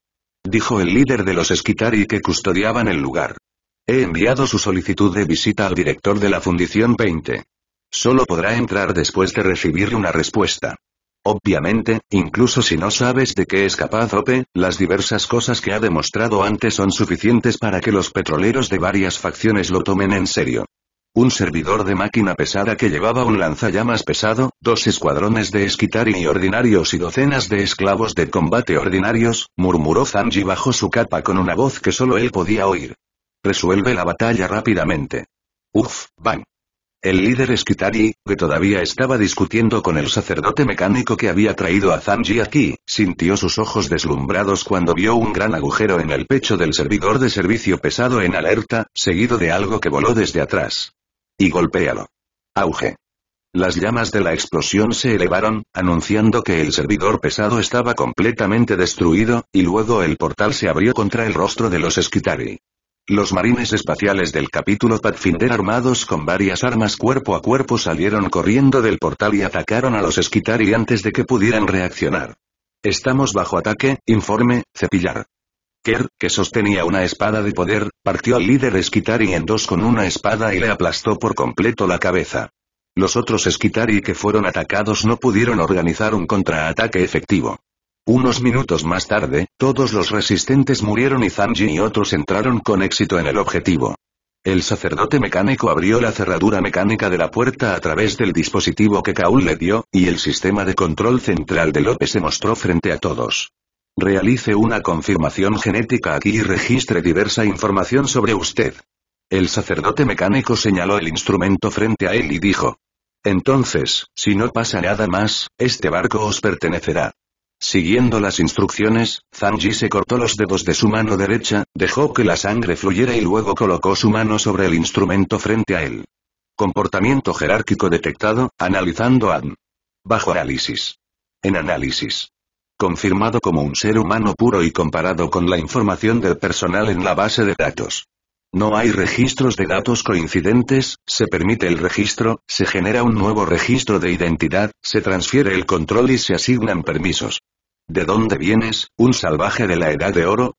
Dijo el líder de los Esquitari que custodiaban el lugar. He enviado su solicitud de visita al director de la Fundición 20. Solo podrá entrar después de recibir una respuesta. Obviamente, incluso si no sabes de qué es capaz OPE, las diversas cosas que ha demostrado antes son suficientes para que los petroleros de varias facciones lo tomen en serio. Un servidor de máquina pesada que llevaba un lanzallamas pesado, dos escuadrones de esquitari ordinarios y docenas de esclavos de combate ordinarios, murmuró Zanji bajo su capa con una voz que solo él podía oír. Resuelve la batalla rápidamente. Uf, bang. El líder Skitari, que todavía estaba discutiendo con el sacerdote mecánico que había traído a Zanji aquí, sintió sus ojos deslumbrados cuando vio un gran agujero en el pecho del servidor de servicio pesado en alerta, seguido de algo que voló desde atrás. Y golpéalo. Auge. Las llamas de la explosión se elevaron, anunciando que el servidor pesado estaba completamente destruido, y luego el portal se abrió contra el rostro de los Skitari. Los marines espaciales del capítulo Pathfinder armados con varias armas cuerpo a cuerpo salieron corriendo del portal y atacaron a los Esquitari antes de que pudieran reaccionar. Estamos bajo ataque, informe, cepillar. Kerr, que sostenía una espada de poder, partió al líder Esquitari en dos con una espada y le aplastó por completo la cabeza. Los otros Esquitari que fueron atacados no pudieron organizar un contraataque efectivo. Unos minutos más tarde, todos los resistentes murieron y Zanji y otros entraron con éxito en el objetivo. El sacerdote mecánico abrió la cerradura mecánica de la puerta a través del dispositivo que Kaul le dio, y el sistema de control central de Lope se mostró frente a todos. Realice una confirmación genética aquí y registre diversa información sobre usted. El sacerdote mecánico señaló el instrumento frente a él y dijo. Entonces, si no pasa nada más, este barco os pertenecerá. Siguiendo las instrucciones, Zanji se cortó los dedos de su mano derecha, dejó que la sangre fluyera y luego colocó su mano sobre el instrumento frente a él. Comportamiento jerárquico detectado, analizando ADN. Bajo análisis. En análisis. Confirmado como un ser humano puro y comparado con la información del personal en la base de datos. No hay registros de datos coincidentes, se permite el registro, se genera un nuevo registro de identidad, se transfiere el control y se asignan permisos. ¿De dónde vienes, un salvaje de la Edad de Oro?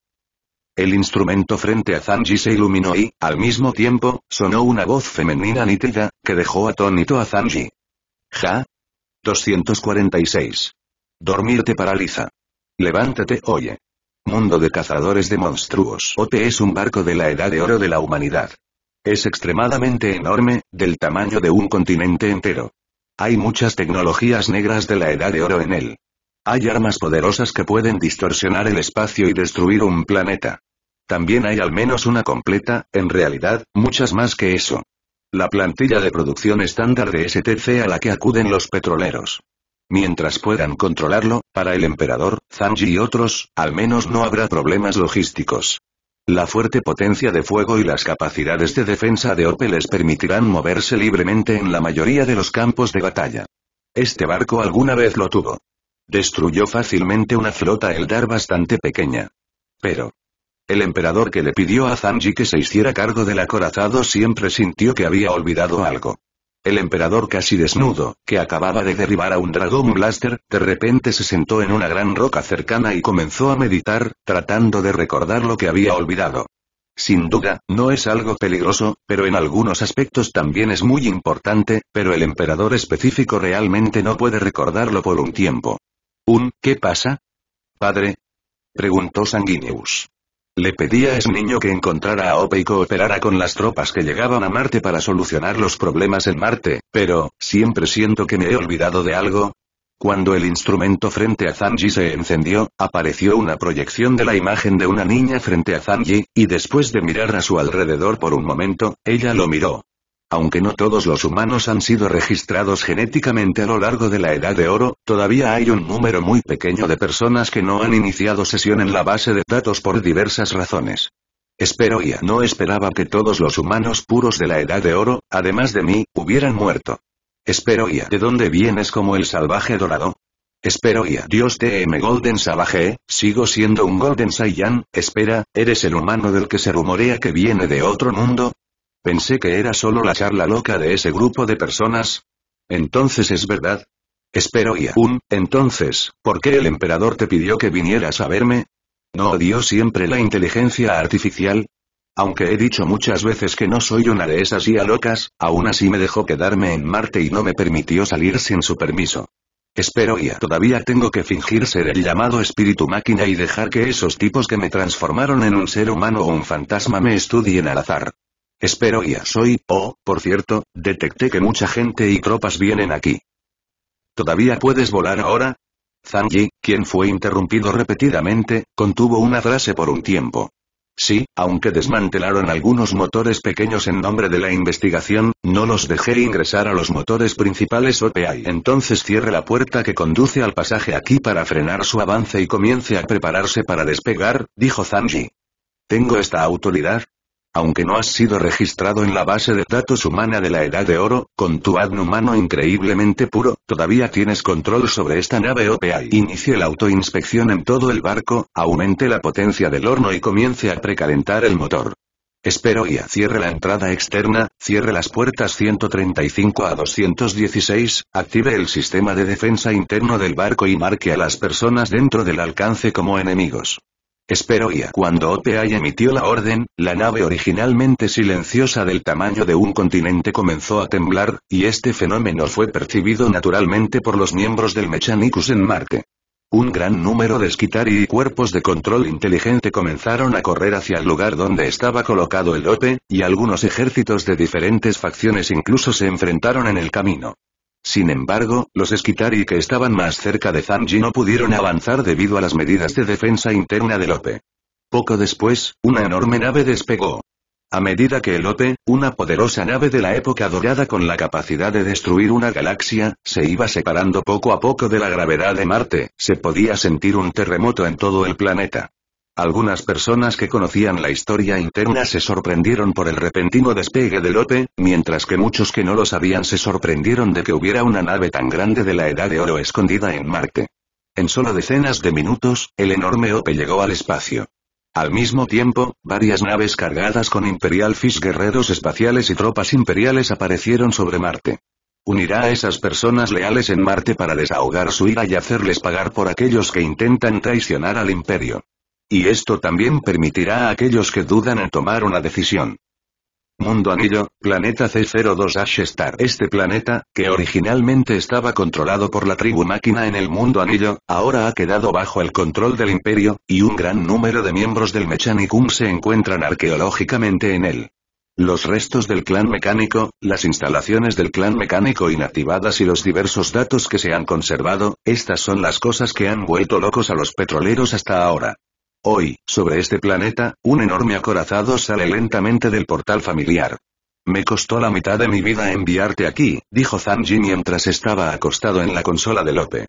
El instrumento frente a Zanji se iluminó y, al mismo tiempo, sonó una voz femenina nítida, que dejó atónito a Zanji. ¿Ja? 246. Dormir te paraliza. Levántate, oye. Mundo de cazadores de monstruos. Ote es un barco de la edad de oro de la humanidad. Es extremadamente enorme, del tamaño de un continente entero. Hay muchas tecnologías negras de la edad de oro en él. Hay armas poderosas que pueden distorsionar el espacio y destruir un planeta. También hay al menos una completa, en realidad, muchas más que eso. La plantilla de producción estándar de STC a la que acuden los petroleros. Mientras puedan controlarlo, para el emperador, Zanji y otros, al menos no habrá problemas logísticos. La fuerte potencia de fuego y las capacidades de defensa de Ope les permitirán moverse libremente en la mayoría de los campos de batalla. Este barco alguna vez lo tuvo. Destruyó fácilmente una flota Eldar bastante pequeña. Pero, el emperador que le pidió a Zanji que se hiciera cargo del acorazado siempre sintió que había olvidado algo. El emperador casi desnudo, que acababa de derribar a un dragón blaster, de repente se sentó en una gran roca cercana y comenzó a meditar, tratando de recordar lo que había olvidado. Sin duda, no es algo peligroso, pero en algunos aspectos también es muy importante, pero el emperador específico realmente no puede recordarlo por un tiempo. Un ¿qué pasa? Padre? preguntó Sanguineus. Le pedía a ese niño que encontrara a Ope y cooperara con las tropas que llegaban a Marte para solucionar los problemas en Marte, pero, siempre siento que me he olvidado de algo. Cuando el instrumento frente a Zanji se encendió, apareció una proyección de la imagen de una niña frente a Zanji, y después de mirar a su alrededor por un momento, ella lo miró. Aunque no todos los humanos han sido registrados genéticamente a lo largo de la Edad de Oro, todavía hay un número muy pequeño de personas que no han iniciado sesión en la base de datos por diversas razones. Espero ya no esperaba que todos los humanos puros de la Edad de Oro, además de mí, hubieran muerto. Espero ya de dónde vienes como el salvaje dorado. Espero ya Dios TM Golden salvaje. ¿eh? sigo siendo un Golden Saiyan, espera, ¿eres el humano del que se rumorea que viene de otro mundo? Pensé que era solo la charla loca de ese grupo de personas. Entonces es verdad. Espero y aún, entonces, ¿por qué el emperador te pidió que vinieras a verme? ¿No odió siempre la inteligencia artificial? Aunque he dicho muchas veces que no soy una de esas IA locas, aún así me dejó quedarme en Marte y no me permitió salir sin su permiso. Espero ya. Todavía tengo que fingir ser el llamado espíritu máquina y dejar que esos tipos que me transformaron en un ser humano o un fantasma me estudien al azar. Espero y soy, oh, por cierto, detecté que mucha gente y tropas vienen aquí. ¿Todavía puedes volar ahora? Zhang quien fue interrumpido repetidamente, contuvo una frase por un tiempo. Sí, aunque desmantelaron algunos motores pequeños en nombre de la investigación, no los dejé ingresar a los motores principales OPI. Entonces cierre la puerta que conduce al pasaje aquí para frenar su avance y comience a prepararse para despegar, dijo Zanji. Tengo esta autoridad, aunque no has sido registrado en la base de datos humana de la Edad de Oro, con tu ADN humano increíblemente puro, todavía tienes control sobre esta nave OPA. Inicie la autoinspección en todo el barco, aumente la potencia del horno y comience a precalentar el motor. Espero y Cierre la entrada externa, cierre las puertas 135 a 216, active el sistema de defensa interno del barco y marque a las personas dentro del alcance como enemigos. Espero y cuando OPI emitió la orden, la nave originalmente silenciosa del tamaño de un continente comenzó a temblar, y este fenómeno fue percibido naturalmente por los miembros del Mechanicus en Marte. Un gran número de Skitari y cuerpos de control inteligente comenzaron a correr hacia el lugar donde estaba colocado el OPE, y algunos ejércitos de diferentes facciones incluso se enfrentaron en el camino. Sin embargo, los Esquitari que estaban más cerca de Zanji no pudieron avanzar debido a las medidas de defensa interna de Lope. Poco después, una enorme nave despegó. A medida que el Lope, una poderosa nave de la época dorada con la capacidad de destruir una galaxia, se iba separando poco a poco de la gravedad de Marte, se podía sentir un terremoto en todo el planeta. Algunas personas que conocían la historia interna se sorprendieron por el repentino despegue del OPE, mientras que muchos que no lo sabían se sorprendieron de que hubiera una nave tan grande de la Edad de Oro escondida en Marte. En solo decenas de minutos, el enorme Ope llegó al espacio. Al mismo tiempo, varias naves cargadas con Imperial Fish guerreros espaciales y tropas imperiales aparecieron sobre Marte. Unirá a esas personas leales en Marte para desahogar su ira y hacerles pagar por aquellos que intentan traicionar al imperio. Y esto también permitirá a aquellos que dudan en tomar una decisión. Mundo Anillo, planeta C02 Ash Star. Este planeta, que originalmente estaba controlado por la tribu máquina en el Mundo Anillo, ahora ha quedado bajo el control del Imperio, y un gran número de miembros del Mechanicum se encuentran arqueológicamente en él. Los restos del clan mecánico, las instalaciones del clan mecánico inactivadas y los diversos datos que se han conservado, estas son las cosas que han vuelto locos a los petroleros hasta ahora. Hoy, sobre este planeta, un enorme acorazado sale lentamente del portal familiar. Me costó la mitad de mi vida enviarte aquí, dijo Zanji mientras estaba acostado en la consola de Lope.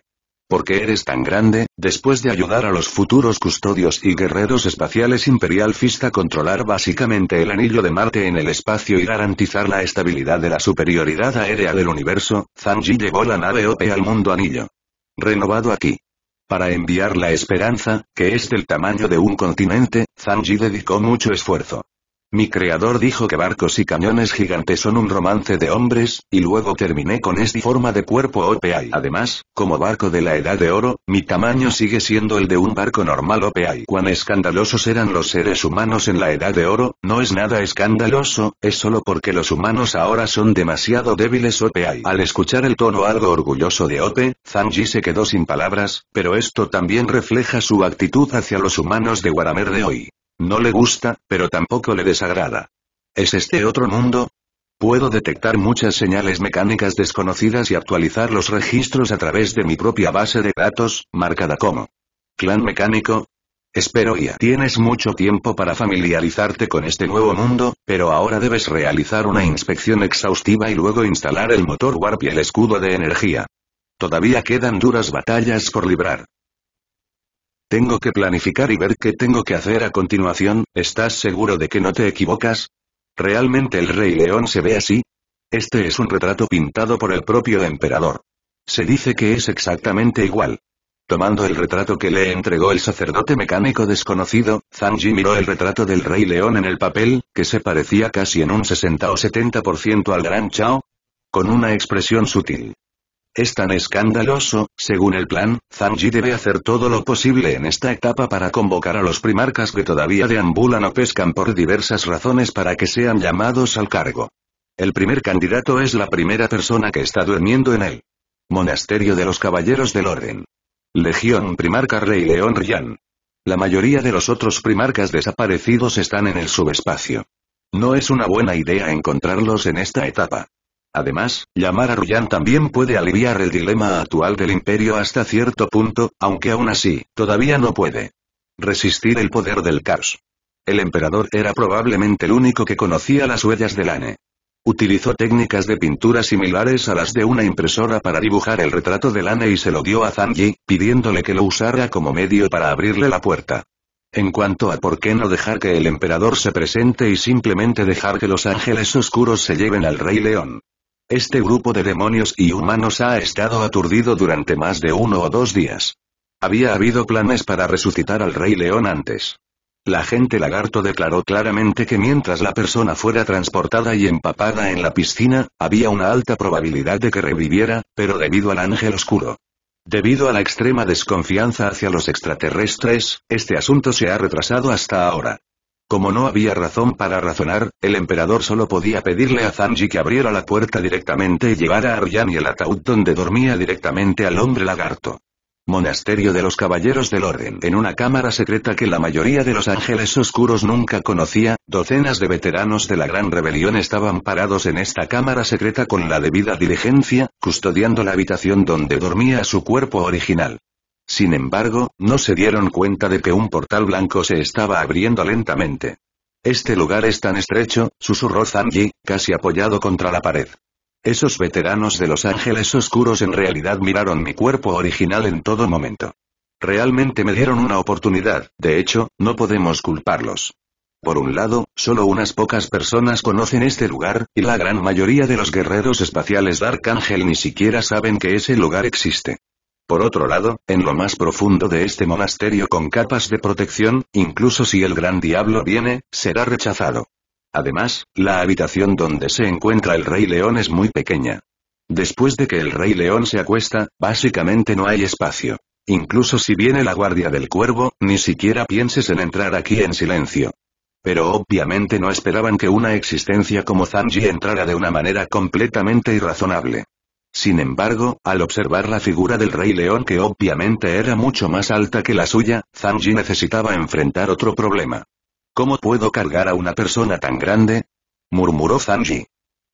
Porque eres tan grande, después de ayudar a los futuros custodios y guerreros espaciales Imperial Fist a controlar básicamente el anillo de Marte en el espacio y garantizar la estabilidad de la superioridad aérea del universo? Zanji llevó la nave OPE al mundo anillo. Renovado aquí. Para enviar la esperanza, que es del tamaño de un continente, Zhang dedicó mucho esfuerzo. Mi creador dijo que barcos y cañones gigantes son un romance de hombres, y luego terminé con esta forma de cuerpo OPI. Además, como barco de la edad de oro, mi tamaño sigue siendo el de un barco normal OPI. Cuán escandalosos eran los seres humanos en la edad de oro, no es nada escandaloso, es solo porque los humanos ahora son demasiado débiles OPI. Al escuchar el tono algo orgulloso de Ope, Zanji se quedó sin palabras, pero esto también refleja su actitud hacia los humanos de Warhammer de hoy. No le gusta, pero tampoco le desagrada. ¿Es este otro mundo? Puedo detectar muchas señales mecánicas desconocidas y actualizar los registros a través de mi propia base de datos, marcada como Clan Mecánico. Espero ya tienes mucho tiempo para familiarizarte con este nuevo mundo, pero ahora debes realizar una inspección exhaustiva y luego instalar el motor Warp y el escudo de energía. Todavía quedan duras batallas por librar. Tengo que planificar y ver qué tengo que hacer a continuación, ¿estás seguro de que no te equivocas? ¿Realmente el rey león se ve así? Este es un retrato pintado por el propio emperador. Se dice que es exactamente igual. Tomando el retrato que le entregó el sacerdote mecánico desconocido, Zhang miró el retrato del rey león en el papel, que se parecía casi en un 60 o 70% al gran Chao. Con una expresión sutil, es tan escandaloso, según el plan, Zanji debe hacer todo lo posible en esta etapa para convocar a los primarcas que todavía deambulan o pescan por diversas razones para que sean llamados al cargo. El primer candidato es la primera persona que está durmiendo en el Monasterio de los Caballeros del Orden. Legión Primarca Rey León Ryan. La mayoría de los otros primarcas desaparecidos están en el subespacio. No es una buena idea encontrarlos en esta etapa. Además, llamar a Ruyan también puede aliviar el dilema actual del imperio hasta cierto punto, aunque aún así, todavía no puede resistir el poder del caos. El emperador era probablemente el único que conocía las huellas del ANE. Utilizó técnicas de pintura similares a las de una impresora para dibujar el retrato del ANE y se lo dio a Zanji, pidiéndole que lo usara como medio para abrirle la puerta. En cuanto a por qué no dejar que el emperador se presente y simplemente dejar que los ángeles oscuros se lleven al rey león, este grupo de demonios y humanos ha estado aturdido durante más de uno o dos días. Había habido planes para resucitar al rey león antes. La gente lagarto declaró claramente que mientras la persona fuera transportada y empapada en la piscina, había una alta probabilidad de que reviviera, pero debido al ángel oscuro. Debido a la extrema desconfianza hacia los extraterrestres, este asunto se ha retrasado hasta ahora. Como no había razón para razonar, el emperador solo podía pedirle a Zanji que abriera la puerta directamente y llevara a Arjan y el ataúd donde dormía directamente al hombre lagarto. Monasterio de los Caballeros del Orden. En una cámara secreta que la mayoría de los ángeles oscuros nunca conocía, docenas de veteranos de la Gran Rebelión estaban parados en esta cámara secreta con la debida diligencia, custodiando la habitación donde dormía su cuerpo original. Sin embargo, no se dieron cuenta de que un portal blanco se estaba abriendo lentamente. Este lugar es tan estrecho, susurró Zanji, casi apoyado contra la pared. Esos veteranos de los ángeles oscuros en realidad miraron mi cuerpo original en todo momento. Realmente me dieron una oportunidad, de hecho, no podemos culparlos. Por un lado, solo unas pocas personas conocen este lugar, y la gran mayoría de los guerreros espaciales de Arcángel ni siquiera saben que ese lugar existe. Por otro lado, en lo más profundo de este monasterio con capas de protección, incluso si el gran diablo viene, será rechazado. Además, la habitación donde se encuentra el rey león es muy pequeña. Después de que el rey león se acuesta, básicamente no hay espacio. Incluso si viene la guardia del cuervo, ni siquiera pienses en entrar aquí en silencio. Pero obviamente no esperaban que una existencia como Zanji entrara de una manera completamente irrazonable. Sin embargo, al observar la figura del Rey León que obviamente era mucho más alta que la suya, Zanji necesitaba enfrentar otro problema. ¿Cómo puedo cargar a una persona tan grande? murmuró Zhang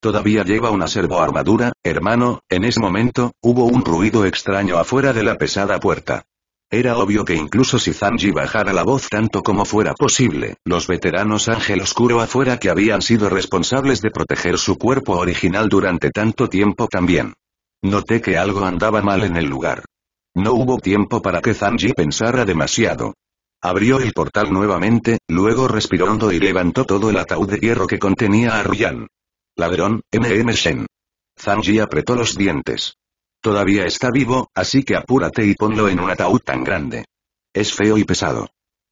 Todavía lleva una servoarmadura, hermano, en ese momento, hubo un ruido extraño afuera de la pesada puerta. Era obvio que incluso si Zanji bajara la voz tanto como fuera posible, los veteranos Ángel Oscuro afuera que habían sido responsables de proteger su cuerpo original durante tanto tiempo también Noté que algo andaba mal en el lugar. No hubo tiempo para que Zanji pensara demasiado. Abrió el portal nuevamente, luego respiró hondo y levantó todo el ataúd de hierro que contenía a Ruyan. Ladrón, M.M. Shen. Zanji apretó los dientes. Todavía está vivo, así que apúrate y ponlo en un ataúd tan grande. Es feo y pesado.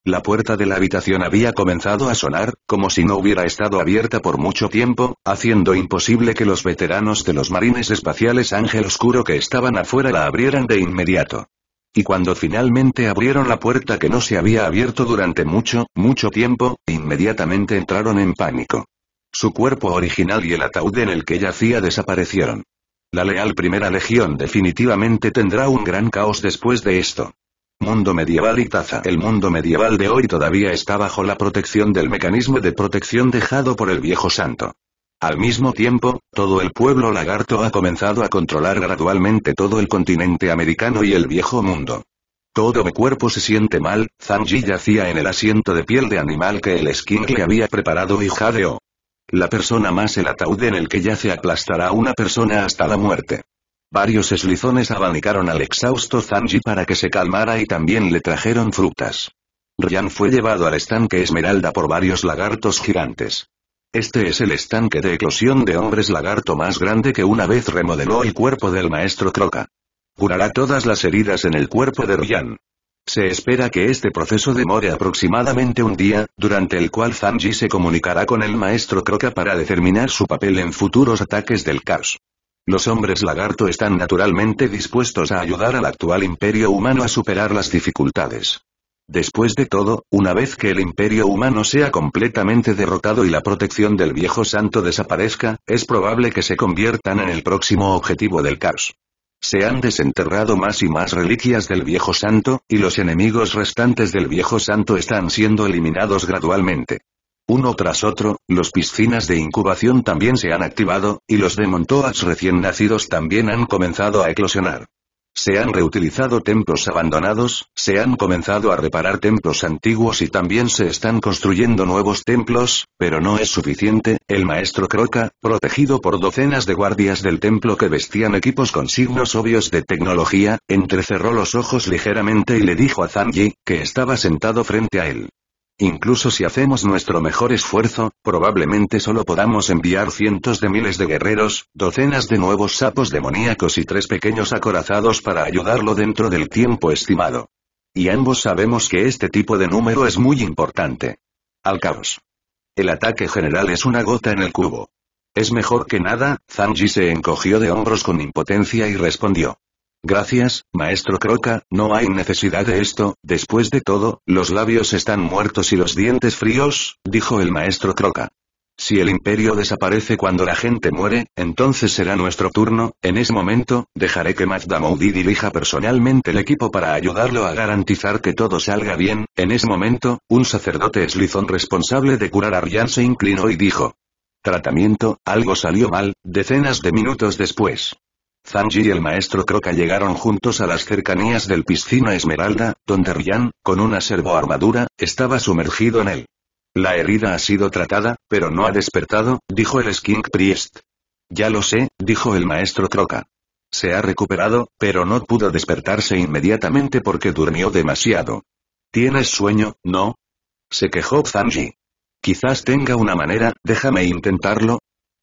La puerta de la habitación había comenzado a sonar, como si no hubiera estado abierta por mucho tiempo, haciendo imposible que los veteranos de los marines espaciales Ángel Oscuro que estaban afuera la abrieran de inmediato. Y cuando finalmente abrieron la puerta que no se había abierto durante mucho, mucho tiempo, inmediatamente entraron en pánico. Su cuerpo original y el ataúd en el que yacía desaparecieron. La leal primera legión definitivamente tendrá un gran caos después de esto. Mundo medieval y taza. El mundo medieval de hoy todavía está bajo la protección del mecanismo de protección dejado por el viejo santo. Al mismo tiempo, todo el pueblo lagarto ha comenzado a controlar gradualmente todo el continente americano y el viejo mundo. Todo mi cuerpo se siente mal, Zanji yacía en el asiento de piel de animal que el le había preparado y jadeó. La persona más el ataúd en el que yace aplastará una persona hasta la muerte. Varios eslizones abanicaron al exhausto Zanji para que se calmara y también le trajeron frutas. Ryan fue llevado al estanque Esmeralda por varios lagartos gigantes. Este es el estanque de eclosión de hombres lagarto más grande que una vez remodeló el cuerpo del maestro Croca. Curará todas las heridas en el cuerpo de Ryan. Se espera que este proceso demore aproximadamente un día, durante el cual Zanji se comunicará con el maestro Croca para determinar su papel en futuros ataques del caos. Los hombres lagarto están naturalmente dispuestos a ayudar al actual imperio humano a superar las dificultades. Después de todo, una vez que el imperio humano sea completamente derrotado y la protección del viejo santo desaparezca, es probable que se conviertan en el próximo objetivo del caos. Se han desenterrado más y más reliquias del viejo santo, y los enemigos restantes del viejo santo están siendo eliminados gradualmente. Uno tras otro, los piscinas de incubación también se han activado, y los de recién nacidos también han comenzado a eclosionar. Se han reutilizado templos abandonados, se han comenzado a reparar templos antiguos y también se están construyendo nuevos templos, pero no es suficiente, el maestro Croca, protegido por docenas de guardias del templo que vestían equipos con signos obvios de tecnología, entrecerró los ojos ligeramente y le dijo a Zanji, que estaba sentado frente a él. Incluso si hacemos nuestro mejor esfuerzo, probablemente solo podamos enviar cientos de miles de guerreros, docenas de nuevos sapos demoníacos y tres pequeños acorazados para ayudarlo dentro del tiempo estimado. Y ambos sabemos que este tipo de número es muy importante. Al caos. El ataque general es una gota en el cubo. Es mejor que nada, Zanji se encogió de hombros con impotencia y respondió. Gracias, maestro Croca, no hay necesidad de esto, después de todo, los labios están muertos y los dientes fríos, dijo el maestro Croca. Si el imperio desaparece cuando la gente muere, entonces será nuestro turno, en ese momento, dejaré que Mazda dirija personalmente el equipo para ayudarlo a garantizar que todo salga bien, en ese momento, un sacerdote eslizón responsable de curar a Ryan se inclinó y dijo. Tratamiento, algo salió mal, decenas de minutos después. Zanji y el maestro Croca llegaron juntos a las cercanías del piscina Esmeralda, donde Ryan, con una servoarmadura, estaba sumergido en él. La herida ha sido tratada, pero no ha despertado, dijo el Skink Priest. Ya lo sé, dijo el maestro Croca. Se ha recuperado, pero no pudo despertarse inmediatamente porque durmió demasiado. ¿Tienes sueño, no? Se quejó Zanji. Quizás tenga una manera, déjame intentarlo,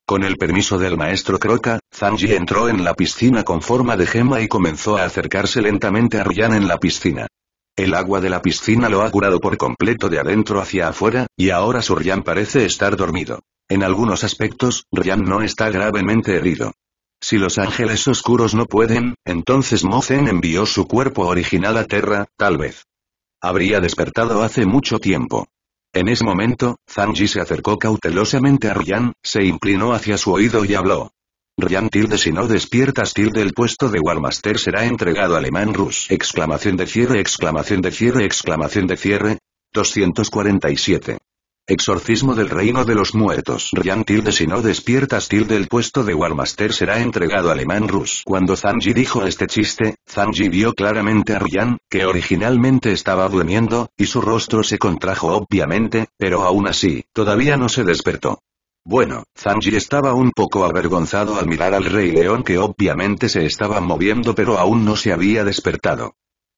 con el permiso del maestro Croca, Zhang entró en la piscina con forma de gema y comenzó a acercarse lentamente a ryan en la piscina. El agua de la piscina lo ha curado por completo de adentro hacia afuera, y ahora su Ryan parece estar dormido. En algunos aspectos, Ryan no está gravemente herido. Si los ángeles oscuros no pueden, entonces Mozen envió su cuerpo original a Terra, tal vez. Habría despertado hace mucho tiempo. En ese momento, Zanji se acercó cautelosamente a Ryan, se inclinó hacia su oído y habló. Ryan tilde si no despiertas tilde el puesto de Warmaster será entregado a Alemán Rus. Exclamación de cierre, exclamación de cierre, exclamación de cierre. 247. Exorcismo del reino de los muertos. Ryan tilde si no despiertas tilde el puesto de Warmaster será entregado a Alemán Rus. Cuando Zanji dijo este chiste, Zanji vio claramente a Ryan, que originalmente estaba durmiendo, y su rostro se contrajo obviamente, pero aún así, todavía no se despertó. Bueno, Zanji estaba un poco avergonzado al mirar al Rey León que obviamente se estaba moviendo pero aún no se había despertado.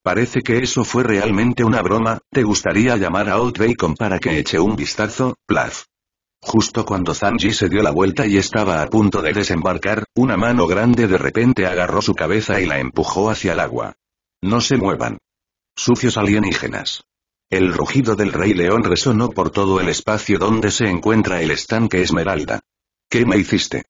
Parece que eso fue realmente una broma, ¿te gustaría llamar a Old Bacon para que eche un vistazo, Plaz? Justo cuando Zanji se dio la vuelta y estaba a punto de desembarcar, una mano grande de repente agarró su cabeza y la empujó hacia el agua. No se muevan. Sucios alienígenas. El rugido del rey león resonó por todo el espacio donde se encuentra el estanque Esmeralda. ¿Qué me hiciste?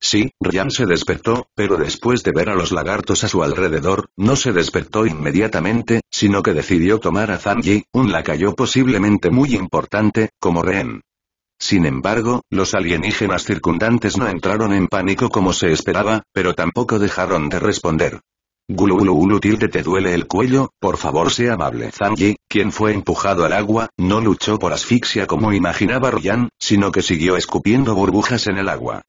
Sí, Ryan se despertó, pero después de ver a los lagartos a su alrededor, no se despertó inmediatamente, sino que decidió tomar a Zanji, un lacayo posiblemente muy importante, como rehén. Sin embargo, los alienígenas circundantes no entraron en pánico como se esperaba, pero tampoco dejaron de responder. Gululululu tilde te duele el cuello, por favor sea amable. Zanji, quien fue empujado al agua, no luchó por asfixia como imaginaba Ryan, sino que siguió escupiendo burbujas en el agua.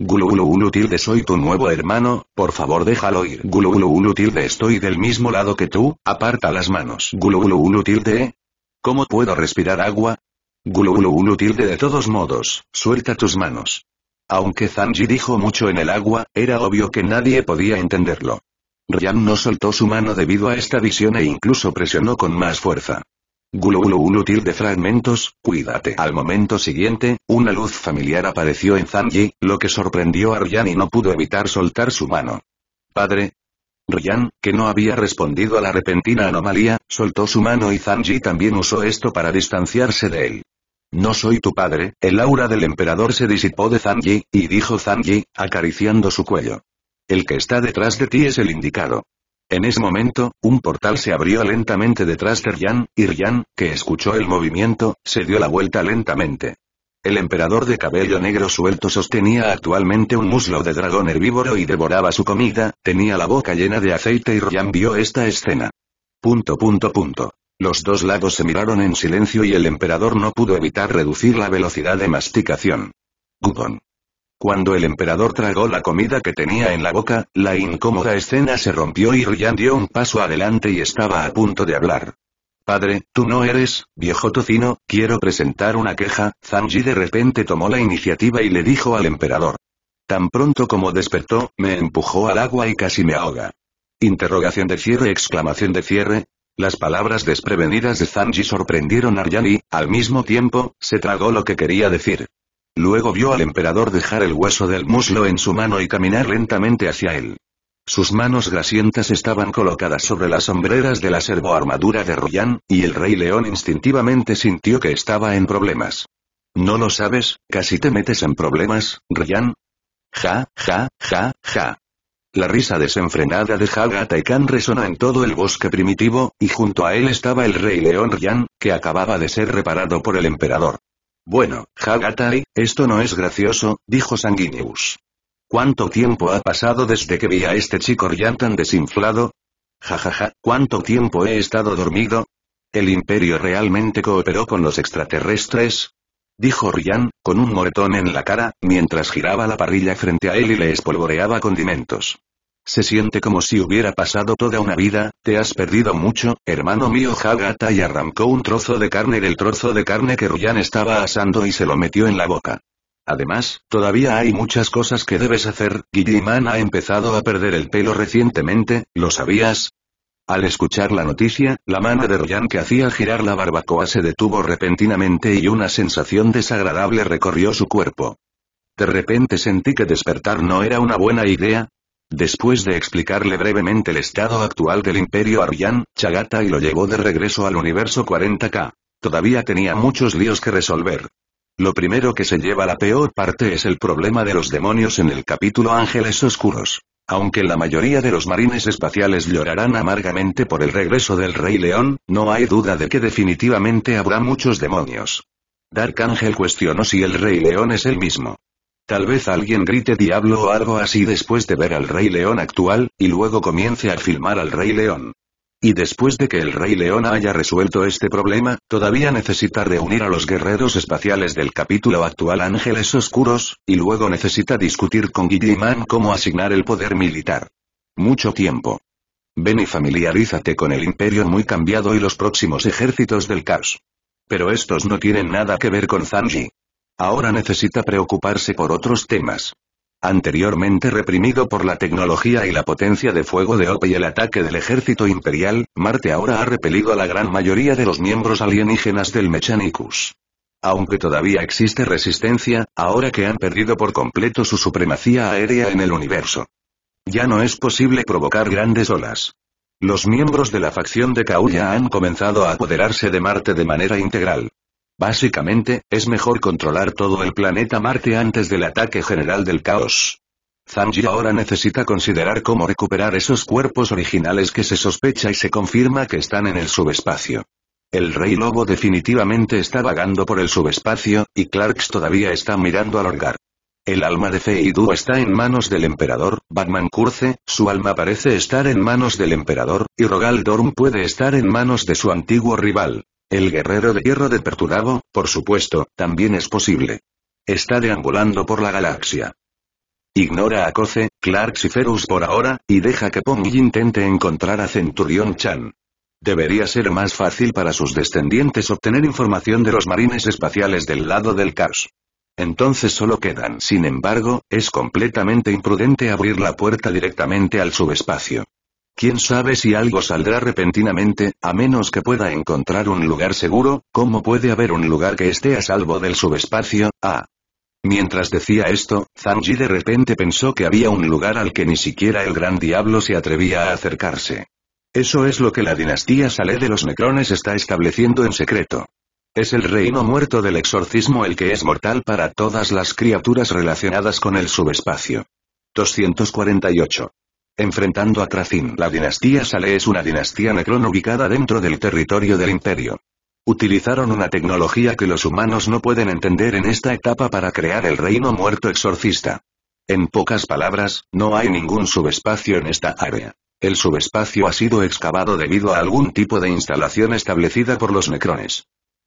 Gulugululu tilde soy tu nuevo hermano, por favor déjalo ir. Gulugululu tilde estoy del mismo lado que tú, aparta las manos. Gulugululu tilde, ¿Cómo puedo respirar agua? Gulugululu tilde de todos modos, suelta tus manos. Aunque Zanji dijo mucho en el agua, era obvio que nadie podía entenderlo. Ryan no soltó su mano debido a esta visión e incluso presionó con más fuerza útil de fragmentos, cuídate. Al momento siguiente, una luz familiar apareció en Zanji, lo que sorprendió a Ryan y no pudo evitar soltar su mano. Padre. Ryan, que no había respondido a la repentina anomalía, soltó su mano y Zanji también usó esto para distanciarse de él. No soy tu padre, el aura del emperador se disipó de Zanji, y dijo Zanji, acariciando su cuello. El que está detrás de ti es el indicado. En ese momento, un portal se abrió lentamente detrás de Ryan, y Ryan, que escuchó el movimiento, se dio la vuelta lentamente. El emperador de cabello negro suelto sostenía actualmente un muslo de dragón herbívoro y devoraba su comida, tenía la boca llena de aceite y Ryan vio esta escena. Punto punto punto. Los dos lados se miraron en silencio y el emperador no pudo evitar reducir la velocidad de masticación. Gubon. Cuando el emperador tragó la comida que tenía en la boca, la incómoda escena se rompió y Ryan dio un paso adelante y estaba a punto de hablar. Padre, tú no eres, viejo tocino, quiero presentar una queja, Zanji de repente tomó la iniciativa y le dijo al emperador. Tan pronto como despertó, me empujó al agua y casi me ahoga. Interrogación de cierre, exclamación de cierre. Las palabras desprevenidas de Zanji sorprendieron a Ryan y, al mismo tiempo, se tragó lo que quería decir. Luego vio al emperador dejar el hueso del muslo en su mano y caminar lentamente hacia él. Sus manos grasientas estaban colocadas sobre las sombreras de la servoarmadura de Ryan, y el rey león instintivamente sintió que estaba en problemas. ¿No lo sabes? Casi te metes en problemas, Ryan. Ja, ja, ja, ja. La risa desenfrenada de Hagata y resonó en todo el bosque primitivo, y junto a él estaba el rey león Ryan, que acababa de ser reparado por el emperador. Bueno, Hagatai, esto no es gracioso, dijo Sanguineus. ¿Cuánto tiempo ha pasado desde que vi a este chico Ryan tan desinflado? Jajaja, ja, ja, ¿cuánto tiempo he estado dormido? ¿El imperio realmente cooperó con los extraterrestres? Dijo Ryan, con un moretón en la cara, mientras giraba la parrilla frente a él y le espolvoreaba condimentos. Se siente como si hubiera pasado toda una vida, te has perdido mucho, hermano mío Hagata y arrancó un trozo de carne del trozo de carne que Ruyan estaba asando y se lo metió en la boca. Además, todavía hay muchas cosas que debes hacer, Guilliman ha empezado a perder el pelo recientemente, ¿lo sabías? Al escuchar la noticia, la mano de Royan que hacía girar la barbacoa se detuvo repentinamente y una sensación desagradable recorrió su cuerpo. De repente sentí que despertar no era una buena idea, Después de explicarle brevemente el estado actual del Imperio Aryan, Chagata lo llevó de regreso al universo 40K. Todavía tenía muchos líos que resolver. Lo primero que se lleva la peor parte es el problema de los demonios en el capítulo Ángeles Oscuros. Aunque la mayoría de los marines espaciales llorarán amargamente por el regreso del Rey León, no hay duda de que definitivamente habrá muchos demonios. Dark Angel cuestionó si el Rey León es el mismo. Tal vez alguien grite diablo o algo así después de ver al Rey León actual, y luego comience a filmar al Rey León. Y después de que el Rey León haya resuelto este problema, todavía necesita reunir a los guerreros espaciales del capítulo actual Ángeles Oscuros, y luego necesita discutir con man cómo asignar el poder militar. Mucho tiempo. Ven y familiarízate con el imperio muy cambiado y los próximos ejércitos del caos. Pero estos no tienen nada que ver con Zanji. Ahora necesita preocuparse por otros temas. Anteriormente reprimido por la tecnología y la potencia de fuego de op y el ataque del ejército imperial, Marte ahora ha repelido a la gran mayoría de los miembros alienígenas del Mechanicus. Aunque todavía existe resistencia, ahora que han perdido por completo su supremacía aérea en el universo. Ya no es posible provocar grandes olas. Los miembros de la facción de Kauya han comenzado a apoderarse de Marte de manera integral. Básicamente, es mejor controlar todo el planeta Marte antes del ataque general del caos. Zanji ahora necesita considerar cómo recuperar esos cuerpos originales que se sospecha y se confirma que están en el subespacio. El rey lobo definitivamente está vagando por el subespacio, y Clarks todavía está mirando al hogar. El alma de Feidu está en manos del emperador, Batman Curce, su alma parece estar en manos del emperador, y Rogaldorm puede estar en manos de su antiguo rival. El guerrero de hierro de Perturabo, por supuesto, también es posible. Está deambulando por la galaxia. Ignora a Coce, Clarks y Ferus por ahora, y deja que Pong intente encontrar a Centurión Chan. Debería ser más fácil para sus descendientes obtener información de los marines espaciales del lado del caos. Entonces solo quedan, sin embargo, es completamente imprudente abrir la puerta directamente al subespacio. Quién sabe si algo saldrá repentinamente, a menos que pueda encontrar un lugar seguro, ¿cómo puede haber un lugar que esté a salvo del subespacio? Ah. Mientras decía esto, Zanji de repente pensó que había un lugar al que ni siquiera el gran diablo se atrevía a acercarse. Eso es lo que la dinastía sale de los Necrones está estableciendo en secreto. Es el reino muerto del exorcismo el que es mortal para todas las criaturas relacionadas con el subespacio. 248. Enfrentando a Tracin, La dinastía Sale es una dinastía necron ubicada dentro del territorio del imperio. Utilizaron una tecnología que los humanos no pueden entender en esta etapa para crear el reino muerto exorcista. En pocas palabras, no hay ningún subespacio en esta área. El subespacio ha sido excavado debido a algún tipo de instalación establecida por los necrones.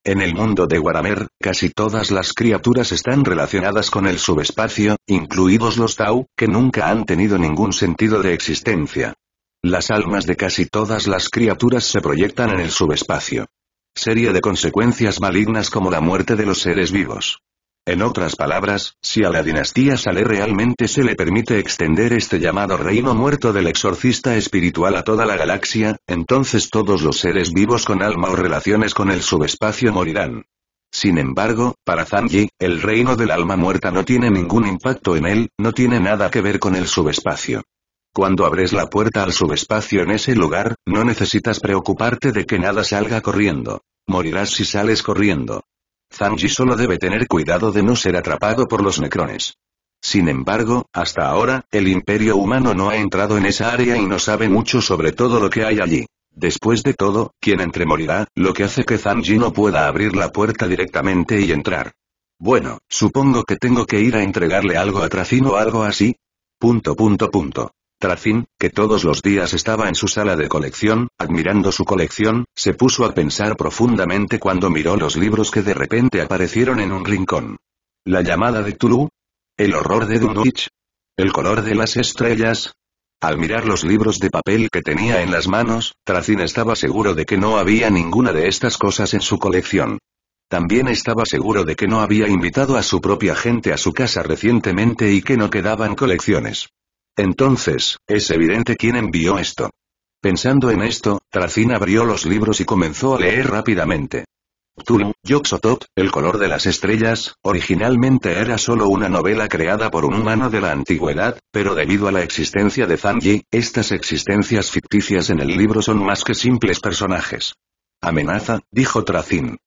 En el mundo de Warhammer, casi todas las criaturas están relacionadas con el subespacio, incluidos los Tau, que nunca han tenido ningún sentido de existencia. Las almas de casi todas las criaturas se proyectan en el subespacio. Serie de consecuencias malignas como la muerte de los seres vivos. En otras palabras, si a la dinastía sale realmente se le permite extender este llamado reino muerto del exorcista espiritual a toda la galaxia, entonces todos los seres vivos con alma o relaciones con el subespacio morirán. Sin embargo, para Zanji, el reino del alma muerta no tiene ningún impacto en él, no tiene nada que ver con el subespacio. Cuando abres la puerta al subespacio en ese lugar, no necesitas preocuparte de que nada salga corriendo. Morirás si sales corriendo. Zanji solo debe tener cuidado de no ser atrapado por los necrones. Sin embargo, hasta ahora, el imperio humano no ha entrado en esa área y no sabe mucho sobre todo lo que hay allí. Después de todo, quien entre morirá, lo que hace que Zanji no pueda abrir la puerta directamente y entrar. Bueno, supongo que tengo que ir a entregarle algo a Tracino o algo así. Punto punto punto. Tracin, que todos los días estaba en su sala de colección, admirando su colección, se puso a pensar profundamente cuando miró los libros que de repente aparecieron en un rincón. La llamada de Tulu. El horror de Dunwich. El color de las estrellas. Al mirar los libros de papel que tenía en las manos, Tracin estaba seguro de que no había ninguna de estas cosas en su colección. También estaba seguro de que no había invitado a su propia gente a su casa recientemente y que no quedaban colecciones. Entonces, es evidente quién envió esto. Pensando en esto, Tracín abrió los libros y comenzó a leer rápidamente. Yokso Yoxotot, El color de las estrellas, originalmente era solo una novela creada por un humano de la antigüedad, pero debido a la existencia de Zanji, estas existencias ficticias en el libro son más que simples personajes. Amenaza, dijo Tracín.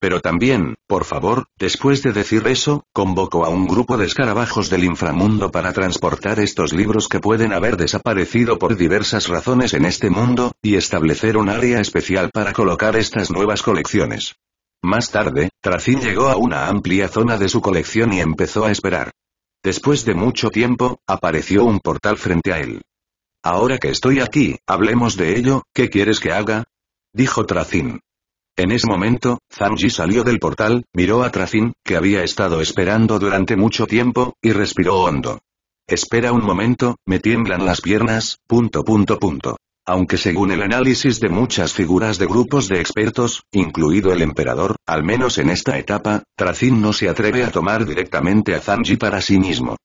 Pero también, por favor, después de decir eso, convocó a un grupo de escarabajos del inframundo para transportar estos libros que pueden haber desaparecido por diversas razones en este mundo, y establecer un área especial para colocar estas nuevas colecciones. Más tarde, Tracín llegó a una amplia zona de su colección y empezó a esperar. Después de mucho tiempo, apareció un portal frente a él. Ahora que estoy aquí, hablemos de ello, ¿qué quieres que haga? Dijo Tracín. En ese momento, Zanji salió del portal, miró a Tracin, que había estado esperando durante mucho tiempo, y respiró hondo. Espera un momento, me tiemblan las piernas, punto punto punto. Aunque según el análisis de muchas figuras de grupos de expertos, incluido el emperador, al menos en esta etapa, Tracin no se atreve a tomar directamente a Zanji para sí mismo.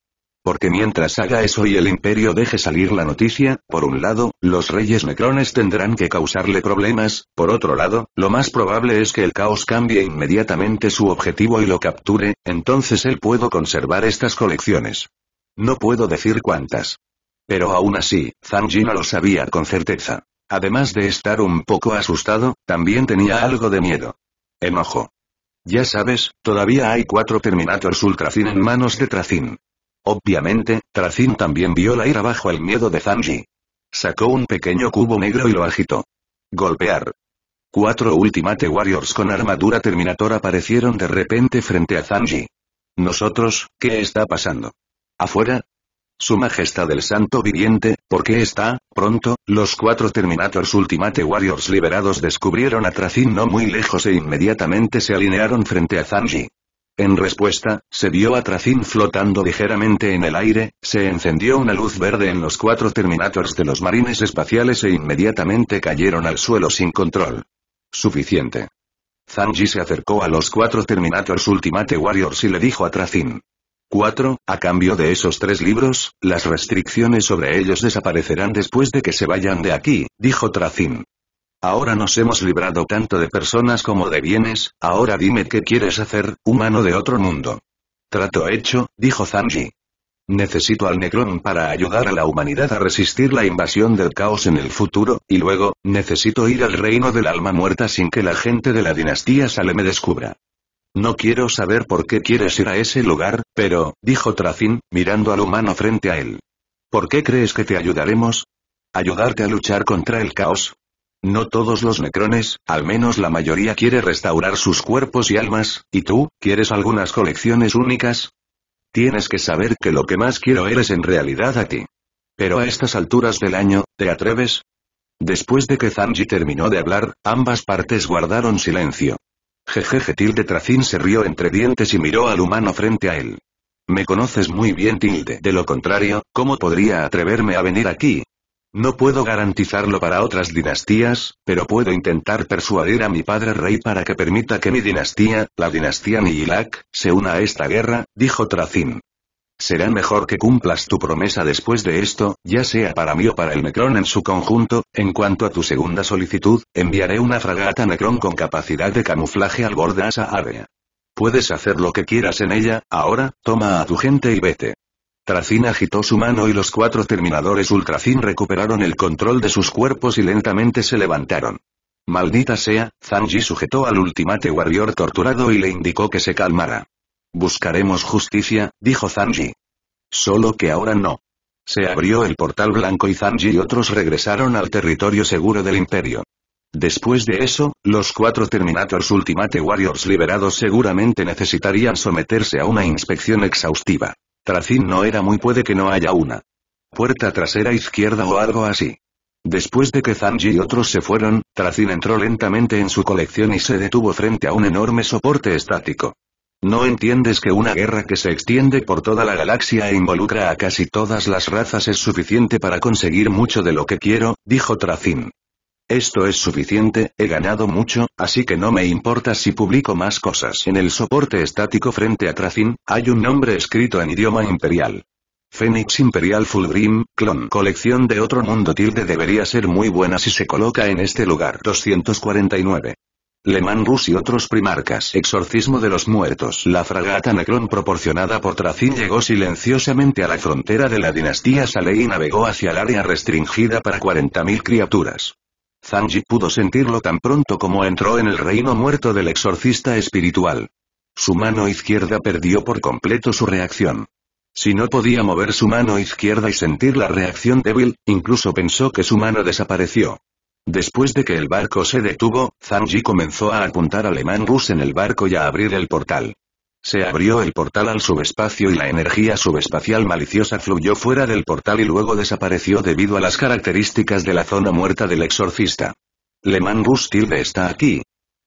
Porque mientras haga eso y el imperio deje salir la noticia, por un lado, los reyes necrones tendrán que causarle problemas, por otro lado, lo más probable es que el caos cambie inmediatamente su objetivo y lo capture, entonces él puedo conservar estas colecciones. No puedo decir cuántas. Pero aún así, Zhang no lo sabía con certeza. Además de estar un poco asustado, también tenía algo de miedo. Enojo. Ya sabes, todavía hay cuatro Terminators Ultracin en manos de Tracin. Obviamente, Tracin también vio la ira bajo el miedo de Zanji. Sacó un pequeño cubo negro y lo agitó. Golpear. Cuatro Ultimate Warriors con armadura Terminator aparecieron de repente frente a Zanji. Nosotros, ¿qué está pasando? ¿Afuera? Su Majestad el Santo Viviente, ¿por qué está? Pronto, los cuatro Terminators Ultimate Warriors liberados descubrieron a Tracin no muy lejos e inmediatamente se alinearon frente a Zanji. En respuesta, se vio a Tracin flotando ligeramente en el aire, se encendió una luz verde en los cuatro Terminators de los marines espaciales e inmediatamente cayeron al suelo sin control. Suficiente. Zanji se acercó a los cuatro Terminators Ultimate Warriors y le dijo a Tracin. Cuatro, A cambio de esos tres libros, las restricciones sobre ellos desaparecerán después de que se vayan de aquí, dijo Tracin. Ahora nos hemos librado tanto de personas como de bienes, ahora dime qué quieres hacer, humano de otro mundo. Trato hecho, dijo Zanji. Necesito al negrón para ayudar a la humanidad a resistir la invasión del caos en el futuro, y luego, necesito ir al reino del alma muerta sin que la gente de la dinastía Sale me descubra. No quiero saber por qué quieres ir a ese lugar, pero, dijo Tracin, mirando al humano frente a él. ¿Por qué crees que te ayudaremos? ¿Ayudarte a luchar contra el caos? No todos los necrones, al menos la mayoría quiere restaurar sus cuerpos y almas, ¿y tú, quieres algunas colecciones únicas? Tienes que saber que lo que más quiero eres en realidad a ti. Pero a estas alturas del año, ¿te atreves? Después de que Zanji terminó de hablar, ambas partes guardaron silencio. Jejeje Tilde Tracín se rió entre dientes y miró al humano frente a él. Me conoces muy bien Tilde. De lo contrario, ¿cómo podría atreverme a venir aquí? No puedo garantizarlo para otras dinastías, pero puedo intentar persuadir a mi padre rey para que permita que mi dinastía, la dinastía Nihilak, se una a esta guerra, dijo Tracín. Será mejor que cumplas tu promesa después de esto, ya sea para mí o para el Necron en su conjunto. En cuanto a tu segunda solicitud, enviaré una fragata Necron con capacidad de camuflaje al borde a esa área. Puedes hacer lo que quieras en ella, ahora, toma a tu gente y vete. Tracin agitó su mano y los cuatro terminadores Ultracin recuperaron el control de sus cuerpos y lentamente se levantaron. Maldita sea, Zanji sujetó al Ultimate Warrior torturado y le indicó que se calmara. Buscaremos justicia, dijo Zanji. Solo que ahora no. Se abrió el portal blanco y Zanji y otros regresaron al territorio seguro del imperio. Después de eso, los cuatro Terminators Ultimate Warriors liberados seguramente necesitarían someterse a una inspección exhaustiva. Tracín no era muy puede que no haya una. Puerta trasera izquierda o algo así. Después de que Zanji y otros se fueron, Tracin entró lentamente en su colección y se detuvo frente a un enorme soporte estático. No entiendes que una guerra que se extiende por toda la galaxia e involucra a casi todas las razas es suficiente para conseguir mucho de lo que quiero, dijo Tracin. Esto es suficiente, he ganado mucho, así que no me importa si publico más cosas. En el soporte estático frente a Tracin, hay un nombre escrito en idioma imperial. Fénix Imperial Fulgrim, clon. Colección de otro mundo tilde debería ser muy buena si se coloca en este lugar. 249. Leman Rus y otros primarcas. Exorcismo de los muertos. La fragata Necron proporcionada por Tracin llegó silenciosamente a la frontera de la dinastía Saleh y navegó hacia el área restringida para 40.000 criaturas. Zanji pudo sentirlo tan pronto como entró en el reino muerto del exorcista espiritual. Su mano izquierda perdió por completo su reacción. Si no podía mover su mano izquierda y sentir la reacción débil, incluso pensó que su mano desapareció. Después de que el barco se detuvo, Zanji comenzó a apuntar a Lehman Rus en el barco y a abrir el portal. Se abrió el portal al subespacio y la energía subespacial maliciosa fluyó fuera del portal y luego desapareció debido a las características de la zona muerta del exorcista. Le Mangus está aquí.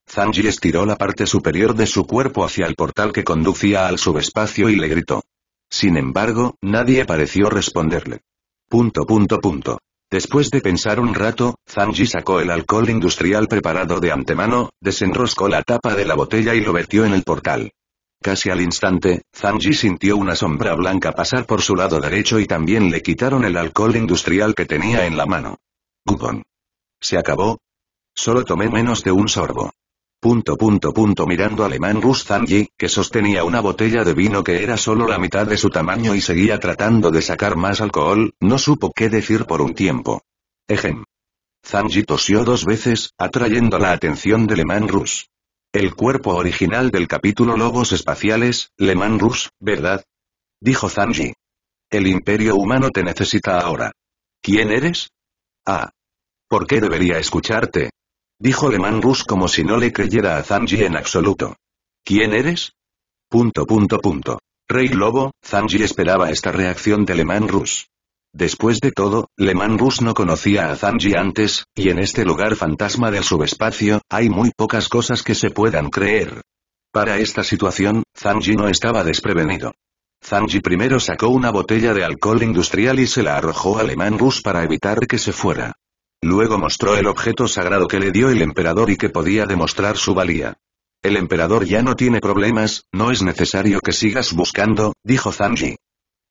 Zanji estiró la parte superior de su cuerpo hacia el portal que conducía al subespacio y le gritó. Sin embargo, nadie pareció responderle. Punto punto punto. Después de pensar un rato, Zanji sacó el alcohol industrial preparado de antemano, desenroscó la tapa de la botella y lo vertió en el portal. Casi al instante, Zanji sintió una sombra blanca pasar por su lado derecho y también le quitaron el alcohol industrial que tenía en la mano. Gubon. Se acabó. Solo tomé menos de un sorbo. Punto punto punto mirando alemán Rus Zanji, que sostenía una botella de vino que era solo la mitad de su tamaño y seguía tratando de sacar más alcohol, no supo qué decir por un tiempo. Ejem. Zanji tosió dos veces, atrayendo la atención de Man Rus. El cuerpo original del capítulo Lobos Espaciales, Le Rus, ¿verdad? Dijo Zanji. El imperio humano te necesita ahora. ¿Quién eres? Ah. ¿Por qué debería escucharte? Dijo Le como si no le creyera a Zanji en absoluto. ¿Quién eres? Punto punto punto. Rey Lobo, Zanji esperaba esta reacción de Le Rus. Después de todo, Le no conocía a Zanji antes, y en este lugar fantasma del subespacio, hay muy pocas cosas que se puedan creer. Para esta situación, Zanji no estaba desprevenido. Zanji primero sacó una botella de alcohol industrial y se la arrojó a Le para evitar que se fuera. Luego mostró el objeto sagrado que le dio el emperador y que podía demostrar su valía. El emperador ya no tiene problemas, no es necesario que sigas buscando, dijo Zanji.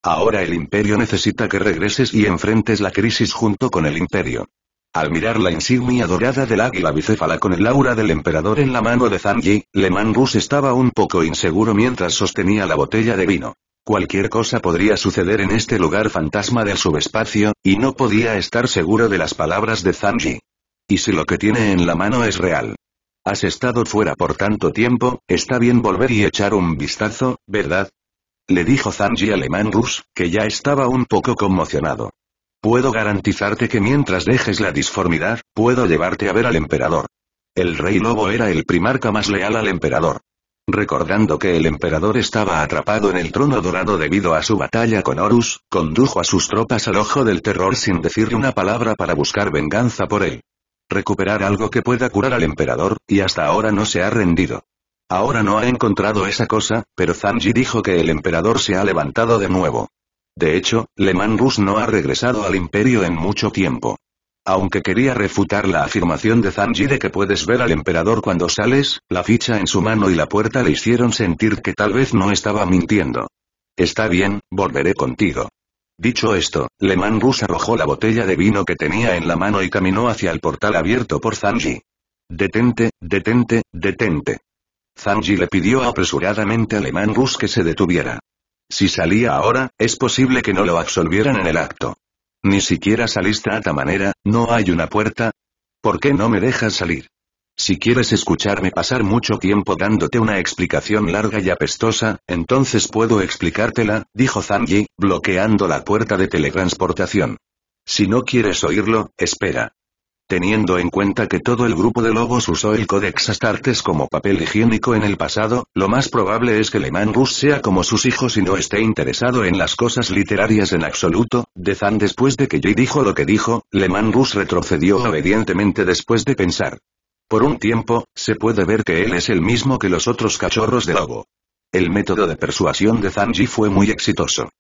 Ahora el imperio necesita que regreses y enfrentes la crisis junto con el imperio. Al mirar la insignia dorada del águila bicéfala con el aura del emperador en la mano de Zanji, Le Manrus estaba un poco inseguro mientras sostenía la botella de vino. Cualquier cosa podría suceder en este lugar fantasma del subespacio, y no podía estar seguro de las palabras de Zanji. ¿Y si lo que tiene en la mano es real? Has estado fuera por tanto tiempo, está bien volver y echar un vistazo, ¿verdad? le dijo Zanji Alemán Rus, que ya estaba un poco conmocionado. Puedo garantizarte que mientras dejes la disformidad, puedo llevarte a ver al emperador. El rey lobo era el primarca más leal al emperador. Recordando que el emperador estaba atrapado en el trono dorado debido a su batalla con Horus, condujo a sus tropas al ojo del terror sin decirle una palabra para buscar venganza por él. Recuperar algo que pueda curar al emperador, y hasta ahora no se ha rendido. Ahora no ha encontrado esa cosa, pero Zanji dijo que el emperador se ha levantado de nuevo. De hecho, Le Rus no ha regresado al imperio en mucho tiempo. Aunque quería refutar la afirmación de Zanji de que puedes ver al emperador cuando sales, la ficha en su mano y la puerta le hicieron sentir que tal vez no estaba mintiendo. Está bien, volveré contigo. Dicho esto, Le Rus arrojó la botella de vino que tenía en la mano y caminó hacia el portal abierto por Zanji. Detente, detente, detente. Zanji le pidió apresuradamente a leman Rus que se detuviera. Si salía ahora, es posible que no lo absolvieran en el acto. Ni siquiera saliste a ta manera, ¿no hay una puerta? ¿Por qué no me dejas salir? Si quieres escucharme pasar mucho tiempo dándote una explicación larga y apestosa, entonces puedo explicártela, dijo Zanji, bloqueando la puerta de teletransportación. Si no quieres oírlo, espera. Teniendo en cuenta que todo el grupo de lobos usó el Codex Astartes como papel higiénico en el pasado, lo más probable es que Lehman Rus sea como sus hijos y no esté interesado en las cosas literarias en absoluto. de Zan después de que Jay dijo lo que dijo, Leman Rus retrocedió obedientemente después de pensar. Por un tiempo, se puede ver que él es el mismo que los otros cachorros de lobo. El método de persuasión de Zanji fue muy exitoso.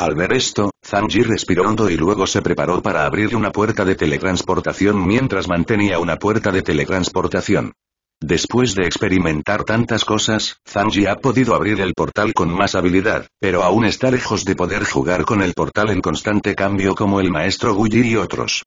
Al ver esto, Zanji respiró hondo y luego se preparó para abrir una puerta de teletransportación mientras mantenía una puerta de teletransportación. Después de experimentar tantas cosas, Zanji ha podido abrir el portal con más habilidad, pero aún está lejos de poder jugar con el portal en constante cambio como el maestro Guji y otros.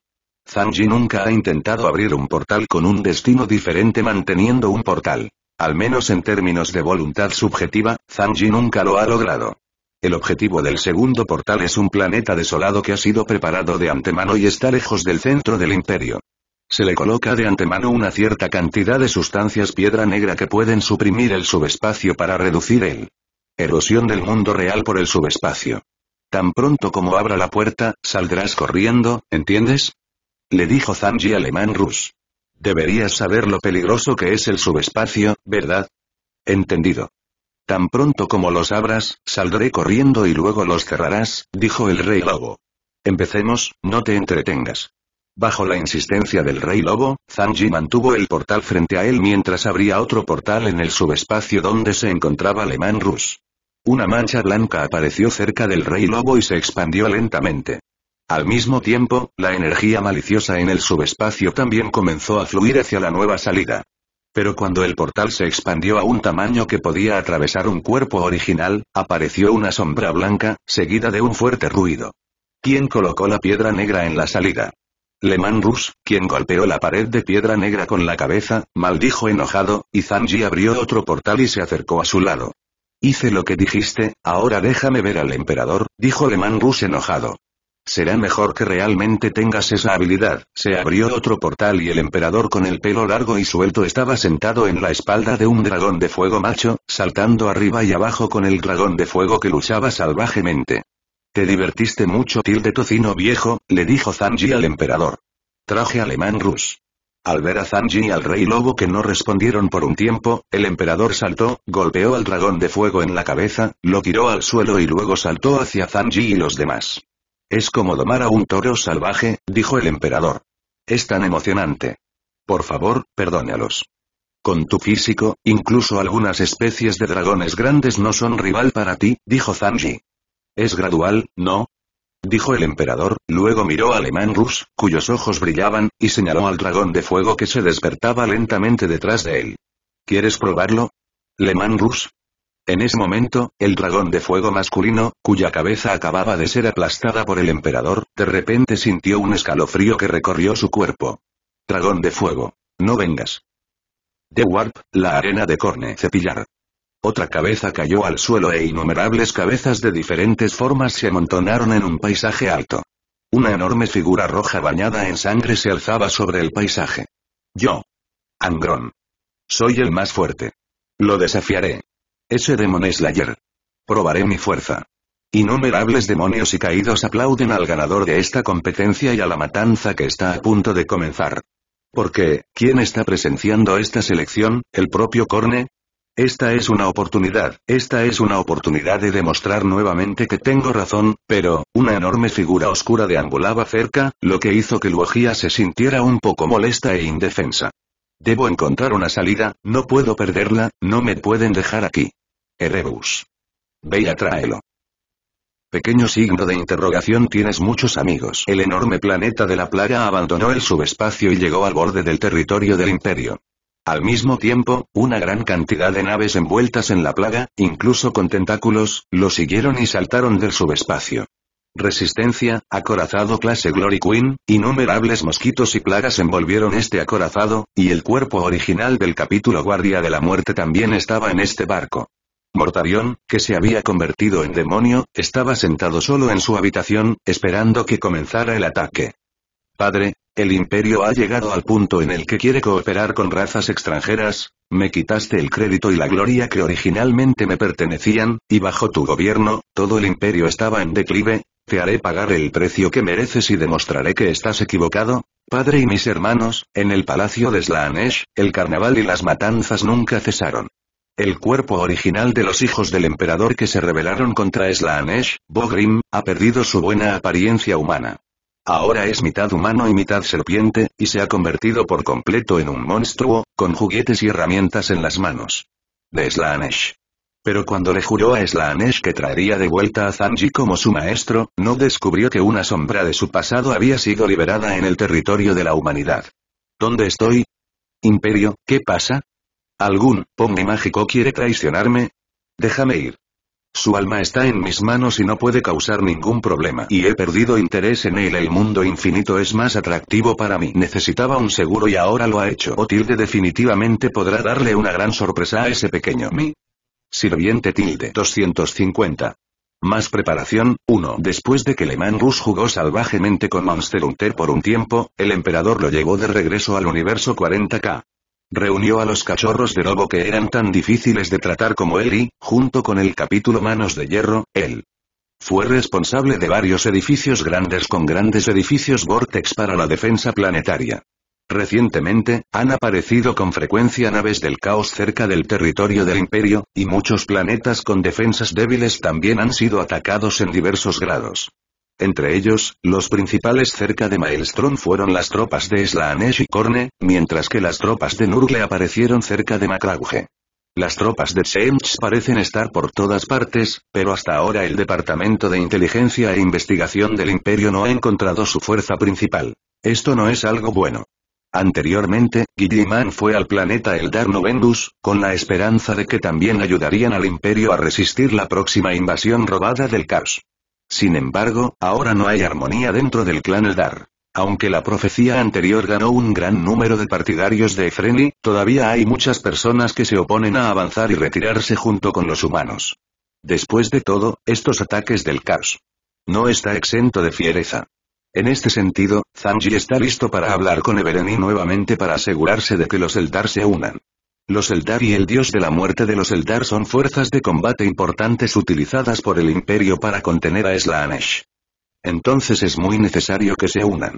Zanji nunca ha intentado abrir un portal con un destino diferente manteniendo un portal. Al menos en términos de voluntad subjetiva, Zanji nunca lo ha logrado. El objetivo del segundo portal es un planeta desolado que ha sido preparado de antemano y está lejos del centro del imperio. Se le coloca de antemano una cierta cantidad de sustancias piedra negra que pueden suprimir el subespacio para reducir el erosión del mundo real por el subespacio. Tan pronto como abra la puerta, saldrás corriendo, ¿entiendes? Le dijo Zanji Alemán Rus. Deberías saber lo peligroso que es el subespacio, ¿verdad? Entendido. Tan pronto como los abras, saldré corriendo y luego los cerrarás, dijo el rey lobo. Empecemos, no te entretengas. Bajo la insistencia del rey lobo, Zhang mantuvo el portal frente a él mientras abría otro portal en el subespacio donde se encontraba Alemán Rus. Una mancha blanca apareció cerca del rey lobo y se expandió lentamente. Al mismo tiempo, la energía maliciosa en el subespacio también comenzó a fluir hacia la nueva salida. Pero cuando el portal se expandió a un tamaño que podía atravesar un cuerpo original, apareció una sombra blanca, seguida de un fuerte ruido. ¿Quién colocó la piedra negra en la salida? Leman Rus, quien golpeó la pared de piedra negra con la cabeza, maldijo enojado, y Zanji abrió otro portal y se acercó a su lado. Hice lo que dijiste, ahora déjame ver al emperador, dijo Leman Rus enojado. Será mejor que realmente tengas esa habilidad. Se abrió otro portal y el emperador con el pelo largo y suelto estaba sentado en la espalda de un dragón de fuego macho, saltando arriba y abajo con el dragón de fuego que luchaba salvajemente. Te divertiste mucho, de tocino viejo, le dijo Zanji al emperador. Traje alemán rus. Al ver a Zanji y al rey lobo que no respondieron por un tiempo, el emperador saltó, golpeó al dragón de fuego en la cabeza, lo tiró al suelo y luego saltó hacia Zanji y los demás. Es como domar a un toro salvaje, dijo el emperador. Es tan emocionante. Por favor, perdónalos. Con tu físico, incluso algunas especies de dragones grandes no son rival para ti, dijo Zanji. Es gradual, ¿no? Dijo el emperador, luego miró a Alemán Rus, cuyos ojos brillaban, y señaló al dragón de fuego que se despertaba lentamente detrás de él. ¿Quieres probarlo? Leman Rus, en ese momento, el dragón de fuego masculino, cuya cabeza acababa de ser aplastada por el emperador, de repente sintió un escalofrío que recorrió su cuerpo. Dragón de fuego. No vengas. De Warp, la arena de Corne Cepillar. Otra cabeza cayó al suelo e innumerables cabezas de diferentes formas se amontonaron en un paisaje alto. Una enorme figura roja bañada en sangre se alzaba sobre el paisaje. Yo. Angron. Soy el más fuerte. Lo desafiaré. Ese Demon Slayer. Probaré mi fuerza. Innumerables demonios y caídos aplauden al ganador de esta competencia y a la matanza que está a punto de comenzar. Porque, ¿quién está presenciando esta selección? ¿El propio Corne? Esta es una oportunidad, esta es una oportunidad de demostrar nuevamente que tengo razón, pero, una enorme figura oscura deambulaba cerca, lo que hizo que Luogia se sintiera un poco molesta e indefensa. Debo encontrar una salida, no puedo perderla, no me pueden dejar aquí. Erebus. Ve y atráelo. Pequeño signo de interrogación tienes muchos amigos. El enorme planeta de la plaga abandonó el subespacio y llegó al borde del territorio del imperio. Al mismo tiempo, una gran cantidad de naves envueltas en la plaga, incluso con tentáculos, lo siguieron y saltaron del subespacio. Resistencia, acorazado clase Glory Queen, innumerables mosquitos y plagas envolvieron este acorazado, y el cuerpo original del capítulo Guardia de la Muerte también estaba en este barco. Mortarion, que se había convertido en demonio, estaba sentado solo en su habitación, esperando que comenzara el ataque. Padre, el imperio ha llegado al punto en el que quiere cooperar con razas extranjeras, me quitaste el crédito y la gloria que originalmente me pertenecían, y bajo tu gobierno, todo el imperio estaba en declive, te haré pagar el precio que mereces y demostraré que estás equivocado, padre y mis hermanos, en el palacio de Slaanesh, el carnaval y las matanzas nunca cesaron. El cuerpo original de los hijos del emperador que se rebelaron contra Slaanesh, Bogrim, ha perdido su buena apariencia humana. Ahora es mitad humano y mitad serpiente, y se ha convertido por completo en un monstruo, con juguetes y herramientas en las manos. De Slaanesh. Pero cuando le juró a Slaanesh que traería de vuelta a Zanji como su maestro, no descubrió que una sombra de su pasado había sido liberada en el territorio de la humanidad. ¿Dónde estoy? Imperio, ¿qué pasa? ¿Algún pony mágico quiere traicionarme? Déjame ir. Su alma está en mis manos y no puede causar ningún problema. Y he perdido interés en él. El mundo infinito es más atractivo para mí. Necesitaba un seguro y ahora lo ha hecho. O tilde definitivamente podrá darle una gran sorpresa a ese pequeño. Mi sirviente tilde 250. Más preparación, 1. Después de que Le Man jugó salvajemente con Monster Hunter por un tiempo, el emperador lo llevó de regreso al universo 40k. Reunió a los cachorros de lobo que eran tan difíciles de tratar como él y, junto con el capítulo Manos de Hierro, él. Fue responsable de varios edificios grandes con grandes edificios Vortex para la defensa planetaria. Recientemente, han aparecido con frecuencia naves del caos cerca del territorio del imperio, y muchos planetas con defensas débiles también han sido atacados en diversos grados. Entre ellos, los principales cerca de Maelstrom fueron las tropas de Slaanesh y Korne, mientras que las tropas de Nurgle aparecieron cerca de Macrauge. Las tropas de Tsemch parecen estar por todas partes, pero hasta ahora el Departamento de Inteligencia e Investigación del Imperio no ha encontrado su fuerza principal. Esto no es algo bueno. Anteriormente, Man fue al planeta Eldar Novendus, con la esperanza de que también ayudarían al Imperio a resistir la próxima invasión robada del caos. Sin embargo, ahora no hay armonía dentro del clan Eldar. Aunque la profecía anterior ganó un gran número de partidarios de Efreni, todavía hay muchas personas que se oponen a avanzar y retirarse junto con los humanos. Después de todo, estos ataques del caos. No está exento de fiereza. En este sentido, Zanji está listo para hablar con Evereni nuevamente para asegurarse de que los Eldar se unan. Los Eldar y el dios de la muerte de los Eldar son fuerzas de combate importantes utilizadas por el Imperio para contener a Slaanesh. Entonces es muy necesario que se unan.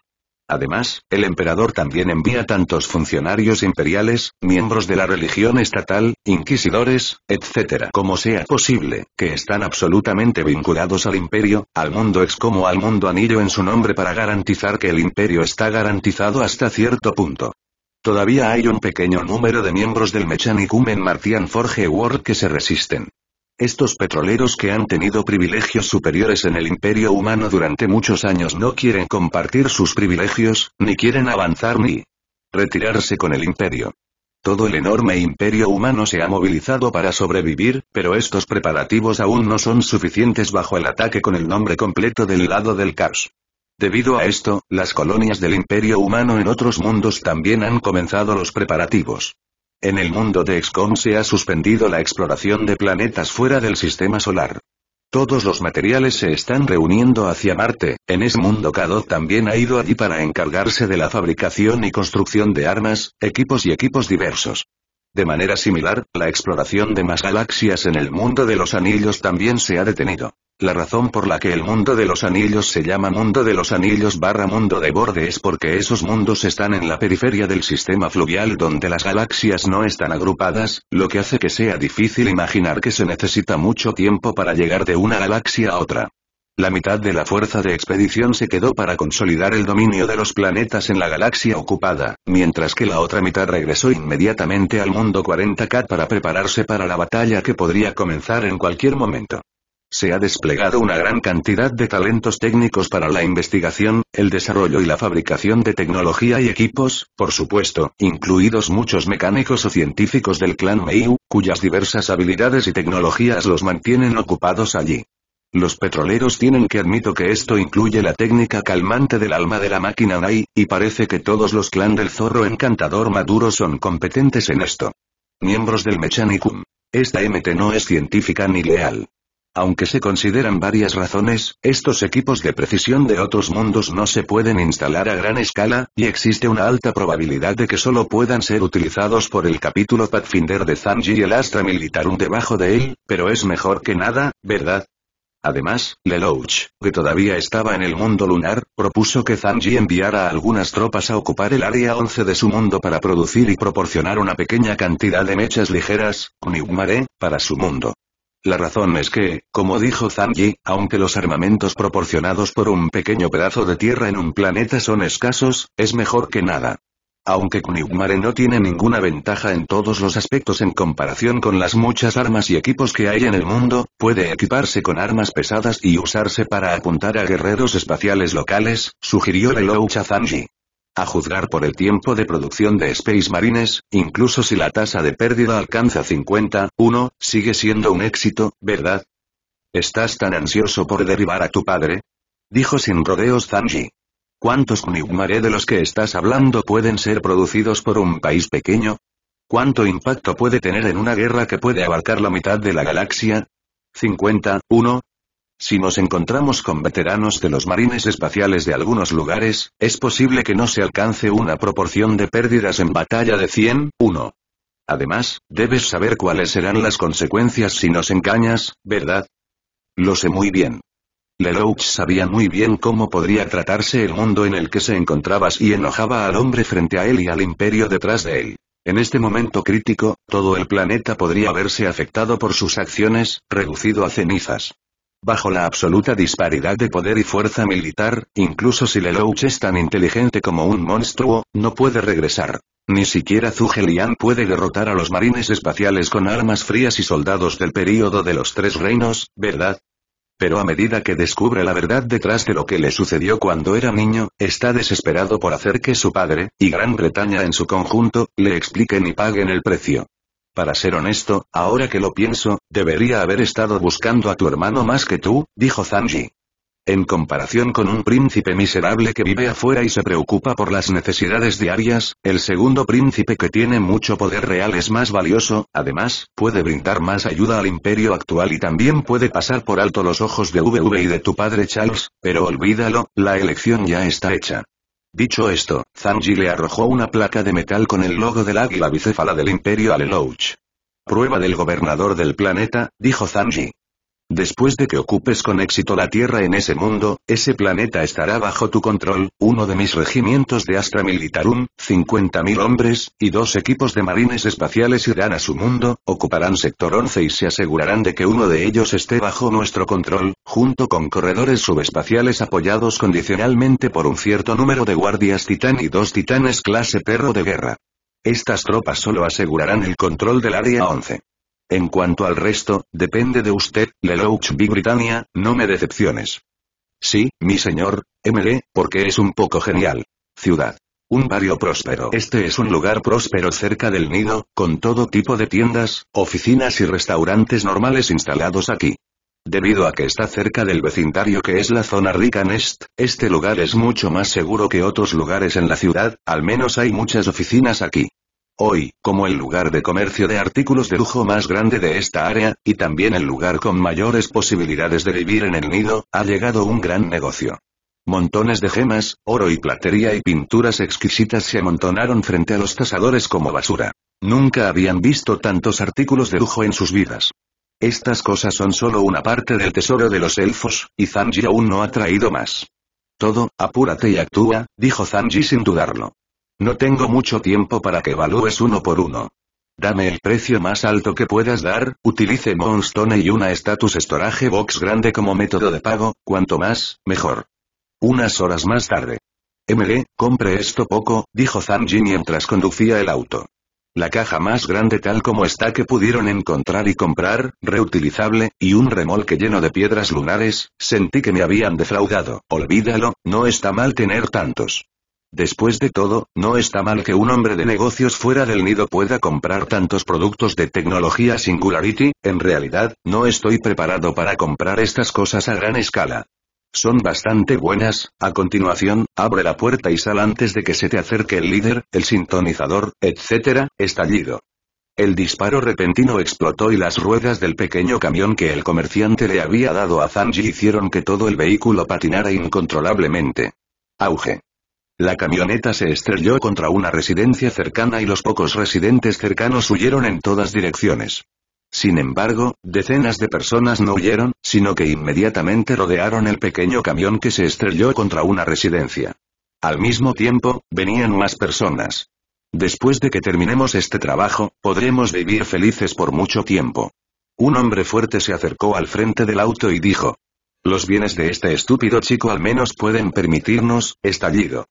Además, el emperador también envía tantos funcionarios imperiales, miembros de la religión estatal, inquisidores, etc. como sea posible, que están absolutamente vinculados al imperio, al mundo ex como al mundo anillo en su nombre para garantizar que el imperio está garantizado hasta cierto punto. Todavía hay un pequeño número de miembros del Mechanicum en Martian Forge World que se resisten. Estos petroleros que han tenido privilegios superiores en el imperio humano durante muchos años no quieren compartir sus privilegios, ni quieren avanzar ni retirarse con el imperio. Todo el enorme imperio humano se ha movilizado para sobrevivir, pero estos preparativos aún no son suficientes bajo el ataque con el nombre completo del lado del caos. Debido a esto, las colonias del imperio humano en otros mundos también han comenzado los preparativos. En el mundo de XCOM se ha suspendido la exploración de planetas fuera del sistema solar. Todos los materiales se están reuniendo hacia Marte, en ese mundo Kado también ha ido allí para encargarse de la fabricación y construcción de armas, equipos y equipos diversos. De manera similar, la exploración de más galaxias en el mundo de los anillos también se ha detenido. La razón por la que el mundo de los anillos se llama mundo de los anillos barra mundo de borde es porque esos mundos están en la periferia del sistema fluvial donde las galaxias no están agrupadas, lo que hace que sea difícil imaginar que se necesita mucho tiempo para llegar de una galaxia a otra. La mitad de la fuerza de expedición se quedó para consolidar el dominio de los planetas en la galaxia ocupada, mientras que la otra mitad regresó inmediatamente al mundo 40K para prepararse para la batalla que podría comenzar en cualquier momento. Se ha desplegado una gran cantidad de talentos técnicos para la investigación, el desarrollo y la fabricación de tecnología y equipos, por supuesto, incluidos muchos mecánicos o científicos del clan Meiu, cuyas diversas habilidades y tecnologías los mantienen ocupados allí. Los petroleros tienen que admito que esto incluye la técnica calmante del alma de la máquina Nai, y parece que todos los clan del zorro encantador maduro son competentes en esto. Miembros del Mechanicum. Esta MT no es científica ni leal. Aunque se consideran varias razones, estos equipos de precisión de otros mundos no se pueden instalar a gran escala, y existe una alta probabilidad de que solo puedan ser utilizados por el capítulo Pathfinder de Zanji y el Astra Militarum debajo de él, pero es mejor que nada, ¿verdad? Además, Lelouch, que todavía estaba en el mundo lunar, propuso que Zanji enviara algunas tropas a ocupar el área 11 de su mundo para producir y proporcionar una pequeña cantidad de mechas ligeras, Unigmare, para su mundo. La razón es que, como dijo Zanji, aunque los armamentos proporcionados por un pequeño pedazo de tierra en un planeta son escasos, es mejor que nada. Aunque Kunigmare no tiene ninguna ventaja en todos los aspectos en comparación con las muchas armas y equipos que hay en el mundo, puede equiparse con armas pesadas y usarse para apuntar a guerreros espaciales locales, sugirió Relou Zanji. A juzgar por el tiempo de producción de Space Marines, incluso si la tasa de pérdida alcanza 50, 1, sigue siendo un éxito, ¿verdad? ¿Estás tan ansioso por derribar a tu padre? Dijo sin rodeos Zanji. ¿Cuántos Kunigmare de los que estás hablando pueden ser producidos por un país pequeño? ¿Cuánto impacto puede tener en una guerra que puede abarcar la mitad de la galaxia? 50, 1. Si nos encontramos con veteranos de los marines espaciales de algunos lugares, es posible que no se alcance una proporción de pérdidas en batalla de 100, 1. Además, debes saber cuáles serán las consecuencias si nos engañas, ¿verdad? Lo sé muy bien. Lelouch sabía muy bien cómo podría tratarse el mundo en el que se encontraba si enojaba al hombre frente a él y al imperio detrás de él. En este momento crítico, todo el planeta podría verse afectado por sus acciones, reducido a cenizas. Bajo la absoluta disparidad de poder y fuerza militar, incluso si Lelouch es tan inteligente como un monstruo, no puede regresar. Ni siquiera Zugelian puede derrotar a los marines espaciales con armas frías y soldados del período de los Tres Reinos, ¿verdad? pero a medida que descubre la verdad detrás de lo que le sucedió cuando era niño, está desesperado por hacer que su padre, y Gran Bretaña en su conjunto, le expliquen y paguen el precio. Para ser honesto, ahora que lo pienso, debería haber estado buscando a tu hermano más que tú, dijo Zanji. En comparación con un príncipe miserable que vive afuera y se preocupa por las necesidades diarias, el segundo príncipe que tiene mucho poder real es más valioso, además, puede brindar más ayuda al imperio actual y también puede pasar por alto los ojos de VV y de tu padre Charles, pero olvídalo, la elección ya está hecha. Dicho esto, Zanji le arrojó una placa de metal con el logo del águila bicéfala del imperio a Prueba del gobernador del planeta, dijo Zanji. Después de que ocupes con éxito la Tierra en ese mundo, ese planeta estará bajo tu control, uno de mis regimientos de Astra Militarum, 50.000 hombres, y dos equipos de marines espaciales irán a su mundo, ocuparán Sector 11 y se asegurarán de que uno de ellos esté bajo nuestro control, junto con corredores subespaciales apoyados condicionalmente por un cierto número de guardias titán y dos titanes clase perro de guerra. Estas tropas solo asegurarán el control del Área 11. En cuanto al resto, depende de usted, Lelouch Big Britannia, no me decepciones. Sí, mi señor, ML, porque es un poco genial. Ciudad. Un barrio próspero. Este es un lugar próspero cerca del nido, con todo tipo de tiendas, oficinas y restaurantes normales instalados aquí. Debido a que está cerca del vecindario que es la zona rica Nest, este lugar es mucho más seguro que otros lugares en la ciudad, al menos hay muchas oficinas aquí. Hoy, como el lugar de comercio de artículos de lujo más grande de esta área, y también el lugar con mayores posibilidades de vivir en el nido, ha llegado un gran negocio. Montones de gemas, oro y platería y pinturas exquisitas se amontonaron frente a los tasadores como basura. Nunca habían visto tantos artículos de lujo en sus vidas. Estas cosas son solo una parte del tesoro de los elfos, y Zanji aún no ha traído más. Todo, apúrate y actúa, dijo Zanji sin dudarlo. No tengo mucho tiempo para que evalúes uno por uno. Dame el precio más alto que puedas dar, utilice Monstone y una Status Storage Box grande como método de pago, cuanto más, mejor. Unas horas más tarde. MG, compre esto poco, dijo Zanji mientras conducía el auto. La caja más grande tal como está que pudieron encontrar y comprar, reutilizable, y un remolque lleno de piedras lunares, sentí que me habían defraudado. Olvídalo, no está mal tener tantos. Después de todo, no está mal que un hombre de negocios fuera del nido pueda comprar tantos productos de tecnología Singularity, en realidad, no estoy preparado para comprar estas cosas a gran escala. Son bastante buenas, a continuación, abre la puerta y sal antes de que se te acerque el líder, el sintonizador, etc., estallido. El disparo repentino explotó y las ruedas del pequeño camión que el comerciante le había dado a Zanji hicieron que todo el vehículo patinara incontrolablemente. Auge. La camioneta se estrelló contra una residencia cercana y los pocos residentes cercanos huyeron en todas direcciones. Sin embargo, decenas de personas no huyeron, sino que inmediatamente rodearon el pequeño camión que se estrelló contra una residencia. Al mismo tiempo, venían más personas. Después de que terminemos este trabajo, podremos vivir felices por mucho tiempo. Un hombre fuerte se acercó al frente del auto y dijo. Los bienes de este estúpido chico al menos pueden permitirnos, estallido.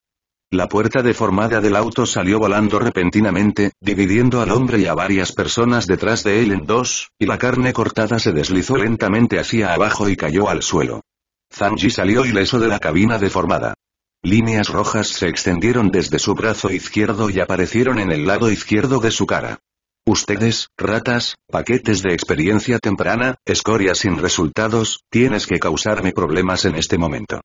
La puerta deformada del auto salió volando repentinamente, dividiendo al hombre y a varias personas detrás de él en dos, y la carne cortada se deslizó lentamente hacia abajo y cayó al suelo. Zanji salió ileso de la cabina deformada. Líneas rojas se extendieron desde su brazo izquierdo y aparecieron en el lado izquierdo de su cara. Ustedes, ratas, paquetes de experiencia temprana, escoria sin resultados, tienes que causarme problemas en este momento.